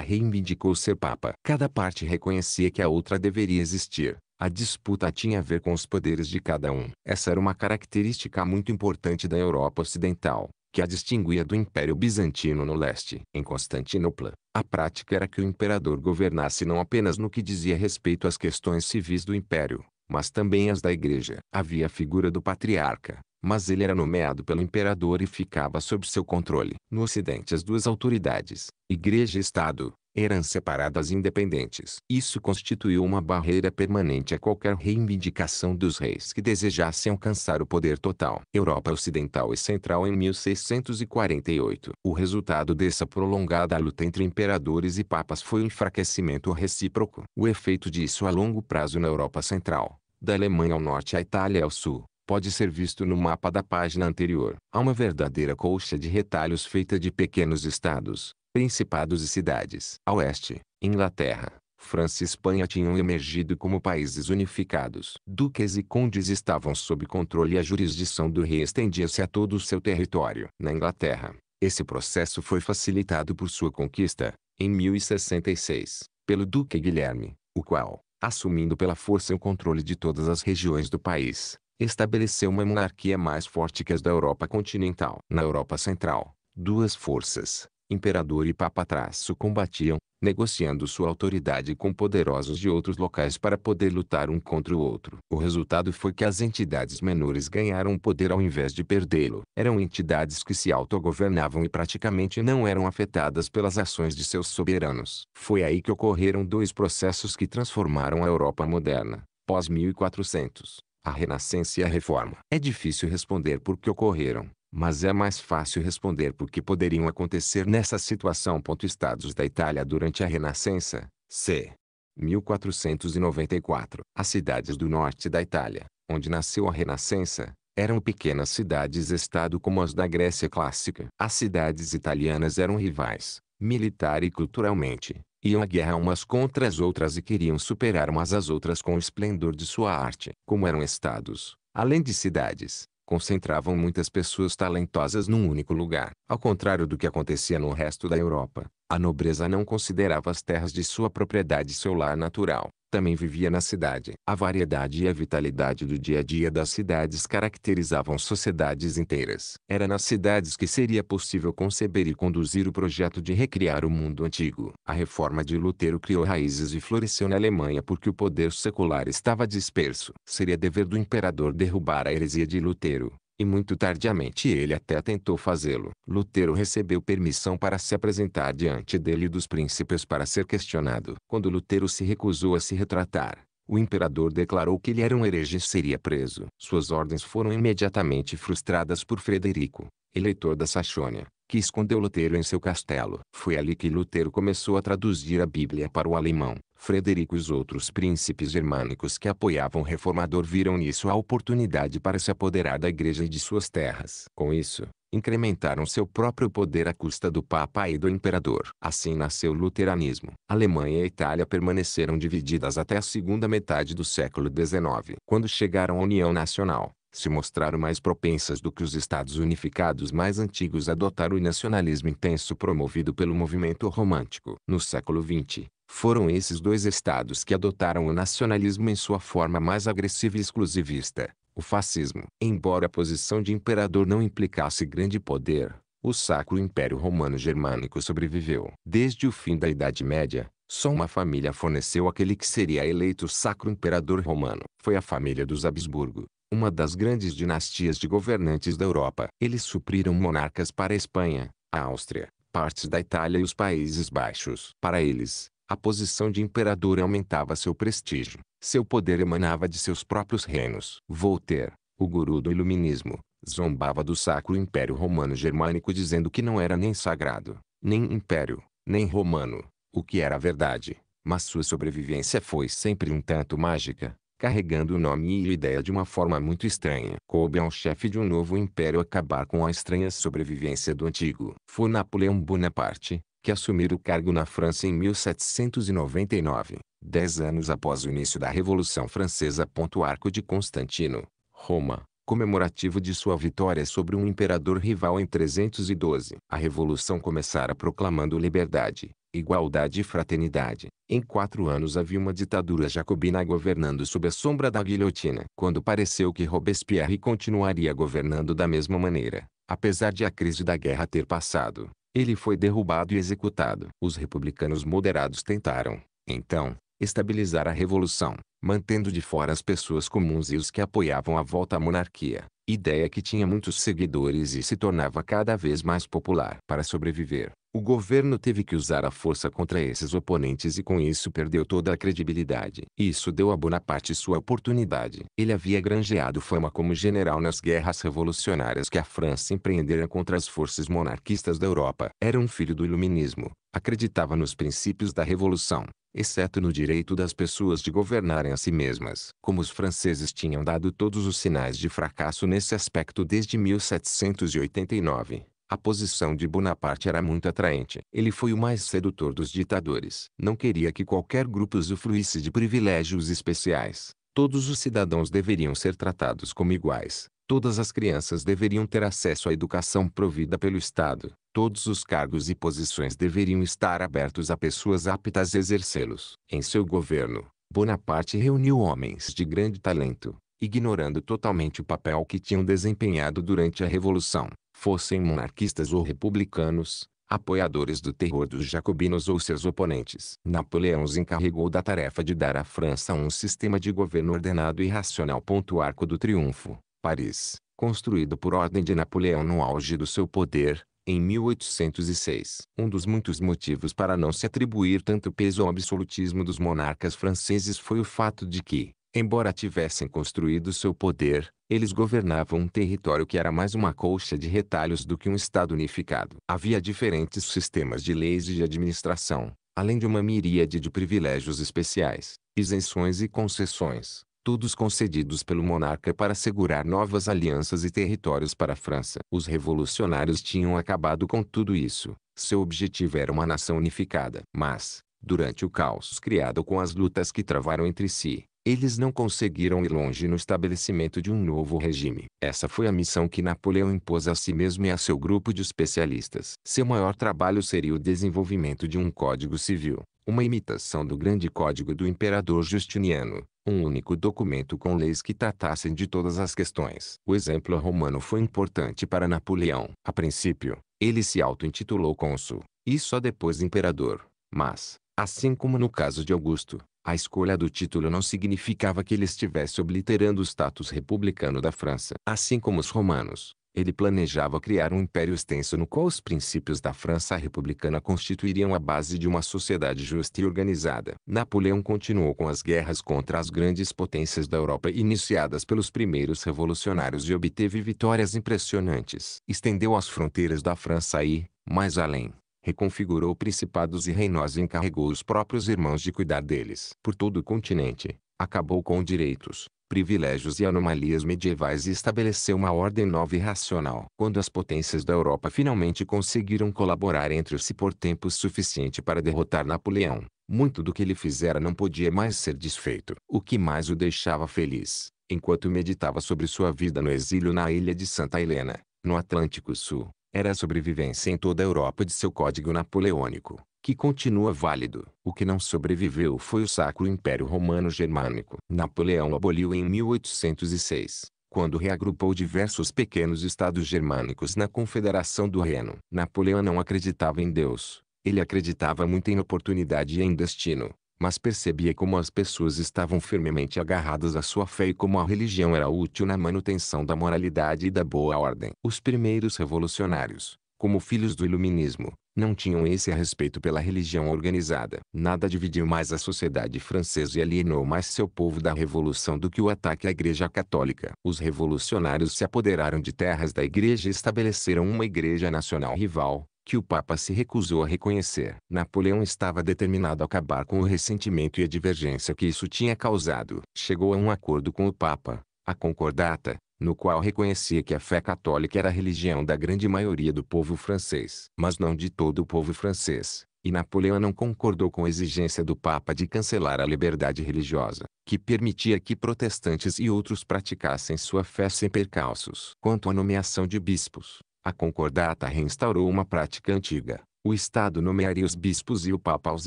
reivindicou ser papa. Cada parte reconhecia que a outra deveria existir. A disputa tinha a ver com os poderes de cada um. Essa era uma característica muito importante da Europa Ocidental que a distinguia do Império Bizantino no leste. Em Constantinopla, a prática era que o imperador governasse não apenas no que dizia respeito às questões civis do império, mas também as da igreja. Havia a figura do patriarca, mas ele era nomeado pelo imperador e ficava sob seu controle. No ocidente as duas autoridades, igreja e estado, eram separadas independentes. Isso constituiu uma barreira permanente a qualquer reivindicação dos reis que desejassem alcançar o poder total. Europa Ocidental e Central em 1648. O resultado dessa prolongada luta entre imperadores e papas foi o um enfraquecimento recíproco. O efeito disso a longo prazo na Europa Central, da Alemanha ao norte à Itália ao sul, pode ser visto no mapa da página anterior. Há uma verdadeira colcha de retalhos feita de pequenos estados, principados e cidades. A oeste, Inglaterra, França e Espanha tinham emergido como países unificados. Duques e condes estavam sob controle e a jurisdição do rei estendia-se a todo o seu território. Na Inglaterra, esse processo foi facilitado por sua conquista, em 1066, pelo Duque Guilherme, o qual, assumindo pela força o controle de todas as regiões do país, estabeleceu uma monarquia mais forte que as da Europa continental. Na Europa Central, duas forças, imperador e papa traço combatiam, negociando sua autoridade com poderosos de outros locais para poder lutar um contra o outro. O resultado foi que as entidades menores ganharam poder ao invés de perdê-lo. Eram entidades que se autogovernavam e praticamente não eram afetadas pelas ações de seus soberanos. Foi aí que ocorreram dois processos que transformaram a Europa moderna, pós 1400 a Renascença e a Reforma. É difícil responder por que ocorreram, mas é mais fácil responder por que poderiam acontecer nessa situação. Estados da Itália durante a Renascença, c. 1494. As cidades do norte da Itália, onde nasceu a Renascença, eram pequenas cidades-estado como as da Grécia clássica. As cidades italianas eram rivais, militar e culturalmente, iam à guerra umas contra as outras e queriam superar umas às outras com o esplendor de sua arte. Como eram estados, além de cidades, concentravam muitas pessoas talentosas num único lugar. Ao contrário do que acontecia no resto da Europa, a nobreza não considerava as terras de sua propriedade seu lar natural também vivia na cidade. A variedade e a vitalidade do dia a dia das cidades caracterizavam sociedades inteiras. Era nas cidades que seria possível conceber e conduzir o projeto de recriar o mundo antigo. A reforma de Lutero criou raízes e floresceu na Alemanha porque o poder secular estava disperso. Seria dever do imperador derrubar a heresia de Lutero, e muito tardiamente ele até tentou fazê-lo. Lutero recebeu permissão para se apresentar diante dele e dos príncipes para ser questionado. Quando Lutero se recusou a se retratar, o imperador declarou que ele era um herege e seria preso. Suas ordens foram imediatamente frustradas por Frederico, eleitor da Saxônia, que escondeu Lutero em seu castelo. Foi ali que Lutero começou a traduzir a Bíblia para o alemão. Frederico e os outros príncipes germânicos que apoiavam o reformador viram nisso a oportunidade para se apoderar da igreja e de suas terras. Com isso, incrementaram seu próprio poder à custa do Papa e do Imperador. Assim nasceu o luteranismo. Alemanha e Itália permaneceram divididas até a segunda metade do século XIX. Quando chegaram à União Nacional, se mostraram mais propensas do que os estados unificados mais antigos a adotar o nacionalismo intenso promovido pelo movimento romântico. No século XX, foram esses dois estados que adotaram o nacionalismo em sua forma mais agressiva e exclusivista, o fascismo. Embora a posição de imperador não implicasse grande poder, o Sacro Império Romano-Germânico sobreviveu. Desde o fim da Idade Média, só uma família forneceu aquele que seria eleito Sacro Imperador Romano. Foi a família dos Habsburgo, uma das grandes dinastias de governantes da Europa. Eles supriram monarcas para a Espanha, a Áustria, partes da Itália e os Países Baixos. Para eles, a posição de imperador aumentava seu prestígio. Seu poder emanava de seus próprios reinos. Voltaire, o guru do iluminismo, zombava do Sacro Império Romano Germânico dizendo que não era nem sagrado, nem império, nem romano, o que era verdade, mas sua sobrevivência foi sempre um tanto mágica, carregando o nome e a ideia de uma forma muito estranha. Coube ao chefe de um novo império acabar com a estranha sobrevivência do antigo. Foi Napoleão Bonaparte, que assumir o cargo na França em 1799, dez anos após o início da Revolução Francesa. Arco de Constantino, Roma, comemorativo de sua vitória sobre um imperador rival em 312. A Revolução começara proclamando liberdade, igualdade e fraternidade. Em quatro anos havia uma ditadura jacobina governando sob a sombra da guilhotina. Quando pareceu que Robespierre continuaria governando da mesma maneira, apesar de a crise da guerra ter passado, ele foi derrubado e executado. Os republicanos moderados tentaram, então, estabilizar a revolução, mantendo de fora as pessoas comuns e os que apoiavam a volta à monarquia, ideia que tinha muitos seguidores e se tornava cada vez mais popular. Para sobreviver, o governo teve que usar a força contra esses oponentes e com isso perdeu toda a credibilidade. Isso deu a Bonaparte sua oportunidade. Ele havia granjeado fama como general nas guerras revolucionárias que a França empreendera contra as forças monarquistas da Europa. Era um filho do iluminismo. Acreditava nos princípios da revolução, exceto no direito das pessoas de governarem a si mesmas. Como os franceses tinham dado todos os sinais de fracasso nesse aspecto desde 1789, a posição de Bonaparte era muito atraente. Ele foi o mais sedutor dos ditadores. Não queria que qualquer grupo usufruísse de privilégios especiais. Todos os cidadãos deveriam ser tratados como iguais. Todas as crianças deveriam ter acesso à educação provida pelo Estado. Todos os cargos e posições deveriam estar abertos a pessoas aptas a exercê-los. Em seu governo, Bonaparte reuniu homens de grande talento, ignorando totalmente o papel que tinham desempenhado durante a Revolução fossem monarquistas ou republicanos, apoiadores do terror dos jacobinos ou seus oponentes. Napoleão se encarregou da tarefa de dar à França um sistema de governo ordenado e racional. Arco do Triunfo, Paris, construído por ordem de Napoleão no auge do seu poder, em 1806. Um dos muitos motivos para não se atribuir tanto peso ao absolutismo dos monarcas franceses foi o fato de que, Embora tivessem construído seu poder, eles governavam um território que era mais uma colcha de retalhos do que um Estado unificado. Havia diferentes sistemas de leis e de administração, além de uma miríade de privilégios especiais, isenções e concessões, todos concedidos pelo monarca para assegurar novas alianças e territórios para a França. Os revolucionários tinham acabado com tudo isso. Seu objetivo era uma nação unificada. Mas, durante o caos criado com as lutas que travaram entre si, eles não conseguiram ir longe no estabelecimento de um novo regime. Essa foi a missão que Napoleão impôs a si mesmo e a seu grupo de especialistas. Seu maior trabalho seria o desenvolvimento de um código civil, uma imitação do grande código do imperador Justiniano, um único documento com leis que tratassem de todas as questões. O exemplo romano foi importante para Napoleão. A princípio, ele se auto-intitulou cônsul, e só depois imperador. Mas, Assim como no caso de Augusto, a escolha do título não significava que ele estivesse obliterando o status republicano da França. Assim como os romanos, ele planejava criar um império extenso no qual os princípios da França republicana constituiriam a base de uma sociedade justa e organizada. Napoleão continuou com as guerras contra as grandes potências da Europa iniciadas pelos primeiros revolucionários e obteve vitórias impressionantes. Estendeu as fronteiras da França e, mais além, reconfigurou principados e reinos e encarregou os próprios irmãos de cuidar deles. Por todo o continente, acabou com direitos, privilégios e anomalias medievais e estabeleceu uma ordem nova e racional. Quando as potências da Europa finalmente conseguiram colaborar entre si por tempo suficiente para derrotar Napoleão, muito do que ele fizera não podia mais ser desfeito. O que mais o deixava feliz, enquanto meditava sobre sua vida no exílio na ilha de Santa Helena, no Atlântico Sul, era a sobrevivência em toda a Europa de seu código napoleônico, que continua válido. O que não sobreviveu foi o Sacro Império Romano Germânico. Napoleão aboliu em 1806, quando reagrupou diversos pequenos estados germânicos na Confederação do Reno. Napoleão não acreditava em Deus, ele acreditava muito em oportunidade e em destino mas percebia como as pessoas estavam firmemente agarradas à sua fé e como a religião era útil na manutenção da moralidade e da boa ordem. Os primeiros revolucionários, como filhos do iluminismo, não tinham esse respeito pela religião organizada. Nada dividiu mais a sociedade francesa e alienou mais seu povo da revolução do que o ataque à Igreja Católica. Os revolucionários se apoderaram de terras da Igreja e estabeleceram uma Igreja Nacional rival, que o Papa se recusou a reconhecer. Napoleão estava determinado a acabar com o ressentimento e a divergência que isso tinha causado. Chegou a um acordo com o Papa, a Concordata, no qual reconhecia que a fé católica era a religião da grande maioria do povo francês, mas não de todo o povo francês. E Napoleão não concordou com a exigência do Papa de cancelar a liberdade religiosa, que permitia que protestantes e outros praticassem sua fé sem percalços. Quanto à nomeação de bispos, a concordata reinstaurou uma prática antiga. O Estado nomearia os bispos e o Papa os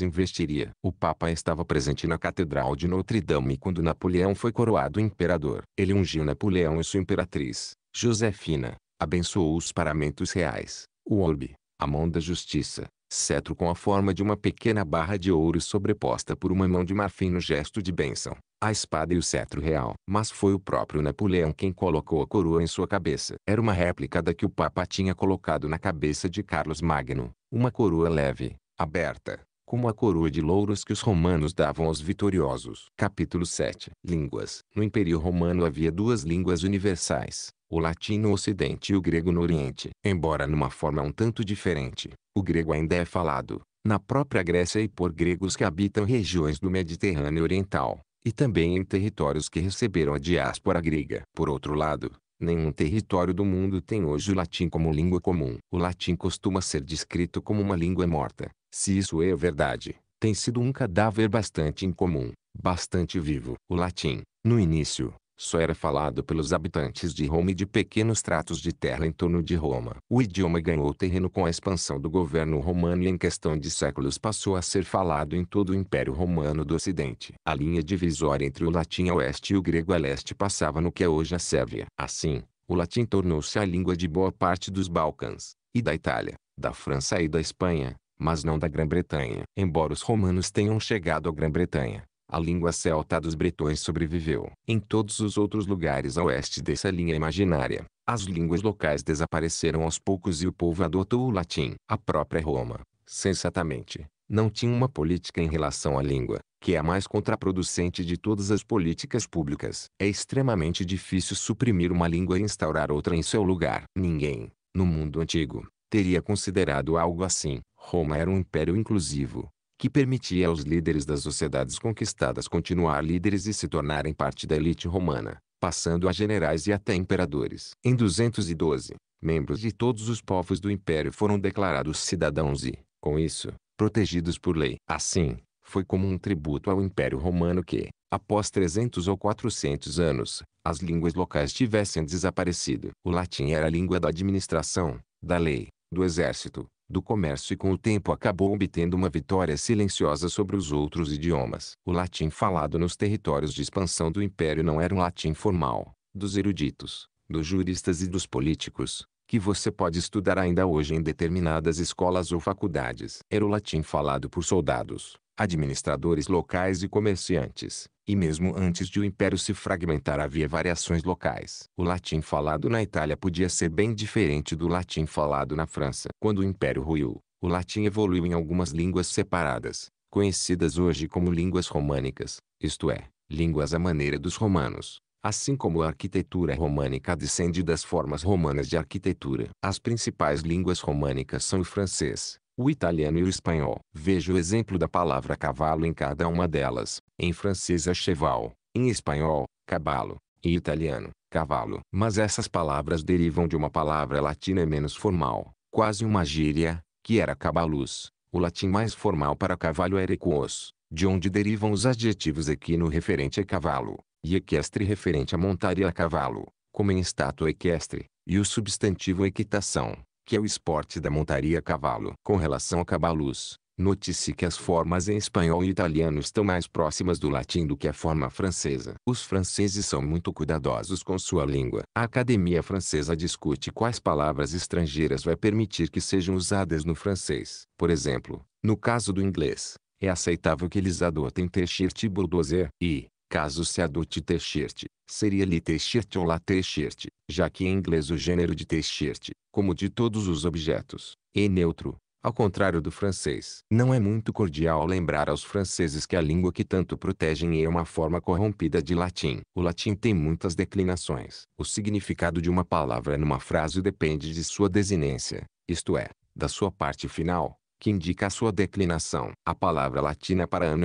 investiria. O Papa estava presente na Catedral de Notre Dame quando Napoleão foi coroado imperador. Ele ungiu Napoleão e sua imperatriz, Josefina, abençoou os paramentos reais, o orbe, a mão da justiça, cetro com a forma de uma pequena barra de ouro sobreposta por uma mão de marfim no gesto de bênção a espada e o cetro real. Mas foi o próprio Napoleão quem colocou a coroa em sua cabeça. Era uma réplica da que o Papa tinha colocado na cabeça de Carlos Magno. Uma coroa leve, aberta, como a coroa de louros que os romanos davam aos vitoriosos. Capítulo 7 Línguas No Império Romano havia duas línguas universais, o latim no ocidente e o grego no oriente. Embora numa forma um tanto diferente, o grego ainda é falado, na própria Grécia e por gregos que habitam regiões do Mediterrâneo Oriental, e também em territórios que receberam a diáspora grega. Por outro lado, nenhum território do mundo tem hoje o latim como língua comum. O latim costuma ser descrito como uma língua morta. Se isso é verdade, tem sido um cadáver bastante incomum, bastante vivo. O latim, no início, só era falado pelos habitantes de Roma e de pequenos tratos de terra em torno de Roma. O idioma ganhou terreno com a expansão do governo romano e em questão de séculos passou a ser falado em todo o Império Romano do Ocidente. A linha divisória entre o latim a oeste e o grego a leste passava no que é hoje a Sérvia. Assim, o latim tornou-se a língua de boa parte dos Balcãs, e da Itália, da França e da Espanha, mas não da Grã-Bretanha. Embora os romanos tenham chegado à Grã-Bretanha, a língua celta dos bretões sobreviveu. Em todos os outros lugares a oeste dessa linha imaginária, as línguas locais desapareceram aos poucos e o povo adotou o latim. A própria Roma, sensatamente, não tinha uma política em relação à língua, que é a mais contraproducente de todas as políticas públicas. É extremamente difícil suprimir uma língua e instaurar outra em seu lugar. Ninguém, no mundo antigo, teria considerado algo assim. Roma era um império inclusivo, que permitia aos líderes das sociedades conquistadas continuar líderes e se tornarem parte da elite romana, passando a generais e até imperadores. Em 212, membros de todos os povos do império foram declarados cidadãos e, com isso, protegidos por lei. Assim, foi como um tributo ao Império Romano que, após 300 ou 400 anos, as línguas locais tivessem desaparecido. O latim era a língua da administração, da lei, do exército, do comércio e com o tempo acabou obtendo uma vitória silenciosa sobre os outros idiomas. O latim falado nos territórios de expansão do império não era um latim formal, dos eruditos, dos juristas e dos políticos, que você pode estudar ainda hoje em determinadas escolas ou faculdades. Era o latim falado por soldados, administradores locais e comerciantes. E mesmo antes de o império se fragmentar havia variações locais. O latim falado na Itália podia ser bem diferente do latim falado na França. Quando o império ruiu, o latim evoluiu em algumas línguas separadas, conhecidas hoje como línguas românicas, isto é, línguas à maneira dos romanos. Assim como a arquitetura românica descende das formas romanas de arquitetura. As principais línguas românicas são o francês, o italiano e o espanhol. Veja o exemplo da palavra cavalo em cada uma delas. Em francês é cheval, em espanhol, cavalo, e italiano, cavalo. Mas essas palavras derivam de uma palavra latina menos formal, quase uma gíria, que era cabalus. O latim mais formal para cavalo era equos, de onde derivam os adjetivos equino referente a cavalo, e equestre referente a montar e a cavalo, como em estátua equestre, e o substantivo equitação, que é o esporte da montaria a cavalo. Com relação a cavalos, Note-se que as formas em espanhol e italiano estão mais próximas do latim do que a forma francesa. Os franceses são muito cuidadosos com sua língua. A Academia Francesa discute quais palavras estrangeiras vai permitir que sejam usadas no francês. Por exemplo, no caso do inglês, é aceitável que eles adotem t-shirt e bulldozer e, Caso se adote t-shirt, seria-lhe t-shirt ou la t-shirt, já que em inglês o gênero de t-shirt, como de todos os objetos, é neutro, ao contrário do francês. Não é muito cordial lembrar aos franceses que a língua que tanto protegem é uma forma corrompida de latim. O latim tem muitas declinações. O significado de uma palavra numa frase depende de sua desinência, isto é, da sua parte final, que indica a sua declinação. A palavra latina para ano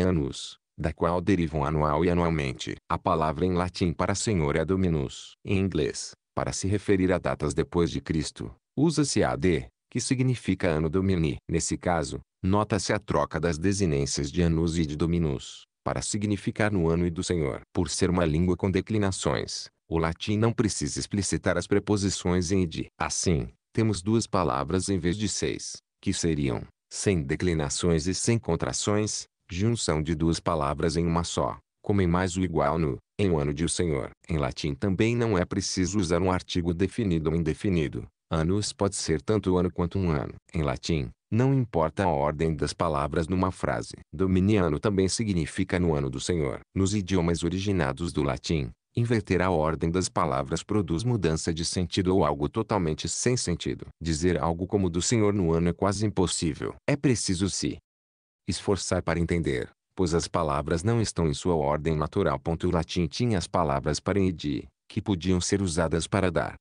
da qual derivam anual e anualmente. A palavra em latim para Senhor é Dominus. Em inglês, para se referir a datas depois de Cristo, usa-se AD, que significa Anno Domini. Nesse caso, nota-se a troca das desinências de Anus e de Dominus, para significar no ano e do Senhor. Por ser uma língua com declinações, o latim não precisa explicitar as preposições em e de. Assim, temos duas palavras em vez de seis, que seriam, sem declinações e sem contrações, junção de duas palavras em uma só, como em mais o igual no, em o ano de o Senhor. Em latim também não é preciso usar um artigo definido ou indefinido. Anus pode ser tanto ano quanto um ano. Em latim, não importa a ordem das palavras numa frase. Dominiano também significa no ano do Senhor. Nos idiomas originados do latim, inverter a ordem das palavras produz mudança de sentido ou algo totalmente sem sentido. Dizer algo como do Senhor no ano é quase impossível. É preciso se esforçar para entender, pois as palavras não estão em sua ordem natural. O latim tinha as palavras para edi, que podiam ser usadas para dar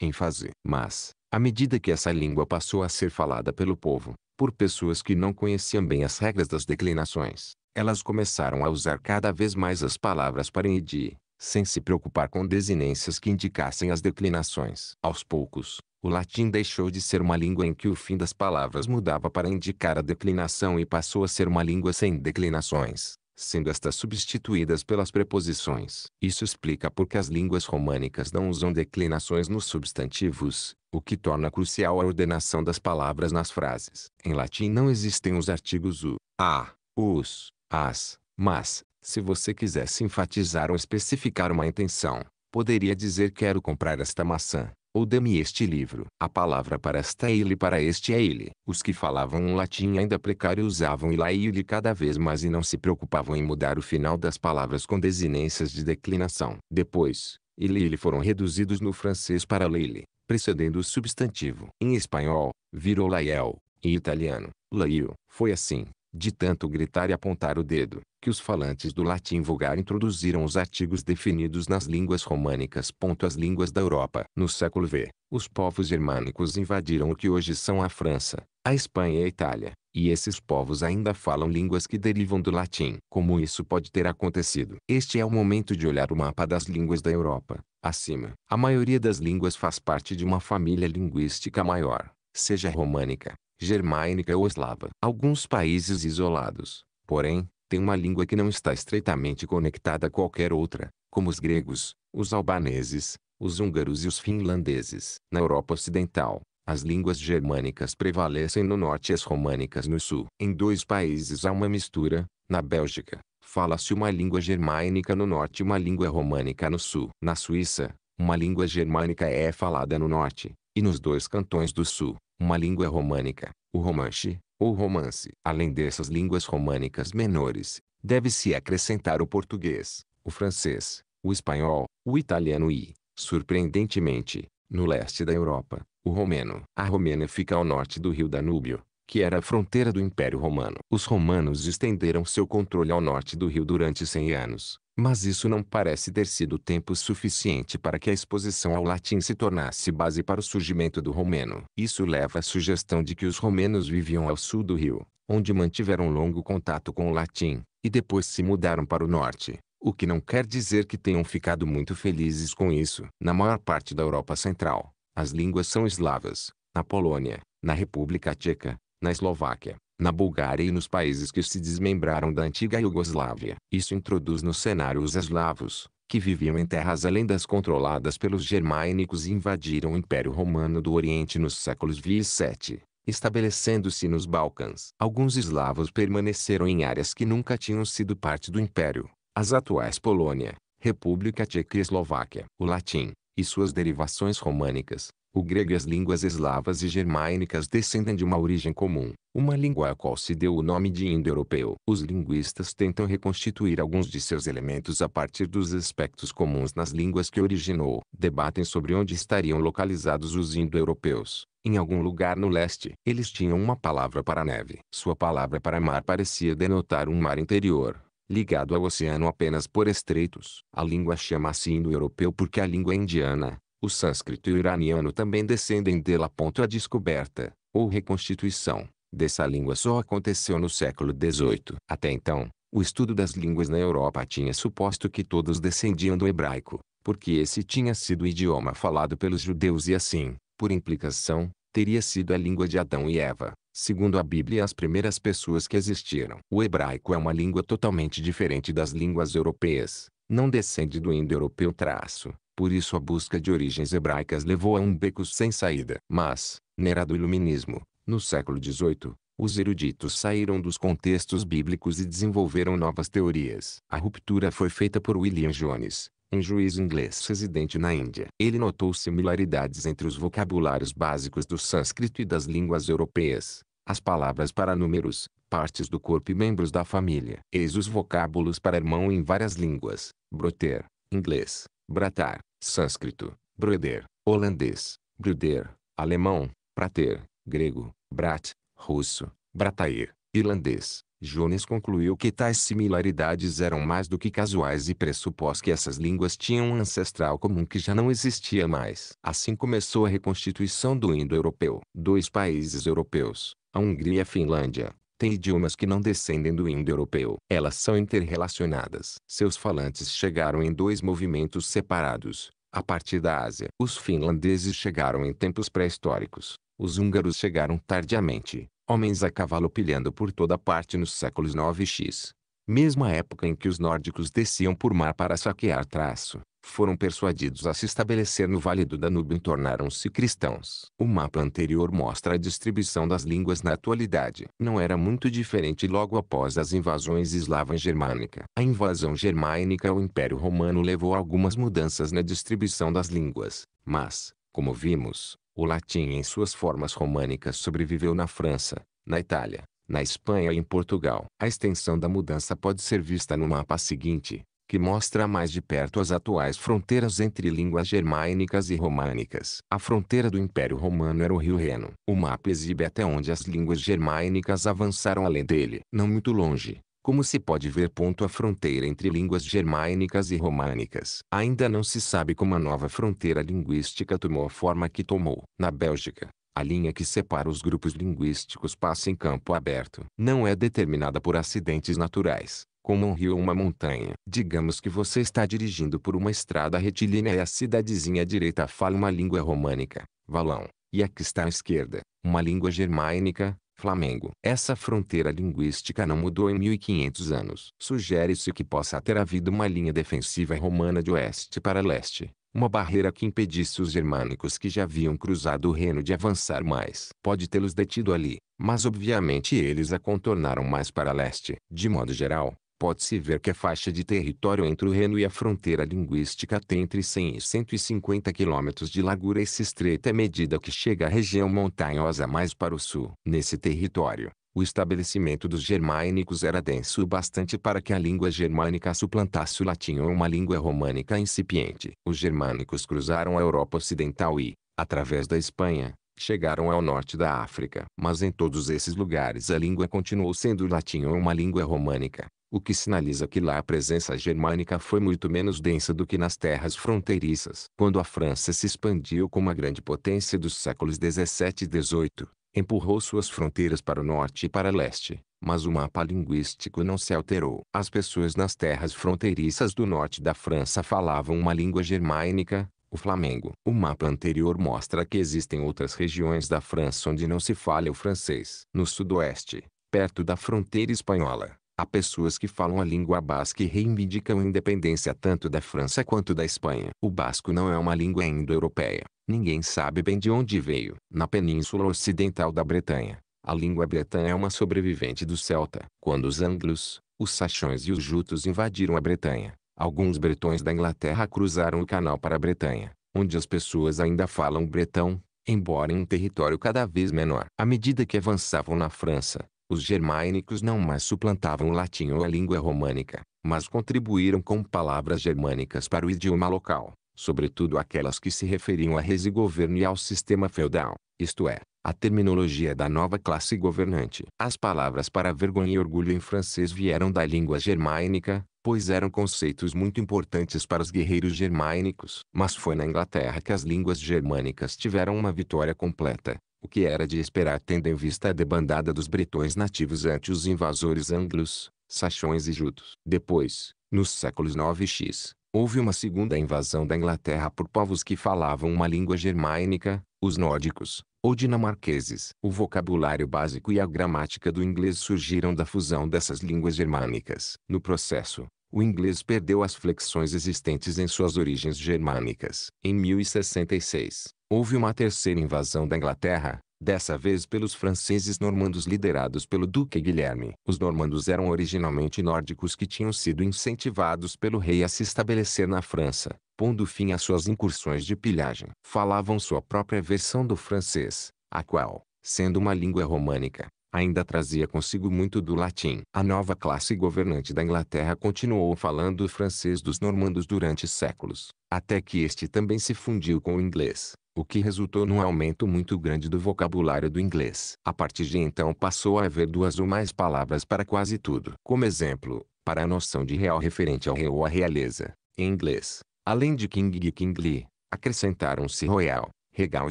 ênfase. Mas, à medida que essa língua passou a ser falada pelo povo, por pessoas que não conheciam bem as regras das declinações, elas começaram a usar cada vez mais as palavras para edi, sem se preocupar com desinências que indicassem as declinações. Aos poucos, o latim deixou de ser uma língua em que o fim das palavras mudava para indicar a declinação e passou a ser uma língua sem declinações, sendo estas substituídas pelas preposições. Isso explica porque as línguas românicas não usam declinações nos substantivos, o que torna crucial a ordenação das palavras nas frases. Em latim não existem os artigos o, a, os, as, mas, se você quisesse enfatizar ou especificar uma intenção, poderia dizer quero comprar esta maçã ou dê-me este livro. A palavra para esta é ele para este é ele. Os que falavam um latim ainda precário usavam ilá e ele cada vez mais e não se preocupavam em mudar o final das palavras com desinências de declinação. Depois, ele e ele foram reduzidos no francês para leile, precedendo o substantivo. Em espanhol, virou laiel. Em italiano, laio. Foi assim de tanto gritar e apontar o dedo, que os falantes do latim vulgar introduziram os artigos definidos nas línguas românicas. As línguas da Europa. No século V, os povos germânicos invadiram o que hoje são a França, a Espanha e a Itália, e esses povos ainda falam línguas que derivam do latim. Como isso pode ter acontecido? Este é o momento de olhar o mapa das línguas da Europa. Acima, a maioria das línguas faz parte de uma família linguística maior, seja românica, germânica ou é eslava. Alguns países isolados, porém, têm uma língua que não está estreitamente conectada a qualquer outra, como os gregos, os albaneses, os húngaros e os finlandeses. Na Europa Ocidental, as línguas germânicas prevalecem no norte e as românicas no sul. Em dois países há uma mistura, na Bélgica, fala-se uma língua germânica no norte e uma língua românica no sul. Na Suíça, uma língua germânica é falada no norte, e nos dois cantões do sul uma língua românica, o romanche, ou romance. Além dessas línguas românicas menores, deve-se acrescentar o português, o francês, o espanhol, o italiano e, surpreendentemente, no leste da Europa, o romeno. A Romênia fica ao norte do rio Danúbio, que era a fronteira do Império Romano. Os romanos estenderam seu controle ao norte do rio durante 100 anos, mas isso não parece ter sido tempo suficiente para que a exposição ao latim se tornasse base para o surgimento do romeno. Isso leva à sugestão de que os romenos viviam ao sul do rio, onde mantiveram longo contato com o latim, e depois se mudaram para o norte. O que não quer dizer que tenham ficado muito felizes com isso. Na maior parte da Europa Central, as línguas são eslavas. Na Polônia, na República Tcheca, na Eslováquia, na Bulgária e nos países que se desmembraram da antiga Iugoslávia. Isso introduz no cenário os eslavos, que viviam em terras além das controladas pelos germânicos e invadiram o Império Romano do Oriente nos séculos VI e VII, estabelecendo-se nos Balcãs. Alguns eslavos permaneceram em áreas que nunca tinham sido parte do Império, as atuais Polônia, República Tcheca e Eslováquia. O latim, e suas derivações românicas, o grego e as línguas eslavas e germânicas descendem de uma origem comum, uma língua a qual se deu o nome de indo-europeu. Os linguistas tentam reconstituir alguns de seus elementos a partir dos aspectos comuns nas línguas que originou. Debatem sobre onde estariam localizados os indo-europeus. Em algum lugar no leste, eles tinham uma palavra para neve. Sua palavra para mar parecia denotar um mar interior, ligado ao oceano apenas por estreitos. A língua chama-se indo-europeu porque a língua é indiana, o sânscrito e o iraniano também descendem dela. A descoberta, ou reconstituição, dessa língua só aconteceu no século XVIII. Até então, o estudo das línguas na Europa tinha suposto que todos descendiam do hebraico, porque esse tinha sido o idioma falado pelos judeus e assim, por implicação, teria sido a língua de Adão e Eva, segundo a Bíblia as primeiras pessoas que existiram. O hebraico é uma língua totalmente diferente das línguas europeias, não descende do indo-europeu traço, por isso a busca de origens hebraicas levou a um beco sem saída. Mas, na era do iluminismo, no século XVIII, os eruditos saíram dos contextos bíblicos e desenvolveram novas teorias. A ruptura foi feita por William Jones, um juiz inglês residente na Índia. Ele notou similaridades entre os vocabulários básicos do sânscrito e das línguas europeias, as palavras para números, partes do corpo e membros da família. Eis os vocábulos para irmão em várias línguas, broter, inglês, bratar, sânscrito, broeder, holandês, bruder, alemão, prater, grego, brat, russo, bratair, irlandês. Jones concluiu que tais similaridades eram mais do que casuais e pressupôs que essas línguas tinham um ancestral comum que já não existia mais. Assim começou a reconstituição do Indo-Europeu. Dois países europeus, a Hungria e a Finlândia, tem idiomas que não descendem do indo-europeu. Elas são interrelacionadas. Seus falantes chegaram em dois movimentos separados, a partir da Ásia. Os finlandeses chegaram em tempos pré-históricos. Os húngaros chegaram tardiamente, homens a cavalo pilhando por toda parte nos séculos 9 x. Mesma época em que os nórdicos desciam por mar para saquear traço, foram persuadidos a se estabelecer no Vale do Danúbio e tornaram-se cristãos. O mapa anterior mostra a distribuição das línguas na atualidade. Não era muito diferente logo após as invasões eslava e germânica. A invasão germânica ao Império Romano levou a algumas mudanças na distribuição das línguas, mas, como vimos, o latim em suas formas românicas sobreviveu na França, na Itália, na Espanha e em Portugal. A extensão da mudança pode ser vista no mapa seguinte, que mostra mais de perto as atuais fronteiras entre línguas germânicas e românicas. A fronteira do Império Romano era o Rio Reno. O mapa exibe até onde as línguas germânicas avançaram além dele. Não muito longe, como se pode ver, ponto a fronteira entre línguas germânicas e românicas. Ainda não se sabe como a nova fronteira linguística tomou a forma que tomou. Na Bélgica, a linha que separa os grupos linguísticos passa em campo aberto. Não é determinada por acidentes naturais, como um rio ou uma montanha. Digamos que você está dirigindo por uma estrada retilínea e a cidadezinha à direita fala uma língua românica, valão, e aqui está à esquerda, uma língua germânica, Flamengo. Essa fronteira linguística não mudou em 1500 anos. Sugere-se que possa ter havido uma linha defensiva romana de oeste para leste, uma barreira que impedisse os germânicos que já haviam cruzado o Reno de avançar mais. Pode tê-los detido ali, mas obviamente eles a contornaram mais para leste. De modo geral, pode-se ver que a faixa de território entre o Reno e a fronteira linguística tem entre 100 e 150 quilômetros de largura e se estreita à medida que chega à região montanhosa mais para o sul. Nesse território, o estabelecimento dos germânicos era denso o bastante para que a língua germânica suplantasse o latim ou uma língua românica incipiente. Os germânicos cruzaram a Europa Ocidental e, através da Espanha, chegaram ao norte da África. Mas em todos esses lugares a língua continuou sendo o latim ou uma língua românica o que sinaliza que lá a presença germânica foi muito menos densa do que nas terras fronteiriças. Quando a França se expandiu como a grande potência dos séculos 17 e 18, empurrou suas fronteiras para o norte e para leste, mas o mapa linguístico não se alterou. As pessoas nas terras fronteiriças do norte da França falavam uma língua germânica, o Flamengo. O mapa anterior mostra que existem outras regiões da França onde não se fala o francês. No sudoeste, perto da fronteira espanhola, Há pessoas que falam a língua basca e reivindicam a independência tanto da França quanto da Espanha. O basco não é uma língua indo-europeia. Ninguém sabe bem de onde veio. Na península ocidental da Bretanha, a língua bretã é uma sobrevivente do celta. Quando os anglos, os saxões e os jutos invadiram a Bretanha, alguns bretões da Inglaterra cruzaram o canal para a Bretanha, onde as pessoas ainda falam bretão, embora em um território cada vez menor. À medida que avançavam na França, os germânicos não mais suplantavam o latim ou a língua românica, mas contribuíram com palavras germânicas para o idioma local, sobretudo aquelas que se referiam a reis e governo e ao sistema feudal, isto é, a terminologia da nova classe governante. As palavras para vergonha e orgulho em francês vieram da língua germânica, pois eram conceitos muito importantes para os guerreiros germânicos. Mas foi na Inglaterra que as línguas germânicas tiveram uma vitória completa, o que era de esperar tendo em vista a debandada dos bretões nativos ante os invasores anglos, saxões e jutos. Depois, nos séculos 9x, houve uma segunda invasão da Inglaterra por povos que falavam uma língua germânica, os nórdicos, ou dinamarqueses. O vocabulário básico e a gramática do inglês surgiram da fusão dessas línguas germânicas. No processo, o inglês perdeu as flexões existentes em suas origens germânicas. Em 1066, houve uma terceira invasão da Inglaterra, dessa vez pelos franceses normandos liderados pelo Duque Guilherme. Os normandos eram originalmente nórdicos que tinham sido incentivados pelo rei a se estabelecer na França, pondo fim às suas incursões de pilhagem. Falavam sua própria versão do francês, a qual, sendo uma língua românica, ainda trazia consigo muito do latim. A nova classe governante da Inglaterra continuou falando o francês dos normandos durante séculos, até que este também se fundiu com o inglês, o que resultou num aumento muito grande do vocabulário do inglês. A partir de então passou a haver duas ou mais palavras para quase tudo. Como exemplo, para a noção de real referente ao rei ou à realeza, em inglês, além de king e kingly, acrescentaram-se royal, Regal e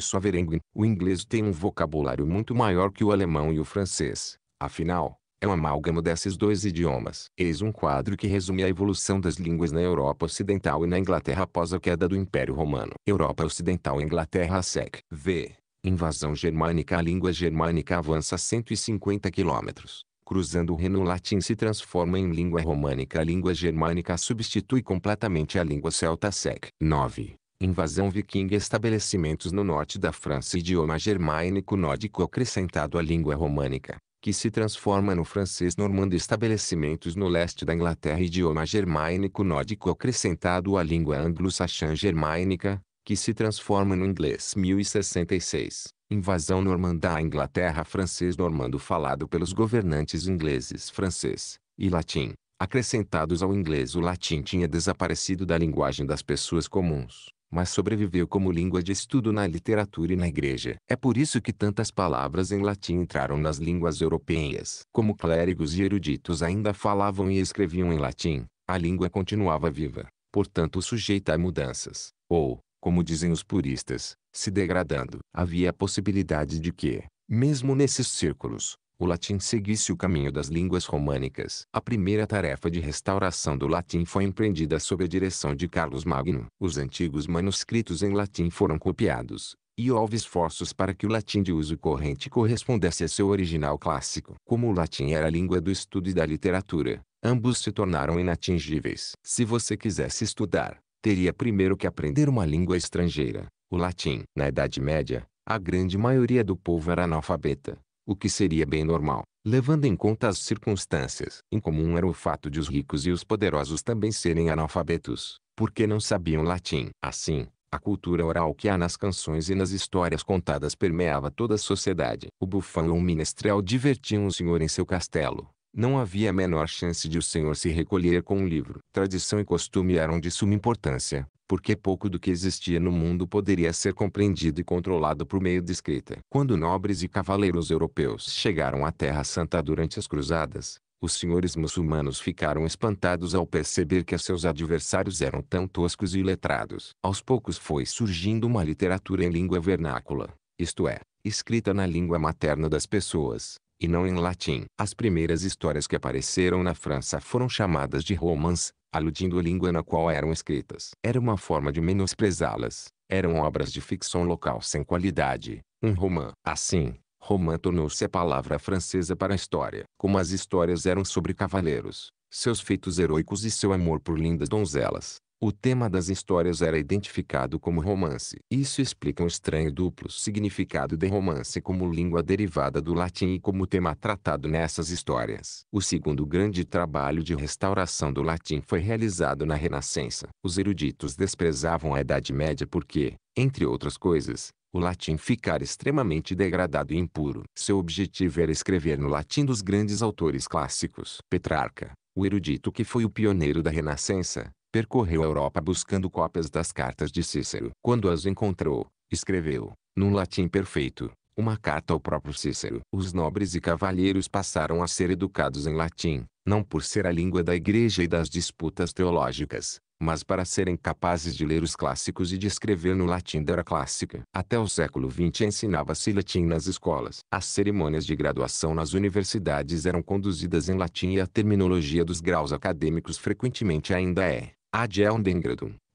Sovereign, o inglês tem um vocabulário muito maior que o alemão e o francês. Afinal, é um amálgama desses dois idiomas. Eis um quadro que resume a evolução das línguas na Europa Ocidental e na Inglaterra após a queda do Império Romano. Europa Ocidental e Inglaterra SEC. V. Invasão germânica A língua germânica avança 150 quilômetros cruzando o Reno latim se transforma em língua românica. A língua germânica substitui completamente a língua celta sec. 9 invasão viking estabelecimentos no norte da França idioma germânico nórdico acrescentado à língua românica, que se transforma no francês normando estabelecimentos no leste da Inglaterra idioma germânico nórdico acrescentado à língua anglo-saxã germânica, que se transforma no inglês 1066. Invasão normanda à Inglaterra francês normando falado pelos governantes ingleses francês e latim acrescentados ao inglês o latim tinha desaparecido da linguagem das pessoas comuns mas sobreviveu como língua de estudo na literatura e na igreja. É por isso que tantas palavras em latim entraram nas línguas europeias. Como clérigos e eruditos ainda falavam e escreviam em latim, a língua continuava viva, portanto sujeita a mudanças, ou, como dizem os puristas, se degradando. Havia a possibilidade de que, mesmo nesses círculos, o latim seguisse o caminho das línguas românicas. A primeira tarefa de restauração do latim foi empreendida sob a direção de Carlos Magno. Os antigos manuscritos em latim foram copiados, e houve esforços para que o latim de uso corrente correspondesse a seu original clássico. Como o latim era a língua do estudo e da literatura, ambos se tornaram inatingíveis. Se você quisesse estudar, teria primeiro que aprender uma língua estrangeira, o latim. Na Idade Média, a grande maioria do povo era analfabeta o que seria bem normal, levando em conta as circunstâncias. Incomum era o fato de os ricos e os poderosos também serem analfabetos, porque não sabiam latim. Assim, a cultura oral que há nas canções e nas histórias contadas permeava toda a sociedade. O bufão ou o minestrel divertiam o senhor em seu castelo, não havia a menor chance de o senhor se recolher com um livro. Tradição e costume eram de suma importância, porque pouco do que existia no mundo poderia ser compreendido e controlado por meio de escrita. Quando nobres e cavaleiros europeus chegaram à Terra Santa durante as Cruzadas, os senhores muçulmanos ficaram espantados ao perceber que seus adversários eram tão toscos e letrados. Aos poucos foi surgindo uma literatura em língua vernácula, isto é, escrita na língua materna das pessoas, e não em latim. As primeiras histórias que apareceram na França foram chamadas de romans, aludindo à língua na qual eram escritas. Era uma forma de menosprezá-las. Eram obras de ficção local sem qualidade, um romã. Assim, romã tornou-se a palavra francesa para a história. Como as histórias eram sobre cavaleiros, seus feitos heróicos e seu amor por lindas donzelas, o tema das histórias era identificado como romance. Isso explica um estranho duplo significado de romance como língua derivada do latim e como tema tratado nessas histórias. O segundo grande trabalho de restauração do latim foi realizado na Renascença. Os eruditos desprezavam a Idade Média porque, entre outras coisas, o latim ficara extremamente degradado e impuro. Seu objetivo era escrever no latim dos grandes autores clássicos. Petrarca, o erudito que foi o pioneiro da Renascença, Percorreu a Europa buscando cópias das cartas de Cícero. Quando as encontrou, escreveu, num latim perfeito, uma carta ao próprio Cícero. Os nobres e cavalheiros passaram a ser educados em latim, não por ser a língua da igreja e das disputas teológicas, mas para serem capazes de ler os clássicos e de escrever no latim da era clássica. Até o século XX ensinava-se latim nas escolas. As cerimônias de graduação nas universidades eram conduzidas em latim e a terminologia dos graus acadêmicos frequentemente ainda é. Ad deum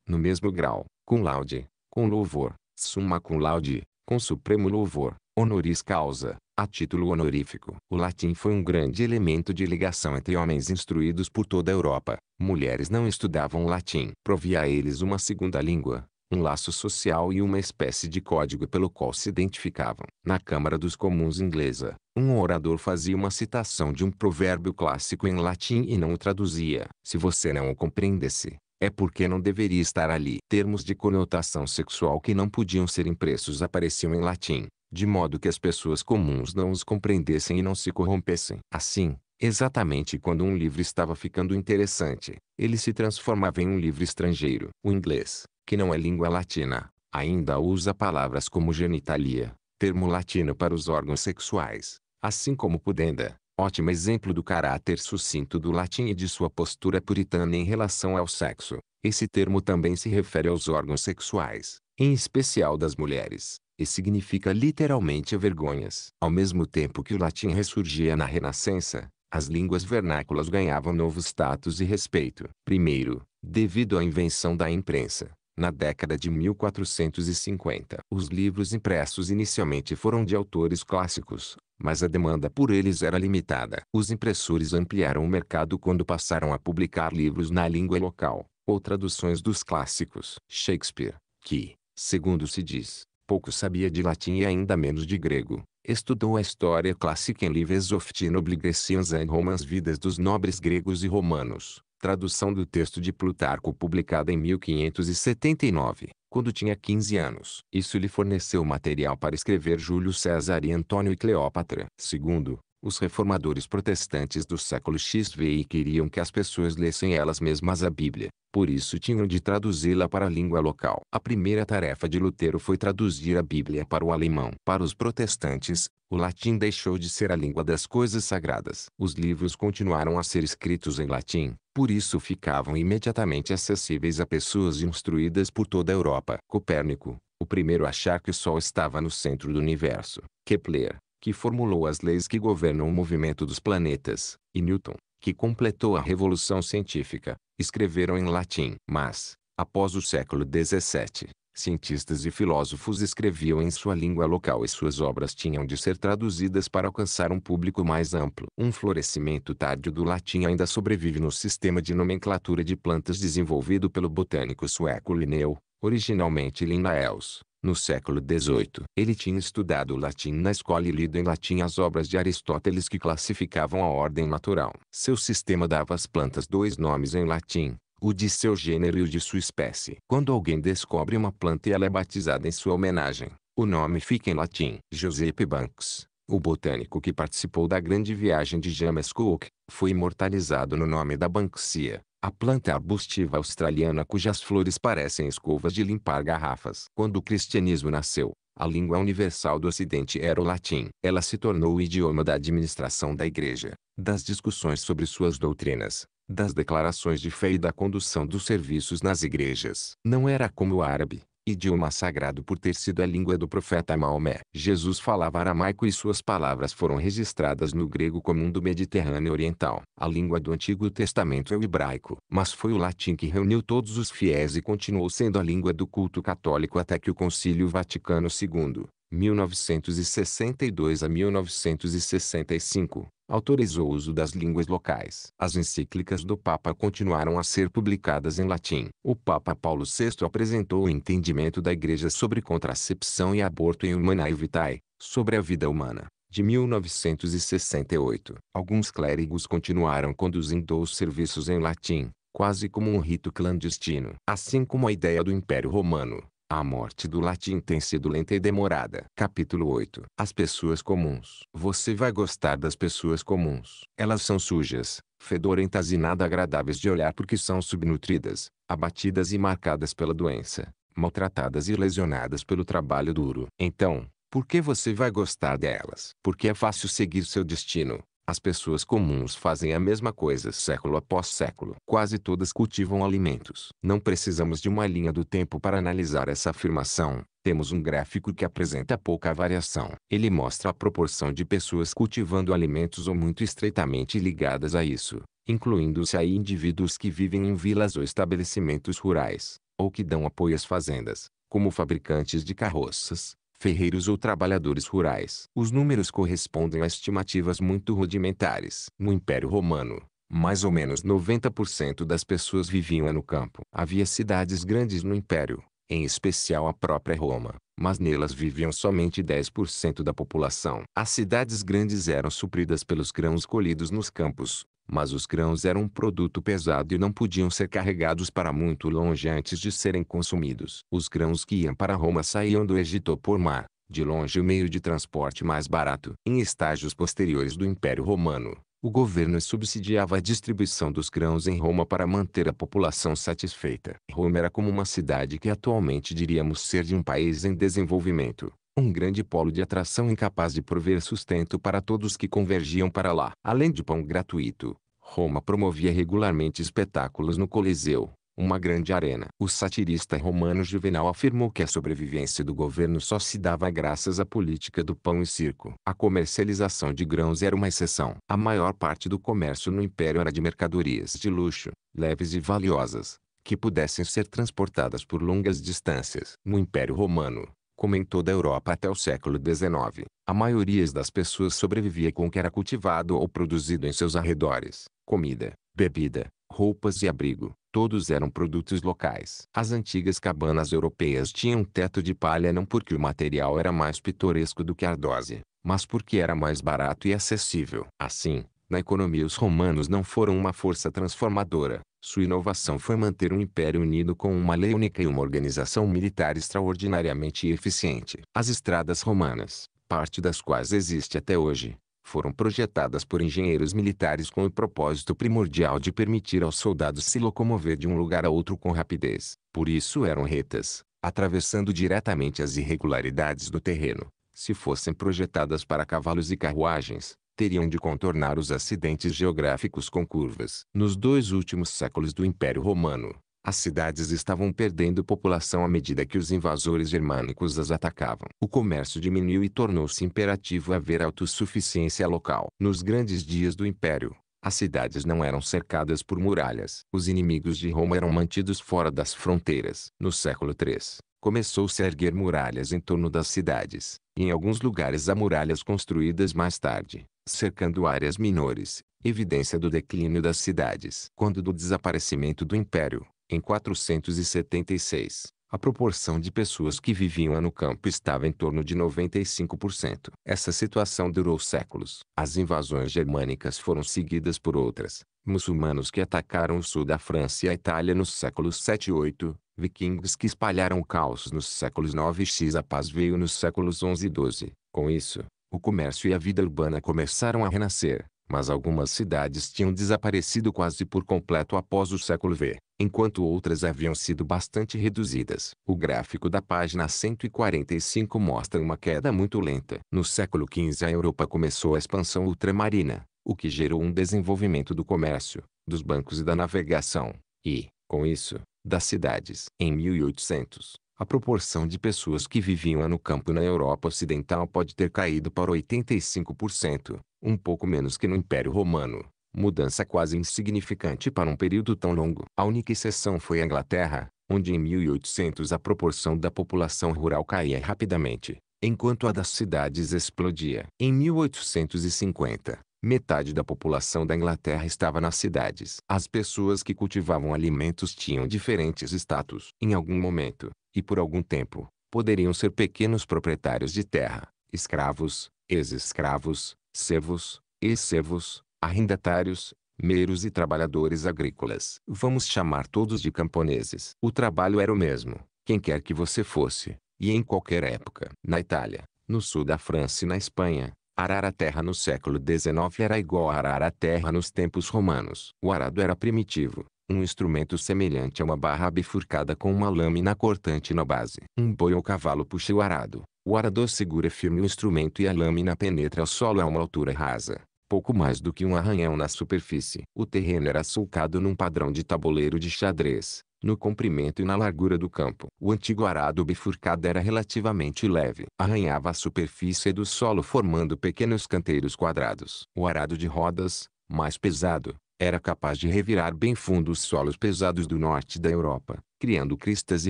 no mesmo grau, cum laude, com louvor, summa cum laude, com supremo louvor, honoris causa, a título honorífico. O latim foi um grande elemento de ligação entre homens instruídos por toda a Europa. Mulheres não estudavam latim. Provia a eles uma segunda língua, um laço social e uma espécie de código pelo qual se identificavam. Na Câmara dos Comuns inglesa, um orador fazia uma citação de um provérbio clássico em latim e não o traduzia. Se você não o compreendesse, é porque não deveria estar ali. Termos de conotação sexual que não podiam ser impressos apareciam em latim, de modo que as pessoas comuns não os compreendessem e não se corrompessem. Assim, Exatamente quando um livro estava ficando interessante, ele se transformava em um livro estrangeiro. O inglês, que não é língua latina, ainda usa palavras como genitalia, termo latino para os órgãos sexuais, assim como pudenda, ótimo exemplo do caráter sucinto do latim e de sua postura puritana em relação ao sexo. Esse termo também se refere aos órgãos sexuais, em especial das mulheres, e significa literalmente vergonhas. Ao mesmo tempo que o latim ressurgia na Renascença, as línguas vernáculas ganhavam novo status e respeito. Primeiro, devido à invenção da imprensa, na década de 1450, os livros impressos inicialmente foram de autores clássicos, mas a demanda por eles era limitada. Os impressores ampliaram o mercado quando passaram a publicar livros na língua local, ou traduções dos clássicos. Shakespeare, que, segundo se diz, pouco sabia de latim e ainda menos de grego, estudou a história clássica em livros of Tinobligations and Romans Vidas dos Nobres Gregos e Romanos, tradução do texto de Plutarco publicada em 1579, quando tinha 15 anos. Isso lhe forneceu material para escrever Júlio César e Antônio e Cleópatra. Segundo, os reformadores protestantes do século XVI queriam que as pessoas lessem elas mesmas a Bíblia, por isso tinham de traduzi-la para a língua local. A primeira tarefa de Lutero foi traduzir a Bíblia para o alemão. Para os protestantes, o latim deixou de ser a língua das coisas sagradas. Os livros continuaram a ser escritos em latim, por isso ficavam imediatamente acessíveis a pessoas instruídas por toda a Europa. Copérnico, o primeiro a achar que o Sol estava no centro do universo. Kepler, que formulou as leis que governam o movimento dos planetas, e Newton, que completou a revolução científica, escreveram em latim. Mas, após o século XVII, cientistas e filósofos escreviam em sua língua local e suas obras tinham de ser traduzidas para alcançar um público mais amplo. Um florescimento tardio do latim ainda sobrevive no sistema de nomenclatura de plantas desenvolvido pelo botânico sueco Linneu, originalmente Linnaeus, no século XVIII, ele tinha estudado latim na escola e lido em latim as obras de Aristóteles que classificavam a ordem natural. Seu sistema dava às plantas dois nomes em latim, o de seu gênero e o de sua espécie. Quando alguém descobre uma planta e ela é batizada em sua homenagem, o nome fica em latim. Giuseppe Banks, o botânico que participou da grande viagem de James Cook, foi imortalizado no nome da Banksia. A planta arbustiva australiana cujas flores parecem escovas de limpar garrafas. Quando o cristianismo nasceu, a língua universal do Ocidente era o latim. Ela se tornou o idioma da administração da Igreja, das discussões sobre suas doutrinas, das declarações de fé e da condução dos serviços nas igrejas. Não era como o árabe, idioma sagrado por ter sido a língua do profeta Maomé. Jesus falava aramaico e suas palavras foram registradas no grego comum do Mediterrâneo Oriental. A língua do Antigo Testamento é o hebraico, mas foi o latim que reuniu todos os fiéis e continuou sendo a língua do culto católico até que o Concílio Vaticano II, 1962 a 1965, autorizou o uso das línguas locais. As encíclicas do Papa continuaram a ser publicadas em latim. O Papa Paulo VI apresentou o entendimento da Igreja sobre contracepção e aborto em Humanae Vitae, sobre a vida humana, de 1968. Alguns clérigos continuaram conduzindo os serviços em latim, quase como um rito clandestino. Assim como a ideia do Império Romano, a morte do latim tem sido lenta e demorada. Capítulo 8. As pessoas comuns. Você vai gostar das pessoas comuns. Elas são sujas, fedorentas e nada agradáveis de olhar porque são subnutridas, abatidas e marcadas pela doença, maltratadas e lesionadas pelo trabalho duro. Então, por que você vai gostar delas? Porque é fácil seguir seu destino. As pessoas comuns fazem a mesma coisa século após século. Quase todas cultivam alimentos. Não precisamos de uma linha do tempo para analisar essa afirmação. Temos um gráfico que apresenta pouca variação. Ele mostra a proporção de pessoas cultivando alimentos ou muito estreitamente ligadas a isso, incluindo-se aí indivíduos que vivem em vilas ou estabelecimentos rurais, ou que dão apoio às fazendas, como fabricantes de carroças, ferreiros ou trabalhadores rurais. Os números correspondem a estimativas muito rudimentares. No Império Romano, mais ou menos 90% das pessoas viviam no campo. Havia cidades grandes no Império, em especial a própria Roma, mas nelas viviam somente 10% da população. As cidades grandes eram supridas pelos grãos colhidos nos campos, mas os grãos eram um produto pesado e não podiam ser carregados para muito longe antes de serem consumidos. Os grãos que iam para Roma saíam do Egito por mar, de longe o meio de transporte mais barato. Em estágios posteriores do Império Romano, o governo subsidiava a distribuição dos grãos em Roma para manter a população satisfeita. Roma era como uma cidade que atualmente diríamos ser de um país em desenvolvimento, um grande polo de atração incapaz de prover sustento para todos que convergiam para lá. Além de pão gratuito, Roma promovia regularmente espetáculos no Coliseu, uma grande arena. O satirista romano Juvenal afirmou que a sobrevivência do governo só se dava graças à política do pão e circo. A comercialização de grãos era uma exceção. A maior parte do comércio no império era de mercadorias de luxo, leves e valiosas, que pudessem ser transportadas por longas distâncias. No Império Romano, como em toda a Europa até o século XIX, a maioria das pessoas sobrevivia com o que era cultivado ou produzido em seus arredores. Comida, bebida, roupas e abrigo, todos eram produtos locais. As antigas cabanas europeias tinham teto de palha não porque o material era mais pitoresco do que a ardósia, mas porque era mais barato e acessível. Assim, na economia os romanos não foram uma força transformadora, sua inovação foi manter um império unido com uma lei única e uma organização militar extraordinariamente eficiente. As estradas romanas, parte das quais existe até hoje, foram projetadas por engenheiros militares com o propósito primordial de permitir aos soldados se locomover de um lugar a outro com rapidez. Por isso eram retas, atravessando diretamente as irregularidades do terreno. Se fossem projetadas para cavalos e carruagens, teriam de contornar os acidentes geográficos com curvas. Nos dois últimos séculos do Império Romano, as cidades estavam perdendo população à medida que os invasores germânicos as atacavam. O comércio diminuiu e tornou-se imperativo haver autossuficiência local. Nos grandes dias do Império, as cidades não eram cercadas por muralhas. Os inimigos de Roma eram mantidos fora das fronteiras. No século III, começou-se a erguer muralhas em torno das cidades, e em alguns lugares há muralhas construídas mais tarde cercando áreas menores, evidência do declínio das cidades. Quando do desaparecimento do império, em 476, a proporção de pessoas que viviam no campo estava em torno de 95%. Essa situação durou séculos. As invasões germânicas foram seguidas por outras. Muçulmanos que atacaram o sul da França e a Itália nos séculos 7 e 8, vikings que espalharam o caos nos séculos 9 e X a paz veio nos séculos 11 e 12. Com isso, o comércio e a vida urbana começaram a renascer, mas algumas cidades tinham desaparecido quase por completo após o século V, enquanto outras haviam sido bastante reduzidas. O gráfico da página 145 mostra uma queda muito lenta. No século XV a Europa começou a expansão ultramarina, o que gerou um desenvolvimento do comércio, dos bancos e da navegação, e, com isso, das cidades. Em 1800, a proporção de pessoas que viviam no campo na Europa Ocidental pode ter caído para 85%, um pouco menos que no Império Romano, mudança quase insignificante para um período tão longo. A única exceção foi a Inglaterra, onde em 1800 a proporção da população rural caía rapidamente, enquanto a das cidades explodia. Em 1850, metade da população da Inglaterra estava nas cidades. As pessoas que cultivavam alimentos tinham diferentes status. Em algum momento, e por algum tempo, poderiam ser pequenos proprietários de terra, escravos, ex-escravos, servos, ex-servos, arrendatários, meros e trabalhadores agrícolas. Vamos chamar todos de camponeses. O trabalho era o mesmo, quem quer que você fosse, e em qualquer época. Na Itália, no sul da França e na Espanha, arar a terra no século XIX era igual a arar a terra nos tempos romanos. O arado era primitivo, um instrumento semelhante a uma barra bifurcada com uma lâmina cortante na base. Um boi ou cavalo puxa o arado. O arador segura firme o instrumento e a lâmina penetra o solo a uma altura rasa, pouco mais do que um arranhão na superfície. O terreno era sulcado num padrão de tabuleiro de xadrez, no comprimento e na largura do campo. O antigo arado bifurcado era relativamente leve. Arranhava a superfície do solo formando pequenos canteiros quadrados. O arado de rodas, mais pesado, era capaz de revirar bem fundo os solos pesados do norte da Europa, criando cristas e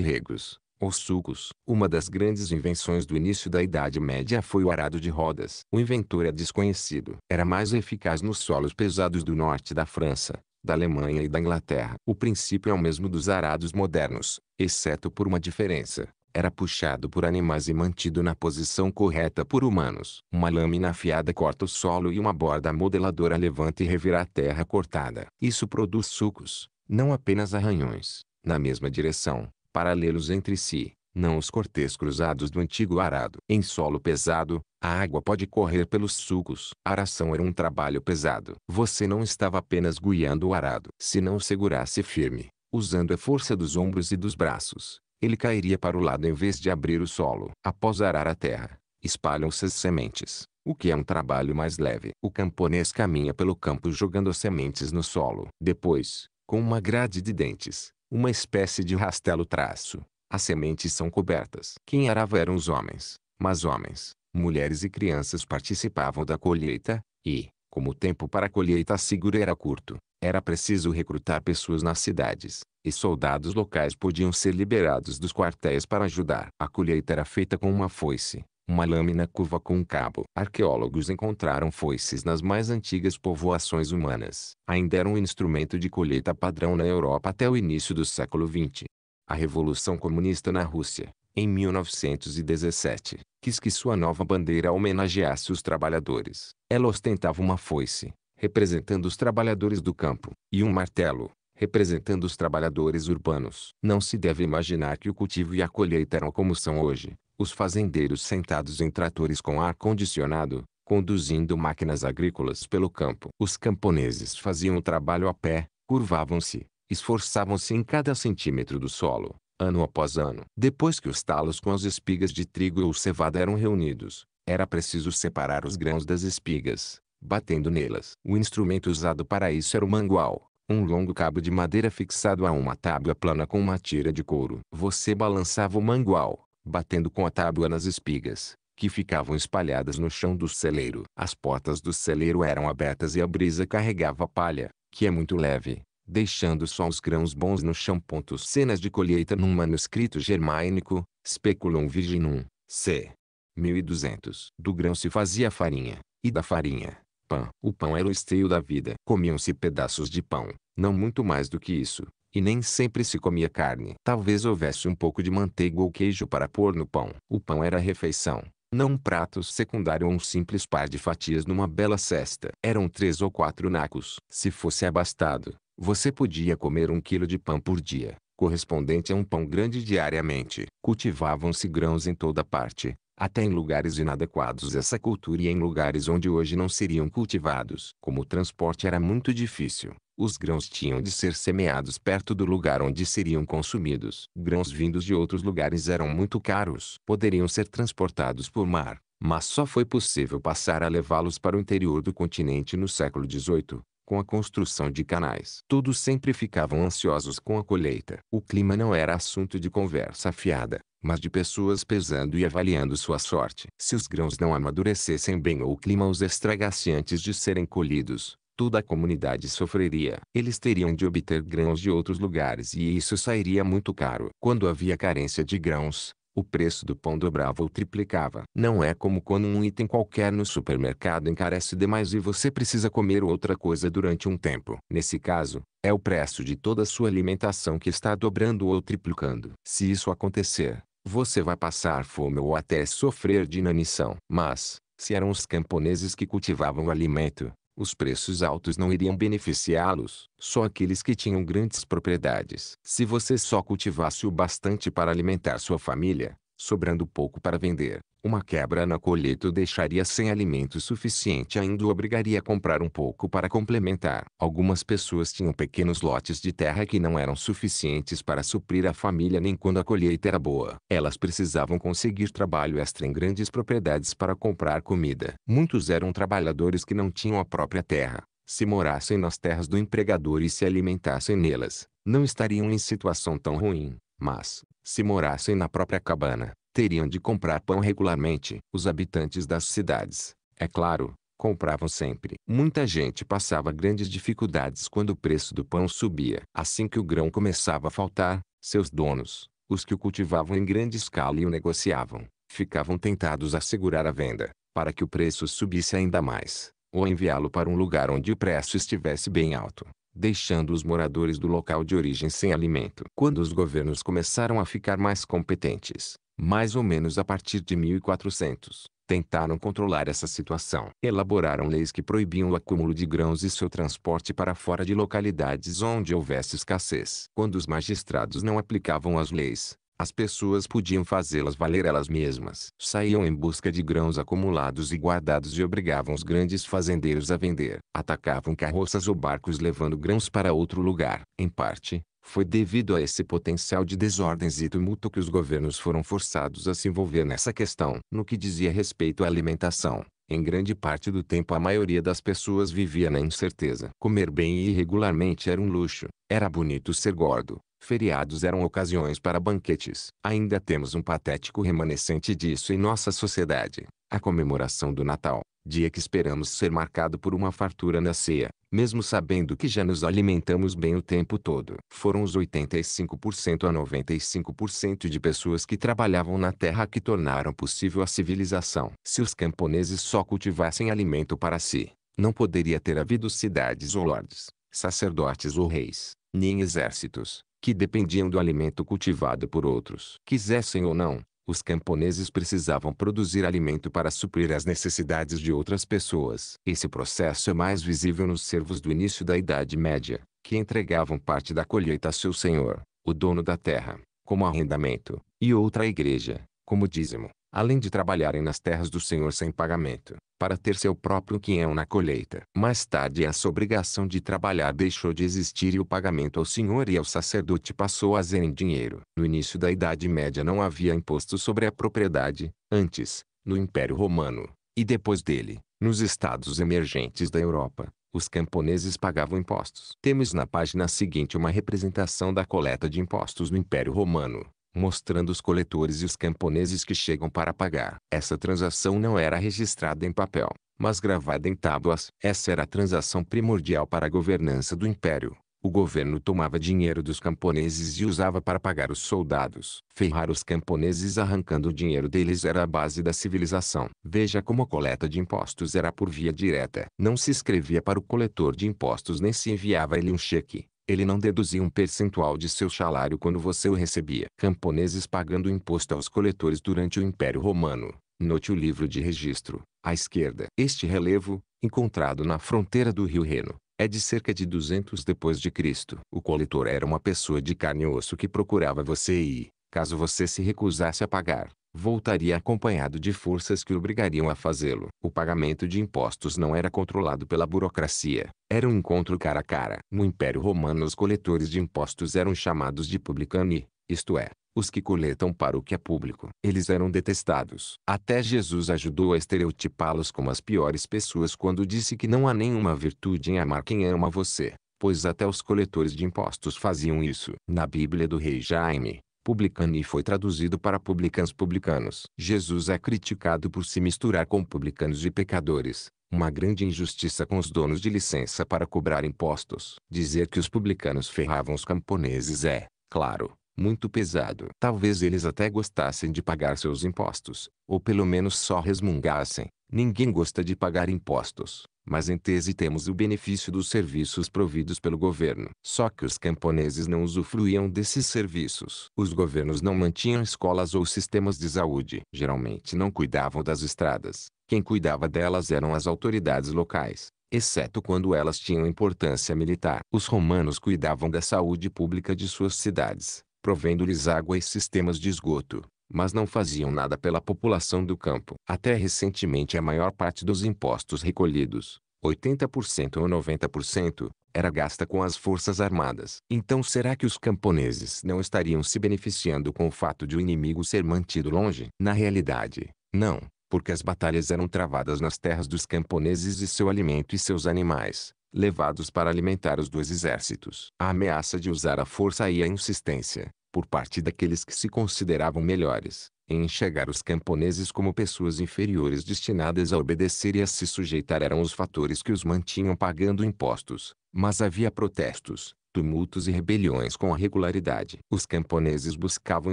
regos, ou sulcos. Uma das grandes invenções do início da Idade Média foi o arado de rodas. O inventor é desconhecido. Era mais eficaz nos solos pesados do norte da França, da Alemanha e da Inglaterra. O princípio é o mesmo dos arados modernos, exceto por uma diferença era puxado por animais e mantido na posição correta por humanos. Uma lâmina afiada corta o solo e uma borda modeladora levanta e revira a terra cortada. Isso produz sucos, não apenas arranhões, na mesma direção, paralelos entre si, não os cortes cruzados do antigo arado. Em solo pesado, a água pode correr pelos sucos. A aração era um trabalho pesado. Você não estava apenas guiando o arado. Se não segurasse firme, usando a força dos ombros e dos braços, ele cairia para o lado em vez de abrir o solo. Após arar a terra, espalham-se as sementes, o que é um trabalho mais leve. O camponês caminha pelo campo jogando sementes no solo. Depois, com uma grade de dentes, uma espécie de rastelo traço, as sementes são cobertas. Quem arava eram os homens, mas homens, mulheres e crianças participavam da colheita, e, como o tempo para a colheita segura era curto, era preciso recrutar pessoas nas cidades, e soldados locais podiam ser liberados dos quartéis para ajudar. A colheita era feita com uma foice, uma lâmina curva com um cabo. Arqueólogos encontraram foices nas mais antigas povoações humanas. Ainda era um instrumento de colheita padrão na Europa até o início do século XX. A Revolução Comunista na Rússia, em 1917, quis que sua nova bandeira homenageasse os trabalhadores. Ela ostentava uma foice, representando os trabalhadores do campo, e um martelo, representando os trabalhadores urbanos. Não se deve imaginar que o cultivo e a colheita eram como são hoje. Os fazendeiros sentados em tratores com ar-condicionado, conduzindo máquinas agrícolas pelo campo. Os camponeses faziam o trabalho a pé, curvavam-se, esforçavam-se em cada centímetro do solo, ano após ano. Depois que os talos com as espigas de trigo ou cevada eram reunidos, era preciso separar os grãos das espigas, batendo nelas. O instrumento usado para isso era o mangual, um longo cabo de madeira fixado a uma tábua plana com uma tira de couro. Você balançava o mangual, batendo com a tábua nas espigas, que ficavam espalhadas no chão do celeiro. As portas do celeiro eram abertas e a brisa carregava palha, que é muito leve, deixando só os grãos bons no chão. Pontos. Cenas de colheita num manuscrito germânico, Speculum Virginum, c. 1200. Do grão se fazia farinha, e da farinha, pão. O pão era o esteio da vida. Comiam-se pedaços de pão, não muito mais do que isso, e nem sempre se comia carne. Talvez houvesse um pouco de manteiga ou queijo para pôr no pão. O pão era a refeição, não um prato secundário ou um simples par de fatias numa bela cesta. Eram três ou quatro nacos. Se fosse abastado, você podia comer um quilo de pão por dia, correspondente a um pão grande diariamente. Cultivavam-se grãos em toda parte, até em lugares inadequados essa cultura e em lugares onde hoje não seriam cultivados. Como o transporte era muito difícil, os grãos tinham de ser semeados perto do lugar onde seriam consumidos. Grãos vindos de outros lugares eram muito caros. Poderiam ser transportados por mar, mas só foi possível passar a levá-los para o interior do continente no século XVIII, com a construção de canais. Todos sempre ficavam ansiosos com a colheita. O clima não era assunto de conversa afiada mas de pessoas pesando e avaliando sua sorte. Se os grãos não amadurecessem bem ou o clima os estragasse antes de serem colhidos, toda a comunidade sofreria. Eles teriam de obter grãos de outros lugares e isso sairia muito caro. Quando havia carência de grãos, o preço do pão dobrava ou triplicava. Não é como quando um item qualquer no supermercado encarece demais e você precisa comer outra coisa durante um tempo. Nesse caso, é o preço de toda a sua alimentação que está dobrando ou triplicando. Se isso acontecer, você vai passar fome ou até sofrer de inanição. Mas, se eram os camponeses que cultivavam o alimento, os preços altos não iriam beneficiá-los, só aqueles que tinham grandes propriedades. Se você só cultivasse o bastante para alimentar sua família, sobrando pouco para vender, uma quebra na colheita o deixaria sem alimento suficiente ainda o obrigaria a comprar um pouco para complementar. Algumas pessoas tinham pequenos lotes de terra que não eram suficientes para suprir a família nem quando a colheita era boa. Elas precisavam conseguir trabalho extra em grandes propriedades para comprar comida. Muitos eram trabalhadores que não tinham a própria terra. Se morassem nas terras do empregador e se alimentassem nelas, não estariam em situação tão ruim. Mas, se morassem na própria cabana, teriam de comprar pão regularmente. Os habitantes das cidades, é claro, compravam sempre. Muita gente passava grandes dificuldades quando o preço do pão subia. Assim que o grão começava a faltar, seus donos, os que o cultivavam em grande escala e o negociavam, ficavam tentados a segurar a venda, para que o preço subisse ainda mais, ou enviá-lo para um lugar onde o preço estivesse bem alto deixando os moradores do local de origem sem alimento. Quando os governos começaram a ficar mais competentes, mais ou menos a partir de 1400, tentaram controlar essa situação. Elaboraram leis que proibiam o acúmulo de grãos e seu transporte para fora de localidades onde houvesse escassez. Quando os magistrados não aplicavam as leis, as pessoas podiam fazê-las valer elas mesmas. Saíam em busca de grãos acumulados e guardados e obrigavam os grandes fazendeiros a vender. Atacavam carroças ou barcos levando grãos para outro lugar. Em parte, foi devido a esse potencial de desordens e tumulto que os governos foram forçados a se envolver nessa questão. No que dizia respeito à alimentação, em grande parte do tempo a maioria das pessoas vivia na incerteza. Comer bem e irregularmente era um luxo, era bonito ser gordo, feriados eram ocasiões para banquetes. Ainda temos um patético remanescente disso em nossa sociedade, a comemoração do Natal dia que esperamos ser marcado por uma fartura na ceia, mesmo sabendo que já nos alimentamos bem o tempo todo. Foram os 85% a 95% de pessoas que trabalhavam na terra que tornaram possível a civilização. Se os camponeses só cultivassem alimento para si, não poderia ter havido cidades ou lordes, sacerdotes ou reis, nem exércitos, que dependiam do alimento cultivado por outros. Quisessem ou não, os camponeses precisavam produzir alimento para suprir as necessidades de outras pessoas. Esse processo é mais visível nos servos do início da Idade Média, que entregavam parte da colheita a seu senhor, o dono da terra, como arrendamento, e outra à igreja, como dízimo além de trabalharem nas terras do Senhor sem pagamento, para ter seu próprio quinhão na colheita. Mais tarde essa obrigação de trabalhar deixou de existir e o pagamento ao Senhor e ao sacerdote passou a ser em dinheiro. No início da Idade Média não havia imposto sobre a propriedade, antes, no Império Romano, e depois dele, nos estados emergentes da Europa, os camponeses pagavam impostos. Temos na página seguinte uma representação da coleta de impostos no Império Romano mostrando os coletores e os camponeses que chegam para pagar. Essa transação não era registrada em papel, mas gravada em tábuas. Essa era a transação primordial para a governança do império. O governo tomava dinheiro dos camponeses e usava para pagar os soldados. Ferrar os camponeses arrancando o dinheiro deles era a base da civilização. Veja como a coleta de impostos era por via direta. Não se escrevia para o coletor de impostos nem se enviava ele um cheque. Ele não deduzia um percentual de seu salário quando você o recebia. Camponeses pagando imposto aos coletores durante o Império Romano. Note o livro de registro, à esquerda. Este relevo, encontrado na fronteira do rio Reno, é de cerca de 200 depois de Cristo. O coletor era uma pessoa de carne e osso que procurava você e, caso você se recusasse a pagar, voltaria acompanhado de forças que o obrigariam a fazê-lo. O pagamento de impostos não era controlado pela burocracia, era um encontro cara a cara. No Império Romano os coletores de impostos eram chamados de publicani, isto é, os que coletam para o que é público. Eles eram detestados. Até Jesus ajudou a estereotipá-los como as piores pessoas quando disse que não há nenhuma virtude em amar quem ama você, pois até os coletores de impostos faziam isso. Na Bíblia do rei Jaime, publicani e foi traduzido para publicans publicanos. Jesus é criticado por se misturar com publicanos e pecadores, uma grande injustiça com os donos de licença para cobrar impostos. Dizer que os publicanos ferravam os camponeses é, claro, muito pesado. Talvez eles até gostassem de pagar seus impostos, ou pelo menos só resmungassem. Ninguém gosta de pagar impostos. Mas em tese temos o benefício dos serviços providos pelo governo. Só que os camponeses não usufruíam desses serviços. Os governos não mantinham escolas ou sistemas de saúde. Geralmente não cuidavam das estradas. Quem cuidava delas eram as autoridades locais exceto quando elas tinham importância militar. Os romanos cuidavam da saúde pública de suas cidades, provendo-lhes água e sistemas de esgoto mas não faziam nada pela população do campo. Até recentemente a maior parte dos impostos recolhidos, 80% ou 90%, era gasta com as forças armadas. Então será que os camponeses não estariam se beneficiando com o fato de o inimigo ser mantido longe? Na realidade, não, porque as batalhas eram travadas nas terras dos camponeses e seu alimento e seus animais, levados para alimentar os dois exércitos. A ameaça de usar a força e a insistência, por parte daqueles que se consideravam melhores, em enxergar os camponeses como pessoas inferiores destinadas a obedecer e a se sujeitar eram os fatores que os mantinham pagando impostos, mas havia protestos, tumultos e rebeliões com a regularidade. Os camponeses buscavam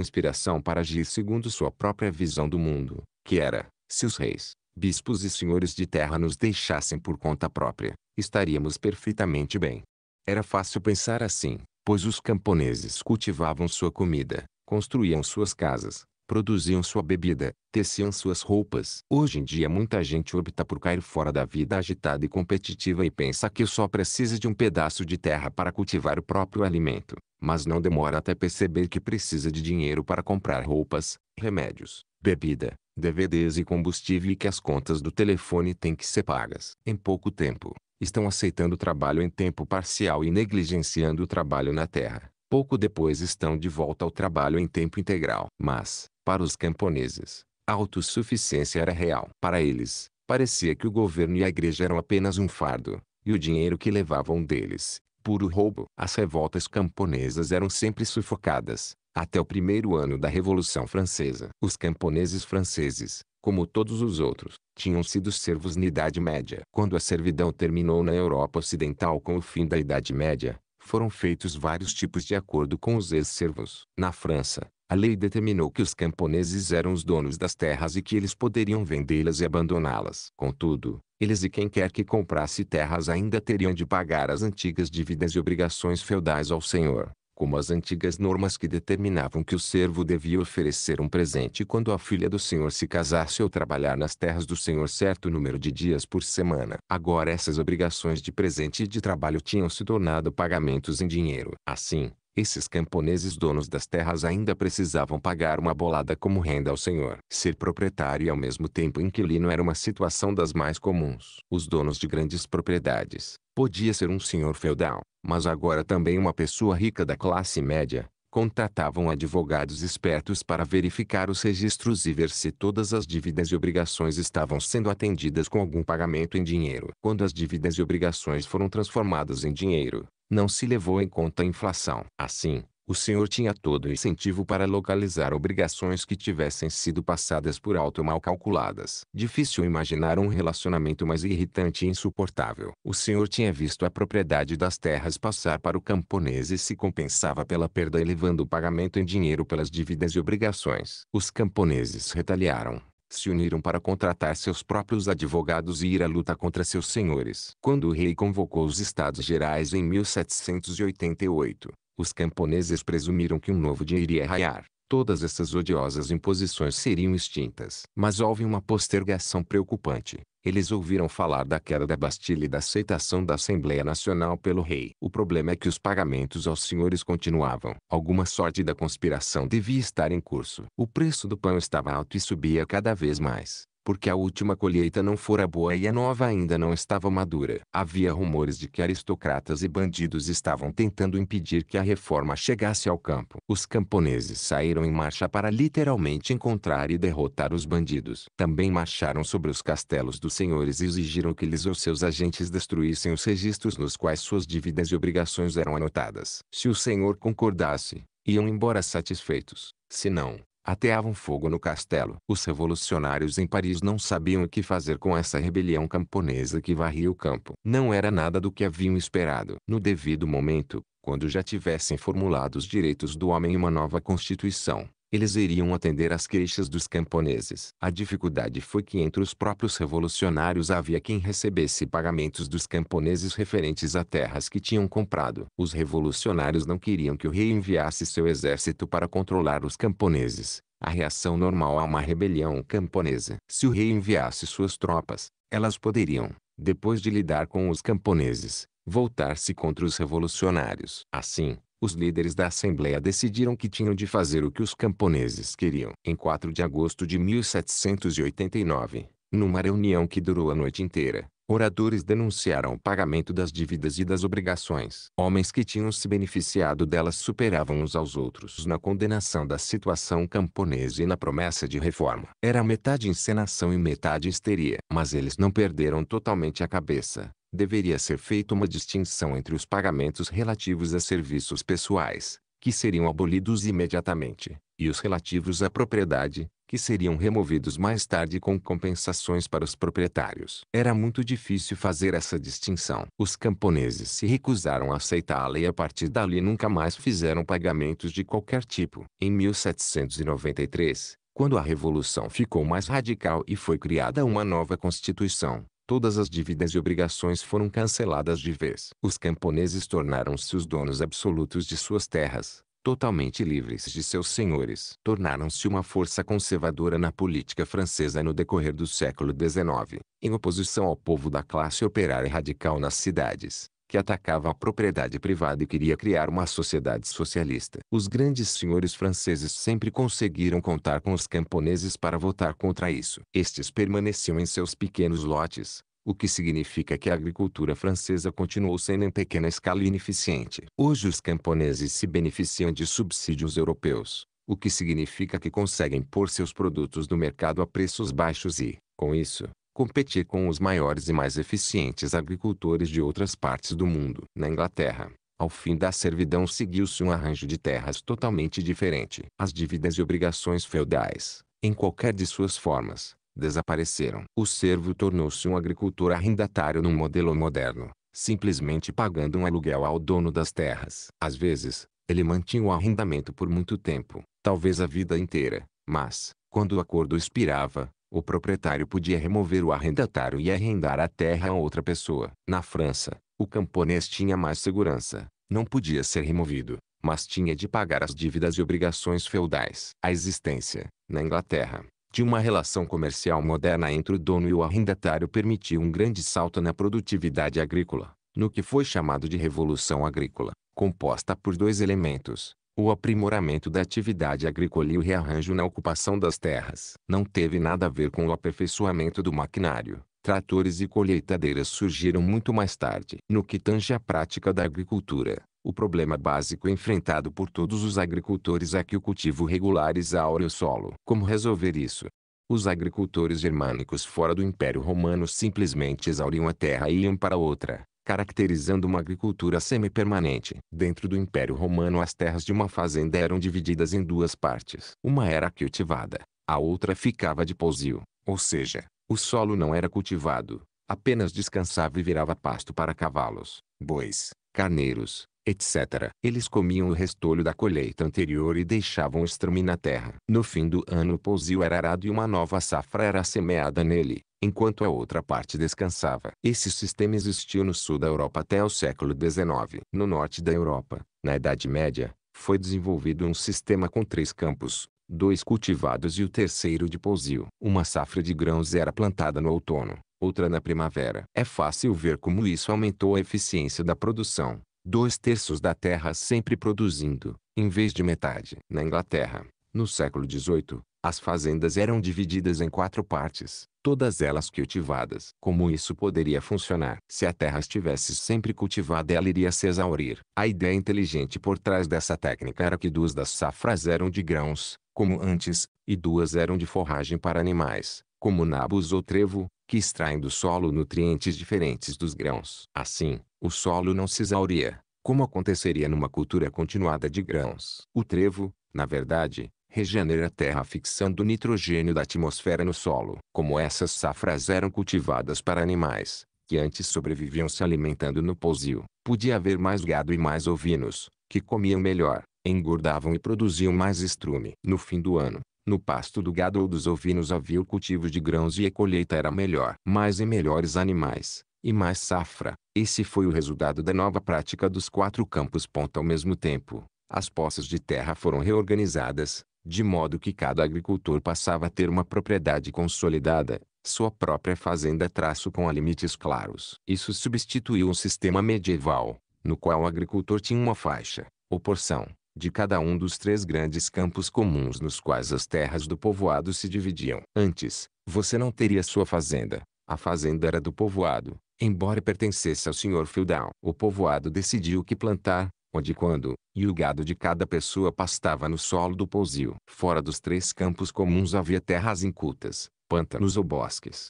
inspiração para agir segundo sua própria visão do mundo, que era, se os reis, bispos e senhores de terra nos deixassem por conta própria, estaríamos perfeitamente bem. Era fácil pensar assim, pois os camponeses cultivavam sua comida, construíam suas casas, produziam sua bebida, teciam suas roupas. Hoje em dia muita gente opta por cair fora da vida agitada e competitiva e pensa que só precisa de um pedaço de terra para cultivar o próprio alimento, mas não demora até perceber que precisa de dinheiro para comprar roupas, remédios, bebida, DVDs e combustível e que as contas do telefone têm que ser pagas. Em pouco tempo, estão aceitando trabalho em tempo parcial e negligenciando o trabalho na terra. Pouco depois estão de volta ao trabalho em tempo integral. Mas, para os camponeses, a autossuficiência era real. Para eles, parecia que o governo e a igreja eram apenas um fardo, e o dinheiro que levavam deles, puro roubo. As revoltas camponesas eram sempre sufocadas, até o primeiro ano da Revolução Francesa, os camponeses franceses, como todos os outros, tinham sido servos na Idade Média. Quando a servidão terminou na Europa Ocidental com o fim da Idade Média, foram feitos vários tipos de acordo com os ex-servos. Na França, a lei determinou que os camponeses eram os donos das terras e que eles poderiam vendê-las e abandoná-las. Contudo, eles e quem quer que comprasse terras ainda teriam de pagar as antigas dívidas e obrigações feudais ao senhor como as antigas normas que determinavam que o servo devia oferecer um presente quando a filha do senhor se casasse ou trabalhar nas terras do senhor certo número de dias por semana. Agora essas obrigações de presente e de trabalho tinham se tornado pagamentos em dinheiro. Assim, esses camponeses donos das terras ainda precisavam pagar uma bolada como renda ao senhor. Ser proprietário e ao mesmo tempo inquilino era uma situação das mais comuns. Os donos de grandes propriedades, Podia ser um senhor feudal, mas agora também uma pessoa rica da classe média. contratavam advogados espertos para verificar os registros e ver se todas as dívidas e obrigações estavam sendo atendidas com algum pagamento em dinheiro. Quando as dívidas e obrigações foram transformadas em dinheiro, não se levou em conta a inflação. Assim, o senhor tinha todo incentivo para localizar obrigações que tivessem sido passadas por alto mal calculadas. Difícil imaginar um relacionamento mais irritante e insuportável. O senhor tinha visto a propriedade das terras passar para o camponês e se compensava pela perda elevando o pagamento em dinheiro pelas dívidas e obrigações. Os camponeses retaliaram se uniram para contratar seus próprios advogados e ir à luta contra seus senhores. Quando o rei convocou os Estados Gerais em 1788, os camponeses presumiram que um novo dia iria raiar. Todas essas odiosas imposições seriam extintas. Mas houve uma postergação preocupante. Eles ouviram falar da queda da Bastilha e da aceitação da Assembleia Nacional pelo rei. O problema é que os pagamentos aos senhores continuavam. Alguma sorte da conspiração devia estar em curso. O preço do pão estava alto e subia cada vez mais porque a última colheita não fora boa e a nova ainda não estava madura. Havia rumores de que aristocratas e bandidos estavam tentando impedir que a reforma chegasse ao campo. Os camponeses saíram em marcha para literalmente encontrar e derrotar os bandidos. Também marcharam sobre os castelos dos senhores e exigiram que eles ou seus agentes destruíssem os registros nos quais suas dívidas e obrigações eram anotadas. Se o senhor concordasse, iam embora satisfeitos. Se não, Ateavam fogo no castelo. Os revolucionários em Paris não sabiam o que fazer com essa rebelião camponesa que varria o campo. Não era nada do que haviam esperado. No devido momento, quando já tivessem formulado os direitos do homem e uma nova constituição, eles iriam atender às queixas dos camponeses. A dificuldade foi que entre os próprios revolucionários havia quem recebesse pagamentos dos camponeses referentes a terras que tinham comprado. Os revolucionários não queriam que o rei enviasse seu exército para controlar os camponeses, a reação normal a uma rebelião camponesa. Se o rei enviasse suas tropas, elas poderiam, depois de lidar com os camponeses, voltar-se contra os revolucionários. Assim, os líderes da Assembleia decidiram que tinham de fazer o que os camponeses queriam. Em 4 de agosto de 1789, numa reunião que durou a noite inteira, oradores denunciaram o pagamento das dívidas e das obrigações. Homens que tinham se beneficiado delas superavam uns aos outros na condenação da situação camponesa e na promessa de reforma. Era metade encenação e metade histeria. Mas eles não perderam totalmente a cabeça deveria ser feita uma distinção entre os pagamentos relativos a serviços pessoais, que seriam abolidos imediatamente, e os relativos à propriedade, que seriam removidos mais tarde com compensações para os proprietários. Era muito difícil fazer essa distinção. Os camponeses se recusaram a aceitá-la e a partir dali nunca mais fizeram pagamentos de qualquer tipo. Em 1793, quando a revolução ficou mais radical e foi criada uma nova constituição, todas as dívidas e obrigações foram canceladas de vez. Os camponeses tornaram-se os donos absolutos de suas terras, totalmente livres de seus senhores. Tornaram-se uma força conservadora na política francesa no decorrer do século XIX, em oposição ao povo da classe operária radical nas cidades, que atacava a propriedade privada e queria criar uma sociedade socialista. Os grandes senhores franceses sempre conseguiram contar com os camponeses para votar contra isso. Estes permaneciam em seus pequenos lotes, o que significa que a agricultura francesa continuou sendo em pequena escala e ineficiente. Hoje os camponeses se beneficiam de subsídios europeus, o que significa que conseguem pôr seus produtos no mercado a preços baixos e, com isso, competir com os maiores e mais eficientes agricultores de outras partes do mundo. Na Inglaterra, ao fim da servidão seguiu-se um arranjo de terras totalmente diferente. As dívidas e obrigações feudais, em qualquer de suas formas, desapareceram. O servo tornou-se um agricultor arrendatário num modelo moderno, simplesmente pagando um aluguel ao dono das terras. Às vezes, ele mantinha o arrendamento por muito tempo, talvez a vida inteira, mas, quando o acordo expirava, o proprietário podia remover o arrendatário e arrendar a terra a outra pessoa. Na França, o camponês tinha mais segurança. Não podia ser removido, mas tinha de pagar as dívidas e obrigações feudais. A existência, na Inglaterra, de uma relação comercial moderna entre o dono e o arrendatário permitiu um grande salto na produtividade agrícola, no que foi chamado de Revolução Agrícola, composta por dois elementos, o aprimoramento da atividade agrícola e o rearranjo na ocupação das terras não teve nada a ver com o aperfeiçoamento do maquinário. Tratores e colheitadeiras surgiram muito mais tarde. No que tange à prática da agricultura, o problema básico enfrentado por todos os agricultores é que o cultivo regular exaure o solo. Como resolver isso? Os agricultores germânicos fora do Império Romano simplesmente exauriam a terra e iam para outra caracterizando uma agricultura semi-permanente. Dentro do Império Romano as terras de uma fazenda eram divididas em duas partes. Uma era cultivada, a outra ficava de pousio, ou seja, o solo não era cultivado, apenas descansava e virava pasto para cavalos, bois, carneiros, etc. Eles comiam o restolho da colheita anterior e deixavam estrume na terra. No fim do ano o pousio era arado e uma nova safra era semeada nele, enquanto a outra parte descansava. Esse sistema existiu no sul da Europa até o século XIX. No norte da Europa, na Idade Média, foi desenvolvido um sistema com três campos, dois cultivados e o terceiro de pousio. Uma safra de grãos era plantada no outono, outra na primavera. É fácil ver como isso aumentou a eficiência da produção dois terços da terra sempre produzindo, em vez de metade. Na Inglaterra, no século XVIII, as fazendas eram divididas em quatro partes, todas elas cultivadas. Como isso poderia funcionar? Se a terra estivesse sempre cultivada ela iria se exaurir. A ideia inteligente por trás dessa técnica era que duas das safras eram de grãos, como antes, e duas eram de forragem para animais, como nabos ou trevo, que extraem do solo nutrientes diferentes dos grãos. Assim, o solo não se exauria, como aconteceria numa cultura continuada de grãos. O trevo, na verdade, regenera a terra fixando o nitrogênio da atmosfera no solo. Como essas safras eram cultivadas para animais, que antes sobreviviam se alimentando no pousio, podia haver mais gado e mais ovinos, que comiam melhor, engordavam e produziam mais estrume. No fim do ano, no pasto do gado ou dos ovinos havia o cultivo de grãos e a colheita era melhor. Mais e melhores animais, e mais safra. Esse foi o resultado da nova prática dos quatro campos. Ao mesmo tempo, as poças de terra foram reorganizadas, de modo que cada agricultor passava a ter uma propriedade consolidada, sua própria fazenda traço com limites claros. Isso substituiu um sistema medieval, no qual o agricultor tinha uma faixa, ou porção, de cada um dos três grandes campos comuns nos quais as terras do povoado se dividiam. Antes, você não teria sua fazenda, a fazenda era do povoado, embora pertencesse ao senhor feudal. O povoado decidiu que plantar, onde e quando, e o gado de cada pessoa pastava no solo do pousio. Fora dos três campos comuns havia terras incultas, pântanos ou bosques.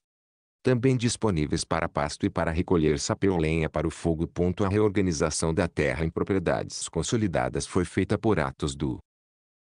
Também disponíveis para pasto e para recolher sapê ou lenha para o fogo. A reorganização da terra em propriedades consolidadas foi feita por atos do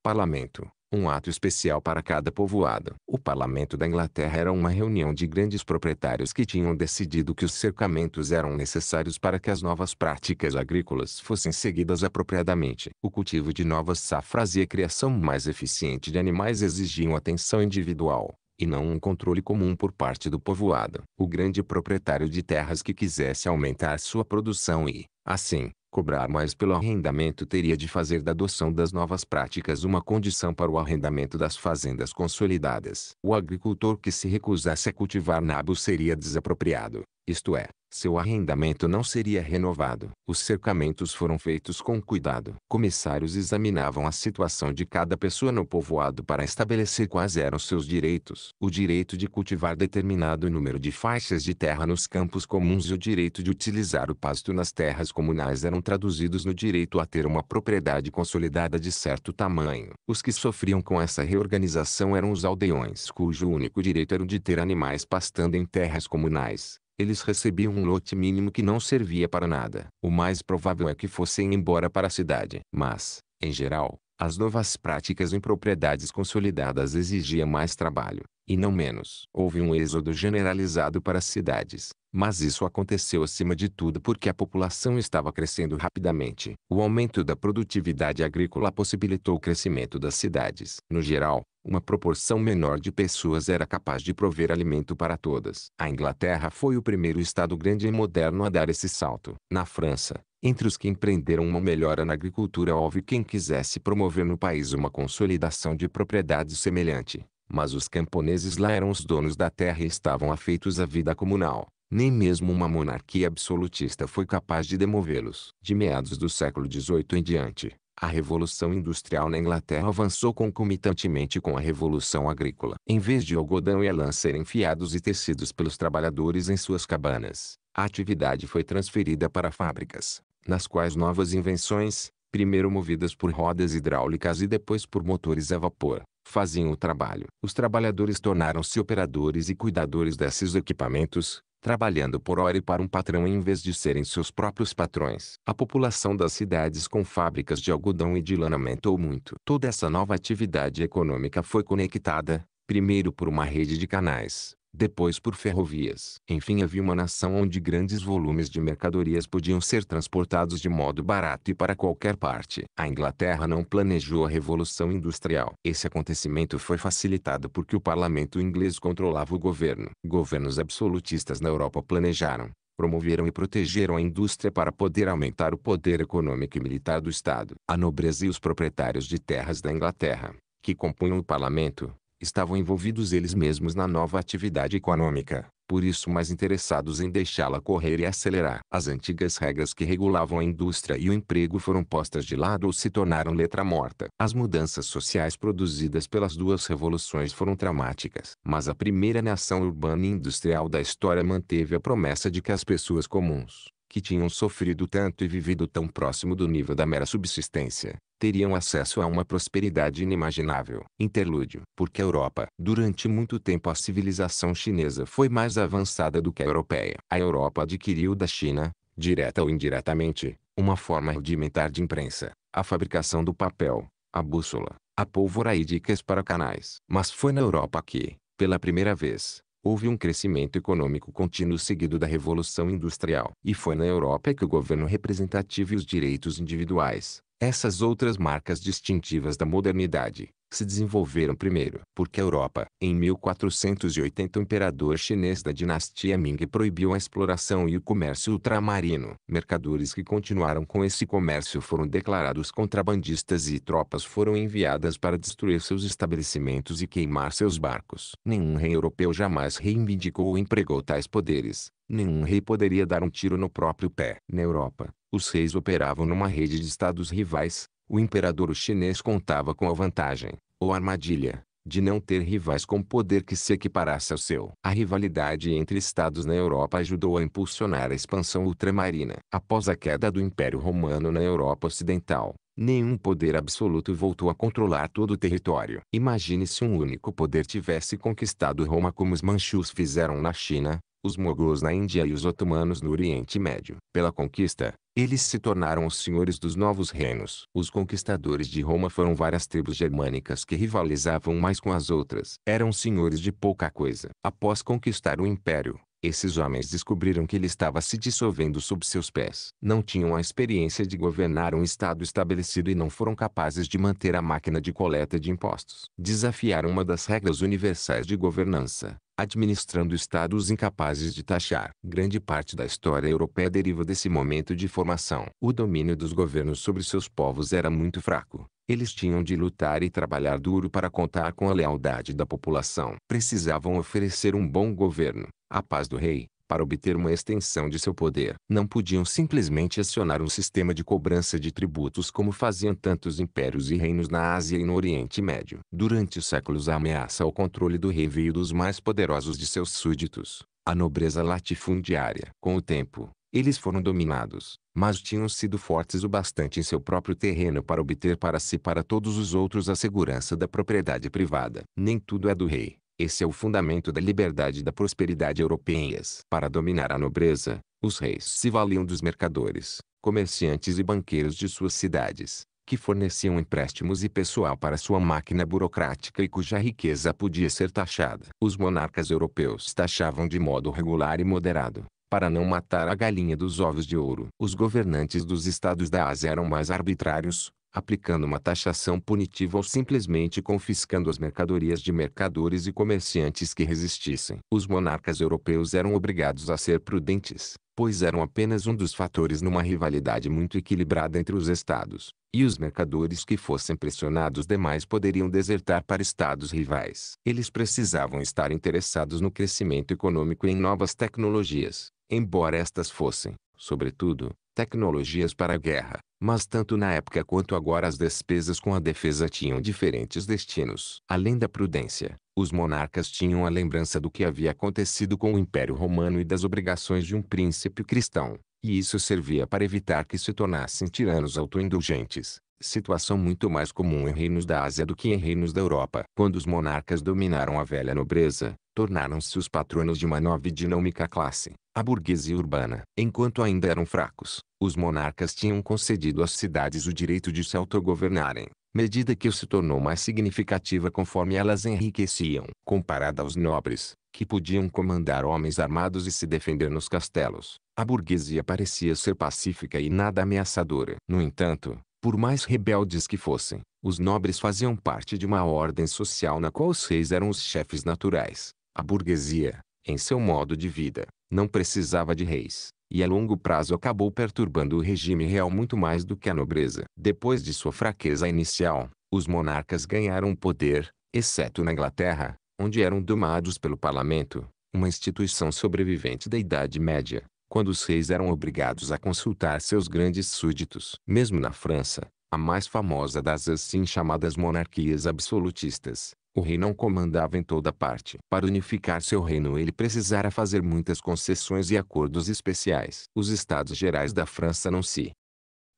Parlamento, um ato especial para cada povoado. O parlamento da Inglaterra era uma reunião de grandes proprietários que tinham decidido que os cercamentos eram necessários para que as novas práticas agrícolas fossem seguidas apropriadamente. O cultivo de novas safras e a criação mais eficiente de animais exigiam atenção individual e não um controle comum por parte do povoado. O grande proprietário de terras que quisesse aumentar sua produção e, assim, Cobrar mais pelo arrendamento teria de fazer da adoção das novas práticas uma condição para o arrendamento das fazendas consolidadas. O agricultor que se recusasse a cultivar nabo seria desapropriado, isto é, seu arrendamento não seria renovado. Os cercamentos foram feitos com cuidado. Comissários examinavam a situação de cada pessoa no povoado para estabelecer quais eram seus direitos. O direito de cultivar determinado número de faixas de terra nos campos comuns e o direito de utilizar o pasto nas terras comunais eram traduzidos no direito a ter uma propriedade consolidada de certo tamanho. Os que sofriam com essa reorganização eram os aldeões, cujo único direito era o de ter animais pastando em terras comunais eles recebiam um lote mínimo que não servia para nada. O mais provável é que fossem embora para a cidade. Mas, em geral, as novas práticas em propriedades consolidadas exigiam mais trabalho, e não menos. Houve um êxodo generalizado para as cidades, mas isso aconteceu acima de tudo porque a população estava crescendo rapidamente. O aumento da produtividade agrícola possibilitou o crescimento das cidades. No geral, uma proporção menor de pessoas era capaz de prover alimento para todas. A Inglaterra foi o primeiro estado grande e moderno a dar esse salto. Na França, entre os que empreenderam uma melhora na agricultura houve quem quisesse promover no país uma consolidação de propriedade semelhante mas os camponeses lá eram os donos da terra e estavam afeitos à vida comunal. Nem mesmo uma monarquia absolutista foi capaz de demovê-los. De meados do século XVIII em diante, a Revolução Industrial na Inglaterra avançou concomitantemente com a Revolução Agrícola. Em vez de algodão e lã serem fiados e tecidos pelos trabalhadores em suas cabanas, a atividade foi transferida para fábricas, nas quais novas invenções, primeiro movidas por rodas hidráulicas e depois por motores a vapor, faziam o trabalho. Os trabalhadores tornaram-se operadores e cuidadores desses equipamentos, trabalhando por hora e para um patrão em vez de serem seus próprios patrões. A população das cidades com fábricas de algodão e de lã aumentou muito. Toda essa nova atividade econômica foi conectada, primeiro por uma rede de canais, depois por ferrovias. Enfim havia uma nação onde grandes volumes de mercadorias podiam ser transportados de modo barato e para qualquer parte. A Inglaterra não planejou a Revolução Industrial. Esse acontecimento foi facilitado porque o parlamento inglês controlava o governo. Governos absolutistas na Europa planejaram, promoveram e protegeram a indústria para poder aumentar o poder econômico e militar do Estado. A nobreza e os proprietários de terras da Inglaterra, que compunham o parlamento, estavam envolvidos eles mesmos na nova atividade econômica, por isso mais interessados em deixá-la correr e acelerar. As antigas regras que regulavam a indústria e o emprego foram postas de lado ou se tornaram letra morta. As mudanças sociais produzidas pelas duas revoluções foram dramáticas, mas a primeira nação urbana e industrial da história manteve a promessa de que as pessoas comuns que tinham sofrido tanto e vivido tão próximo do nível da mera subsistência, teriam acesso a uma prosperidade inimaginável. Interlúdio. Porque a Europa, durante muito tempo a civilização chinesa foi mais avançada do que a europeia. A Europa adquiriu da China, direta ou indiretamente, uma forma rudimentar de imprensa, a fabricação do papel, a bússola, a pólvora e dicas para canais. Mas foi na Europa que, pela primeira vez, Houve um crescimento econômico contínuo seguido da Revolução Industrial. E foi na Europa que o governo representativo e os direitos individuais, essas outras marcas distintivas da modernidade, se desenvolveram primeiro, porque a Europa, em 1480 o imperador chinês da dinastia Ming proibiu a exploração e o comércio ultramarino. Mercadores que continuaram com esse comércio foram declarados contrabandistas e tropas foram enviadas para destruir seus estabelecimentos e queimar seus barcos. Nenhum rei europeu jamais reivindicou ou empregou tais poderes. Nenhum rei poderia dar um tiro no próprio pé. Na Europa, os reis operavam numa rede de estados rivais, o imperador chinês contava com a vantagem, ou armadilha, de não ter rivais com poder que se equiparasse ao seu. A rivalidade entre estados na Europa ajudou a impulsionar a expansão ultramarina. Após a queda do Império Romano na Europa Ocidental, nenhum poder absoluto voltou a controlar todo o território. Imagine se um único poder tivesse conquistado Roma como os manchus fizeram na China, os mogos na Índia e os otomanos no Oriente Médio. Pela conquista, eles se tornaram os senhores dos novos reinos. Os conquistadores de Roma foram várias tribos germânicas que rivalizavam mais com as outras. Eram senhores de pouca coisa. Após conquistar o império, esses homens descobriram que ele estava se dissolvendo sob seus pés. Não tinham a experiência de governar um Estado estabelecido e não foram capazes de manter a máquina de coleta de impostos. Desafiaram uma das regras universais de governança, administrando Estados incapazes de taxar. Grande parte da história europeia deriva desse momento de formação. O domínio dos governos sobre seus povos era muito fraco. Eles tinham de lutar e trabalhar duro para contar com a lealdade da população. Precisavam oferecer um bom governo, a paz do rei, para obter uma extensão de seu poder. Não podiam simplesmente acionar um sistema de cobrança de tributos como faziam tantos impérios e reinos na Ásia e no Oriente Médio. Durante os séculos a ameaça ao controle do rei veio dos mais poderosos de seus súditos, a nobreza latifundiária. Com o tempo, eles foram dominados, mas tinham sido fortes o bastante em seu próprio terreno para obter para si e para todos os outros a segurança da propriedade privada. Nem tudo é do rei. Esse é o fundamento da liberdade e da prosperidade europeias. Para dominar a nobreza, os reis se valiam dos mercadores, comerciantes e banqueiros de suas cidades, que forneciam empréstimos e pessoal para sua máquina burocrática e cuja riqueza podia ser taxada. Os monarcas europeus taxavam de modo regular e moderado, para não matar a galinha dos ovos de ouro. Os governantes dos estados da Ásia eram mais arbitrários, aplicando uma taxação punitiva ou simplesmente confiscando as mercadorias de mercadores e comerciantes que resistissem. Os monarcas europeus eram obrigados a ser prudentes, pois eram apenas um dos fatores numa rivalidade muito equilibrada entre os estados, e os mercadores que fossem pressionados demais poderiam desertar para estados rivais. Eles precisavam estar interessados no crescimento econômico e em novas tecnologias, embora estas fossem, sobretudo, tecnologias para a guerra. Mas tanto na época quanto agora as despesas com a defesa tinham diferentes destinos. Além da prudência, os monarcas tinham a lembrança do que havia acontecido com o Império Romano e das obrigações de um príncipe cristão, e isso servia para evitar que se tornassem tiranos autoindulgentes, situação muito mais comum em reinos da Ásia do que em reinos da Europa. Quando os monarcas dominaram a velha nobreza, tornaram-se os patronos de uma nova e dinâmica classe, a burguesia urbana, enquanto ainda eram fracos, os monarcas tinham concedido às cidades o direito de se autogovernarem, medida que se tornou mais significativa conforme elas enriqueciam, comparada aos nobres, que podiam comandar homens armados e se defender nos castelos. A burguesia parecia ser pacífica e nada ameaçadora. No entanto, por mais rebeldes que fossem, os nobres faziam parte de uma ordem social na qual os reis eram os chefes naturais. A burguesia, em seu modo de vida, não precisava de reis, e a longo prazo acabou perturbando o regime real muito mais do que a nobreza. Depois de sua fraqueza inicial, os monarcas ganharam poder, exceto na Inglaterra, onde eram domados pelo parlamento, uma instituição sobrevivente da Idade Média, quando os reis eram obrigados a consultar seus grandes súditos. Mesmo na França, a mais famosa das assim chamadas monarquias absolutistas, o rei não comandava em toda parte. Para unificar seu reino ele precisara fazer muitas concessões e acordos especiais. Os estados gerais da França não se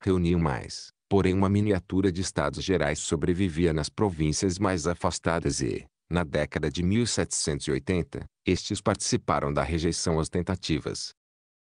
reuniam mais, porém uma miniatura de estados gerais sobrevivia nas províncias mais afastadas e, na década de 1780, estes participaram da rejeição às tentativas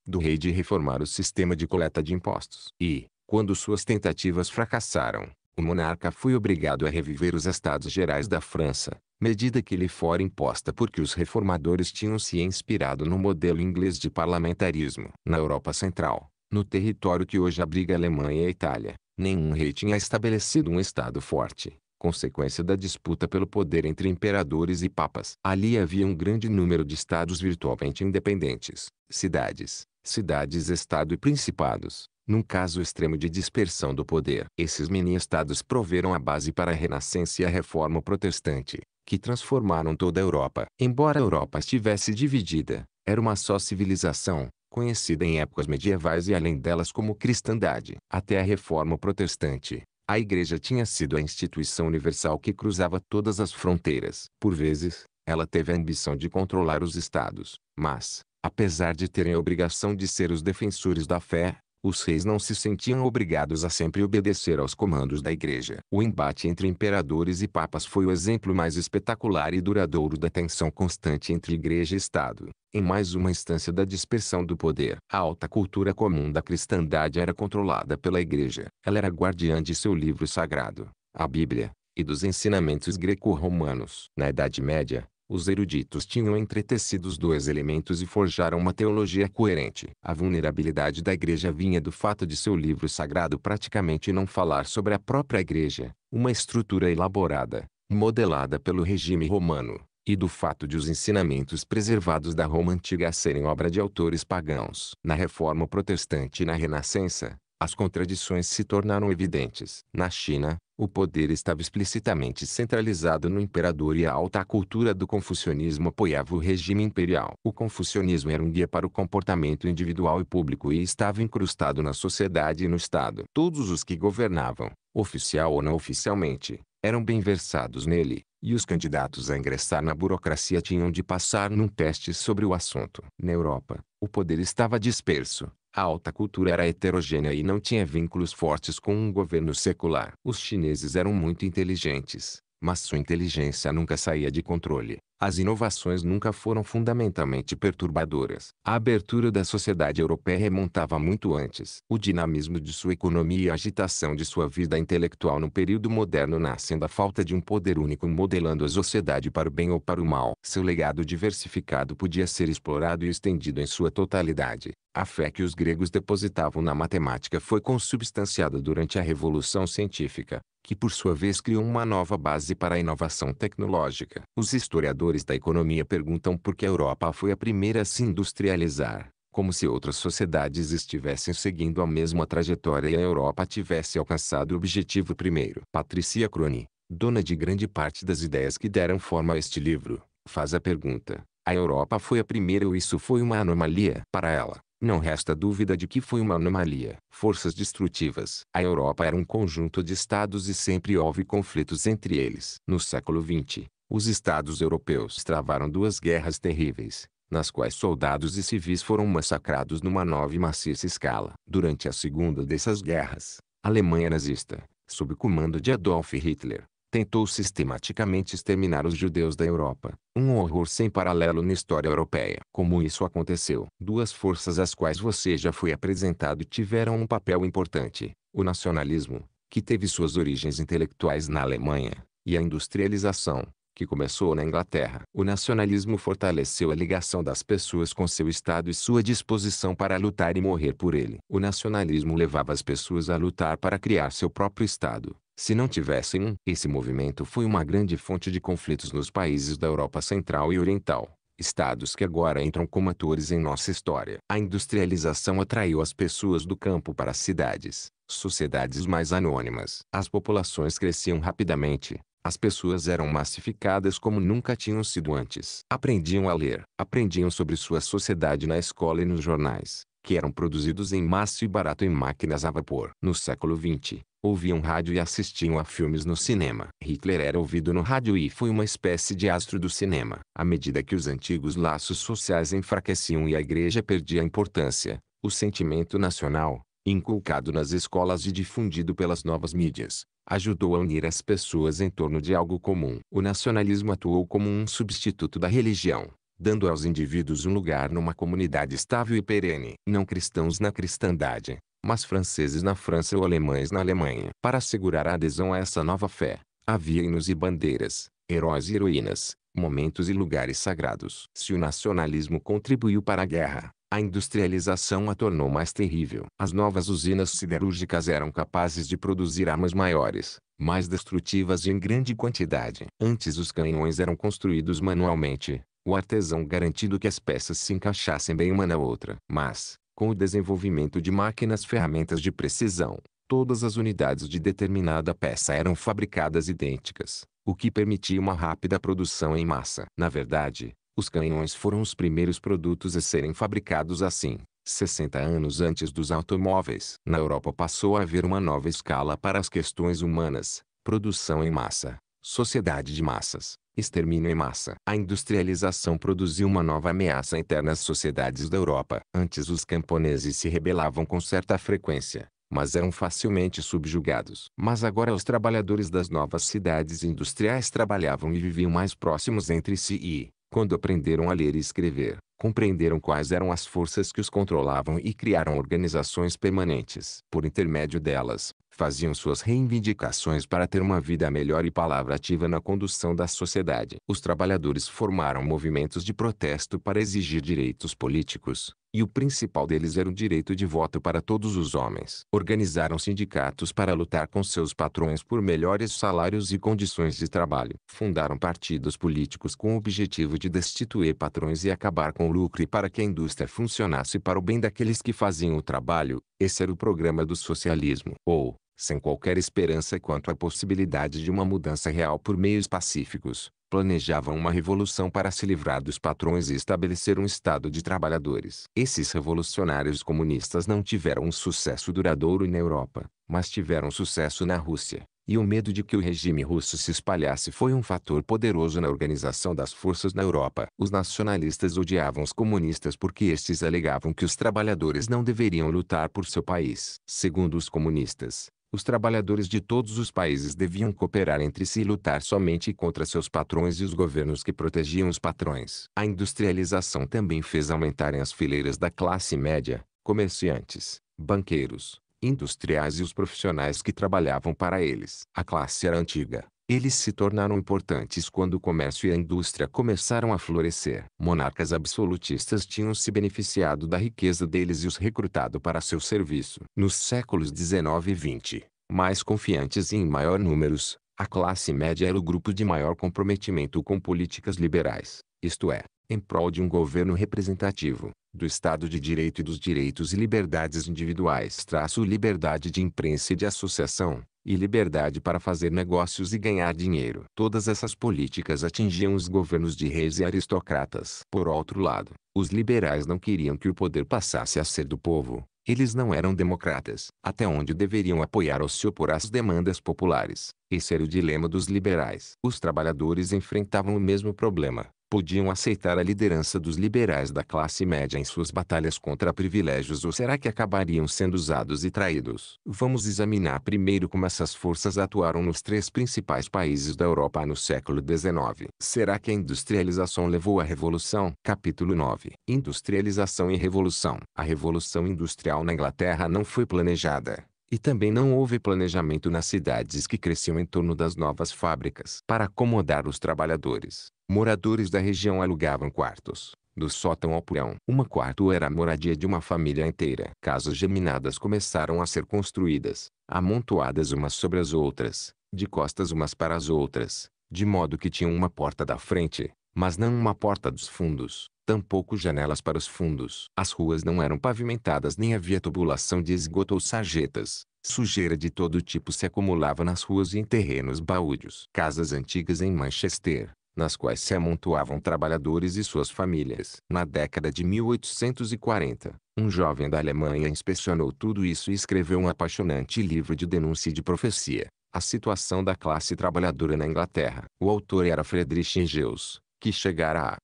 do rei de reformar o sistema de coleta de impostos. E, quando suas tentativas fracassaram, o monarca foi obrigado a reviver os estados gerais da França, medida que lhe fora imposta porque os reformadores tinham se inspirado no modelo inglês de parlamentarismo. Na Europa Central, no território que hoje abriga Alemanha e a Itália, nenhum rei tinha estabelecido um estado forte, consequência da disputa pelo poder entre imperadores e papas. Ali havia um grande número de estados virtualmente independentes, cidades, cidades-estado e principados, num caso extremo de dispersão do poder. Esses mini-estados proveram a base para a Renascença e a Reforma Protestante, que transformaram toda a Europa. Embora a Europa estivesse dividida, era uma só civilização, conhecida em épocas medievais e além delas como cristandade. Até a Reforma Protestante, a Igreja tinha sido a instituição universal que cruzava todas as fronteiras. Por vezes, ela teve a ambição de controlar os estados, mas, apesar de terem a obrigação de ser os defensores da fé, os reis não se sentiam obrigados a sempre obedecer aos comandos da igreja. O embate entre imperadores e papas foi o exemplo mais espetacular e duradouro da tensão constante entre igreja e Estado, em mais uma instância da dispersão do poder. A alta cultura comum da cristandade era controlada pela igreja. Ela era guardiã de seu livro sagrado, a Bíblia, e dos ensinamentos greco-romanos. Na Idade Média, os eruditos tinham entretecido os dois elementos e forjaram uma teologia coerente. A vulnerabilidade da igreja vinha do fato de seu livro sagrado praticamente não falar sobre a própria igreja, uma estrutura elaborada, modelada pelo regime romano, e do fato de os ensinamentos preservados da Roma antiga serem obra de autores pagãos. Na Reforma Protestante e na Renascença, as contradições se tornaram evidentes. Na China, o poder estava explicitamente centralizado no imperador e a alta cultura do confucionismo apoiava o regime imperial. O confucionismo era um guia para o comportamento individual e público e estava incrustado na sociedade e no Estado. Todos os que governavam, oficial ou não oficialmente, eram bem versados nele, e os candidatos a ingressar na burocracia tinham de passar num teste sobre o assunto. Na Europa, o poder estava disperso a alta cultura era heterogênea e não tinha vínculos fortes com um governo secular. Os chineses eram muito inteligentes, mas sua inteligência nunca saía de controle. As inovações nunca foram fundamentalmente perturbadoras. A abertura da sociedade europeia remontava muito antes. O dinamismo de sua economia e a agitação de sua vida intelectual no período moderno nascem da falta de um poder único modelando a sociedade para o bem ou para o mal. Seu legado diversificado podia ser explorado e estendido em sua totalidade. A fé que os gregos depositavam na matemática foi consubstanciada durante a Revolução Científica, que por sua vez criou uma nova base para a inovação tecnológica. Os historiadores da economia perguntam por que a Europa foi a primeira a se industrializar, como se outras sociedades estivessem seguindo a mesma trajetória e a Europa tivesse alcançado o objetivo primeiro. Patricia Crone, dona de grande parte das ideias que deram forma a este livro, faz a pergunta. A Europa foi a primeira ou isso foi uma anomalia para ela? Não resta dúvida de que foi uma anomalia. Forças destrutivas. A Europa era um conjunto de estados e sempre houve conflitos entre eles. No século XX, os estados europeus travaram duas guerras terríveis, nas quais soldados e civis foram massacrados numa nova e maciça escala. Durante a segunda dessas guerras, a Alemanha nazista, sob comando de Adolf Hitler, tentou sistematicamente exterminar os judeus da Europa, um horror sem paralelo na história europeia. Como isso aconteceu? Duas forças às quais você já foi apresentado tiveram um papel importante: o nacionalismo, que teve suas origens intelectuais na Alemanha, e a industrialização, que começou na Inglaterra. O nacionalismo fortaleceu a ligação das pessoas com seu Estado e sua disposição para lutar e morrer por ele. O nacionalismo levava as pessoas a lutar para criar seu próprio Estado, se não tivessem um, esse movimento foi uma grande fonte de conflitos nos países da Europa Central e Oriental, estados que agora entram como atores em nossa história. A industrialização atraiu as pessoas do campo para as cidades, sociedades mais anônimas. As populações cresciam rapidamente, as pessoas eram massificadas como nunca tinham sido antes. Aprendiam a ler, aprendiam sobre sua sociedade na escola e nos jornais, que eram produzidos em massa e barato em máquinas a vapor. No século XX, ouviam rádio e assistiam a filmes no cinema. Hitler era ouvido no rádio e foi uma espécie de astro do cinema. À medida que os antigos laços sociais enfraqueciam e a igreja perdia importância, o sentimento nacional, inculcado nas escolas e difundido pelas novas mídias, ajudou a unir as pessoas em torno de algo comum. O nacionalismo atuou como um substituto da religião, dando aos indivíduos um lugar numa comunidade estável e perene. Não cristãos na cristandade mas franceses na França ou alemães na Alemanha. Para assegurar a adesão a essa nova fé, havia hinos e bandeiras, heróis e heroínas, momentos e lugares sagrados. Se o nacionalismo contribuiu para a guerra, a industrialização a tornou mais terrível. As novas usinas siderúrgicas eram capazes de produzir armas maiores, mais destrutivas e em grande quantidade. Antes os canhões eram construídos manualmente, o artesão garantindo que as peças se encaixassem bem uma na outra. Mas, com o desenvolvimento de máquinas ferramentas de precisão, todas as unidades de determinada peça eram fabricadas idênticas, o que permitia uma rápida produção em massa. Na verdade, os canhões foram os primeiros produtos a serem fabricados assim, 60 anos antes dos automóveis. Na Europa passou a haver uma nova escala para as questões humanas, produção em massa, sociedade de massas, extermínio em massa. A industrialização produziu uma nova ameaça interna às sociedades da Europa. Antes os camponeses se rebelavam com certa frequência, mas eram facilmente subjugados. Mas agora os trabalhadores das novas cidades industriais trabalhavam e viviam mais próximos entre si e, quando aprenderam a ler e escrever, compreenderam quais eram as forças que os controlavam e criaram organizações permanentes. Por intermédio delas, faziam suas reivindicações para ter uma vida melhor e palavra ativa na condução da sociedade. Os trabalhadores formaram movimentos de protesto para exigir direitos políticos, e o principal deles era o direito de voto para todos os homens. Organizaram sindicatos para lutar com seus patrões por melhores salários e condições de trabalho. Fundaram partidos políticos com o objetivo de destituir patrões e acabar com o lucro e para que a indústria funcionasse para o bem daqueles que faziam o trabalho. Esse era o programa do socialismo. Ou, sem qualquer esperança quanto à possibilidade de uma mudança real por meios pacíficos, planejavam uma revolução para se livrar dos patrões e estabelecer um Estado de trabalhadores. Esses revolucionários comunistas não tiveram um sucesso duradouro na Europa, mas tiveram sucesso na Rússia, e o medo de que o regime russo se espalhasse foi um fator poderoso na organização das forças na Europa. Os nacionalistas odiavam os comunistas porque estes alegavam que os trabalhadores não deveriam lutar por seu país. Segundo os comunistas, os trabalhadores de todos os países deviam cooperar entre si e lutar somente contra seus patrões e os governos que protegiam os patrões. A industrialização também fez aumentarem as fileiras da classe média, comerciantes, banqueiros, industriais e os profissionais que trabalhavam para eles. A classe era antiga, eles se tornaram importantes quando o comércio e a indústria começaram a florescer. Monarcas absolutistas tinham se beneficiado da riqueza deles e os recrutado para seu serviço. Nos séculos 19 e 20, mais confiantes e em maior números, a classe média era o grupo de maior comprometimento com políticas liberais, isto é, em prol de um governo representativo, do Estado de Direito e dos direitos e liberdades individuais traço liberdade de imprensa e de associação, e liberdade para fazer negócios e ganhar dinheiro. Todas essas políticas atingiam os governos de reis e aristocratas. Por outro lado, os liberais não queriam que o poder passasse a ser do povo, eles não eram democratas, até onde deveriam apoiar ou se opor às demandas populares. Esse era o dilema dos liberais. Os trabalhadores enfrentavam o mesmo problema podiam aceitar a liderança dos liberais da classe média em suas batalhas contra privilégios ou será que acabariam sendo usados e traídos? Vamos examinar primeiro como essas forças atuaram nos três principais países da Europa no século XIX. Será que a industrialização levou à revolução? Capítulo 9. Industrialização e revolução. A revolução industrial na Inglaterra não foi planejada. E também não houve planejamento nas cidades que cresciam em torno das novas fábricas para acomodar os trabalhadores. Moradores da região alugavam quartos, do sótão ao porão. Uma quarto era a moradia de uma família inteira. Casas geminadas começaram a ser construídas, amontoadas umas sobre as outras, de costas umas para as outras, de modo que tinham uma porta da frente, mas não uma porta dos fundos, tampouco janelas para os fundos. As ruas não eram pavimentadas nem havia tubulação de esgoto ou sarjetas. Sujeira de todo tipo se acumulava nas ruas e em terrenos baúdios. Casas antigas em Manchester, nas quais se amontoavam trabalhadores e suas famílias. Na década de 1840, um jovem da Alemanha inspecionou tudo isso e escreveu um apaixonante livro de denúncia e de profecia, A Situação da Classe Trabalhadora na Inglaterra. O autor era Friedrich Engels, que chegara à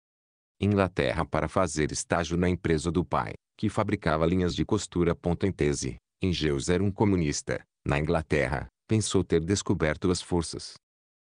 Inglaterra para fazer estágio na empresa do pai, que fabricava linhas de costura. Em tese, Engels era um comunista, na Inglaterra, pensou ter descoberto as forças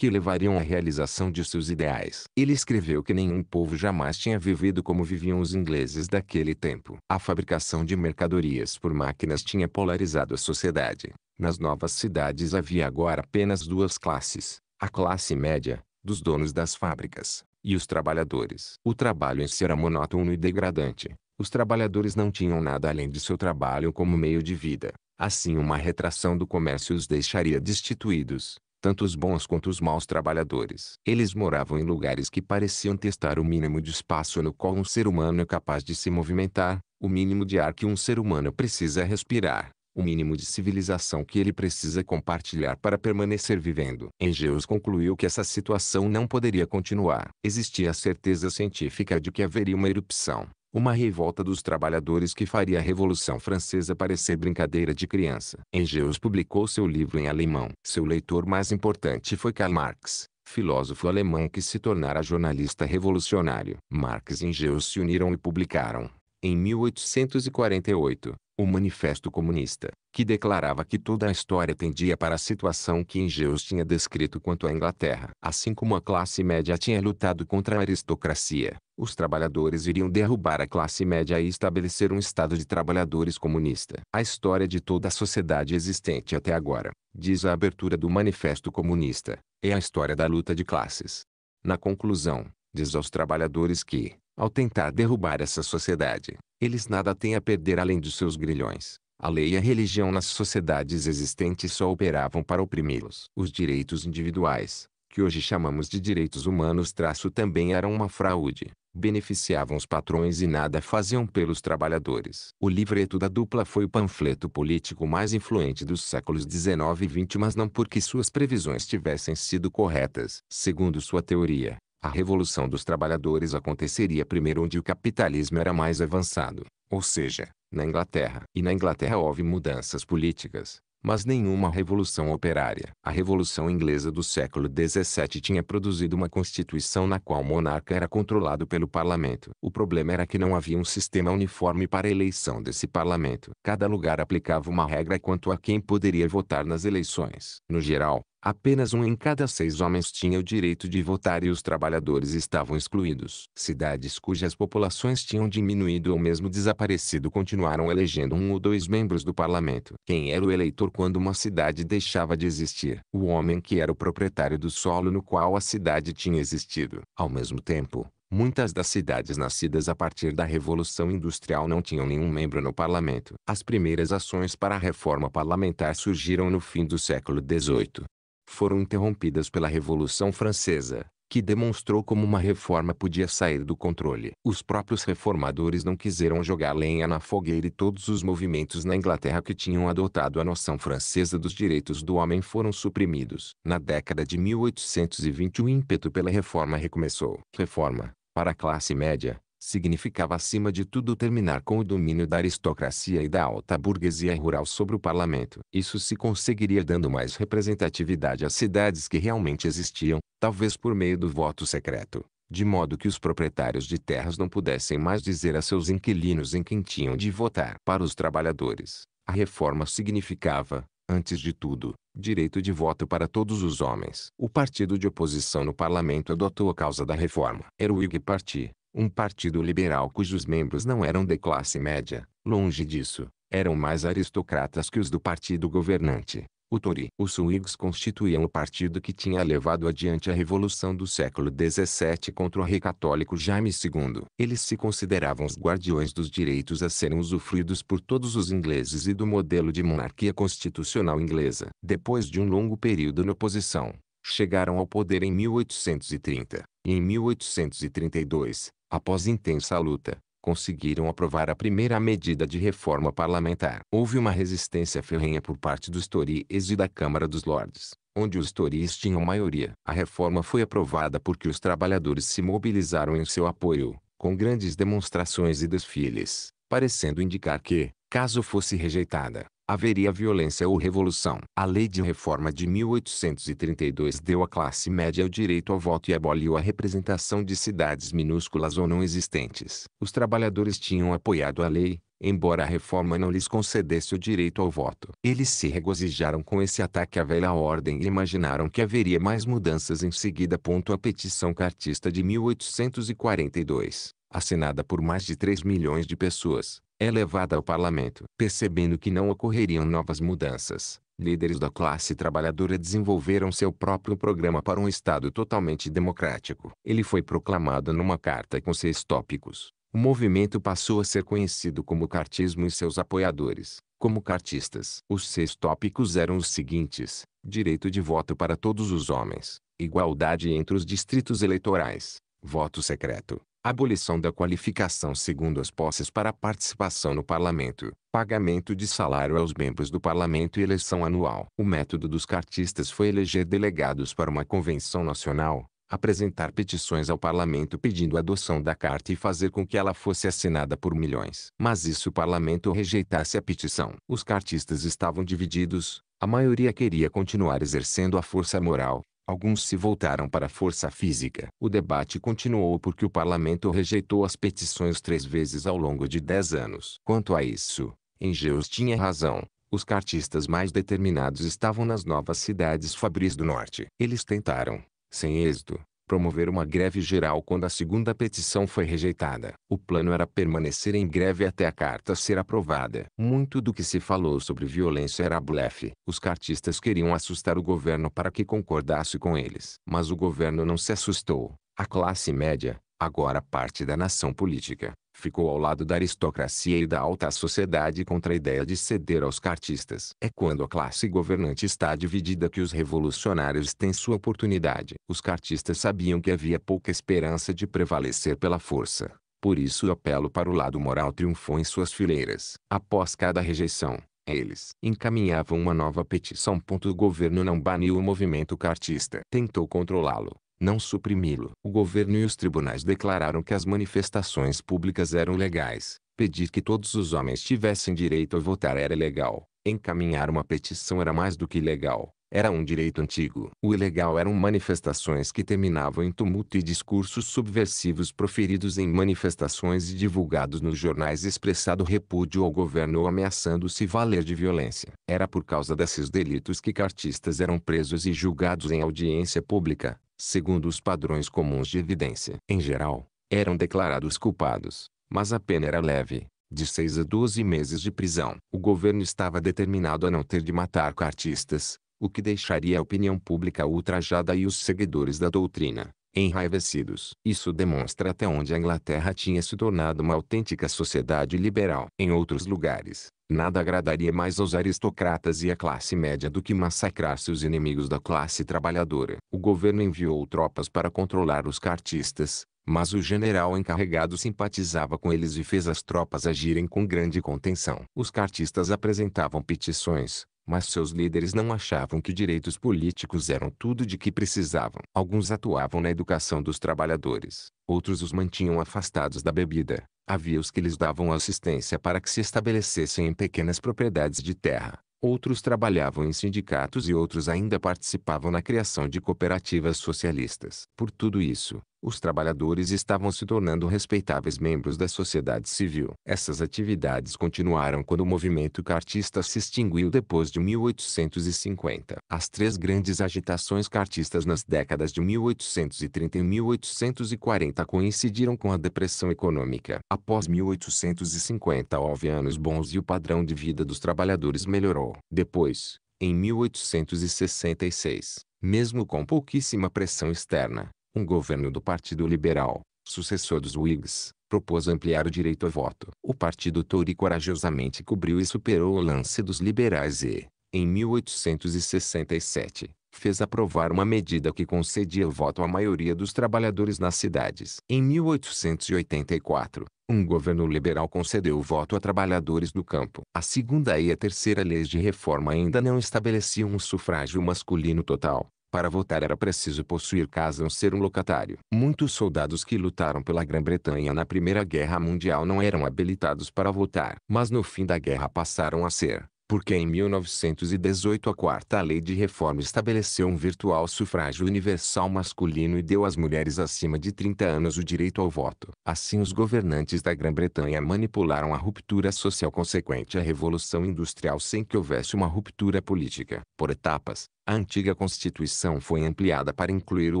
que levariam à realização de seus ideais. Ele escreveu que nenhum povo jamais tinha vivido como viviam os ingleses daquele tempo. A fabricação de mercadorias por máquinas tinha polarizado a sociedade. Nas novas cidades havia agora apenas duas classes: a classe média, dos donos das fábricas, e os trabalhadores. O trabalho em si era monótono e degradante. Os trabalhadores não tinham nada além de seu trabalho como meio de vida. Assim, uma retração do comércio os deixaria destituídos tanto os bons quanto os maus trabalhadores. Eles moravam em lugares que pareciam testar o mínimo de espaço no qual um ser humano é capaz de se movimentar, o mínimo de ar que um ser humano precisa respirar, o mínimo de civilização que ele precisa compartilhar para permanecer vivendo. Engeus concluiu que essa situação não poderia continuar. Existia a certeza científica de que haveria uma erupção. Uma revolta dos trabalhadores que faria a Revolução Francesa parecer brincadeira de criança. Engels publicou seu livro em alemão. Seu leitor mais importante foi Karl Marx, filósofo alemão que se tornara jornalista revolucionário. Marx e Engels se uniram e publicaram, em 1848, o Manifesto Comunista, que declarava que toda a história tendia para a situação que Engels tinha descrito quanto à Inglaterra. Assim como a classe média tinha lutado contra a aristocracia, os trabalhadores iriam derrubar a classe média e estabelecer um Estado de trabalhadores comunista. A história de toda a sociedade existente até agora, diz a abertura do Manifesto Comunista, é a história da luta de classes. Na conclusão, diz aos trabalhadores que, ao tentar derrubar essa sociedade, eles nada têm a perder além dos seus grilhões. A lei e a religião nas sociedades existentes só operavam para oprimi-los. Os direitos individuais, que hoje chamamos de direitos humanos traço também eram uma fraude. Beneficiavam os patrões e nada faziam pelos trabalhadores. O livreto da dupla foi o panfleto político mais influente dos séculos XIX e XX mas não porque suas previsões tivessem sido corretas. Segundo sua teoria, a revolução dos trabalhadores aconteceria primeiro onde o capitalismo era mais avançado, ou seja, na Inglaterra. E na Inglaterra houve mudanças políticas, mas nenhuma revolução operária. A Revolução Inglesa do século XVII tinha produzido uma constituição na qual o monarca era controlado pelo parlamento. O problema era que não havia um sistema uniforme para a eleição desse parlamento. Cada lugar aplicava uma regra quanto a quem poderia votar nas eleições. No geral, Apenas um em cada seis homens tinha o direito de votar e os trabalhadores estavam excluídos. Cidades cujas populações tinham diminuído ou mesmo desaparecido continuaram elegendo um ou dois membros do parlamento. Quem era o eleitor quando uma cidade deixava de existir? O homem que era o proprietário do solo no qual a cidade tinha existido. Ao mesmo tempo, Muitas das cidades nascidas a partir da Revolução Industrial não tinham nenhum membro no parlamento. As primeiras ações para a reforma parlamentar surgiram no fim do século XVIII foram interrompidas pela Revolução Francesa, que demonstrou como uma reforma podia sair do controle. Os próprios reformadores não quiseram jogar lenha na fogueira e todos os movimentos na Inglaterra que tinham adotado a noção francesa dos direitos do homem foram suprimidos. Na década de 1820 o ímpeto pela reforma recomeçou. Reforma, para a classe média, significava acima de tudo terminar com o domínio da aristocracia e da alta burguesia rural sobre o parlamento. Isso se conseguiria dando mais representatividade às cidades que realmente existiam, talvez por meio do voto secreto, de modo que os proprietários de terras não pudessem mais dizer a seus inquilinos em quem tinham de votar. Para os trabalhadores, a reforma significava, antes de tudo, direito de voto para todos os homens. O partido de oposição no parlamento adotou a causa da reforma. Era o Whig Party um partido liberal cujos membros não eram de classe média, longe disso, eram mais aristocratas que os do partido governante, o Tory. Os Whigs constituíam o partido que tinha levado adiante a Revolução do século XVII contra o rei católico Jaime II. Eles se consideravam os guardiões dos direitos a serem usufruídos por todos os ingleses e do modelo de monarquia constitucional inglesa. Depois de um longo período na oposição, chegaram ao poder em 1830, e em 1832, após intensa luta, conseguiram aprovar a primeira medida de reforma parlamentar. Houve uma resistência ferrenha por parte dos Tories e da Câmara dos Lordes, onde os Tories tinham maioria. A reforma foi aprovada porque os trabalhadores se mobilizaram em seu apoio, com grandes demonstrações e desfiles, parecendo indicar que, caso fosse rejeitada, haveria violência ou revolução. A Lei de Reforma de 1832 deu à classe média o direito ao voto e aboliu a representação de cidades minúsculas ou não existentes. Os trabalhadores tinham apoiado a lei, embora a reforma não lhes concedesse o direito ao voto. Eles se regozijaram com esse ataque à velha ordem e imaginaram que haveria mais mudanças em seguida. Ponto a petição cartista de 1842, assinada por mais de 3 milhões de pessoas, é levada ao parlamento. Percebendo que não ocorreriam novas mudanças, líderes da classe trabalhadora desenvolveram seu próprio programa para um Estado totalmente democrático. Ele foi proclamado numa carta com seis tópicos. O movimento passou a ser conhecido como cartismo e seus apoiadores, como cartistas. Os seis tópicos eram os seguintes: direito de voto para todos os homens, igualdade entre os distritos eleitorais, voto secreto, abolição da qualificação segundo as posses para participação no parlamento, pagamento de salário aos membros do parlamento e eleição anual. O método dos cartistas foi eleger delegados para uma convenção nacional, apresentar petições ao parlamento pedindo a adoção da carta e fazer com que ela fosse assinada por milhões. Mas e se o parlamento rejeitasse a petição? Os cartistas estavam divididos, a maioria queria continuar exercendo a força moral, Alguns se voltaram para a força física. O debate continuou porque o parlamento rejeitou as petições três vezes ao longo de dez anos. Quanto a isso, Engels tinha razão. Os cartistas mais determinados estavam nas novas cidades fabris do norte. Eles tentaram, sem êxito, promover uma greve geral quando a segunda petição foi rejeitada. O plano era permanecer em greve até a carta ser aprovada. Muito do que se falou sobre violência era blefe. Os cartistas queriam assustar o governo para que concordasse com eles. Mas o governo não se assustou. A classe média, agora parte da nação política, ficou ao lado da aristocracia e da alta sociedade contra a ideia de ceder aos cartistas. É quando a classe governante está dividida que os revolucionários têm sua oportunidade. Os cartistas sabiam que havia pouca esperança de prevalecer pela força. Por isso o apelo para o lado moral triunfou em suas fileiras. Após cada rejeição, eles encaminhavam uma nova petição. O governo não baniu o movimento cartista. Tentou controlá-lo, não suprimi-lo. O governo e os tribunais declararam que as manifestações públicas eram legais, pedir que todos os homens tivessem direito a votar era legal, encaminhar uma petição era mais do que legal, era um direito antigo. O ilegal eram manifestações que terminavam em tumulto e discursos subversivos proferidos em manifestações e divulgados nos jornais expressado repúdio ao governo ou ameaçando se valer de violência. Era por causa desses delitos que cartistas eram presos e julgados em audiência pública, segundo os padrões comuns de evidência. Em geral, eram declarados culpados, mas a pena era leve, de 6 a 12 meses de prisão. O governo estava determinado a não ter de matar cartistas, o que deixaria a opinião pública ultrajada e os seguidores da doutrina enraivecidos. Isso demonstra até onde a Inglaterra tinha se tornado uma autêntica sociedade liberal. Em outros lugares, Nada agradaria mais aos aristocratas e à classe média do que massacrar seus inimigos da classe trabalhadora. O governo enviou tropas para controlar os cartistas, mas o general encarregado simpatizava com eles e fez as tropas agirem com grande contenção. Os cartistas apresentavam petições, mas seus líderes não achavam que direitos políticos eram tudo de que precisavam. Alguns atuavam na educação dos trabalhadores, outros os mantinham afastados da bebida, Havia os que lhes davam assistência para que se estabelecessem em pequenas propriedades de terra. Outros trabalhavam em sindicatos e outros ainda participavam na criação de cooperativas socialistas. Por tudo isso, os trabalhadores estavam se tornando respeitáveis membros da sociedade civil. Essas atividades continuaram quando o movimento cartista se extinguiu depois de 1850. As três grandes agitações cartistas nas décadas de 1830 e 1840 coincidiram com a depressão econômica. Após 1850 houve anos bons e o padrão de vida dos trabalhadores melhorou. Depois, em 1866, mesmo com pouquíssima pressão externa, um governo do Partido Liberal, sucessor dos Whigs, propôs ampliar o direito ao voto. O Partido Tory corajosamente cobriu e superou o lance dos liberais e, em 1867, fez aprovar uma medida que concedia o voto à maioria dos trabalhadores nas cidades. Em 1884, um governo liberal concedeu o voto a trabalhadores do campo. A segunda e a terceira leis de reforma ainda não estabeleciam um sufrágio masculino total, para votar era preciso possuir casa ou ser um locatário. Muitos soldados que lutaram pela Grã-Bretanha na Primeira Guerra Mundial não eram habilitados para votar. Mas no fim da guerra passaram a ser, porque em 1918 a Quarta Lei de Reforma estabeleceu um virtual sufrágio universal masculino e deu às mulheres acima de 30 anos o direito ao voto. Assim os governantes da Grã-Bretanha manipularam a ruptura social consequente à Revolução Industrial sem que houvesse uma ruptura política. Por etapas, a antiga Constituição foi ampliada para incluir o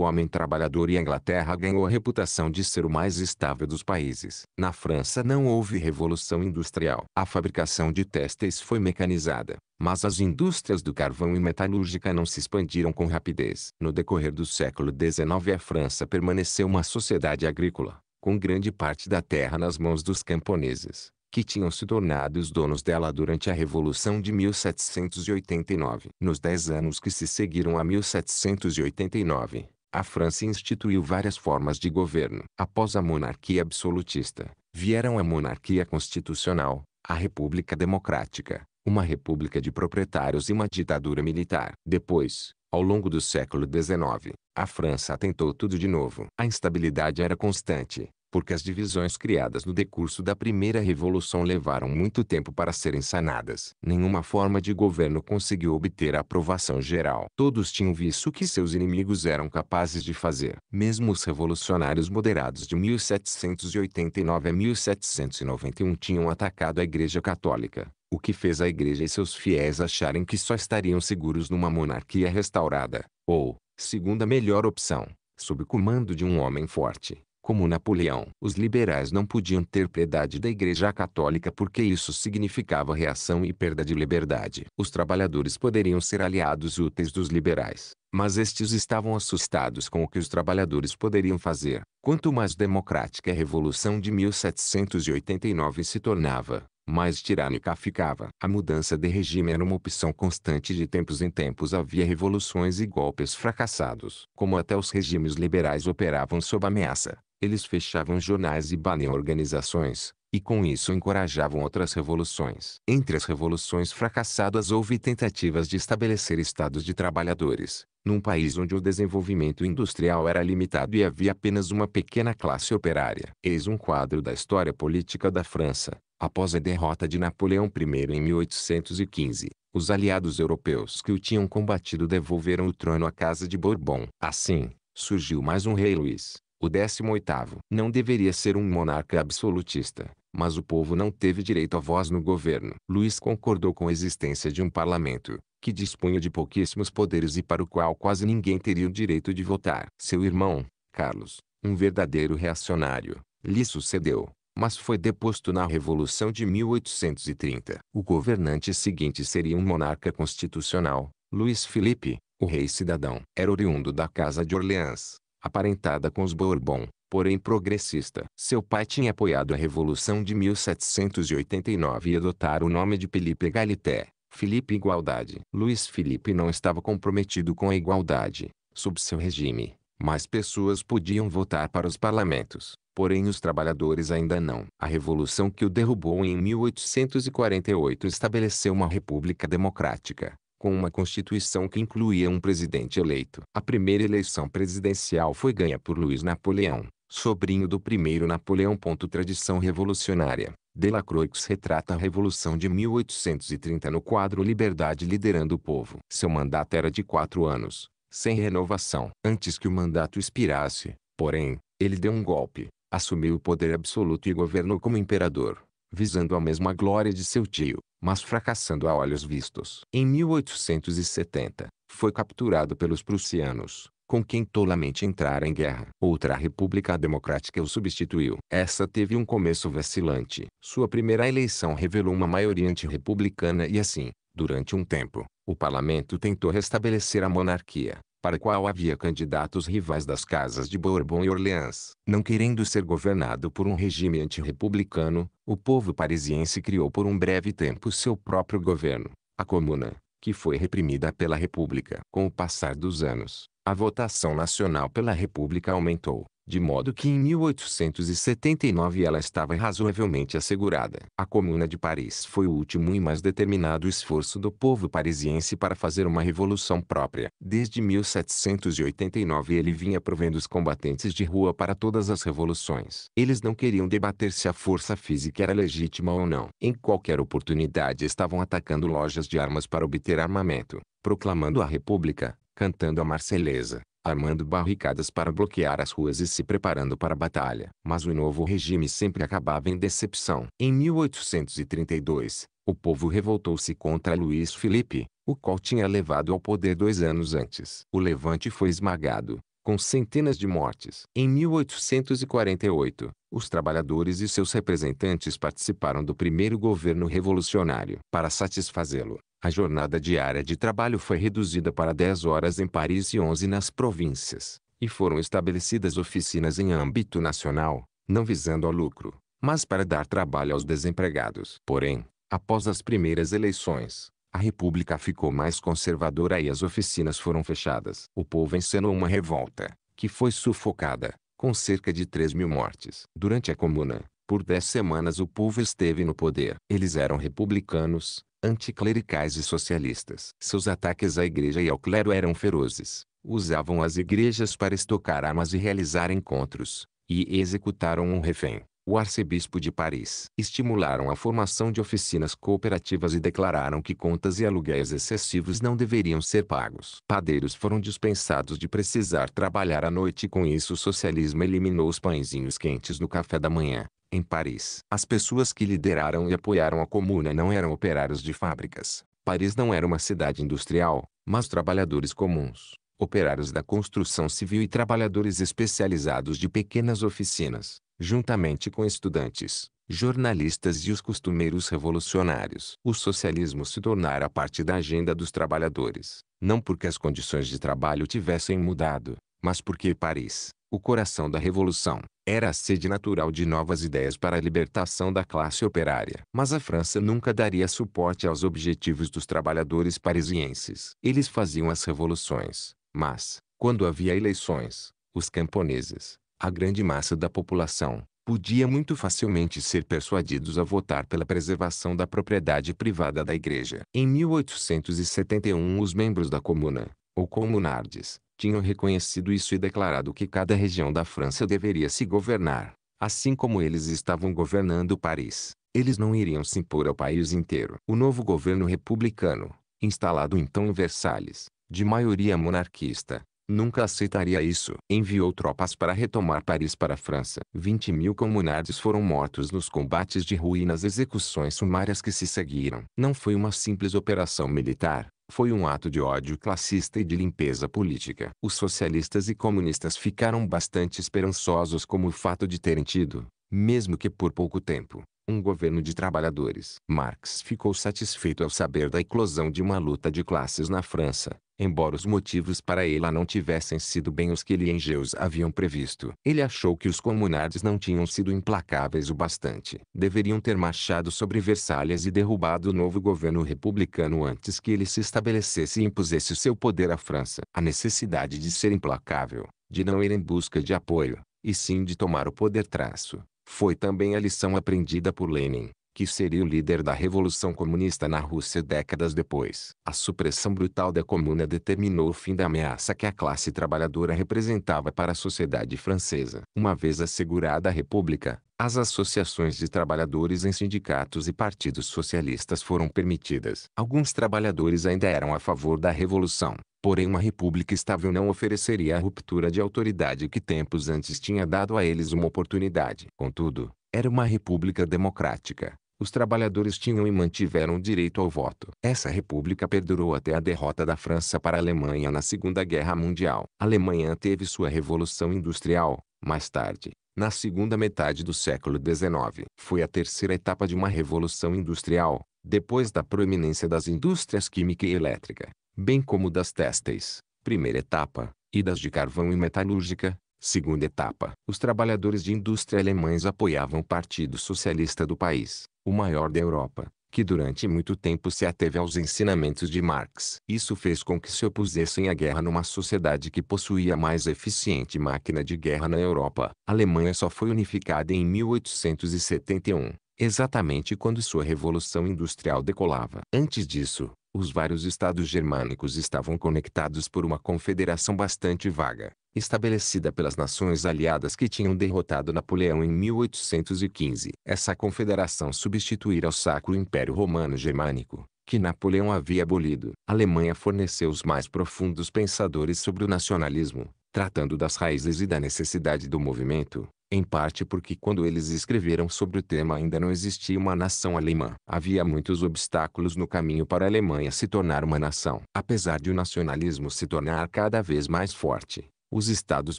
homem trabalhador e a Inglaterra ganhou a reputação de ser o mais estável dos países. Na França não houve revolução industrial. A fabricação de têxteis foi mecanizada, mas as indústrias do carvão e metalúrgica não se expandiram com rapidez. No decorrer do século XIX a França permaneceu uma sociedade agrícola, com grande parte da terra nas mãos dos camponeses que tinham se tornado os donos dela durante a Revolução de 1789. Nos dez anos que se seguiram a 1789, a França instituiu várias formas de governo. Após a monarquia absolutista, vieram a monarquia constitucional, a república democrática, uma república de proprietários e uma ditadura militar. Depois, ao longo do século XIX, a França tentou tudo de novo. A instabilidade era constante, porque as divisões criadas no decurso da primeira revolução levaram muito tempo para serem sanadas. Nenhuma forma de governo conseguiu obter a aprovação geral. Todos tinham visto o que seus inimigos eram capazes de fazer. Mesmo os revolucionários moderados de 1789 a 1791 tinham atacado a Igreja Católica, o que fez a Igreja e seus fiéis acharem que só estariam seguros numa monarquia restaurada, ou, segundo a melhor opção, sob o comando de um homem forte. Como Napoleão, os liberais não podiam ter piedade da Igreja Católica porque isso significava reação e perda de liberdade. Os trabalhadores poderiam ser aliados úteis dos liberais, mas estes estavam assustados com o que os trabalhadores poderiam fazer. Quanto mais democrática a Revolução de 1789 se tornava, mais tirânica ficava. A mudança de regime era uma opção constante de tempos em tempos havia revoluções e golpes fracassados. Como até os regimes liberais operavam sob ameaça, eles fechavam jornais e baniam organizações, e com isso encorajavam outras revoluções. Entre as revoluções fracassadas houve tentativas de estabelecer estados de trabalhadores, num país onde o desenvolvimento industrial era limitado e havia apenas uma pequena classe operária. Eis um quadro da história política da França. Após a derrota de Napoleão I em 1815, os aliados europeus que o tinham combatido devolveram o trono à Casa de Bourbon. Assim, surgiu mais um rei Luís, o 18º não deveria ser um monarca absolutista, mas o povo não teve direito à voz no governo. Luís concordou com a existência de um parlamento, que dispunha de pouquíssimos poderes e para o qual quase ninguém teria o direito de votar. Seu irmão, Carlos, um verdadeiro reacionário, lhe sucedeu, mas foi deposto na Revolução de 1830. O governante seguinte seria um monarca constitucional, Luís Felipe, o rei cidadão. Era oriundo da Casa de Orleans aparentada com os Bourbon, porém progressista. Seu pai tinha apoiado a Revolução de 1789 e adotar o nome de Felipe Galité, Felipe Igualdade. Luiz Felipe não estava comprometido com a igualdade, sob seu regime. Mais pessoas podiam votar para os parlamentos, porém os trabalhadores ainda não. A revolução que o derrubou em 1848 estabeleceu uma república democrática, com uma constituição que incluía um presidente eleito. A primeira eleição presidencial foi ganha por Luiz Napoleão, sobrinho do primeiro Napoleão. Tradição revolucionária. Delacroix retrata a Revolução de 1830 no quadro Liberdade liderando o povo. Seu mandato era de quatro anos, sem renovação. Antes que o mandato expirasse, porém, ele deu um golpe, assumiu o poder absoluto e governou como imperador, visando a mesma glória de seu tio mas fracassando a olhos vistos. Em 1870, foi capturado pelos prussianos, com quem tolamente entrara em guerra. Outra República Democrática o substituiu. Essa teve um começo vacilante. Sua primeira eleição revelou uma maioria antirrepublicana e assim, durante um tempo, o parlamento tentou restabelecer a monarquia, para qual havia candidatos rivais das casas de Bourbon e Orleans. Não querendo ser governado por um regime antirrepublicano, o povo parisiense criou por um breve tempo seu próprio governo, a Comuna, que foi reprimida pela República. Com o passar dos anos, a votação nacional pela República aumentou, de modo que em 1879 ela estava razoavelmente assegurada. A Comuna de Paris foi o último e mais determinado esforço do povo parisiense para fazer uma revolução própria. Desde 1789 ele vinha provendo os combatentes de rua para todas as revoluções. Eles não queriam debater se a força física era legítima ou não. Em qualquer oportunidade estavam atacando lojas de armas para obter armamento, proclamando a república, cantando a Marselhesa, armando barricadas para bloquear as ruas e se preparando para a batalha. Mas o novo regime sempre acabava em decepção. Em 1832, o povo revoltou-se contra Luiz Felipe, o qual tinha levado ao poder dois anos antes. O levante foi esmagado, com centenas de mortes. Em 1848, os trabalhadores e seus representantes participaram do primeiro governo revolucionário. Para satisfazê-lo, a jornada diária de trabalho foi reduzida para 10 horas em Paris e 11 nas províncias, e foram estabelecidas oficinas em âmbito nacional, não visando ao lucro, mas para dar trabalho aos desempregados. Porém, após as primeiras eleições, a República ficou mais conservadora e as oficinas foram fechadas. O povo encenou uma revolta, que foi sufocada, com cerca de 3 mil mortes. Durante a Comuna, por 10 semanas o povo esteve no poder. Eles eram republicanos, anticlericais e socialistas. Seus ataques à igreja e ao clero eram ferozes. Usavam as igrejas para estocar armas e realizar encontros, e executaram um refém, o arcebispo de Paris. Estimularam a formação de oficinas cooperativas e declararam que contas e aluguéis excessivos não deveriam ser pagos. Padeiros foram dispensados de precisar trabalhar à noite e com isso o socialismo eliminou os pãezinhos quentes no café da manhã em Paris. As pessoas que lideraram e apoiaram a Comuna não eram operários de fábricas. Paris não era uma cidade industrial, mas trabalhadores comuns, operários da construção civil e trabalhadores especializados de pequenas oficinas, juntamente com estudantes, jornalistas e os costumeiros revolucionários. O socialismo se tornara parte da agenda dos trabalhadores, não porque as condições de trabalho tivessem mudado, mas porque Paris, o coração da revolução, era a sede natural de novas ideias para a libertação da classe operária. Mas a França nunca daria suporte aos objetivos dos trabalhadores parisienses. Eles faziam as revoluções, mas, quando havia eleições, os camponeses, a grande massa da população, podia muito facilmente ser persuadidos a votar pela preservação da propriedade privada da igreja. Em 1871 os membros da comuna, ou comunardes, tinham reconhecido isso e declarado que cada região da França deveria se governar. Assim como eles estavam governando Paris, eles não iriam se impor ao país inteiro. O novo governo republicano, instalado então em Versalhes, de maioria monarquista, nunca aceitaria isso. Enviou tropas para retomar Paris para a França. 20 mil comunardes foram mortos nos combates de ruínas e execuções sumárias que se seguiram. Não foi uma simples operação militar, foi um ato de ódio classista e de limpeza política. Os socialistas e comunistas ficaram bastante esperançosos como o fato de terem tido, mesmo que por pouco tempo, um governo de trabalhadores. Marx ficou satisfeito ao saber da eclosão de uma luta de classes na França, embora os motivos para ela não tivessem sido bem os que ele e Engeus haviam previsto. Ele achou que os comunardes não tinham sido implacáveis o bastante. Deveriam ter marchado sobre Versalhes e derrubado o novo governo republicano antes que ele se estabelecesse e impusesse o seu poder à França. A necessidade de ser implacável, de não ir em busca de apoio, e sim de tomar o poder traço, foi também a lição aprendida por Lenin que seria o líder da Revolução Comunista na Rússia décadas depois. A supressão brutal da Comuna determinou o fim da ameaça que a classe trabalhadora representava para a sociedade francesa. Uma vez assegurada a República, as associações de trabalhadores em sindicatos e partidos socialistas foram permitidas. Alguns trabalhadores ainda eram a favor da Revolução, Porém uma república estável não ofereceria a ruptura de autoridade que tempos antes tinha dado a eles uma oportunidade. Contudo, era uma república democrática, os trabalhadores tinham e mantiveram o direito ao voto. Essa república perdurou até a derrota da França para a Alemanha na Segunda Guerra Mundial. A Alemanha teve sua Revolução Industrial, mais tarde, na segunda metade do século XIX. Foi a terceira etapa de uma revolução industrial, depois da proeminência das indústrias química e elétrica, bem como das têxteis, primeira etapa, e das de carvão e metalúrgica, Segunda etapa. Os trabalhadores de indústria alemães apoiavam o Partido Socialista do país, o maior da Europa, que durante muito tempo se ateve aos ensinamentos de Marx. Isso fez com que se opusessem à guerra numa sociedade que possuía a mais eficiente máquina de guerra na Europa. A Alemanha só foi unificada em 1871, exatamente quando sua revolução industrial decolava. Antes disso, os vários estados germânicos estavam conectados por uma confederação bastante vaga, estabelecida pelas nações aliadas que tinham derrotado Napoleão em 1815. Essa confederação substituíra o Sacro Império Romano Germânico, que Napoleão havia abolido. A Alemanha forneceu os mais profundos pensadores sobre o nacionalismo, tratando das raízes e da necessidade do movimento, em parte porque quando eles escreveram sobre o tema ainda não existia uma nação alemã. Havia muitos obstáculos no caminho para a Alemanha se tornar uma nação. Apesar de o nacionalismo se tornar cada vez mais forte, os estados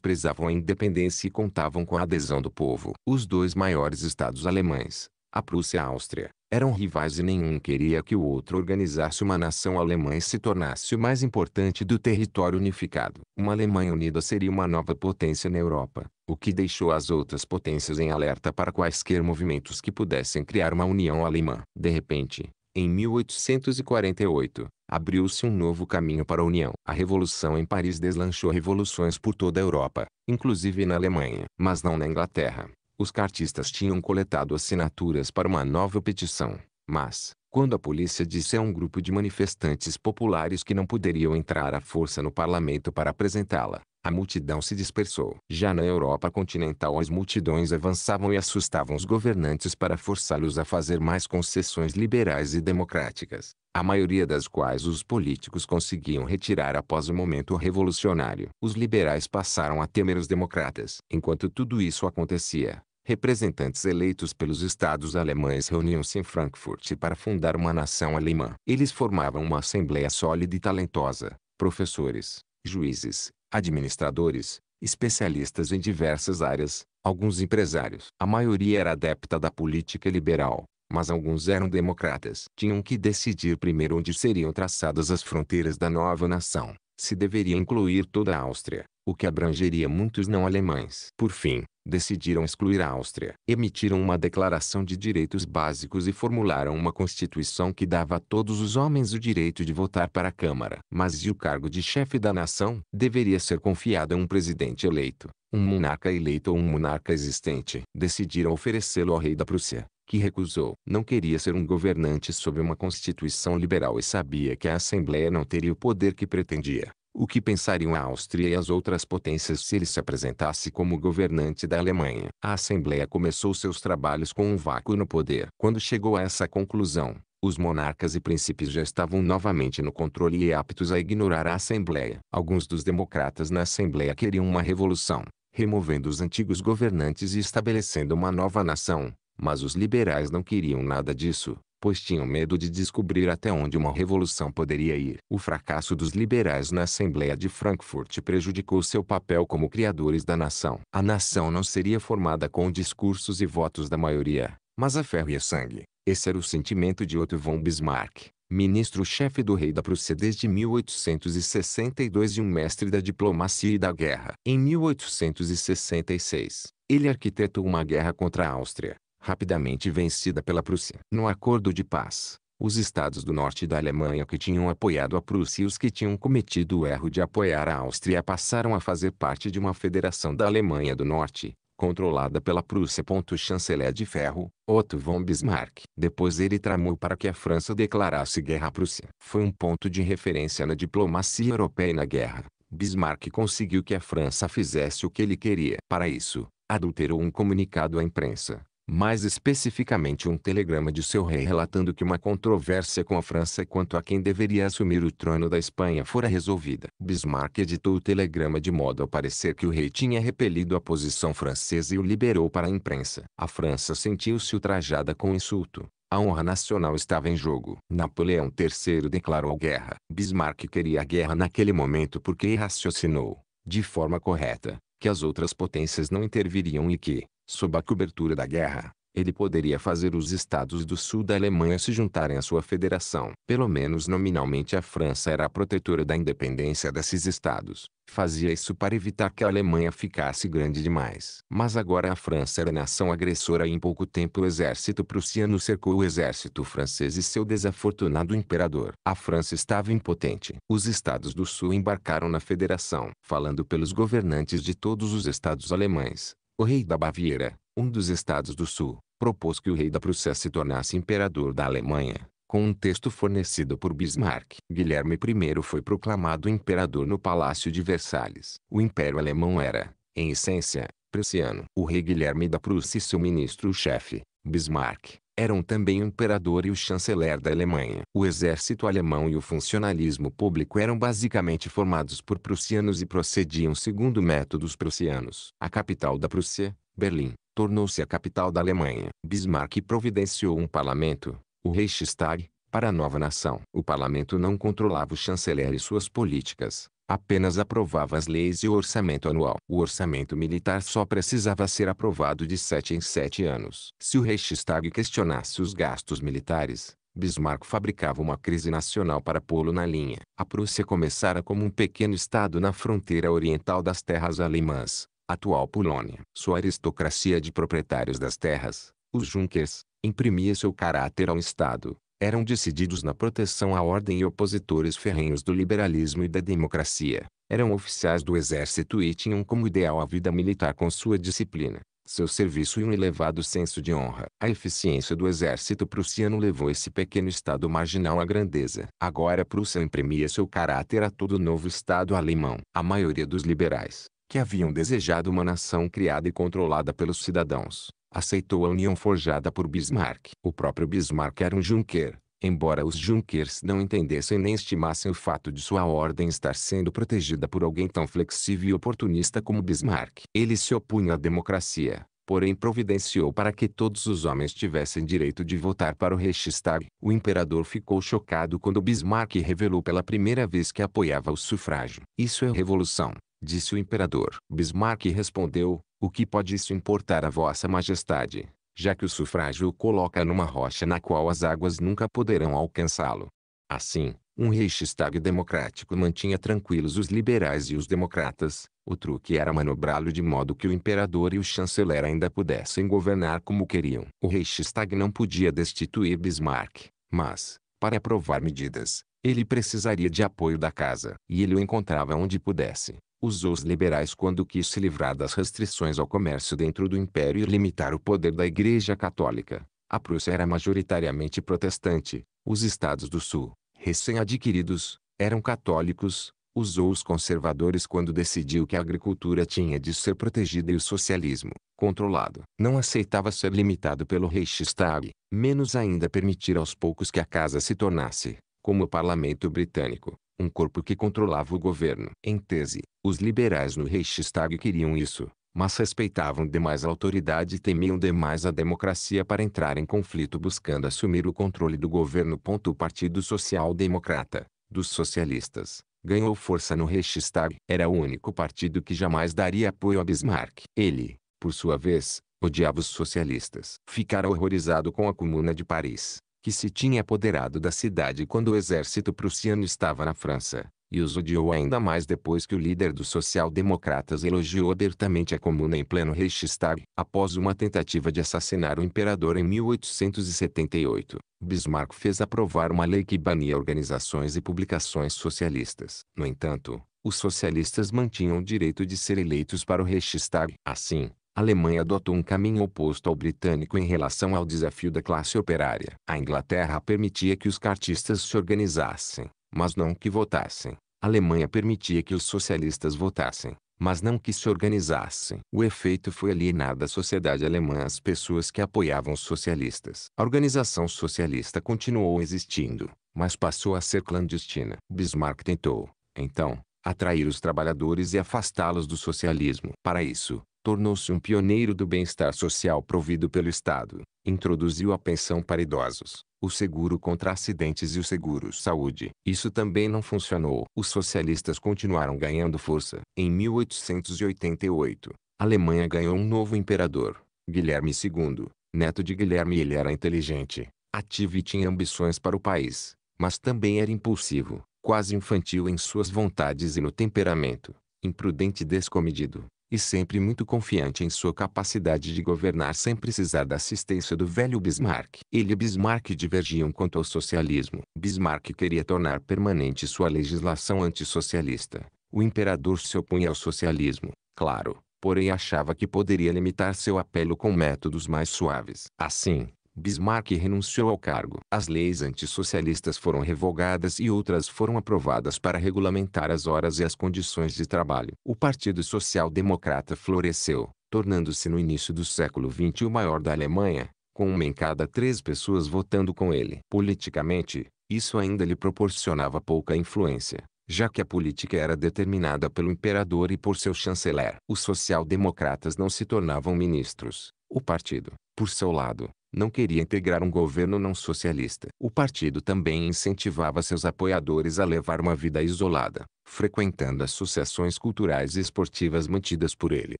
prezavam a independência e contavam com a adesão do povo. Os dois maiores estados alemães, a Prússia e a Áustria, eram rivais e nenhum queria que o outro organizasse uma nação alemã e se tornasse o mais importante do território unificado. Uma Alemanha unida seria uma nova potência na Europa, o que deixou as outras potências em alerta para quaisquer movimentos que pudessem criar uma união alemã. De repente, em 1848, abriu-se um novo caminho para a União. A Revolução em Paris deslanchou revoluções por toda a Europa, inclusive na Alemanha, mas não na Inglaterra. Os cartistas tinham coletado assinaturas para uma nova petição, mas, quando a polícia disse a um grupo de manifestantes populares que não poderiam entrar à força no parlamento para apresentá-la, a multidão se dispersou. Já na Europa continental as multidões avançavam e assustavam os governantes para forçá-los a fazer mais concessões liberais e democráticas, a maioria das quais os políticos conseguiam retirar após o momento revolucionário. Os liberais passaram a temer os democratas. Enquanto tudo isso acontecia, representantes eleitos pelos estados alemães reuniam-se em Frankfurt para fundar uma nação alemã. Eles formavam uma assembleia sólida e talentosa, professores, juízes, administradores, especialistas em diversas áreas, alguns empresários. A maioria era adepta da política liberal, mas alguns eram democratas. Tinham que decidir primeiro onde seriam traçadas as fronteiras da nova nação, se deveria incluir toda a Áustria, o que abrangeria muitos não alemães. Por fim, decidiram excluir a Áustria. Emitiram uma declaração de direitos básicos e formularam uma constituição que dava a todos os homens o direito de votar para a Câmara. Mas e o cargo de chefe da nação? Deveria ser confiado a um presidente eleito, um monarca eleito ou um monarca existente. Decidiram oferecê-lo ao rei da Prússia que recusou. Não queria ser um governante sob uma constituição liberal e sabia que a Assembleia não teria o poder que pretendia. O que pensariam a Áustria e as outras potências se ele se apresentasse como governante da Alemanha? A Assembleia começou seus trabalhos com um vácuo no poder. Quando chegou a essa conclusão, os monarcas e príncipes já estavam novamente no controle e aptos a ignorar a Assembleia. Alguns dos democratas na Assembleia queriam uma revolução, removendo os antigos governantes e estabelecendo uma nova nação, mas os liberais não queriam nada disso pois tinham medo de descobrir até onde uma revolução poderia ir. O fracasso dos liberais na Assembleia de Frankfurt prejudicou seu papel como criadores da nação. A nação não seria formada com discursos e votos da maioria, mas a ferro e a sangue. Esse era o sentimento de Otto von Bismarck ministro-chefe do rei da Prússia desde 1862 e um mestre da diplomacia e da guerra. Em 1866, ele arquitetou uma guerra contra a Áustria, rapidamente vencida pela Prússia. No acordo de paz, os estados do norte da Alemanha que tinham apoiado a Prússia e os que tinham cometido o erro de apoiar a Áustria passaram a fazer parte de uma federação da Alemanha do Norte, controlada pela Prússia. Chanceler de ferro, Otto von Bismarck. Depois ele tramou para que a França declarasse guerra à Prússia. Foi um ponto de referência na diplomacia europeia e na guerra. Bismarck conseguiu que a França fizesse o que ele queria. Para isso, adulterou um comunicado à imprensa, mais especificamente um telegrama de seu rei relatando que uma controvérsia com a França quanto a quem deveria assumir o trono da Espanha fora resolvida. Bismarck editou o telegrama de modo a parecer que o rei tinha repelido a posição francesa e o liberou para a imprensa. A França sentiu-se ultrajada com o insulto. A honra nacional estava em jogo. Napoleão III declarou guerra. Bismarck queria a guerra naquele momento porque raciocinou, de forma correta, que as outras potências não interviriam e que, Sob a cobertura da guerra, ele poderia fazer os estados do sul da Alemanha se juntarem à sua federação. Pelo menos nominalmente a França era a protetora da independência desses estados. Fazia isso para evitar que a Alemanha ficasse grande demais. Mas agora a França era nação agressora e em pouco tempo o exército prussiano cercou o exército francês e seu desafortunado imperador. A França estava impotente. Os estados do sul embarcaram na federação, falando pelos governantes de todos os estados alemães o rei da Baviera, um dos estados do sul, propôs que o rei da Prússia se tornasse imperador da Alemanha, com um texto fornecido por Bismarck. Guilherme I foi proclamado imperador no Palácio de Versalhes. O Império Alemão era, em essência, prussiano. O rei Guilherme da Prússia e seu ministro-chefe, Bismarck, eram também o imperador e o chanceler da Alemanha. O exército alemão e o funcionalismo público eram basicamente formados por prussianos e procediam segundo métodos prussianos. A capital da Prússia, Berlim, tornou-se a capital da Alemanha. Bismarck providenciou um parlamento, o Reichstag, para a nova nação. O parlamento não controlava o chanceler e suas políticas, apenas aprovava as leis e o orçamento anual. O orçamento militar só precisava ser aprovado de sete em sete anos. Se o Reichstag questionasse os gastos militares, Bismarck fabricava uma crise nacional para pô-lo na linha. A Prússia começara como um pequeno estado na fronteira oriental das terras alemãs, atual Polônia. Sua aristocracia de proprietários das terras, os Junkers, imprimia seu caráter ao estado, eram decididos na proteção à ordem e opositores ferrenhos do liberalismo e da democracia. Eram oficiais do exército e tinham como ideal a vida militar com sua disciplina, seu serviço e um elevado senso de honra. A eficiência do exército prussiano levou esse pequeno estado marginal à grandeza. Agora a Prússia imprimia seu caráter a todo novo estado alemão. A maioria dos liberais, que haviam desejado uma nação criada e controlada pelos cidadãos, aceitou a união forjada por Bismarck. O próprio Bismarck era um Junker, embora os Junkers não entendessem nem estimassem o fato de sua ordem estar sendo protegida por alguém tão flexível e oportunista como Bismarck. Ele se opunha à democracia, porém providenciou para que todos os homens tivessem direito de votar para o Reichstag. O imperador ficou chocado quando Bismarck revelou pela primeira vez que apoiava o sufrágio. Isso é revolução, disse o imperador. Bismarck respondeu, o que pode isso importar a vossa majestade, já que o sufrágio o coloca numa rocha na qual as águas nunca poderão alcançá-lo? Assim, um Reichstag democrático mantinha tranquilos os liberais e os democratas, o truque era manobrá-lo de modo que o imperador e o chanceler ainda pudessem governar como queriam. O Reichstag não podia destituir Bismarck, mas, para aprovar medidas, ele precisaria de apoio da casa, e ele o encontrava onde pudesse usou os liberais quando quis se livrar das restrições ao comércio dentro do império e limitar o poder da Igreja Católica. A Prússia era majoritariamente protestante, os estados do sul, recém-adquiridos, eram católicos, usou os conservadores quando decidiu que a agricultura tinha de ser protegida e o socialismo, controlado. Não aceitava ser limitado pelo Reichstag, menos ainda permitir aos poucos que a casa se tornasse, como o parlamento britânico, um corpo que controlava o governo. Em tese, os liberais no Reichstag queriam isso, mas respeitavam demais a autoridade e temiam demais a democracia para entrar em conflito buscando assumir o controle do governo. O Partido Social Democrata, dos socialistas, ganhou força no Reichstag. Era o único partido que jamais daria apoio a Bismarck. Ele, por sua vez, odiava os socialistas. Ficara horrorizado com a Comuna de Paris que se tinha apoderado da cidade quando o exército prussiano estava na França, e os odiou ainda mais depois que o líder dos social-democratas elogiou abertamente a comuna em pleno Reichstag. Após uma tentativa de assassinar o imperador em 1878, Bismarck fez aprovar uma lei que bania organizações e publicações socialistas. No entanto, os socialistas mantinham o direito de ser eleitos para o Reichstag. Assim, a Alemanha adotou um caminho oposto ao britânico em relação ao desafio da classe operária. A Inglaterra permitia que os cartistas se organizassem, mas não que votassem. A Alemanha permitia que os socialistas votassem, mas não que se organizassem. O efeito foi alienar da sociedade alemã as pessoas que apoiavam os socialistas. A organização socialista continuou existindo, mas passou a ser clandestina. Bismarck tentou, então, atrair os trabalhadores e afastá-los do socialismo. Para isso, tornou-se um pioneiro do bem-estar social provido pelo Estado. Introduziu a pensão para idosos, o seguro contra acidentes e o seguro saúde. Isso também não funcionou. Os socialistas continuaram ganhando força. Em 1888, a Alemanha ganhou um novo imperador, Guilherme II. Neto de Guilherme ele era inteligente, ativo e tinha ambições para o país, mas também era impulsivo, quase infantil em suas vontades e no temperamento, imprudente e descomedido e sempre muito confiante em sua capacidade de governar sem precisar da assistência do velho Bismarck. Ele e Bismarck divergiam quanto ao socialismo. Bismarck queria tornar permanente sua legislação antissocialista. O imperador se opunha ao socialismo, claro, porém achava que poderia limitar seu apelo com métodos mais suaves. Assim, Bismarck renunciou ao cargo. As leis antissocialistas foram revogadas e outras foram aprovadas para regulamentar as horas e as condições de trabalho. O Partido Social Democrata floresceu, tornando-se no início do século XX o maior da Alemanha, com uma em cada três pessoas votando com ele. Politicamente, isso ainda lhe proporcionava pouca influência, já que a política era determinada pelo imperador e por seu chanceler. Os social-democratas não se tornavam ministros. O partido, por seu lado, não queria integrar um governo não socialista. O partido também incentivava seus apoiadores a levar uma vida isolada, frequentando associações culturais e esportivas mantidas por ele.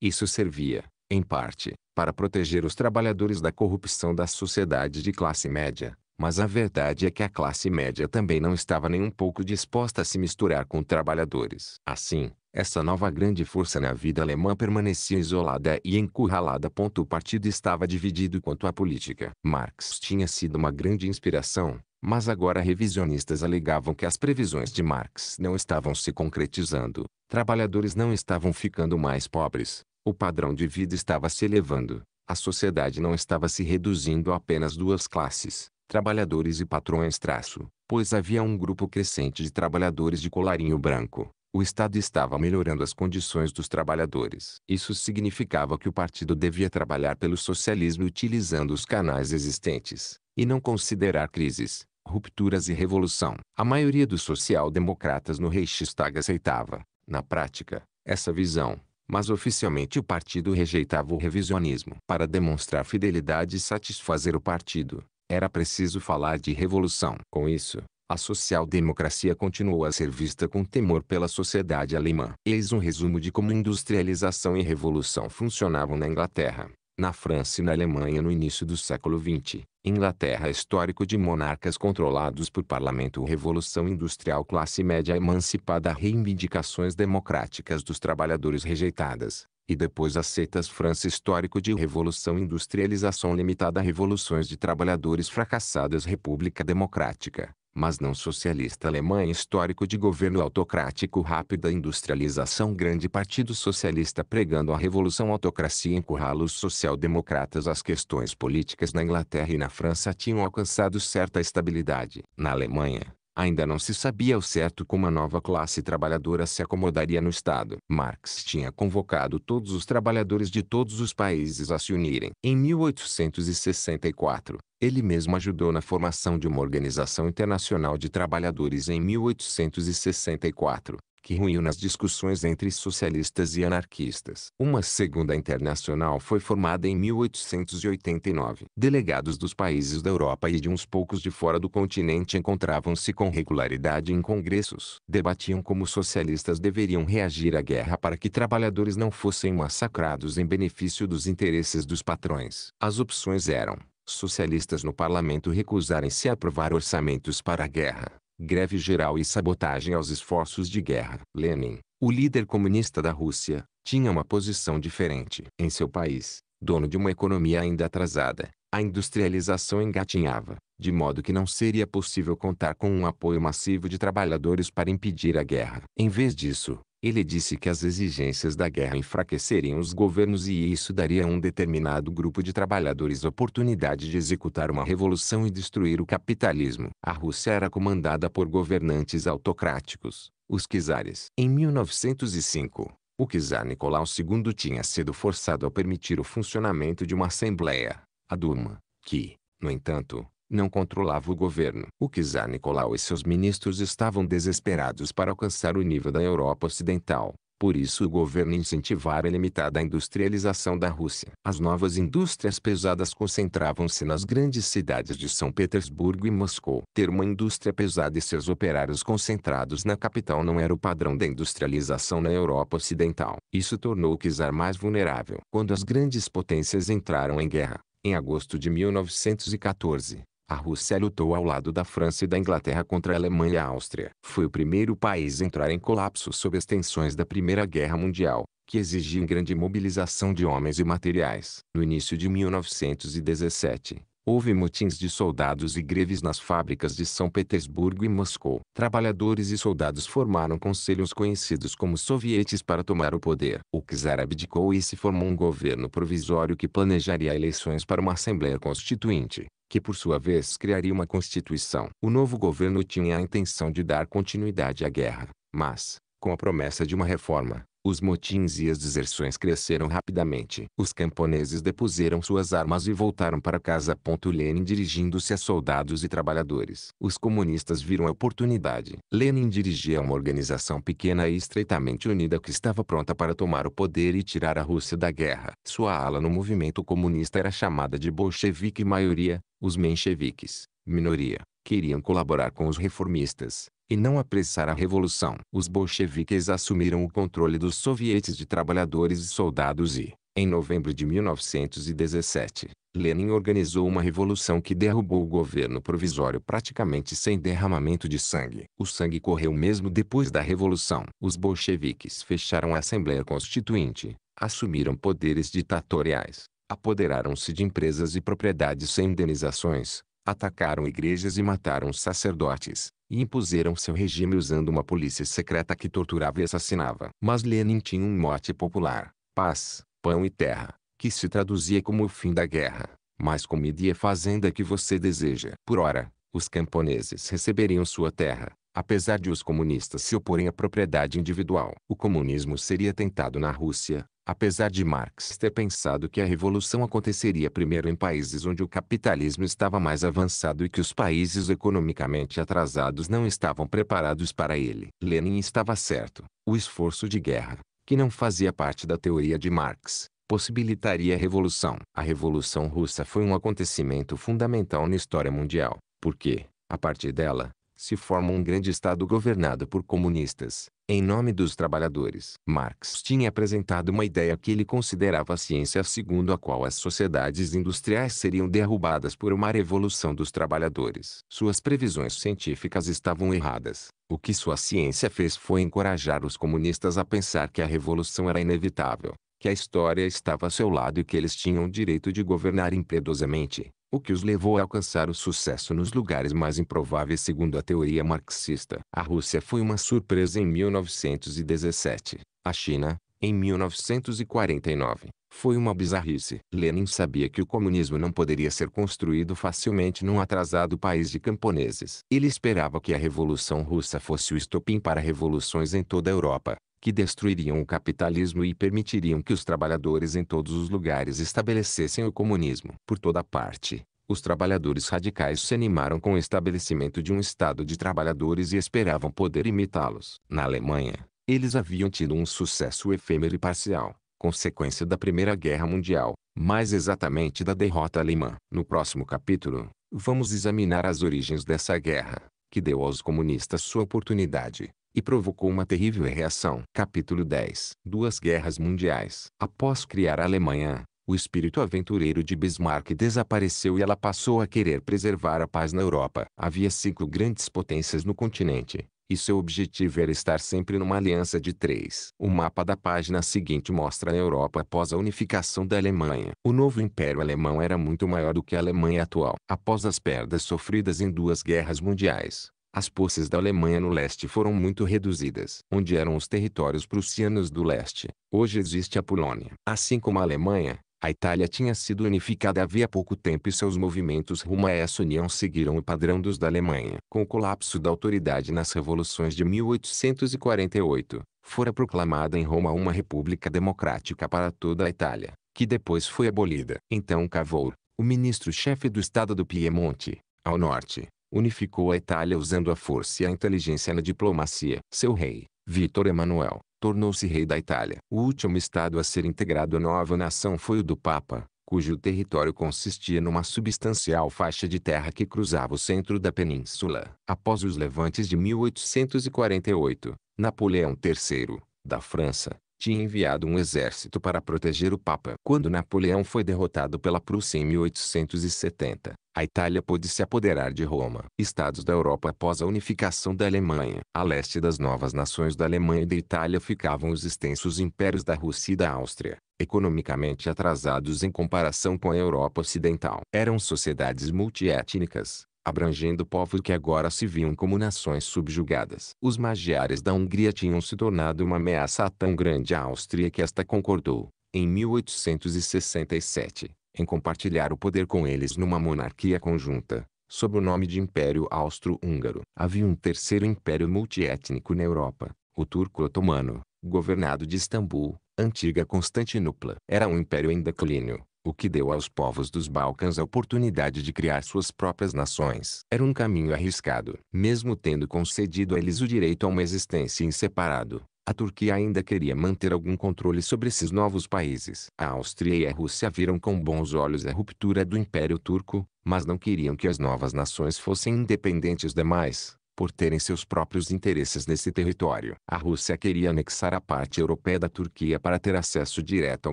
Isso servia, em parte, para proteger os trabalhadores da corrupção da sociedade de classe média. Mas a verdade é que a classe média também não estava nem um pouco disposta a se misturar com trabalhadores. Assim, essa nova grande força na vida alemã permanecia isolada e encurralada. O partido estava dividido quanto à política. Marx tinha sido uma grande inspiração, mas agora revisionistas alegavam que as previsões de Marx não estavam se concretizando, trabalhadores não estavam ficando mais pobres, o padrão de vida estava se elevando, a sociedade não estava se reduzindo a apenas duas classes, trabalhadores e patrões traço, pois havia um grupo crescente de trabalhadores de colarinho branco, o Estado estava melhorando as condições dos trabalhadores. Isso significava que o partido devia trabalhar pelo socialismo utilizando os canais existentes, e não considerar crises, rupturas e revolução. A maioria dos social-democratas no Reichstag aceitava, na prática, essa visão, mas oficialmente o partido rejeitava o revisionismo. Para demonstrar fidelidade e satisfazer o partido, era preciso falar de revolução. Com isso, a social-democracia continuou a ser vista com temor pela sociedade alemã. Eis um resumo de como industrialização e revolução funcionavam na Inglaterra, na França e na Alemanha no início do século XX. Inglaterra histórico de monarcas controlados por parlamento revolução industrial classe média emancipada reivindicações democráticas dos trabalhadores rejeitadas, e depois aceitas. França histórico de revolução industrialização limitada revoluções de trabalhadores fracassadas república democrática, mas não socialista alemã histórico de governo autocrático rápida industrialização grande partido socialista pregando a revolução autocracia encurralos os social-democratas as questões políticas na Inglaterra e na França tinham alcançado certa estabilidade. Na Alemanha, Ainda não se sabia ao certo como a nova classe trabalhadora se acomodaria no Estado. Marx tinha convocado todos os trabalhadores de todos os países a se unirem. Em 1864, ele mesmo ajudou na formação de uma organização internacional de trabalhadores em 1864 que ruiu nas discussões entre socialistas e anarquistas. Uma segunda internacional foi formada em 1889. Delegados dos países da Europa e de uns poucos de fora do continente encontravam-se com regularidade em congressos. Debatiam como socialistas deveriam reagir à guerra para que trabalhadores não fossem massacrados em benefício dos interesses dos patrões. As opções eram socialistas no parlamento recusarem-se a aprovar orçamentos para a guerra greve geral e sabotagem aos esforços de guerra. Lenin, o líder comunista da Rússia, tinha uma posição diferente. Em seu país, dono de uma economia ainda atrasada, a industrialização engatinhava, de modo que não seria possível contar com um apoio massivo de trabalhadores para impedir a guerra. Em vez disso, ele disse que as exigências da guerra enfraqueceriam os governos e isso daria a um determinado grupo de trabalhadores oportunidade de executar uma revolução e destruir o capitalismo. A Rússia era comandada por governantes autocráticos, os czares. Em 1905, o czar Nicolau II tinha sido forçado a permitir o funcionamento de uma assembleia, a Duma, que, no entanto, não controlava o governo. O czar Nicolau e seus ministros estavam desesperados para alcançar o nível da Europa Ocidental. Por isso o governo incentivara a limitada industrialização da Rússia. As novas indústrias pesadas concentravam-se nas grandes cidades de São Petersburgo e Moscou. Ter uma indústria pesada e seus operários concentrados na capital não era o padrão da industrialização na Europa Ocidental. Isso tornou o czar mais vulnerável. Quando as grandes potências entraram em guerra, em agosto de 1914, a Rússia lutou ao lado da França e da Inglaterra contra a Alemanha e a Áustria. Foi o primeiro país a entrar em colapso sob as tensões da Primeira Guerra Mundial, que exigia grande mobilização de homens e materiais. No início de 1917, houve motins de soldados e greves nas fábricas de São Petersburgo e Moscou. Trabalhadores e soldados formaram conselhos conhecidos como sovietes para tomar o poder. O czar abdicou e se formou um governo provisório que planejaria eleições para uma Assembleia Constituinte que por sua vez criaria uma constituição. O novo governo tinha a intenção de dar continuidade à guerra, mas, com a promessa de uma reforma, os motins e as deserções cresceram rapidamente. Os camponeses depuseram suas armas e voltaram para casa. Lenin dirigindo-se a soldados e trabalhadores. Os comunistas viram a oportunidade. Lenin dirigia uma organização pequena e estreitamente unida que estava pronta para tomar o poder e tirar a Rússia da guerra. Sua ala no movimento comunista era chamada de bolchevique maioria, os mencheviques, minoria, queriam colaborar com os reformistas e não apressar a revolução. Os bolcheviques assumiram o controle dos sovietes de trabalhadores e soldados e, em novembro de 1917, Lenin organizou uma revolução que derrubou o governo provisório praticamente sem derramamento de sangue. O sangue correu mesmo depois da revolução. Os bolcheviques fecharam a Assembleia Constituinte, assumiram poderes ditatoriais, apoderaram-se de empresas e propriedades sem indenizações, atacaram igrejas e mataram sacerdotes, e impuseram seu regime usando uma polícia secreta que torturava e assassinava. Mas Lenin tinha um mote popular, paz, pão e terra, que se traduzia como o fim da guerra, mais comida e fazenda que você deseja. Por ora, os camponeses receberiam sua terra, Apesar de os comunistas se oporem à propriedade individual, o comunismo seria tentado na Rússia, apesar de Marx ter pensado que a revolução aconteceria primeiro em países onde o capitalismo estava mais avançado e que os países economicamente atrasados não estavam preparados para ele. Lenin estava certo. O esforço de guerra, que não fazia parte da teoria de Marx, possibilitaria a revolução. A Revolução Russa foi um acontecimento fundamental na história mundial, porque, a partir dela, se forma um grande Estado governado por comunistas, em nome dos trabalhadores. Marx tinha apresentado uma ideia que ele considerava a ciência segundo a qual as sociedades industriais seriam derrubadas por uma revolução dos trabalhadores. Suas previsões científicas estavam erradas. O que sua ciência fez foi encorajar os comunistas a pensar que a revolução era inevitável, que a história estava a seu lado e que eles tinham o direito de governar impiedosamente, o que os levou a alcançar o sucesso nos lugares mais improváveis segundo a teoria marxista. A Rússia foi uma surpresa em 1917, a China, em 1949, foi uma bizarrice. Lenin sabia que o comunismo não poderia ser construído facilmente num atrasado país de camponeses. Ele esperava que a Revolução Russa fosse o estopim para revoluções em toda a Europa que destruiriam o capitalismo e permitiriam que os trabalhadores em todos os lugares estabelecessem o comunismo. Por toda parte, os trabalhadores radicais se animaram com o estabelecimento de um estado de trabalhadores e esperavam poder imitá-los. Na Alemanha, eles haviam tido um sucesso efêmero e parcial, consequência da Primeira Guerra Mundial, mais exatamente da derrota alemã. No próximo capítulo, vamos examinar as origens dessa guerra, que deu aos comunistas sua oportunidade e provocou uma terrível reação. Capítulo 10 Duas Guerras Mundiais Após criar a Alemanha, o espírito aventureiro de Bismarck desapareceu e ela passou a querer preservar a paz na Europa. Havia cinco grandes potências no continente, e seu objetivo era estar sempre numa aliança de três. O mapa da página seguinte mostra a Europa após a unificação da Alemanha. O novo Império Alemão era muito maior do que a Alemanha atual. Após as perdas sofridas em duas guerras mundiais, as posses da Alemanha no leste foram muito reduzidas. Onde eram os territórios prussianos do leste, hoje existe a Polônia. Assim como a Alemanha, a Itália tinha sido unificada havia pouco tempo e seus movimentos rumo a essa união seguiram o padrão dos da Alemanha. Com o colapso da autoridade nas revoluções de 1848, fora proclamada em Roma uma república democrática para toda a Itália, que depois foi abolida. Então Cavour, o ministro-chefe do Estado do Piemonte, ao norte, unificou a Itália usando a força e a inteligência na diplomacia. Seu rei, Vítor Emanuel, tornou-se rei da Itália. O último estado a ser integrado à nova nação foi o do Papa, cujo território consistia numa substancial faixa de terra que cruzava o centro da península. Após os levantes de 1848, Napoleão III, da França, tinha enviado um exército para proteger o Papa. Quando Napoleão foi derrotado pela Prússia em 1870, a Itália pôde se apoderar de Roma. Estados da Europa após a unificação da Alemanha. A leste das novas nações da Alemanha e da Itália ficavam os extensos impérios da Rússia e da Áustria, economicamente atrasados em comparação com a Europa Ocidental. Eram sociedades multiétnicas, abrangendo povos que agora se viam como nações subjugadas. Os magiares da Hungria tinham se tornado uma ameaça tão grande à Áustria que esta concordou, em 1867, em compartilhar o poder com eles numa monarquia conjunta, sob o nome de Império Austro-Húngaro. Havia um terceiro império multiétnico na Europa, o Turco-Otomano, governado de Istambul, antiga Constantinopla. Era um império em declínio, o que deu aos povos dos Balcãs a oportunidade de criar suas próprias nações. Era um caminho arriscado. Mesmo tendo concedido a eles o direito a uma existência em separado, a Turquia ainda queria manter algum controle sobre esses novos países. A Áustria e a Rússia viram com bons olhos a ruptura do Império Turco, mas não queriam que as novas nações fossem independentes demais por terem seus próprios interesses nesse território. A Rússia queria anexar a parte europeia da Turquia para ter acesso direto ao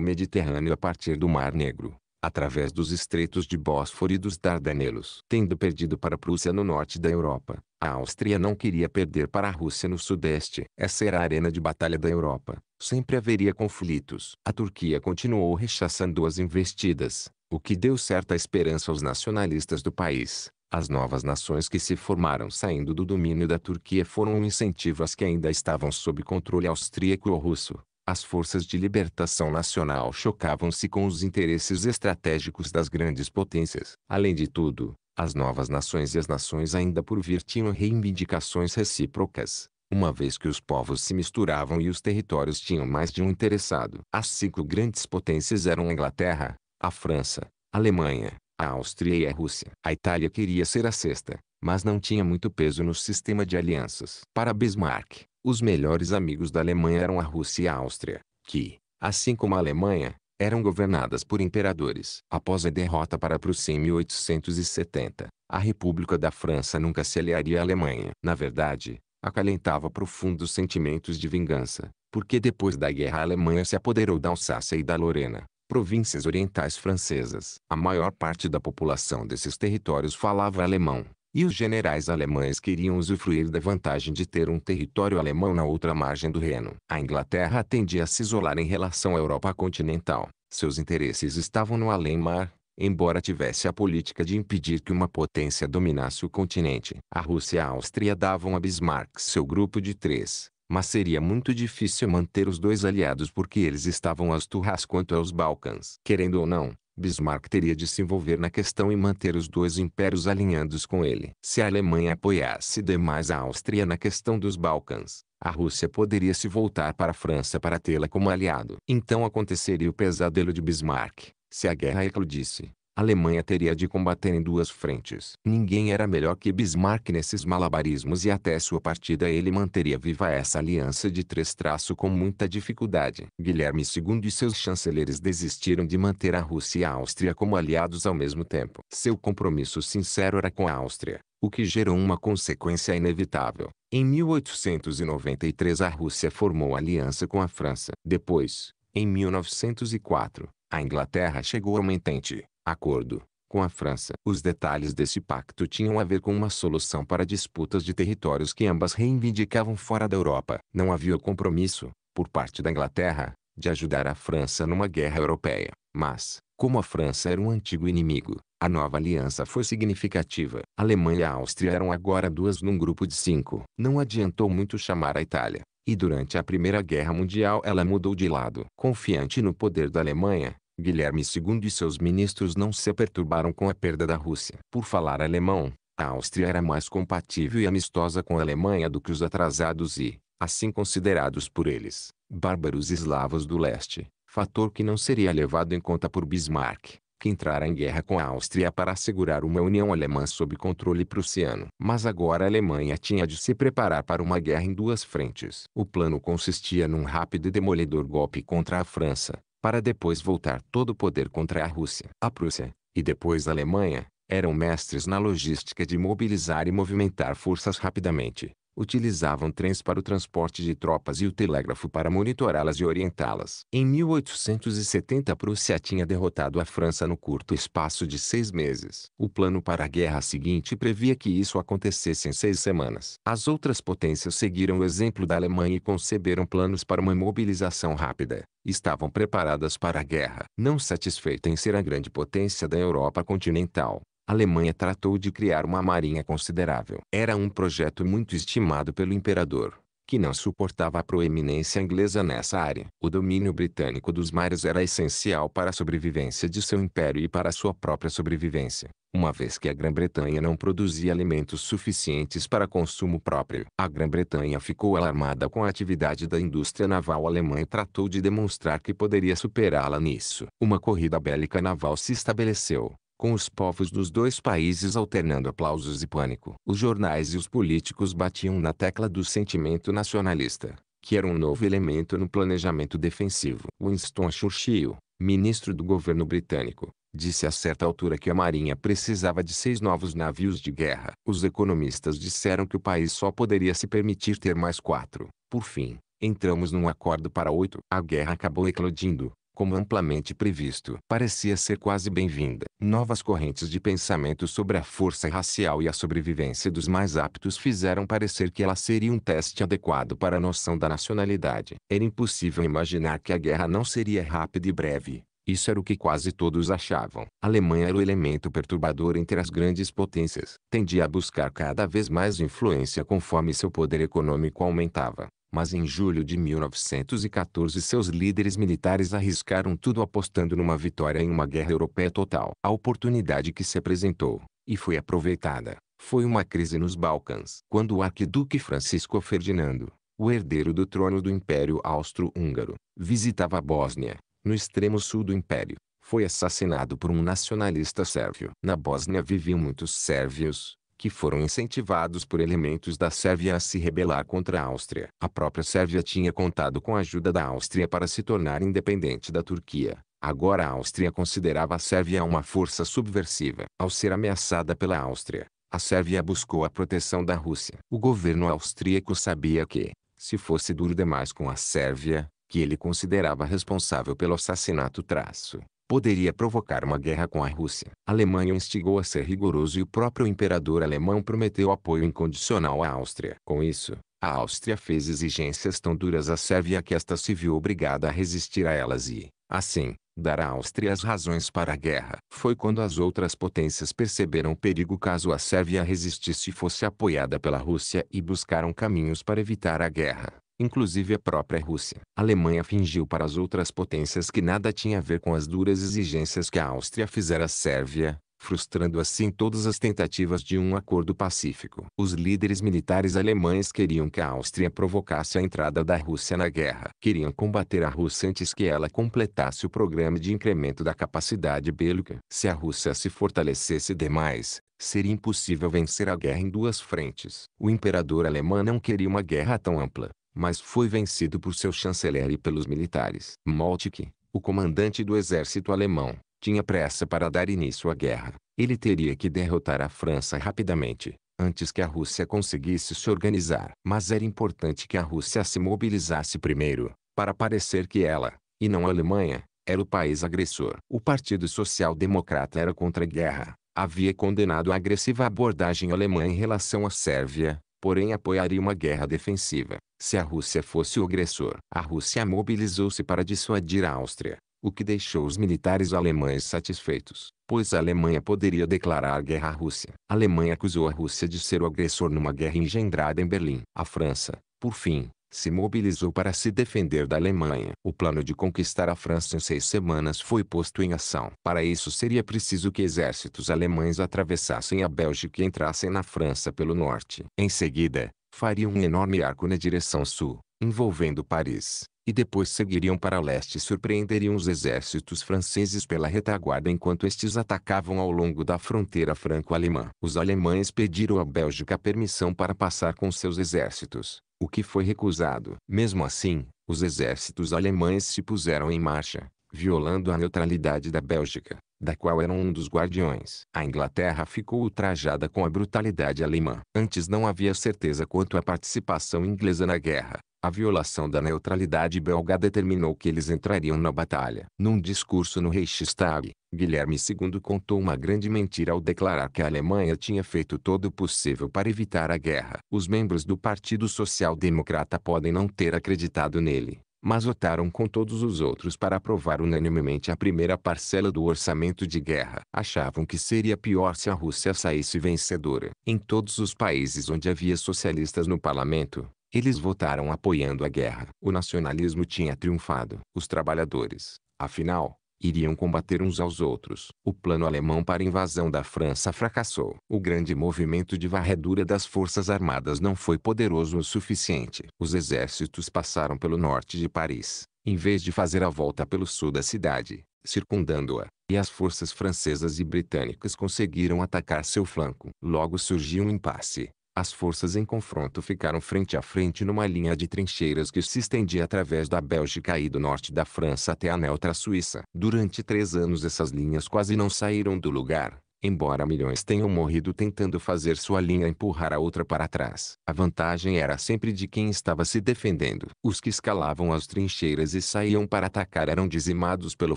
Mediterrâneo a partir do Mar Negro, através dos estreitos de Bósforo e dos Dardanelos. Tendo perdido para a Prússia no norte da Europa, a Áustria não queria perder para a Rússia no sudeste. Essa era a arena de batalha da Europa. Sempre haveria conflitos. A Turquia continuou rechaçando as investidas, o que deu certa esperança aos nacionalistas do país. As novas nações que se formaram saindo do domínio da Turquia foram um incentivo às que ainda estavam sob controle austríaco ou russo. As forças de libertação nacional chocavam-se com os interesses estratégicos das grandes potências. Além de tudo, as novas nações e as nações ainda por vir tinham reivindicações recíprocas, uma vez que os povos se misturavam e os territórios tinham mais de um interessado. As cinco grandes potências eram a Inglaterra, a França, a Alemanha, a Áustria e a Rússia. A Itália queria ser a sexta, mas não tinha muito peso no sistema de alianças. Para Bismarck, os melhores amigos da Alemanha eram a Rússia e a Áustria, que, assim como a Alemanha, eram governadas por imperadores. Após a derrota para a Prússia em 1870, a República da França nunca se aliaria à Alemanha. Na verdade, acalentava profundos sentimentos de vingança, porque depois da guerra a Alemanha se apoderou da Alsácia e da Lorena, províncias orientais francesas. A maior parte da população desses territórios falava alemão, e os generais alemães queriam usufruir da vantagem de ter um território alemão na outra margem do Reno. A Inglaterra tendia a se isolar em relação à Europa continental. Seus interesses estavam no além-mar, embora tivesse a política de impedir que uma potência dominasse o continente. A Rússia e a Áustria davam a Bismarck seu grupo de três, mas seria muito difícil manter os dois aliados porque eles estavam às turras quanto aos Balcãs. Querendo ou não, Bismarck teria de se envolver na questão e manter os dois impérios alinhados com ele. Se a Alemanha apoiasse demais a Áustria na questão dos Balcãs, a Rússia poderia se voltar para a França para tê-la como aliado. Então aconteceria o pesadelo de Bismarck, se a guerra eclodisse a Alemanha teria de combater em duas frentes. Ninguém era melhor que Bismarck nesses malabarismos e até sua partida ele manteria viva essa aliança de três traços com muita dificuldade. Guilherme II e seus chanceleres desistiram de manter a Rússia e a Áustria como aliados ao mesmo tempo. Seu compromisso sincero era com a Áustria, o que gerou uma consequência inevitável. Em 1893 a Rússia formou aliança com a França. Depois, em 1904, a Inglaterra chegou a uma entente, acordo, com a França. Os detalhes desse pacto tinham a ver com uma solução para disputas de territórios que ambas reivindicavam fora da Europa. Não havia compromisso, por parte da Inglaterra, de ajudar a França numa guerra europeia. Mas, como a França era um antigo inimigo, a nova aliança foi significativa. A Alemanha e a Áustria eram agora duas num grupo de cinco. Não adiantou muito chamar a Itália. E durante a Primeira Guerra Mundial ela mudou de lado. Confiante no poder da Alemanha, Guilherme II e seus ministros não se perturbaram com a perda da Rússia. Por falar alemão, a Áustria era mais compatível e amistosa com a Alemanha do que os atrasados e, assim considerados por eles, bárbaros eslavos do leste, fator que não seria levado em conta por Bismarck, que entrara em guerra com a Áustria para assegurar uma união alemã sob controle prussiano. Mas agora a Alemanha tinha de se preparar para uma guerra em duas frentes. O plano consistia num rápido e demolidor golpe contra a França, para depois voltar todo o poder contra a Rússia. A Prússia, e depois a Alemanha, eram mestres na logística de mobilizar e movimentar forças rapidamente utilizavam trens para o transporte de tropas e o telégrafo para monitorá-las e orientá-las. Em 1870 a Prússia tinha derrotado a França no curto espaço de seis meses. O plano para a guerra seguinte previa que isso acontecesse em seis semanas. As outras potências seguiram o exemplo da Alemanha e conceberam planos para uma mobilização rápida. Estavam preparadas para a guerra. Não satisfeita em ser a grande potência da Europa continental, a Alemanha tratou de criar uma marinha considerável. Era um projeto muito estimado pelo imperador, que não suportava a proeminência inglesa nessa área. O domínio britânico dos mares era essencial para a sobrevivência de seu império e para a sua própria sobrevivência, uma vez que a Grã-Bretanha não produzia alimentos suficientes para consumo próprio. A Grã-Bretanha ficou alarmada com a atividade da indústria naval alemã e tratou de demonstrar que poderia superá-la nisso. Uma corrida bélica naval se estabeleceu, com os povos dos dois países alternando aplausos e pânico. Os jornais e os políticos batiam na tecla do sentimento nacionalista, que era um novo elemento no planejamento defensivo. Winston Churchill, ministro do governo britânico, disse a certa altura que a Marinha precisava de seis novos navios de guerra. Os economistas disseram que o país só poderia se permitir ter mais quatro. Por fim, entramos num acordo para oito. A guerra acabou eclodindo, como amplamente previsto, parecia ser quase bem-vinda. Novas correntes de pensamento sobre a força racial e a sobrevivência dos mais aptos fizeram parecer que ela seria um teste adequado para a noção da nacionalidade. Era impossível imaginar que a guerra não seria rápida e breve. Isso era o que quase todos achavam. A Alemanha era o elemento perturbador entre as grandes potências. Tendia a buscar cada vez mais influência conforme seu poder econômico aumentava. Mas em julho de 1914 seus líderes militares arriscaram tudo apostando numa vitória em uma guerra europeia total. A oportunidade que se apresentou, e foi aproveitada, foi uma crise nos Balcãs. Quando o arquiduque Francisco Ferdinando, o herdeiro do trono do Império Austro-Húngaro, visitava a Bósnia, no extremo sul do Império, foi assassinado por um nacionalista sérvio. Na Bósnia viviam muitos sérvios, que foram incentivados por elementos da Sérvia a se rebelar contra a Áustria. A própria Sérvia tinha contado com a ajuda da Áustria para se tornar independente da Turquia. Agora a Áustria considerava a Sérvia uma força subversiva. Ao ser ameaçada pela Áustria, a Sérvia buscou a proteção da Rússia. O governo austríaco sabia que, se fosse duro demais com a Sérvia, que ele considerava responsável pelo assassinato traço, poderia provocar uma guerra com a Rússia. A Alemanha instigou a ser rigoroso e o próprio imperador alemão prometeu apoio incondicional à Áustria. Com isso, a Áustria fez exigências tão duras à Sérvia que esta se viu obrigada a resistir a elas e, assim, dar à Áustria as razões para a guerra. Foi quando as outras potências perceberam o perigo caso a Sérvia resistisse e fosse apoiada pela Rússia e buscaram caminhos para evitar a guerra inclusive a própria Rússia. A Alemanha fingiu para as outras potências que nada tinha a ver com as duras exigências que a Áustria fizera à Sérvia, frustrando assim todas as tentativas de um acordo pacífico. Os líderes militares alemães queriam que a Áustria provocasse a entrada da Rússia na guerra. Queriam combater a Rússia antes que ela completasse o programa de incremento da capacidade bélica. Se a Rússia se fortalecesse demais, seria impossível vencer a guerra em duas frentes. O imperador alemão não queria uma guerra tão ampla mas foi vencido por seu chanceler e pelos militares. Moltke, o comandante do exército alemão, tinha pressa para dar início à guerra. Ele teria que derrotar a França rapidamente, antes que a Rússia conseguisse se organizar. Mas era importante que a Rússia se mobilizasse primeiro, para parecer que ela, e não a Alemanha, era o país agressor. O Partido Social Democrata era contra a guerra. Havia condenado a agressiva abordagem alemã em relação à Sérvia, porém apoiaria uma guerra defensiva, se a Rússia fosse o agressor. A Rússia mobilizou-se para dissuadir a Áustria, o que deixou os militares alemães satisfeitos, pois a Alemanha poderia declarar guerra à Rússia. A Alemanha acusou a Rússia de ser o agressor numa guerra engendrada em Berlim. A França, por fim, se mobilizou para se defender da Alemanha. O plano de conquistar a França em seis semanas foi posto em ação. Para isso seria preciso que exércitos alemães atravessassem a Bélgica e entrassem na França pelo norte. Em seguida, fariam um enorme arco na direção sul, envolvendo Paris, e depois seguiriam para leste e surpreenderiam os exércitos franceses pela retaguarda enquanto estes atacavam ao longo da fronteira franco-alemã. Os alemães pediram à Bélgica permissão para passar com seus exércitos, o que foi recusado. Mesmo assim, os exércitos alemães se puseram em marcha, violando a neutralidade da Bélgica, da qual eram um dos guardiões. A Inglaterra ficou ultrajada com a brutalidade alemã. Antes não havia certeza quanto à participação inglesa na guerra, a violação da neutralidade belga determinou que eles entrariam na batalha. Num discurso no Reichstag, Guilherme II contou uma grande mentira ao declarar que a Alemanha tinha feito todo o possível para evitar a guerra. Os membros do Partido Social Democrata podem não ter acreditado nele, mas votaram com todos os outros para aprovar unanimemente a primeira parcela do orçamento de guerra. Achavam que seria pior se a Rússia saísse vencedora. Em todos os países onde havia socialistas no parlamento, eles votaram apoiando a guerra. O nacionalismo tinha triunfado. Os trabalhadores, afinal, iriam combater uns aos outros. O plano alemão para a invasão da França fracassou. O grande movimento de varredura das forças armadas não foi poderoso o suficiente. Os exércitos passaram pelo norte de Paris, em vez de fazer a volta pelo sul da cidade, circundando-a, e as forças francesas e britânicas conseguiram atacar seu flanco. Logo surgiu um impasse as forças em confronto ficaram frente a frente numa linha de trincheiras que se estendia através da Bélgica e do norte da França até a neutra Suíça. Durante três anos essas linhas quase não saíram do lugar, embora milhões tenham morrido tentando fazer sua linha empurrar a outra para trás. A vantagem era sempre de quem estava se defendendo. Os que escalavam as trincheiras e saíam para atacar eram dizimados pelo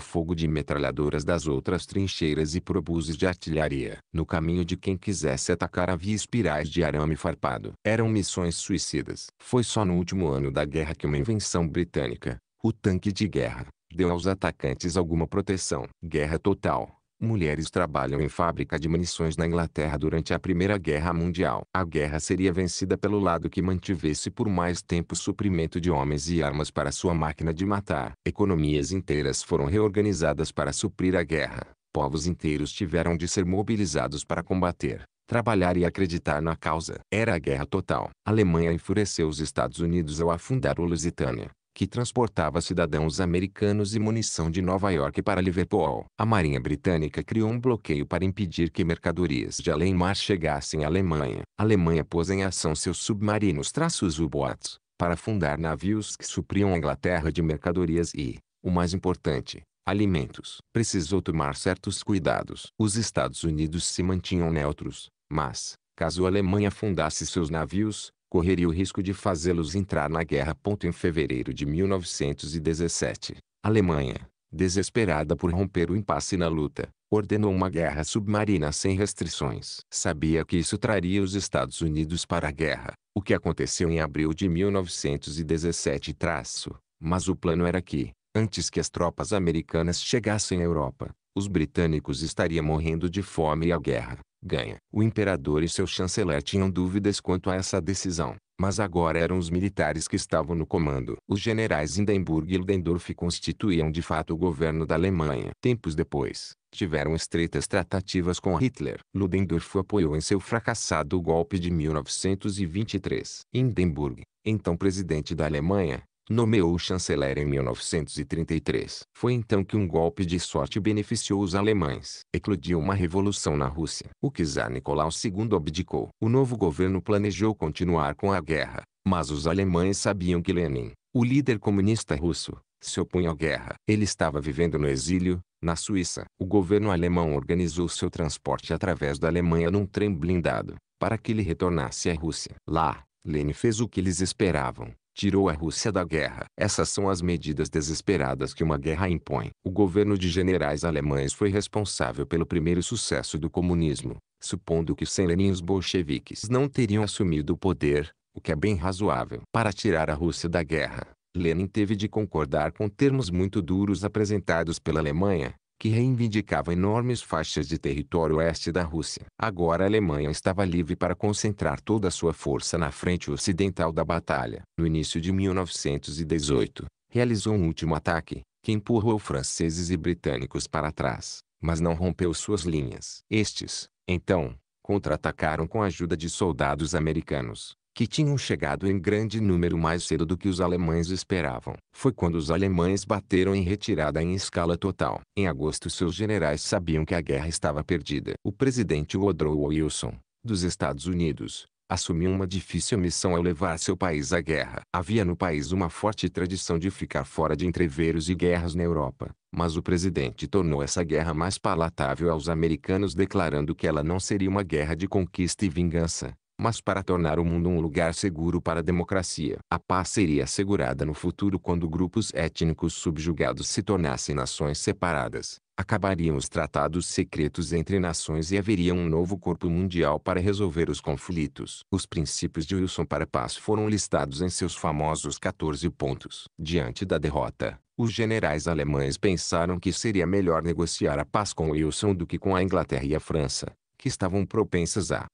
fogo de metralhadoras das outras trincheiras e probuses de artilharia. No caminho de quem quisesse atacar havia espirais de arame farpado. Eram missões suicidas. Foi só no último ano da guerra que uma invenção britânica, o tanque de guerra, deu aos atacantes alguma proteção. Guerra total mulheres trabalham em fábrica de munições na Inglaterra durante a Primeira Guerra Mundial. A guerra seria vencida pelo lado que mantivesse por mais tempo o suprimento de homens e armas para sua máquina de matar. Economias inteiras foram reorganizadas para suprir a guerra. Povos inteiros tiveram de ser mobilizados para combater trabalhar e acreditar na causa. Era a guerra total. A Alemanha enfureceu os Estados Unidos ao afundar a Lusitânia, que transportava cidadãos americanos e munição de Nova York para Liverpool. A Marinha Britânica criou um bloqueio para impedir que mercadorias de além mar chegassem à Alemanha. A Alemanha pôs em ação seus submarinos traços U-boats para fundar navios que supriam a Inglaterra de mercadorias e, o mais importante, alimentos. Precisou tomar certos cuidados. Os Estados Unidos se mantinham neutros, mas, caso a Alemanha fundasse seus navios, correria o risco de fazê-los entrar na guerra. Em fevereiro de 1917, a Alemanha, desesperada por romper o impasse na luta, ordenou uma guerra submarina sem restrições. Sabia que isso traria os Estados Unidos para a guerra, o que aconteceu em abril de 1917. Traço, mas o plano era que, antes que as tropas americanas chegassem à Europa, os britânicos estaria morrendo de fome e a guerra ganha. O imperador e seu chanceler tinham dúvidas quanto a essa decisão, mas agora eram os militares que estavam no comando. Os generais Hindenburg e Ludendorff constituíam de fato o governo da Alemanha. Tempos depois, tiveram estreitas tratativas com Hitler. Ludendorff apoiou em seu fracassado golpe de 1923. Hindenburg, então presidente da Alemanha, nomeou o chanceler em 1933. Foi então que um golpe de sorte beneficiou os alemães. Eclodiu uma revolução na Rússia. O czar Nicolau II abdicou. O novo governo planejou continuar com a guerra, mas os alemães sabiam que Lenin, o líder comunista russo, se opunha à guerra. Ele estava vivendo no exílio, na Suíça. O governo alemão organizou seu transporte através da Alemanha num trem blindado, para que ele retornasse à Rússia. Lá, Lenin fez o que eles esperavam tirou a Rússia da guerra. Essas são as medidas desesperadas que uma guerra impõe. O governo de generais alemães foi responsável pelo primeiro sucesso do comunismo, supondo que sem Lenin os bolcheviques não teriam assumido o poder, o que é bem razoável. Para tirar a Rússia da guerra, Lenin teve de concordar com termos muito duros apresentados pela Alemanha, que reivindicava enormes faixas de território oeste da Rússia. Agora a Alemanha estava livre para concentrar toda a sua força na frente ocidental da batalha. No início de 1918, realizou um último ataque, que empurrou franceses e britânicos para trás, mas não rompeu suas linhas. Estes, então, contra-atacaram com a ajuda de soldados americanos, que tinham chegado em grande número mais cedo do que os alemães esperavam. Foi quando os alemães bateram em retirada em escala total. Em agosto seus generais sabiam que a guerra estava perdida. O presidente Woodrow Wilson, dos Estados Unidos, assumiu uma difícil missão ao levar seu país à guerra. Havia no país uma forte tradição de ficar fora de entreveros e guerras na Europa, mas o presidente tornou essa guerra mais palatável aos americanos declarando que ela não seria uma guerra de conquista e vingança, mas para tornar o mundo um lugar seguro para a democracia. A paz seria assegurada no futuro quando grupos étnicos subjugados se tornassem nações separadas. Acabariam os tratados secretos entre nações e haveria um novo corpo mundial para resolver os conflitos. Os princípios de Wilson para a paz foram listados em seus famosos 14 pontos. Diante da derrota, os generais alemães pensaram que seria melhor negociar a paz com Wilson do que com a Inglaterra e a França, que estavam propensas a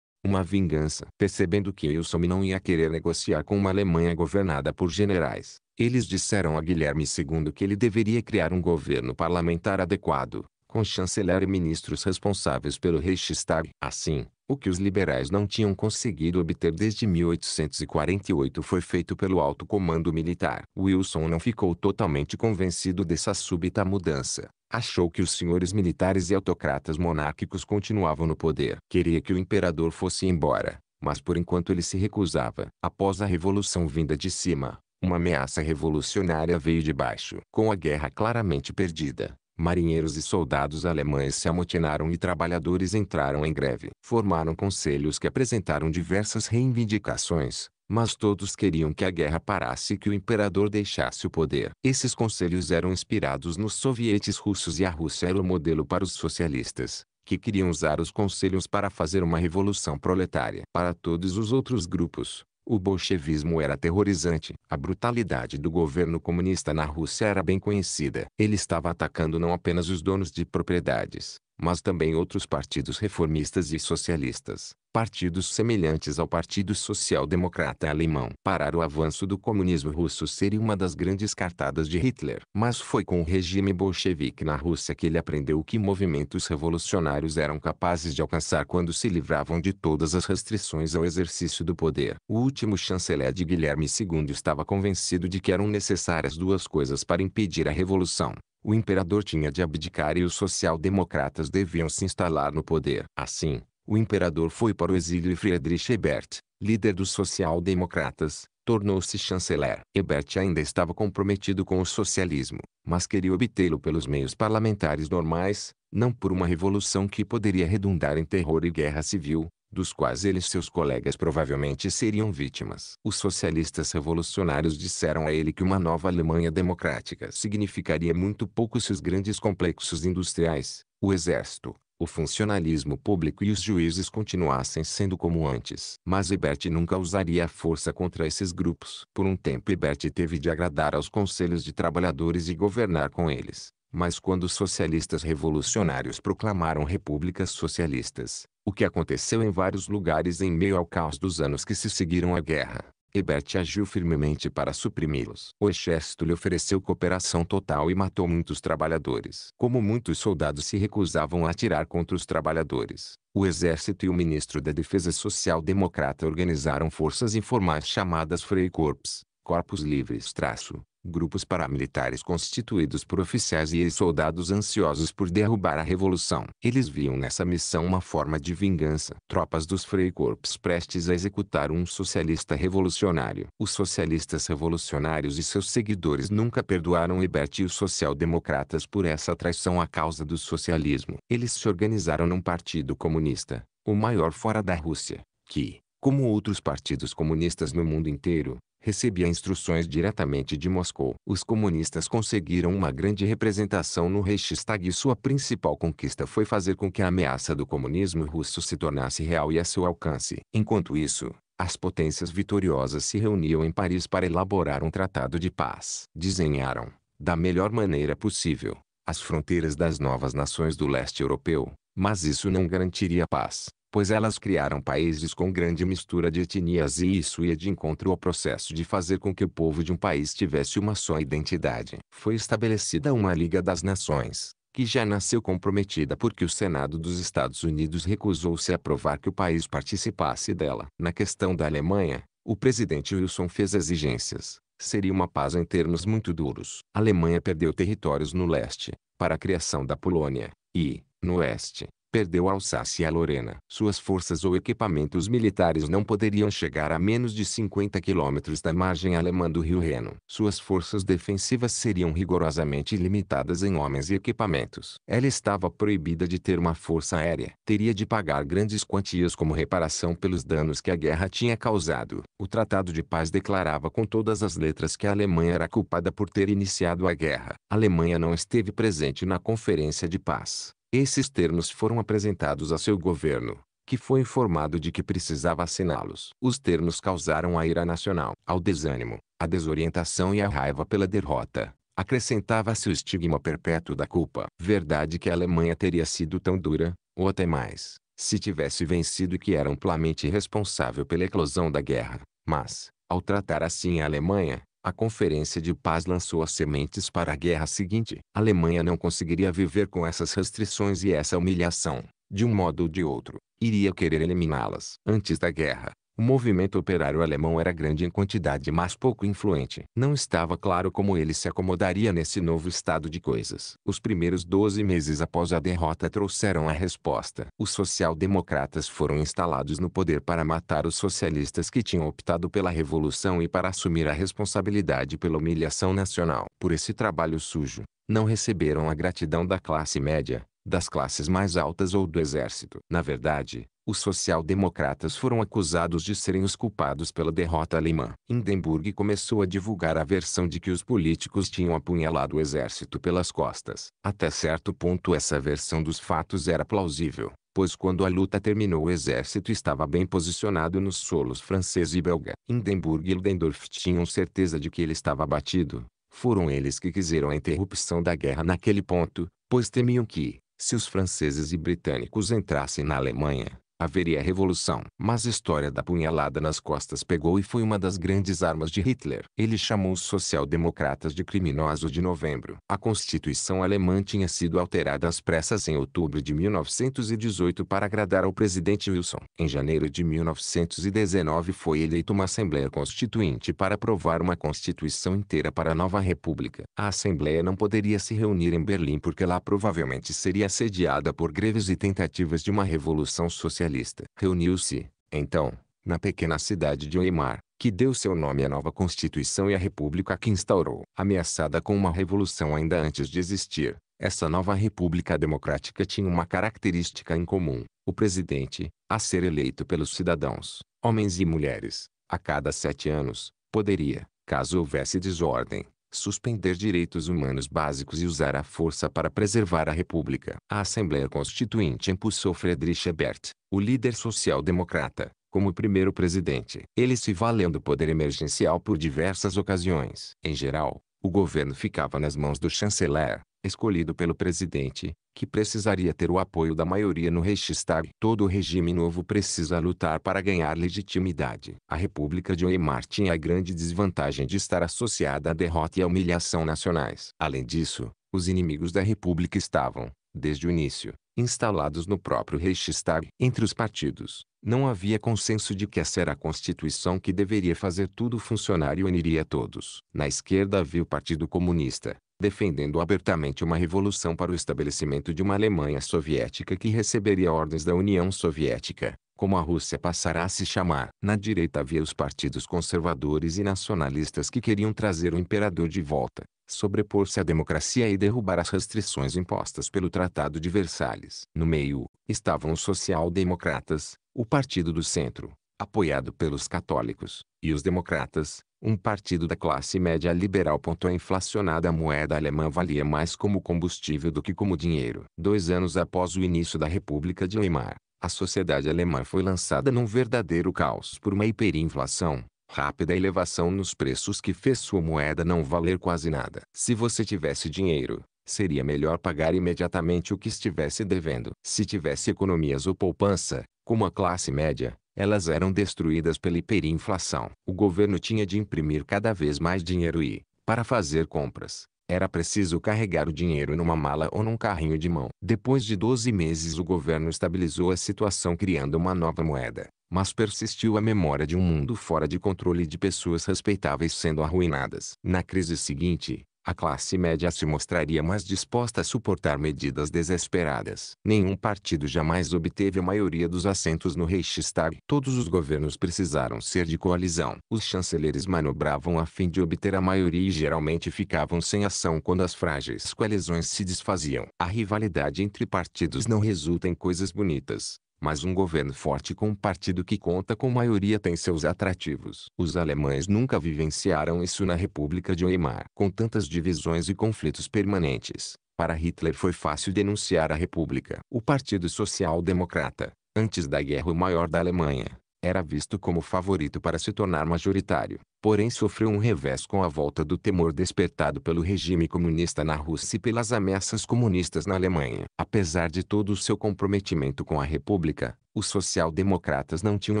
uma vingança. Percebendo que Wilson não ia querer negociar com uma Alemanha governada por generais, eles disseram a Guilherme II que ele deveria criar um governo parlamentar adequado, com chanceler e ministros responsáveis pelo Reichstag. Assim, o que os liberais não tinham conseguido obter desde 1848 foi feito pelo alto comando militar. Wilson não ficou totalmente convencido dessa súbita mudança, achou que os senhores militares e autocratas monárquicos continuavam no poder. Queria que o imperador fosse embora, mas por enquanto ele se recusava. Após a revolução vinda de cima, uma ameaça revolucionária veio de baixo. Com a guerra claramente perdida, marinheiros e soldados alemães se amotinaram e trabalhadores entraram em greve. Formaram conselhos que apresentaram diversas reivindicações, mas todos queriam que a guerra parasse e que o imperador deixasse o poder. Esses conselhos eram inspirados nos sovietes russos e a Rússia era o modelo para os socialistas, que queriam usar os conselhos para fazer uma revolução proletária. Para todos os outros grupos, o bolchevismo era aterrorizante. A brutalidade do governo comunista na Rússia era bem conhecida. Ele estava atacando não apenas os donos de propriedades, mas também outros partidos reformistas e socialistas, partidos semelhantes ao Partido Social Democrata Alemão. Parar o avanço do comunismo russo seria uma das grandes cartadas de Hitler. Mas foi com o regime bolchevique na Rússia que ele aprendeu o que movimentos revolucionários eram capazes de alcançar quando se livravam de todas as restrições ao exercício do poder. O último chanceler de Guilherme II estava convencido de que eram necessárias duas coisas para impedir a revolução o imperador tinha de abdicar e os social-democratas deviam se instalar no poder. Assim, o imperador foi para o exílio e Friedrich Ebert, líder dos social-democratas, tornou-se chanceler. Ebert ainda estava comprometido com o socialismo, mas queria obtê-lo pelos meios parlamentares normais, não por uma revolução que poderia redundar em terror e guerra civil, dos quais ele e seus colegas provavelmente seriam vítimas. Os socialistas revolucionários disseram a ele que uma nova Alemanha democrática significaria muito pouco se os grandes complexos industriais, o exército, o funcionalismo público e os juízes continuassem sendo como antes. Mas Ebert nunca usaria a força contra esses grupos. Por um tempo Ebert teve de agradar aos conselhos de trabalhadores e governar com eles. Mas quando os socialistas revolucionários proclamaram repúblicas socialistas, o que aconteceu em vários lugares em meio ao caos dos anos que se seguiram à guerra. Ebert agiu firmemente para suprimi-los. O exército lhe ofereceu cooperação total e matou muitos trabalhadores. Como muitos soldados se recusavam a atirar contra os trabalhadores, o exército e o ministro da Defesa Social Democrata organizaram forças informais chamadas Freikorps, Corpos Livres traço, grupos paramilitares constituídos por oficiais e soldados ansiosos por derrubar a revolução. Eles viam nessa missão uma forma de vingança. Tropas dos Freikorps prestes a executar um socialista revolucionário. Os socialistas revolucionários e seus seguidores nunca perdoaram Ebert e os social-democratas por essa traição à causa do socialismo. Eles se organizaram num partido comunista, o maior fora da Rússia, que, como outros partidos comunistas no mundo inteiro, recebia instruções diretamente de Moscou. Os comunistas conseguiram uma grande representação no Reichstag e sua principal conquista foi fazer com que a ameaça do comunismo russo se tornasse real e a seu alcance. Enquanto isso, as potências vitoriosas se reuniam em Paris para elaborar um tratado de paz. Desenharam, da melhor maneira possível, as fronteiras das novas nações do leste europeu, mas isso não garantiria paz pois elas criaram países com grande mistura de etnias e isso ia de encontro ao processo de fazer com que o povo de um país tivesse uma só identidade. Foi estabelecida uma Liga das Nações, que já nasceu comprometida porque o Senado dos Estados Unidos recusou-se a aprovar que o país participasse dela. Na questão da Alemanha, o presidente Wilson fez exigências. Seria uma paz em termos muito duros. A Alemanha perdeu territórios no leste, para a criação da Polônia, e, no oeste, perdeu a Alsácia e a Lorena. Suas forças ou equipamentos militares não poderiam chegar a menos de 50 quilômetros da margem alemã do rio Reno. Suas forças defensivas seriam rigorosamente limitadas em homens e equipamentos. Ela estava proibida de ter uma força aérea. Teria de pagar grandes quantias como reparação pelos danos que a guerra tinha causado. O Tratado de Paz declarava com todas as letras que a Alemanha era culpada por ter iniciado a guerra. A Alemanha não esteve presente na Conferência de Paz. Esses termos foram apresentados a seu governo, que foi informado de que precisava assiná-los. Os termos causaram a ira nacional, ao desânimo, a desorientação e a raiva pela derrota. Acrescentava-se o estigma perpétuo da culpa. Verdade que a Alemanha teria sido tão dura, ou até mais, se tivesse vencido e que era amplamente responsável pela eclosão da guerra. Mas, ao tratar assim a Alemanha, a Conferência de Paz lançou as sementes para a guerra seguinte. A Alemanha não conseguiria viver com essas restrições e essa humilhação, de um modo ou de outro, iria querer eliminá-las. Antes da guerra, o movimento operário alemão era grande em quantidade mas pouco influente. Não estava claro como ele se acomodaria nesse novo estado de coisas. Os primeiros 12 meses após a derrota trouxeram a resposta. Os social-democratas foram instalados no poder para matar os socialistas que tinham optado pela revolução e para assumir a responsabilidade pela humilhação nacional. Por esse trabalho sujo, não receberam a gratidão da classe média, das classes mais altas ou do exército. Na verdade, os social-democratas foram acusados de serem os culpados pela derrota alemã. Hindenburg começou a divulgar a versão de que os políticos tinham apunhalado o exército pelas costas. Até certo ponto essa versão dos fatos era plausível, pois quando a luta terminou o exército estava bem posicionado nos solos francês e belga. Hindenburg e Ludendorff tinham certeza de que ele estava abatido. Foram eles que quiseram a interrupção da guerra naquele ponto, pois temiam que, se os franceses e britânicos entrassem na Alemanha, haveria revolução. Mas a história da punhalada nas costas pegou e foi uma das grandes armas de Hitler. Ele chamou os social-democratas de criminosos de novembro. A Constituição alemã tinha sido alterada às pressas em outubro de 1918 para agradar ao presidente Wilson. Em janeiro de 1919 foi eleito uma Assembleia Constituinte para aprovar uma Constituição inteira para a nova República. A Assembleia não poderia se reunir em Berlim porque lá provavelmente seria assediada por greves e tentativas de uma revolução socialista socialista. Reuniu-se, então, na pequena cidade de Weimar, que deu seu nome à nova Constituição e à República que instaurou. Ameaçada com uma revolução ainda antes de existir, essa nova República Democrática tinha uma característica em comum. O presidente, a ser eleito pelos cidadãos, homens e mulheres, a cada sete anos, poderia, caso houvesse desordem, suspender direitos humanos básicos e usar a força para preservar a República. A Assembleia Constituinte impulsou Friedrich Ebert, o líder social-democrata, como primeiro presidente. Ele se valeu do poder emergencial por diversas ocasiões. Em geral, o governo ficava nas mãos do chanceler, escolhido pelo presidente, que precisaria ter o apoio da maioria no Reichstag. Todo regime novo precisa lutar para ganhar legitimidade. A República de Weimar tinha a grande desvantagem de estar associada à derrota e à humilhação nacionais. Além disso, os inimigos da República estavam, desde o início, instalados no próprio Reichstag. Entre os partidos, não havia consenso de que essa era a Constituição que deveria fazer tudo funcionar e uniria todos. Na esquerda havia o Partido Comunista, defendendo abertamente uma revolução para o estabelecimento de uma Alemanha soviética que receberia ordens da União Soviética, como a Rússia passará a se chamar. Na direita havia os partidos conservadores e nacionalistas que queriam trazer o imperador de volta, sobrepor-se à democracia e derrubar as restrições impostas pelo Tratado de Versalhes. No meio, estavam os social-democratas, o partido do centro, apoiado pelos católicos, e os democratas, um partido da classe média liberal. A inflacionada moeda alemã valia mais como combustível do que como dinheiro. Dois anos após o início da República de Weimar, a sociedade alemã foi lançada num verdadeiro caos por uma hiperinflação, rápida elevação nos preços que fez sua moeda não valer quase nada. Se você tivesse dinheiro, seria melhor pagar imediatamente o que estivesse devendo. Se tivesse economias ou poupança, como a classe média, elas eram destruídas pela hiperinflação. O governo tinha de imprimir cada vez mais dinheiro e, para fazer compras, era preciso carregar o dinheiro numa mala ou num carrinho de mão. Depois de 12 meses o governo estabilizou a situação criando uma nova moeda, mas persistiu a memória de um mundo fora de controle e de pessoas respeitáveis sendo arruinadas. Na crise seguinte, a classe média se mostraria mais disposta a suportar medidas desesperadas. Nenhum partido jamais obteve a maioria dos assentos no Reichstag. Todos os governos precisaram ser de coalizão. Os chanceleres manobravam a fim de obter a maioria e geralmente ficavam sem ação quando as frágeis coalizões se desfaziam. A rivalidade entre partidos não resulta em coisas bonitas mas um governo forte com um partido que conta com maioria tem seus atrativos. Os alemães nunca vivenciaram isso na República de Weimar. Com tantas divisões e conflitos permanentes, para Hitler foi fácil denunciar a República. O Partido Social Democrata, antes da guerra o maior da Alemanha, era visto como favorito para se tornar majoritário porém sofreu um revés com a volta do temor despertado pelo regime comunista na Rússia e pelas ameaças comunistas na Alemanha. Apesar de todo o seu comprometimento com a República, os social-democratas não tinham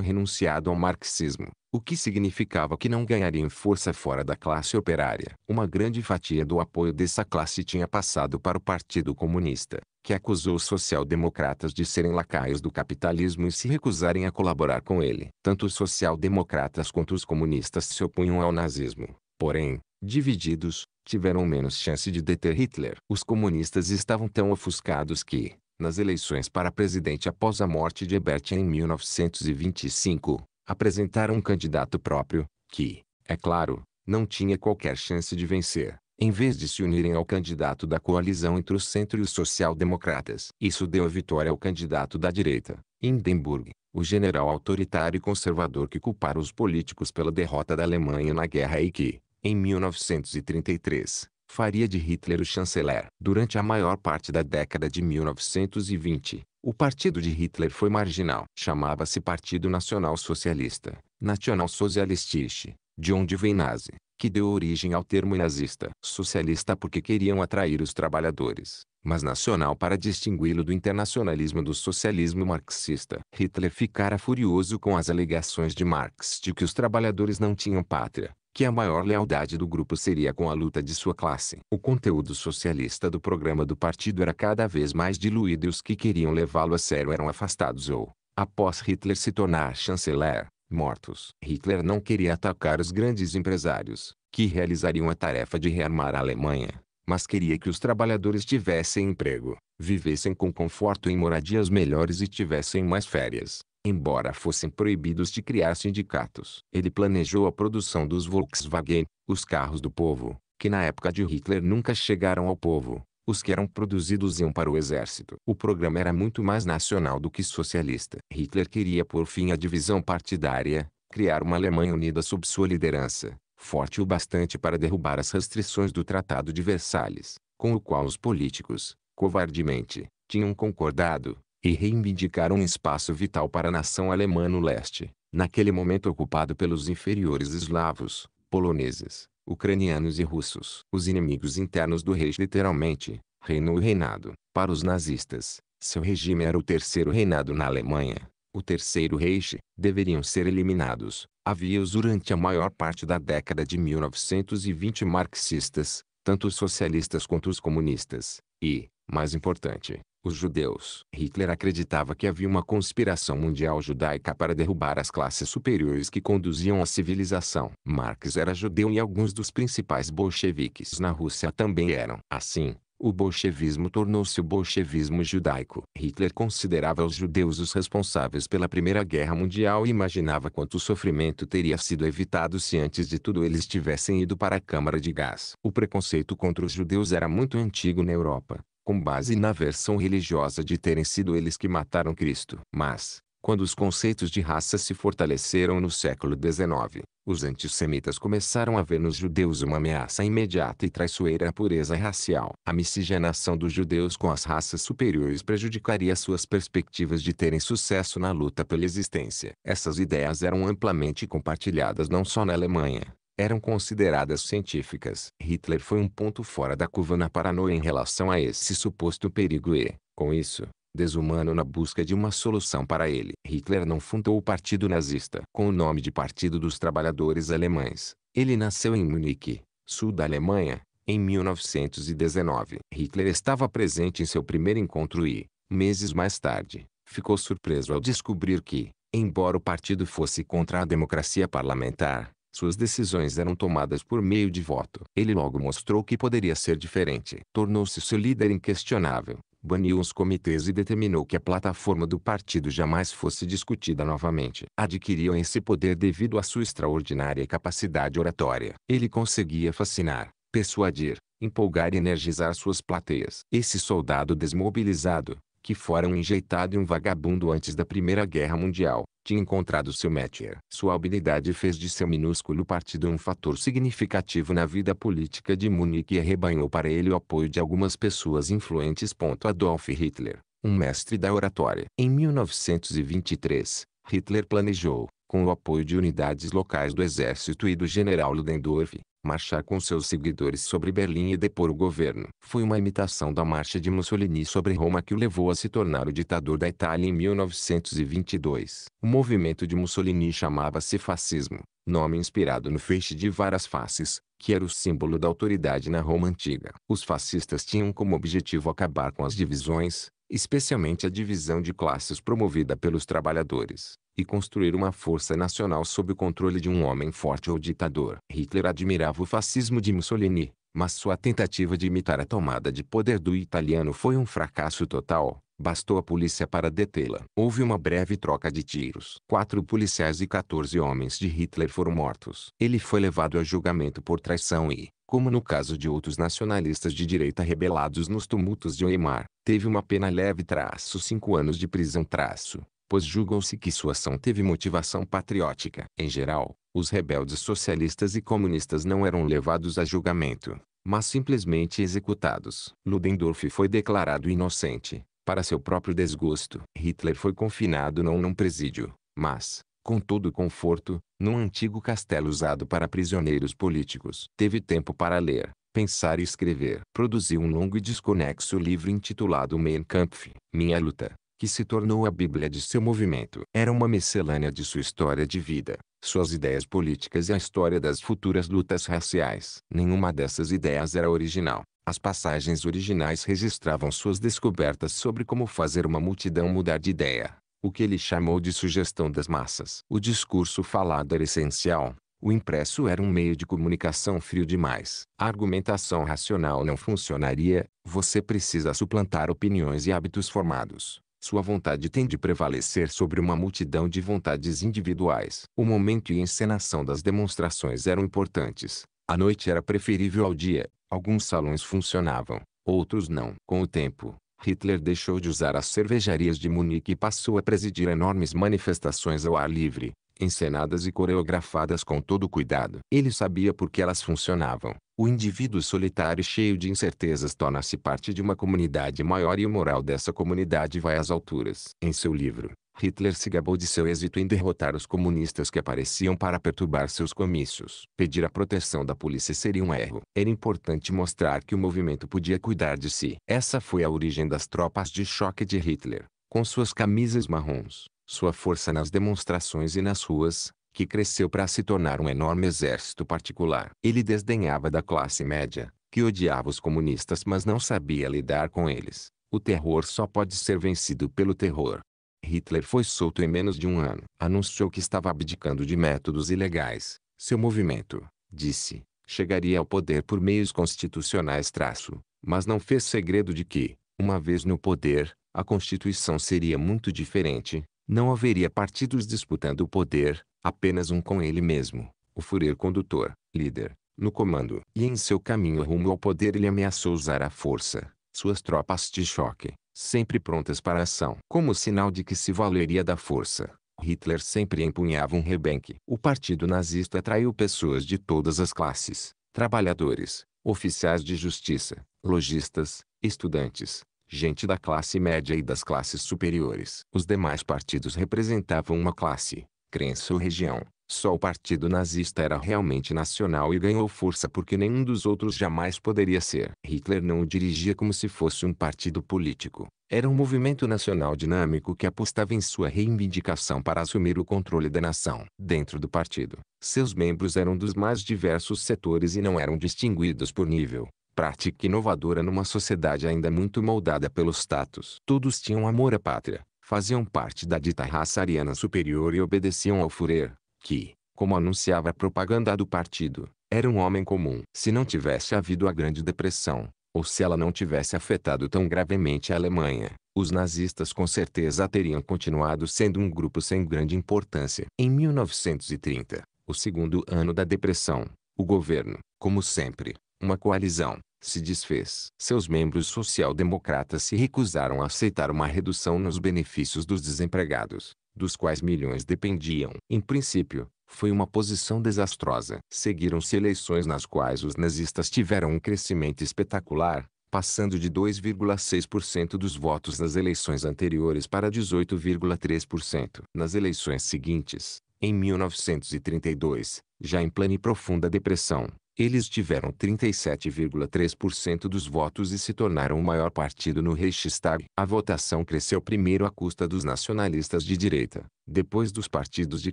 renunciado ao marxismo, o que significava que não ganhariam força fora da classe operária. Uma grande fatia do apoio dessa classe tinha passado para o Partido Comunista, que acusou os social-democratas de serem lacaios do capitalismo e se recusarem a colaborar com ele. Tanto os social-democratas quanto os comunistas se opunham ao nazismo. Porém, divididos, tiveram menos chance de deter Hitler. Os comunistas estavam tão ofuscados que, nas eleições para presidente após a morte de Ebert em 1925, apresentaram um candidato próprio, que, é claro, não tinha qualquer chance de vencer em vez de se unirem ao candidato da coalizão entre o centro e os social-democratas. Isso deu a vitória ao candidato da direita, Hindenburg, o general autoritário e conservador que culpara os políticos pela derrota da Alemanha na guerra e que, em 1933, faria de Hitler o chanceler. Durante a maior parte da década de 1920, o partido de Hitler foi marginal. Chamava-se Partido Nacional Socialista, (Nacional Socialistische, de onde vem nazi, que deu origem ao termo nazista. Socialista porque queriam atrair os trabalhadores, mas nacional para distingui-lo do internacionalismo do socialismo marxista. Hitler ficara furioso com as alegações de Marx de que os trabalhadores não tinham pátria, que a maior lealdade do grupo seria com a luta de sua classe. O conteúdo socialista do programa do partido era cada vez mais diluído e os que queriam levá-lo a sério eram afastados ou, após Hitler se tornar chanceler, mortos. Hitler não queria atacar os grandes empresários, que realizariam a tarefa de rearmar a Alemanha, mas queria que os trabalhadores tivessem emprego, vivessem com conforto em moradias melhores e tivessem mais férias, embora fossem proibidos de criar sindicatos. Ele planejou a produção dos Volkswagen, os carros do povo, que na época de Hitler nunca chegaram ao povo, os que eram produzidos iam para o exército. O programa era muito mais nacional do que socialista. Hitler queria por fim a divisão partidária, criar uma Alemanha unida sob sua liderança, forte o bastante para derrubar as restrições do Tratado de Versalhes, com o qual os políticos, covardemente, tinham concordado, e reivindicaram um espaço vital para a nação alemã no leste, naquele momento ocupado pelos inferiores eslavos, poloneses, ucranianos e russos. Os inimigos internos do rei, literalmente, reino o reinado. Para os nazistas, seu regime era o terceiro reinado na Alemanha. O terceiro Reich, deveriam ser eliminados. Havia-os durante a maior parte da década de 1920 marxistas, tanto os socialistas quanto os comunistas, e, mais importante, os judeus. Hitler acreditava que havia uma conspiração mundial judaica para derrubar as classes superiores que conduziam a civilização. Marx era judeu e alguns dos principais bolcheviques na Rússia também eram. Assim, o bolchevismo tornou-se o bolchevismo judaico. Hitler considerava os judeus os responsáveis pela Primeira Guerra Mundial e imaginava quanto sofrimento teria sido evitado se antes de tudo eles tivessem ido para a câmara de gás. O preconceito contra os judeus era muito antigo na Europa com base na versão religiosa de terem sido eles que mataram Cristo. Mas, quando os conceitos de raça se fortaleceram no século XIX, os antissemitas começaram a ver nos judeus uma ameaça imediata e traiçoeira à pureza racial. A miscigenação dos judeus com as raças superiores prejudicaria suas perspectivas de terem sucesso na luta pela existência. Essas ideias eram amplamente compartilhadas não só na Alemanha, eram consideradas científicas. Hitler foi um ponto fora da curva na paranoia em relação a esse suposto perigo e, com isso, desumano na busca de uma solução para ele. Hitler não fundou o Partido Nazista com o nome de Partido dos Trabalhadores Alemães. Ele nasceu em Munique, sul da Alemanha, em 1919. Hitler estava presente em seu primeiro encontro e, meses mais tarde, ficou surpreso ao descobrir que, embora o partido fosse contra a democracia parlamentar, suas decisões eram tomadas por meio de voto. Ele logo mostrou que poderia ser diferente. Tornou-se seu líder inquestionável, baniu os comitês e determinou que a plataforma do partido jamais fosse discutida novamente. Adquiriu esse poder devido à sua extraordinária capacidade oratória. Ele conseguia fascinar, persuadir, empolgar e energizar suas plateias. Esse soldado desmobilizado, que fora um enjeitado e um vagabundo antes da Primeira Guerra Mundial, tinha encontrado seu métier. Sua habilidade fez de seu minúsculo partido um fator significativo na vida política de Munique e arrebanhou para ele o apoio de algumas pessoas influentes. Adolf Hitler, um mestre da oratória. Em 1923, Hitler planejou, com o apoio de unidades locais do exército e do general Ludendorff, marchar com seus seguidores sobre Berlim e depor o governo. Foi uma imitação da marcha de Mussolini sobre Roma que o levou a se tornar o ditador da Itália em 1922. O movimento de Mussolini chamava-se fascismo, nome inspirado no feixe de várias faces, que era o símbolo da autoridade na Roma antiga. Os fascistas tinham como objetivo acabar com as divisões, especialmente a divisão de classes promovida pelos trabalhadores e construir uma força nacional sob o controle de um homem forte ou ditador. Hitler admirava o fascismo de Mussolini, mas sua tentativa de imitar a tomada de poder do italiano foi um fracasso total. Bastou a polícia para detê-la. Houve uma breve troca de tiros. Quatro policiais e 14 homens de Hitler foram mortos. Ele foi levado a julgamento por traição e, como no caso de outros nacionalistas de direita rebelados nos tumultos de Weimar, teve uma pena leve traço 5 anos de prisão traço pois julgam-se que sua ação teve motivação patriótica. Em geral, os rebeldes socialistas e comunistas não eram levados a julgamento, mas simplesmente executados. Ludendorff foi declarado inocente, para seu próprio desgosto. Hitler foi confinado não num presídio, mas, com todo conforto, num antigo castelo usado para prisioneiros políticos. Teve tempo para ler, pensar e escrever. Produziu um longo e desconexo livro intitulado Mein Kampf, Minha Luta, que se tornou a Bíblia de seu movimento. Era uma miscelânea de sua história de vida, suas ideias políticas e a história das futuras lutas raciais. Nenhuma dessas ideias era original. As passagens originais registravam suas descobertas sobre como fazer uma multidão mudar de ideia, o que ele chamou de sugestão das massas. O discurso falado era essencial. O impresso era um meio de comunicação frio demais. A argumentação racional não funcionaria, você precisa suplantar opiniões e hábitos formados. Sua vontade tem de prevalecer sobre uma multidão de vontades individuais. O momento e encenação das demonstrações eram importantes. A noite era preferível ao dia. Alguns salões funcionavam, outros não. Com o tempo, Hitler deixou de usar as cervejarias de Munique e passou a presidir enormes manifestações ao ar livre, encenadas e coreografadas com todo cuidado. Ele sabia por que elas funcionavam. O indivíduo solitário e cheio de incertezas torna-se parte de uma comunidade maior e o moral dessa comunidade vai às alturas. Em seu livro, Hitler se gabou de seu êxito em derrotar os comunistas que apareciam para perturbar seus comícios. Pedir a proteção da polícia seria um erro. Era importante mostrar que o movimento podia cuidar de si. Essa foi a origem das tropas de choque de Hitler, com suas camisas marrons sua força nas demonstrações e nas ruas, que cresceu para se tornar um enorme exército particular. Ele desdenhava da classe média, que odiava os comunistas mas não sabia lidar com eles. O terror só pode ser vencido pelo terror. Hitler foi solto em menos de um ano. Anunciou que estava abdicando de métodos ilegais. Seu movimento, disse, chegaria ao poder por meios constitucionais traço, mas não fez segredo de que, uma vez no poder, a Constituição seria muito diferente, não haveria partidos disputando o poder, apenas um com ele mesmo, o furir condutor, líder, no comando. E em seu caminho rumo ao poder ele ameaçou usar a força, suas tropas de choque, sempre prontas para a ação. Como sinal de que se valeria da força, Hitler sempre empunhava um rebenque. O partido nazista atraiu pessoas de todas as classes, trabalhadores, oficiais de justiça, lojistas, estudantes, gente da classe média e das classes superiores. Os demais partidos representavam uma classe, crença ou região. Só o partido nazista era realmente nacional e ganhou força porque nenhum dos outros jamais poderia ser. Hitler não o dirigia como se fosse um partido político. Era um movimento nacional dinâmico que apostava em sua reivindicação para assumir o controle da nação. Dentro do partido, seus membros eram dos mais diversos setores e não eram distinguidos por nível, prática inovadora numa sociedade ainda muito moldada pelo status. Todos tinham amor à pátria, faziam parte da dita raça ariana superior e obedeciam ao Führer, que, como anunciava a propaganda do partido, era um homem comum. Se não tivesse havido a Grande Depressão, ou se ela não tivesse afetado tão gravemente a Alemanha, os nazistas com certeza teriam continuado sendo um grupo sem grande importância. Em 1930, o segundo ano da Depressão, o governo, como sempre, uma coalizão, se desfez. Seus membros social-democratas se recusaram a aceitar uma redução nos benefícios dos desempregados, dos quais milhões dependiam. Em princípio, foi uma posição desastrosa. Seguiram-se eleições nas quais os nazistas tiveram um crescimento espetacular, passando de 2,6% dos votos nas eleições anteriores para 18,3%. Nas eleições seguintes, em 1932, já em plena e profunda depressão, eles tiveram 37,3% dos votos e se tornaram o maior partido no Reichstag. A votação cresceu primeiro à custa dos nacionalistas de direita, depois dos partidos de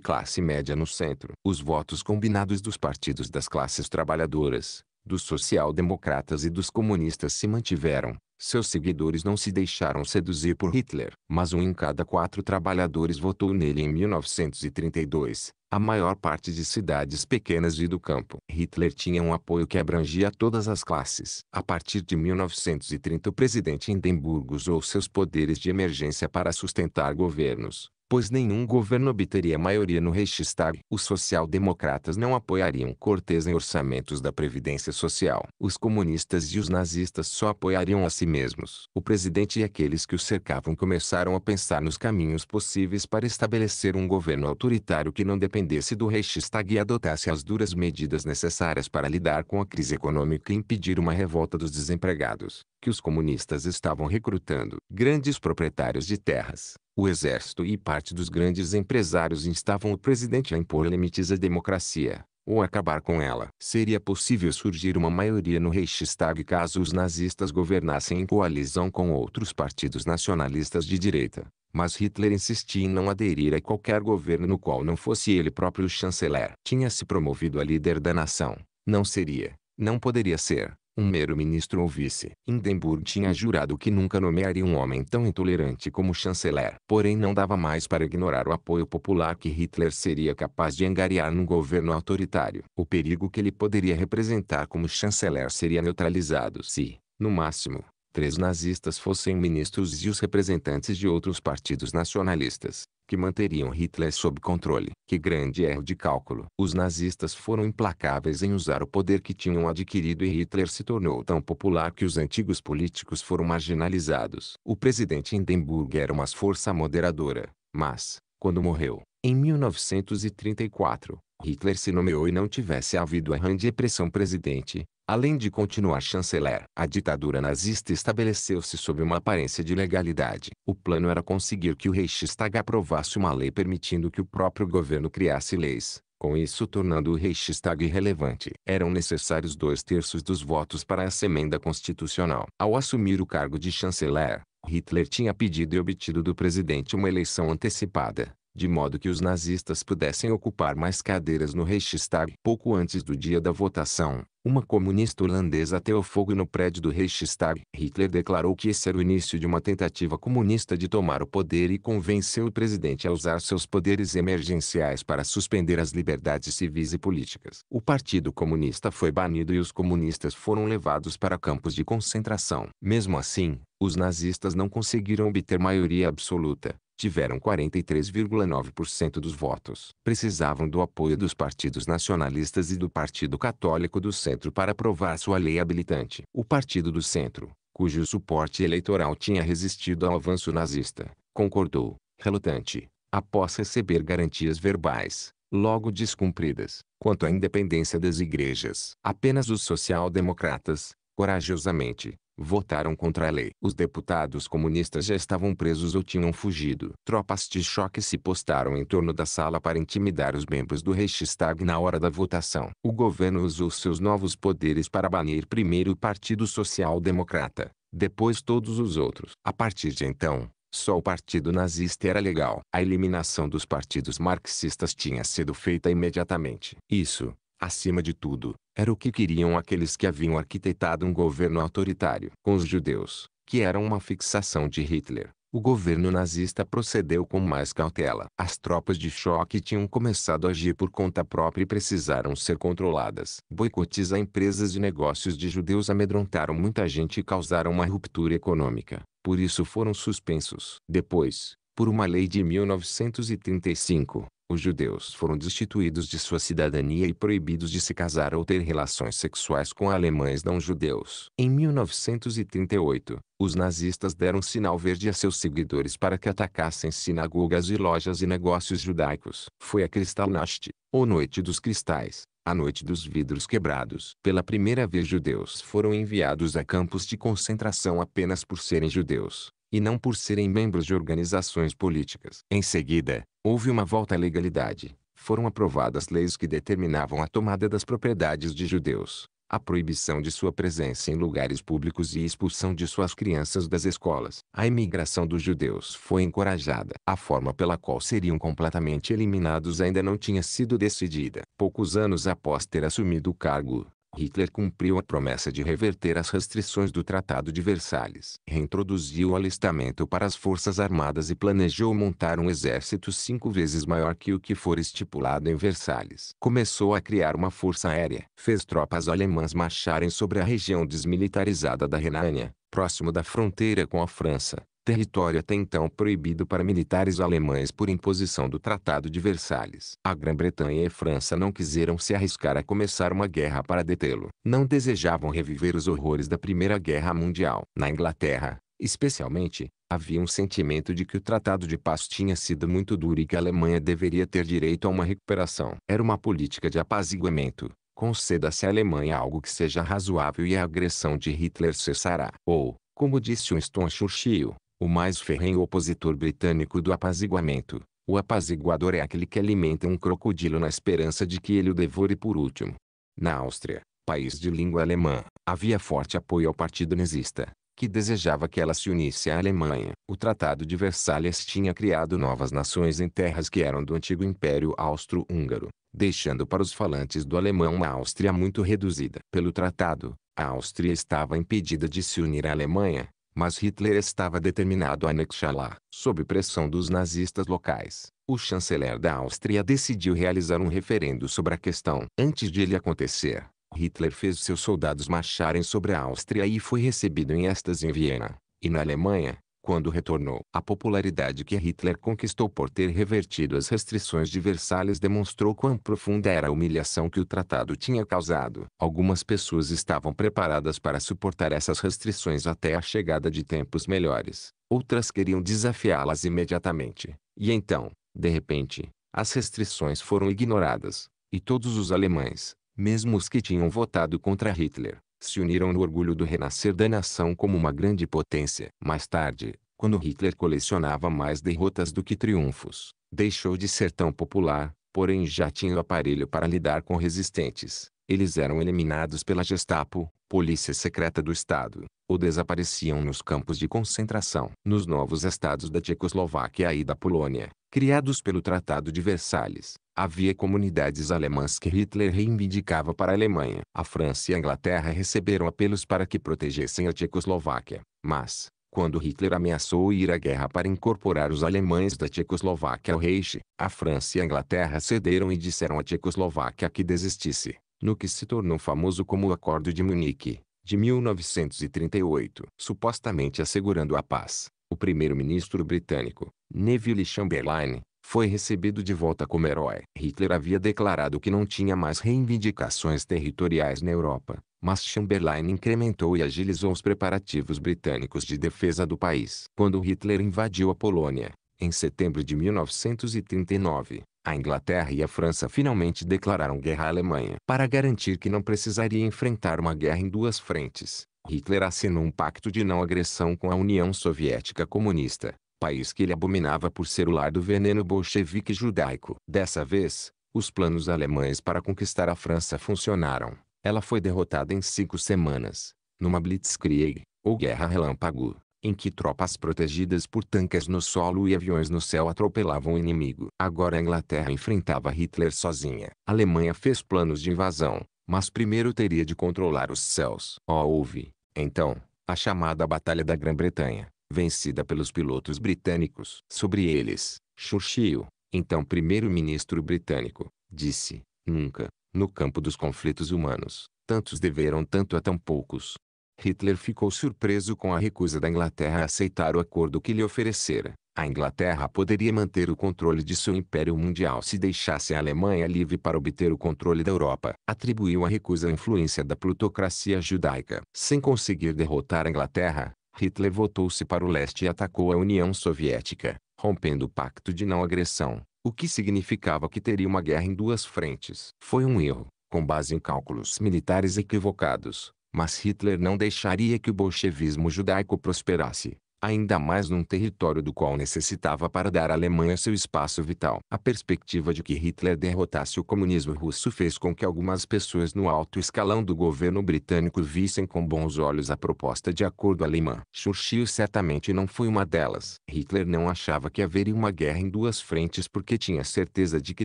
classe média no centro. Os votos combinados dos partidos das classes trabalhadoras, dos social-democratas e dos comunistas se mantiveram, seus seguidores não se deixaram seduzir por Hitler, mas um em cada quatro trabalhadores votou nele em 1932, a maior parte de cidades pequenas e do campo. Hitler tinha um apoio que abrangia todas as classes. A partir de 1930 o presidente Hindenburg usou seus poderes de emergência para sustentar governos, pois nenhum governo obteria maioria no Reichstag. Os social-democratas não apoiariam Cortes em orçamentos da Previdência Social. Os comunistas e os nazistas só apoiariam a si mesmos. O presidente e aqueles que o cercavam começaram a pensar nos caminhos possíveis para estabelecer um governo autoritário que não dependesse do Reichstag e adotasse as duras medidas necessárias para lidar com a crise econômica e impedir uma revolta dos desempregados que os comunistas estavam recrutando grandes proprietários de terras, o exército e parte dos grandes empresários instavam o presidente a impor limites à democracia, ou acabar com ela. Seria possível surgir uma maioria no Reichstag caso os nazistas governassem em coalizão com outros partidos nacionalistas de direita. Mas Hitler insistia em não aderir a qualquer governo no qual não fosse ele próprio chanceler. Tinha se promovido a líder da nação. Não seria, não poderia ser, um mero ministro ou vice. Hindenburg tinha jurado que nunca nomearia um homem tão intolerante como chanceler. Porém não dava mais para ignorar o apoio popular que Hitler seria capaz de angariar num governo autoritário. O perigo que ele poderia representar como chanceler seria neutralizado se, no máximo, três nazistas fossem ministros e os representantes de outros partidos nacionalistas que manteriam Hitler sob controle. Que grande erro de cálculo! Os nazistas foram implacáveis em usar o poder que tinham adquirido e Hitler se tornou tão popular que os antigos políticos foram marginalizados. O presidente Hindenburg era uma força moderadora, mas, quando morreu, em 1934, Hitler se nomeou e não tivesse havido a grande depressão presidente, Além de continuar chanceler, a ditadura nazista estabeleceu-se sob uma aparência de legalidade. O plano era conseguir que o Reichstag aprovasse uma lei permitindo que o próprio governo criasse leis, com isso tornando o Reichstag irrelevante. Eram necessários dois terços dos votos para essa emenda constitucional. Ao assumir o cargo de chanceler, Hitler tinha pedido e obtido do presidente uma eleição antecipada, de modo que os nazistas pudessem ocupar mais cadeiras no Reichstag. Pouco antes do dia da votação, uma comunista holandesa ateu fogo no prédio do Reichstag. Hitler declarou que esse era o início de uma tentativa comunista de tomar o poder e convenceu o presidente a usar seus poderes emergenciais para suspender as liberdades civis e políticas. O Partido Comunista foi banido e os comunistas foram levados para campos de concentração. Mesmo assim, os nazistas não conseguiram obter maioria absoluta, tiveram 43,9% dos votos. Precisavam do apoio dos partidos nacionalistas e do Partido Católico do Centro para aprovar sua lei habilitante. O Partido do Centro, cujo suporte eleitoral tinha resistido ao avanço nazista, concordou, relutante, após receber garantias verbais, logo descumpridas, quanto à independência das igrejas. Apenas os social-democratas, corajosamente, votaram contra a lei. Os deputados comunistas já estavam presos ou tinham fugido. Tropas de choque se postaram em torno da sala para intimidar os membros do Reichstag na hora da votação. O governo usou seus novos poderes para banir primeiro o Partido Social Democrata, depois todos os outros. A partir de então, só o partido nazista era legal. A eliminação dos partidos marxistas tinha sido feita imediatamente. Isso, Acima de tudo, era o que queriam aqueles que haviam arquitetado um governo autoritário. Com os judeus, que era uma fixação de Hitler, o governo nazista procedeu com mais cautela. As tropas de choque tinham começado a agir por conta própria e precisaram ser controladas. Boicotes a empresas e negócios de judeus amedrontaram muita gente e causaram uma ruptura econômica. Por isso foram suspensos. Depois, por uma lei de 1935, os judeus foram destituídos de sua cidadania e proibidos de se casar ou ter relações sexuais com alemães não judeus. Em 1938, os nazistas deram sinal verde a seus seguidores para que atacassem sinagogas e lojas e negócios judaicos. Foi a Kristallnacht, ou Noite dos Cristais, a noite dos vidros quebrados. Pela primeira vez judeus foram enviados a campos de concentração apenas por serem judeus e não por serem membros de organizações políticas. Em seguida, houve uma volta à legalidade. Foram aprovadas leis que determinavam a tomada das propriedades de judeus, a proibição de sua presença em lugares públicos e expulsão de suas crianças das escolas. A imigração dos judeus foi encorajada. A forma pela qual seriam completamente eliminados ainda não tinha sido decidida. Poucos anos após ter assumido o cargo, Hitler cumpriu a promessa de reverter as restrições do Tratado de Versalhes. Reintroduziu o alistamento para as forças armadas e planejou montar um exército cinco vezes maior que o que for estipulado em Versalhes. Começou a criar uma força aérea. Fez tropas alemãs marcharem sobre a região desmilitarizada da Renânia, próximo da fronteira com a França território até então proibido para militares alemães por imposição do Tratado de Versalhes. A Grã-Bretanha e França não quiseram se arriscar a começar uma guerra para detê-lo. Não desejavam reviver os horrores da Primeira Guerra Mundial. Na Inglaterra, especialmente, havia um sentimento de que o Tratado de Paz tinha sido muito duro e que a Alemanha deveria ter direito a uma recuperação. Era uma política de apaziguamento. Conceda-se à Alemanha algo que seja razoável e a agressão de Hitler cessará. Ou, como disse Winston Churchill, o mais ferrenho opositor britânico do apaziguamento. O apaziguador é aquele que alimenta um crocodilo na esperança de que ele o devore por último. Na Áustria, país de língua alemã, havia forte apoio ao partido nazista, que desejava que ela se unisse à Alemanha. O Tratado de Versalhes tinha criado novas nações em terras que eram do antigo Império Austro-Húngaro, deixando para os falantes do alemão uma Áustria muito reduzida. Pelo tratado, a Áustria estava impedida de se unir à Alemanha, mas Hitler estava determinado a anexá-la. Sob pressão dos nazistas locais, o chanceler da Áustria decidiu realizar um referendo sobre a questão. Antes de ele acontecer, Hitler fez seus soldados marcharem sobre a Áustria e foi recebido em estas em Viena. E na Alemanha, quando retornou. A popularidade que Hitler conquistou por ter revertido as restrições de Versalhes demonstrou quão profunda era a humilhação que o tratado tinha causado. Algumas pessoas estavam preparadas para suportar essas restrições até a chegada de tempos melhores. Outras queriam desafiá-las imediatamente. E então, de repente, as restrições foram ignoradas, e todos os alemães, mesmo os que tinham votado contra Hitler, se uniram no orgulho do renascer da nação como uma grande potência. Mais tarde, quando Hitler colecionava mais derrotas do que triunfos, deixou de ser tão popular, porém já tinha o aparelho para lidar com resistentes. Eles eram eliminados pela Gestapo, polícia secreta do Estado, ou desapareciam nos campos de concentração. Nos novos estados da Tchecoslováquia e da Polônia, criados pelo Tratado de Versalhes, Havia comunidades alemãs que Hitler reivindicava para a Alemanha. A França e a Inglaterra receberam apelos para que protegessem a Tchecoslováquia, mas, quando Hitler ameaçou ir à guerra para incorporar os alemães da Tchecoslováquia ao Reich, a França e a Inglaterra cederam e disseram à Tchecoslováquia que desistisse, no que se tornou famoso como o Acordo de Munique, de 1938, supostamente assegurando a paz. O primeiro-ministro britânico, Neville Chamberlain, foi recebido de volta como herói. Hitler havia declarado que não tinha mais reivindicações territoriais na Europa, mas Chamberlain incrementou e agilizou os preparativos britânicos de defesa do país. Quando Hitler invadiu a Polônia, em setembro de 1939, a Inglaterra e a França finalmente declararam guerra à Alemanha. Para garantir que não precisaria enfrentar uma guerra em duas frentes, Hitler assinou um pacto de não agressão com a União Soviética Comunista, país que ele abominava por ser o lar do veneno bolchevique judaico. Dessa vez, os planos alemães para conquistar a França funcionaram. Ela foi derrotada em cinco semanas, numa blitzkrieg, ou guerra relâmpago, em que tropas protegidas por tanques no solo e aviões no céu atropelavam o inimigo. Agora a Inglaterra enfrentava Hitler sozinha. A Alemanha fez planos de invasão, mas primeiro teria de controlar os céus. Oh, houve, então, a chamada Batalha da Grã-Bretanha vencida pelos pilotos britânicos. Sobre eles, Churchill, então primeiro-ministro britânico, disse: Nunca, no campo dos conflitos humanos, tantos deveram tanto a tão poucos. Hitler ficou surpreso com a recusa da Inglaterra a aceitar o acordo que lhe oferecera. A Inglaterra poderia manter o controle de seu império mundial se deixasse a Alemanha livre para obter o controle da Europa. Atribuiu a recusa à influência da plutocracia judaica. Sem conseguir derrotar a Inglaterra, Hitler voltou-se para o leste e atacou a União Soviética, rompendo o Pacto de Não Agressão, o que significava que teria uma guerra em duas frentes. Foi um erro, com base em cálculos militares equivocados, mas Hitler não deixaria que o bolchevismo judaico prosperasse ainda mais num território do qual necessitava para dar à Alemanha seu espaço vital. A perspectiva de que Hitler derrotasse o comunismo russo fez com que algumas pessoas no alto escalão do governo britânico vissem com bons olhos a proposta de acordo alemã. Churchill certamente não foi uma delas. Hitler não achava que haveria uma guerra em duas frentes porque tinha certeza de que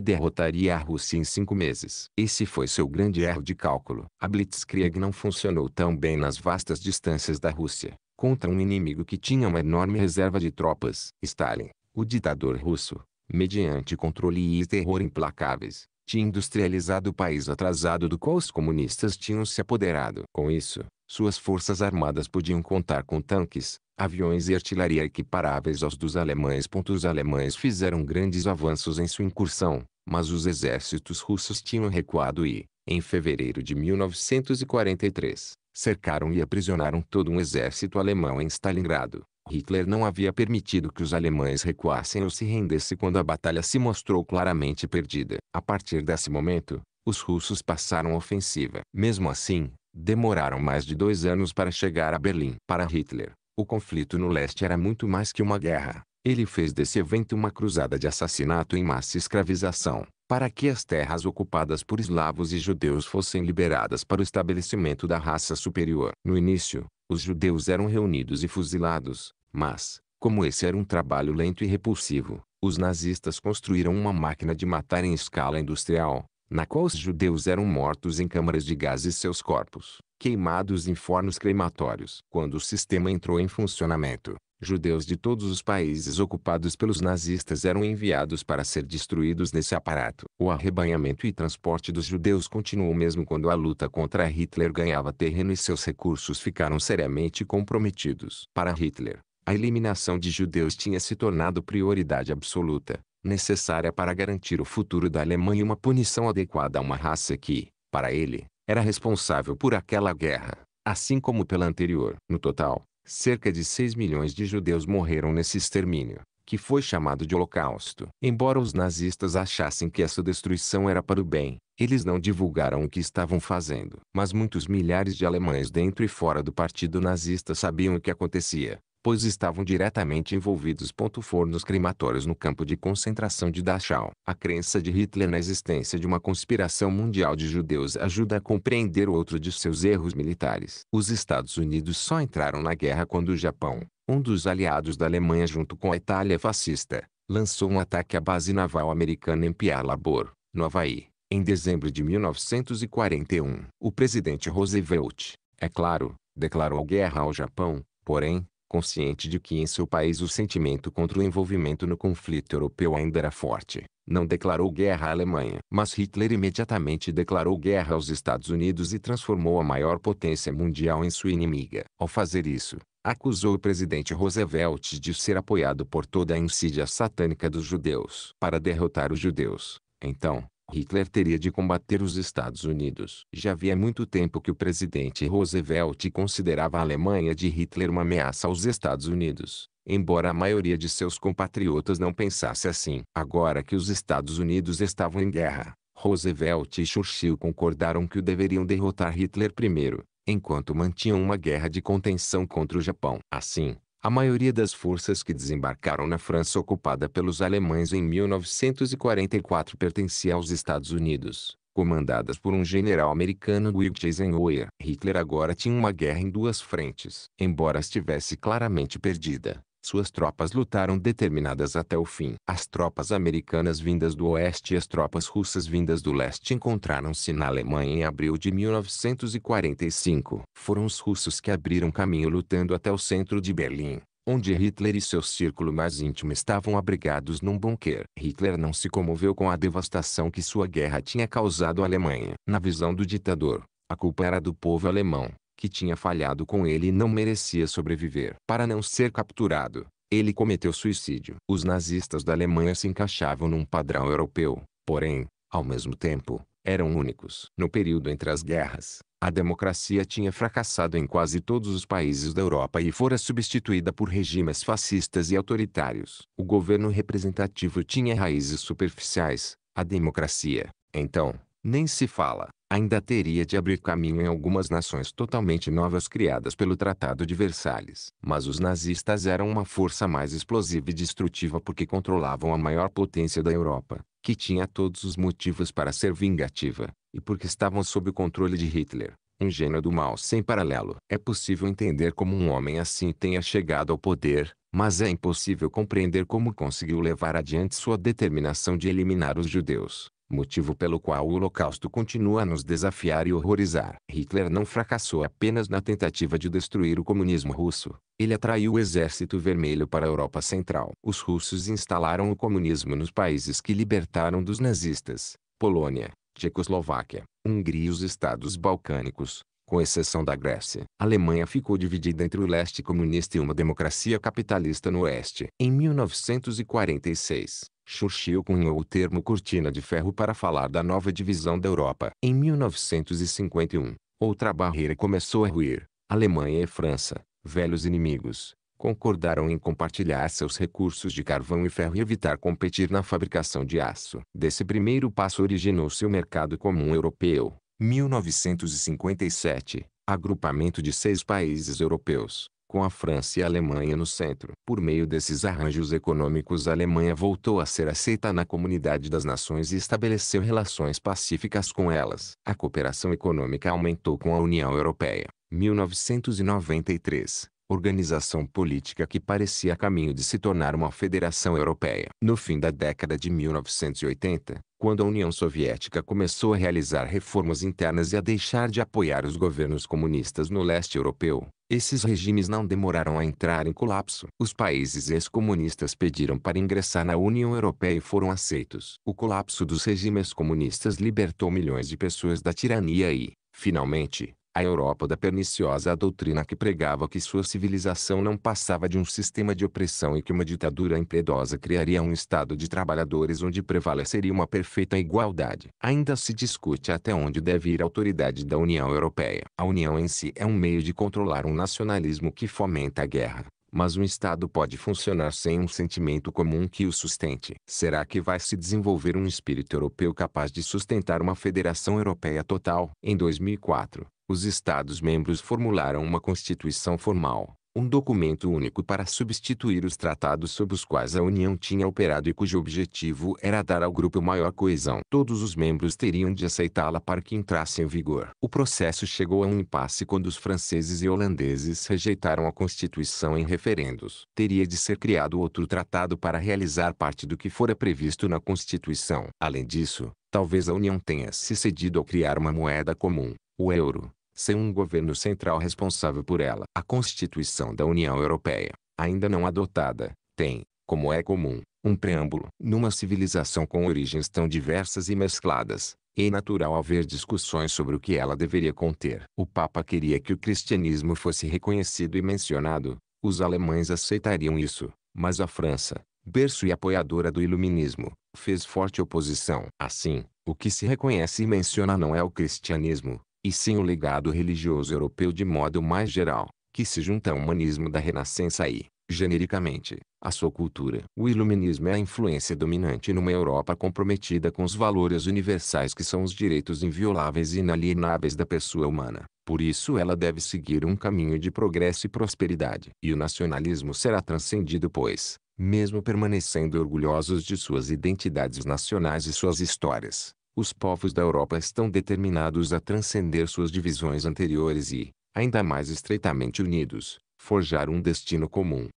derrotaria a Rússia em cinco meses. Esse foi seu grande erro de cálculo. A Blitzkrieg não funcionou tão bem nas vastas distâncias da Rússia contra um inimigo que tinha uma enorme reserva de tropas. Stalin, o ditador russo, mediante controle e terror implacáveis, tinha industrializado o país atrasado do qual os comunistas tinham se apoderado. Com isso, suas forças armadas podiam contar com tanques, aviões e artilharia equiparáveis aos dos alemães. Os alemães fizeram grandes avanços em sua incursão, mas os exércitos russos tinham recuado e, em fevereiro de 1943, cercaram e aprisionaram todo um exército alemão em Stalingrado. Hitler não havia permitido que os alemães recuassem ou se rendessem quando a batalha se mostrou claramente perdida. A partir desse momento, os russos passaram a ofensiva. Mesmo assim, demoraram mais de dois anos para chegar a Berlim. Para Hitler, o conflito no leste era muito mais que uma guerra. Ele fez desse evento uma cruzada de assassinato em massa e escravização para que as terras ocupadas por eslavos e judeus fossem liberadas para o estabelecimento da raça superior. No início, os judeus eram reunidos e fuzilados, mas, como esse era um trabalho lento e repulsivo, os nazistas construíram uma máquina de matar em escala industrial, na qual os judeus eram mortos em câmaras de gás e seus corpos, queimados em fornos crematórios. Quando o sistema entrou em funcionamento, Judeus de todos os países ocupados pelos nazistas eram enviados para ser destruídos nesse aparato. O arrebanhamento e transporte dos judeus continuou mesmo quando a luta contra Hitler ganhava terreno e seus recursos ficaram seriamente comprometidos. Para Hitler, a eliminação de judeus tinha se tornado prioridade absoluta, necessária para garantir o futuro da Alemanha e uma punição adequada a uma raça que, para ele, era responsável por aquela guerra, assim como pela anterior. No total, cerca de 6 milhões de judeus morreram nesse extermínio, que foi chamado de Holocausto. Embora os nazistas achassem que essa destruição era para o bem, eles não divulgaram o que estavam fazendo. Mas muitos milhares de alemães dentro e fora do partido nazista sabiam o que acontecia, pois estavam diretamente envolvidos. Foram nos crematórios no campo de concentração de Dachau. A crença de Hitler na existência de uma conspiração mundial de judeus ajuda a compreender outro de seus erros militares. Os Estados Unidos só entraram na guerra quando o Japão, um dos aliados da Alemanha junto com a Itália fascista, lançou um ataque à base naval americana em Pearl Harbor, no Havaí, em dezembro de 1941. O presidente Roosevelt, é claro, declarou guerra ao Japão, porém, consciente de que em seu país o sentimento contra o envolvimento no conflito europeu ainda era forte, não declarou guerra à Alemanha. Mas Hitler imediatamente declarou guerra aos Estados Unidos e transformou a maior potência mundial em sua inimiga. Ao fazer isso, acusou o presidente Roosevelt de ser apoiado por toda a insídia satânica dos judeus para derrotar os judeus. Então, Hitler teria de combater os Estados Unidos. Já havia muito tempo que o presidente Roosevelt considerava a Alemanha de Hitler uma ameaça aos Estados Unidos, embora a maioria de seus compatriotas não pensasse assim. Agora que os Estados Unidos estavam em guerra, Roosevelt e Churchill concordaram que o deveriam derrotar Hitler primeiro, enquanto mantinham uma guerra de contenção contra o Japão. Assim, a maioria das forças que desembarcaram na França ocupada pelos alemães em 1944 pertencia aos Estados Unidos, comandadas por um general americano Wilkes Eisenhower. Hitler agora tinha uma guerra em duas frentes, embora estivesse claramente perdida. Suas tropas lutaram determinadas até o fim. As tropas americanas vindas do oeste e as tropas russas vindas do leste encontraram-se na Alemanha em abril de 1945. Foram os russos que abriram caminho lutando até o centro de Berlim, onde Hitler e seu círculo mais íntimo estavam abrigados num bunker. Hitler não se comoveu com a devastação que sua guerra tinha causado à Alemanha. Na visão do ditador, a culpa era do povo alemão que tinha falhado com ele e não merecia sobreviver. Para não ser capturado, ele cometeu suicídio. Os nazistas da Alemanha se encaixavam num padrão europeu, porém, ao mesmo tempo, eram únicos. No período entre as guerras, a democracia tinha fracassado em quase todos os países da Europa e fora substituída por regimes fascistas e autoritários. O governo representativo tinha raízes superficiais, a democracia, então, nem se fala ainda teria de abrir caminho em algumas nações totalmente novas criadas pelo Tratado de Versalhes. Mas os nazistas eram uma força mais explosiva e destrutiva porque controlavam a maior potência da Europa, que tinha todos os motivos para ser vingativa, e porque estavam sob o controle de Hitler. Um gênio do mal sem paralelo. É possível entender como um homem assim tenha chegado ao poder, mas é impossível compreender como conseguiu levar adiante sua determinação de eliminar os judeus motivo pelo qual o Holocausto continua a nos desafiar e horrorizar. Hitler não fracassou apenas na tentativa de destruir o comunismo russo, ele atraiu o Exército Vermelho para a Europa Central. Os russos instalaram o comunismo nos países que libertaram dos nazistas, Polônia, Tchecoslováquia, Hungria e os estados balcânicos, com exceção da Grécia. A Alemanha ficou dividida entre o leste comunista e uma democracia capitalista no oeste. Em 1946, Churchill cunhou o termo cortina de ferro para falar da nova divisão da Europa. Em 1951, outra barreira começou a ruir. Alemanha e França, velhos inimigos, concordaram em compartilhar seus recursos de carvão e ferro e evitar competir na fabricação de aço. Desse primeiro passo originou-se o Mercado Comum Europeu, 1957, agrupamento de seis países europeus, com a França e a Alemanha no centro. Por meio desses arranjos econômicos a Alemanha voltou a ser aceita na comunidade das nações e estabeleceu relações pacíficas com elas. A cooperação econômica aumentou com a União Europeia. 1993 organização política que parecia a caminho de se tornar uma federação europeia. No fim da década de 1980, quando a União Soviética começou a realizar reformas internas e a deixar de apoiar os governos comunistas no leste europeu, esses regimes não demoraram a entrar em colapso. Os países ex-comunistas pediram para ingressar na União Europeia e foram aceitos. O colapso dos regimes comunistas libertou milhões de pessoas da tirania e, finalmente, a Europa da perniciosa doutrina que pregava que sua civilização não passava de um sistema de opressão e que uma ditadura impiedosa criaria um estado de trabalhadores onde prevaleceria uma perfeita igualdade. Ainda se discute até onde deve ir a autoridade da União Europeia. A União em si é um meio de controlar um nacionalismo que fomenta a guerra. Mas um Estado pode funcionar sem um sentimento comum que o sustente. Será que vai se desenvolver um espírito europeu capaz de sustentar uma federação europeia total? Em 2004, os Estados-membros formularam uma Constituição formal, um documento único para substituir os tratados sob os quais a União tinha operado e cujo objetivo era dar ao grupo maior coesão. Todos os membros teriam de aceitá-la para que entrasse em vigor. O processo chegou a um impasse quando os franceses e holandeses rejeitaram a Constituição em referendos. Teria de ser criado outro tratado para realizar parte do que fora previsto na Constituição. Além disso, talvez a União tenha se cedido ao criar uma moeda comum, o euro sem um governo central responsável por ela. A Constituição da União Europeia, ainda não adotada, tem, como é comum, um preâmbulo. Numa civilização com origens tão diversas e mescladas, é natural haver discussões sobre o que ela deveria conter. O Papa queria que o cristianismo fosse reconhecido e mencionado. Os alemães aceitariam isso, mas a França, berço e apoiadora do iluminismo, fez forte oposição. Assim, o que se reconhece e menciona não é o cristianismo, e sim o legado religioso europeu de modo mais geral, que se junta ao humanismo da Renascença e, genericamente, à sua cultura. O iluminismo é a influência dominante numa Europa comprometida com os valores universais que são os direitos invioláveis e inalienáveis da pessoa humana. Por isso ela deve seguir um caminho de progresso e prosperidade. E o nacionalismo será transcendido pois, mesmo permanecendo orgulhosos de suas identidades nacionais e suas histórias, os povos da Europa estão determinados a transcender suas divisões anteriores e, ainda mais estreitamente unidos, forjar um destino comum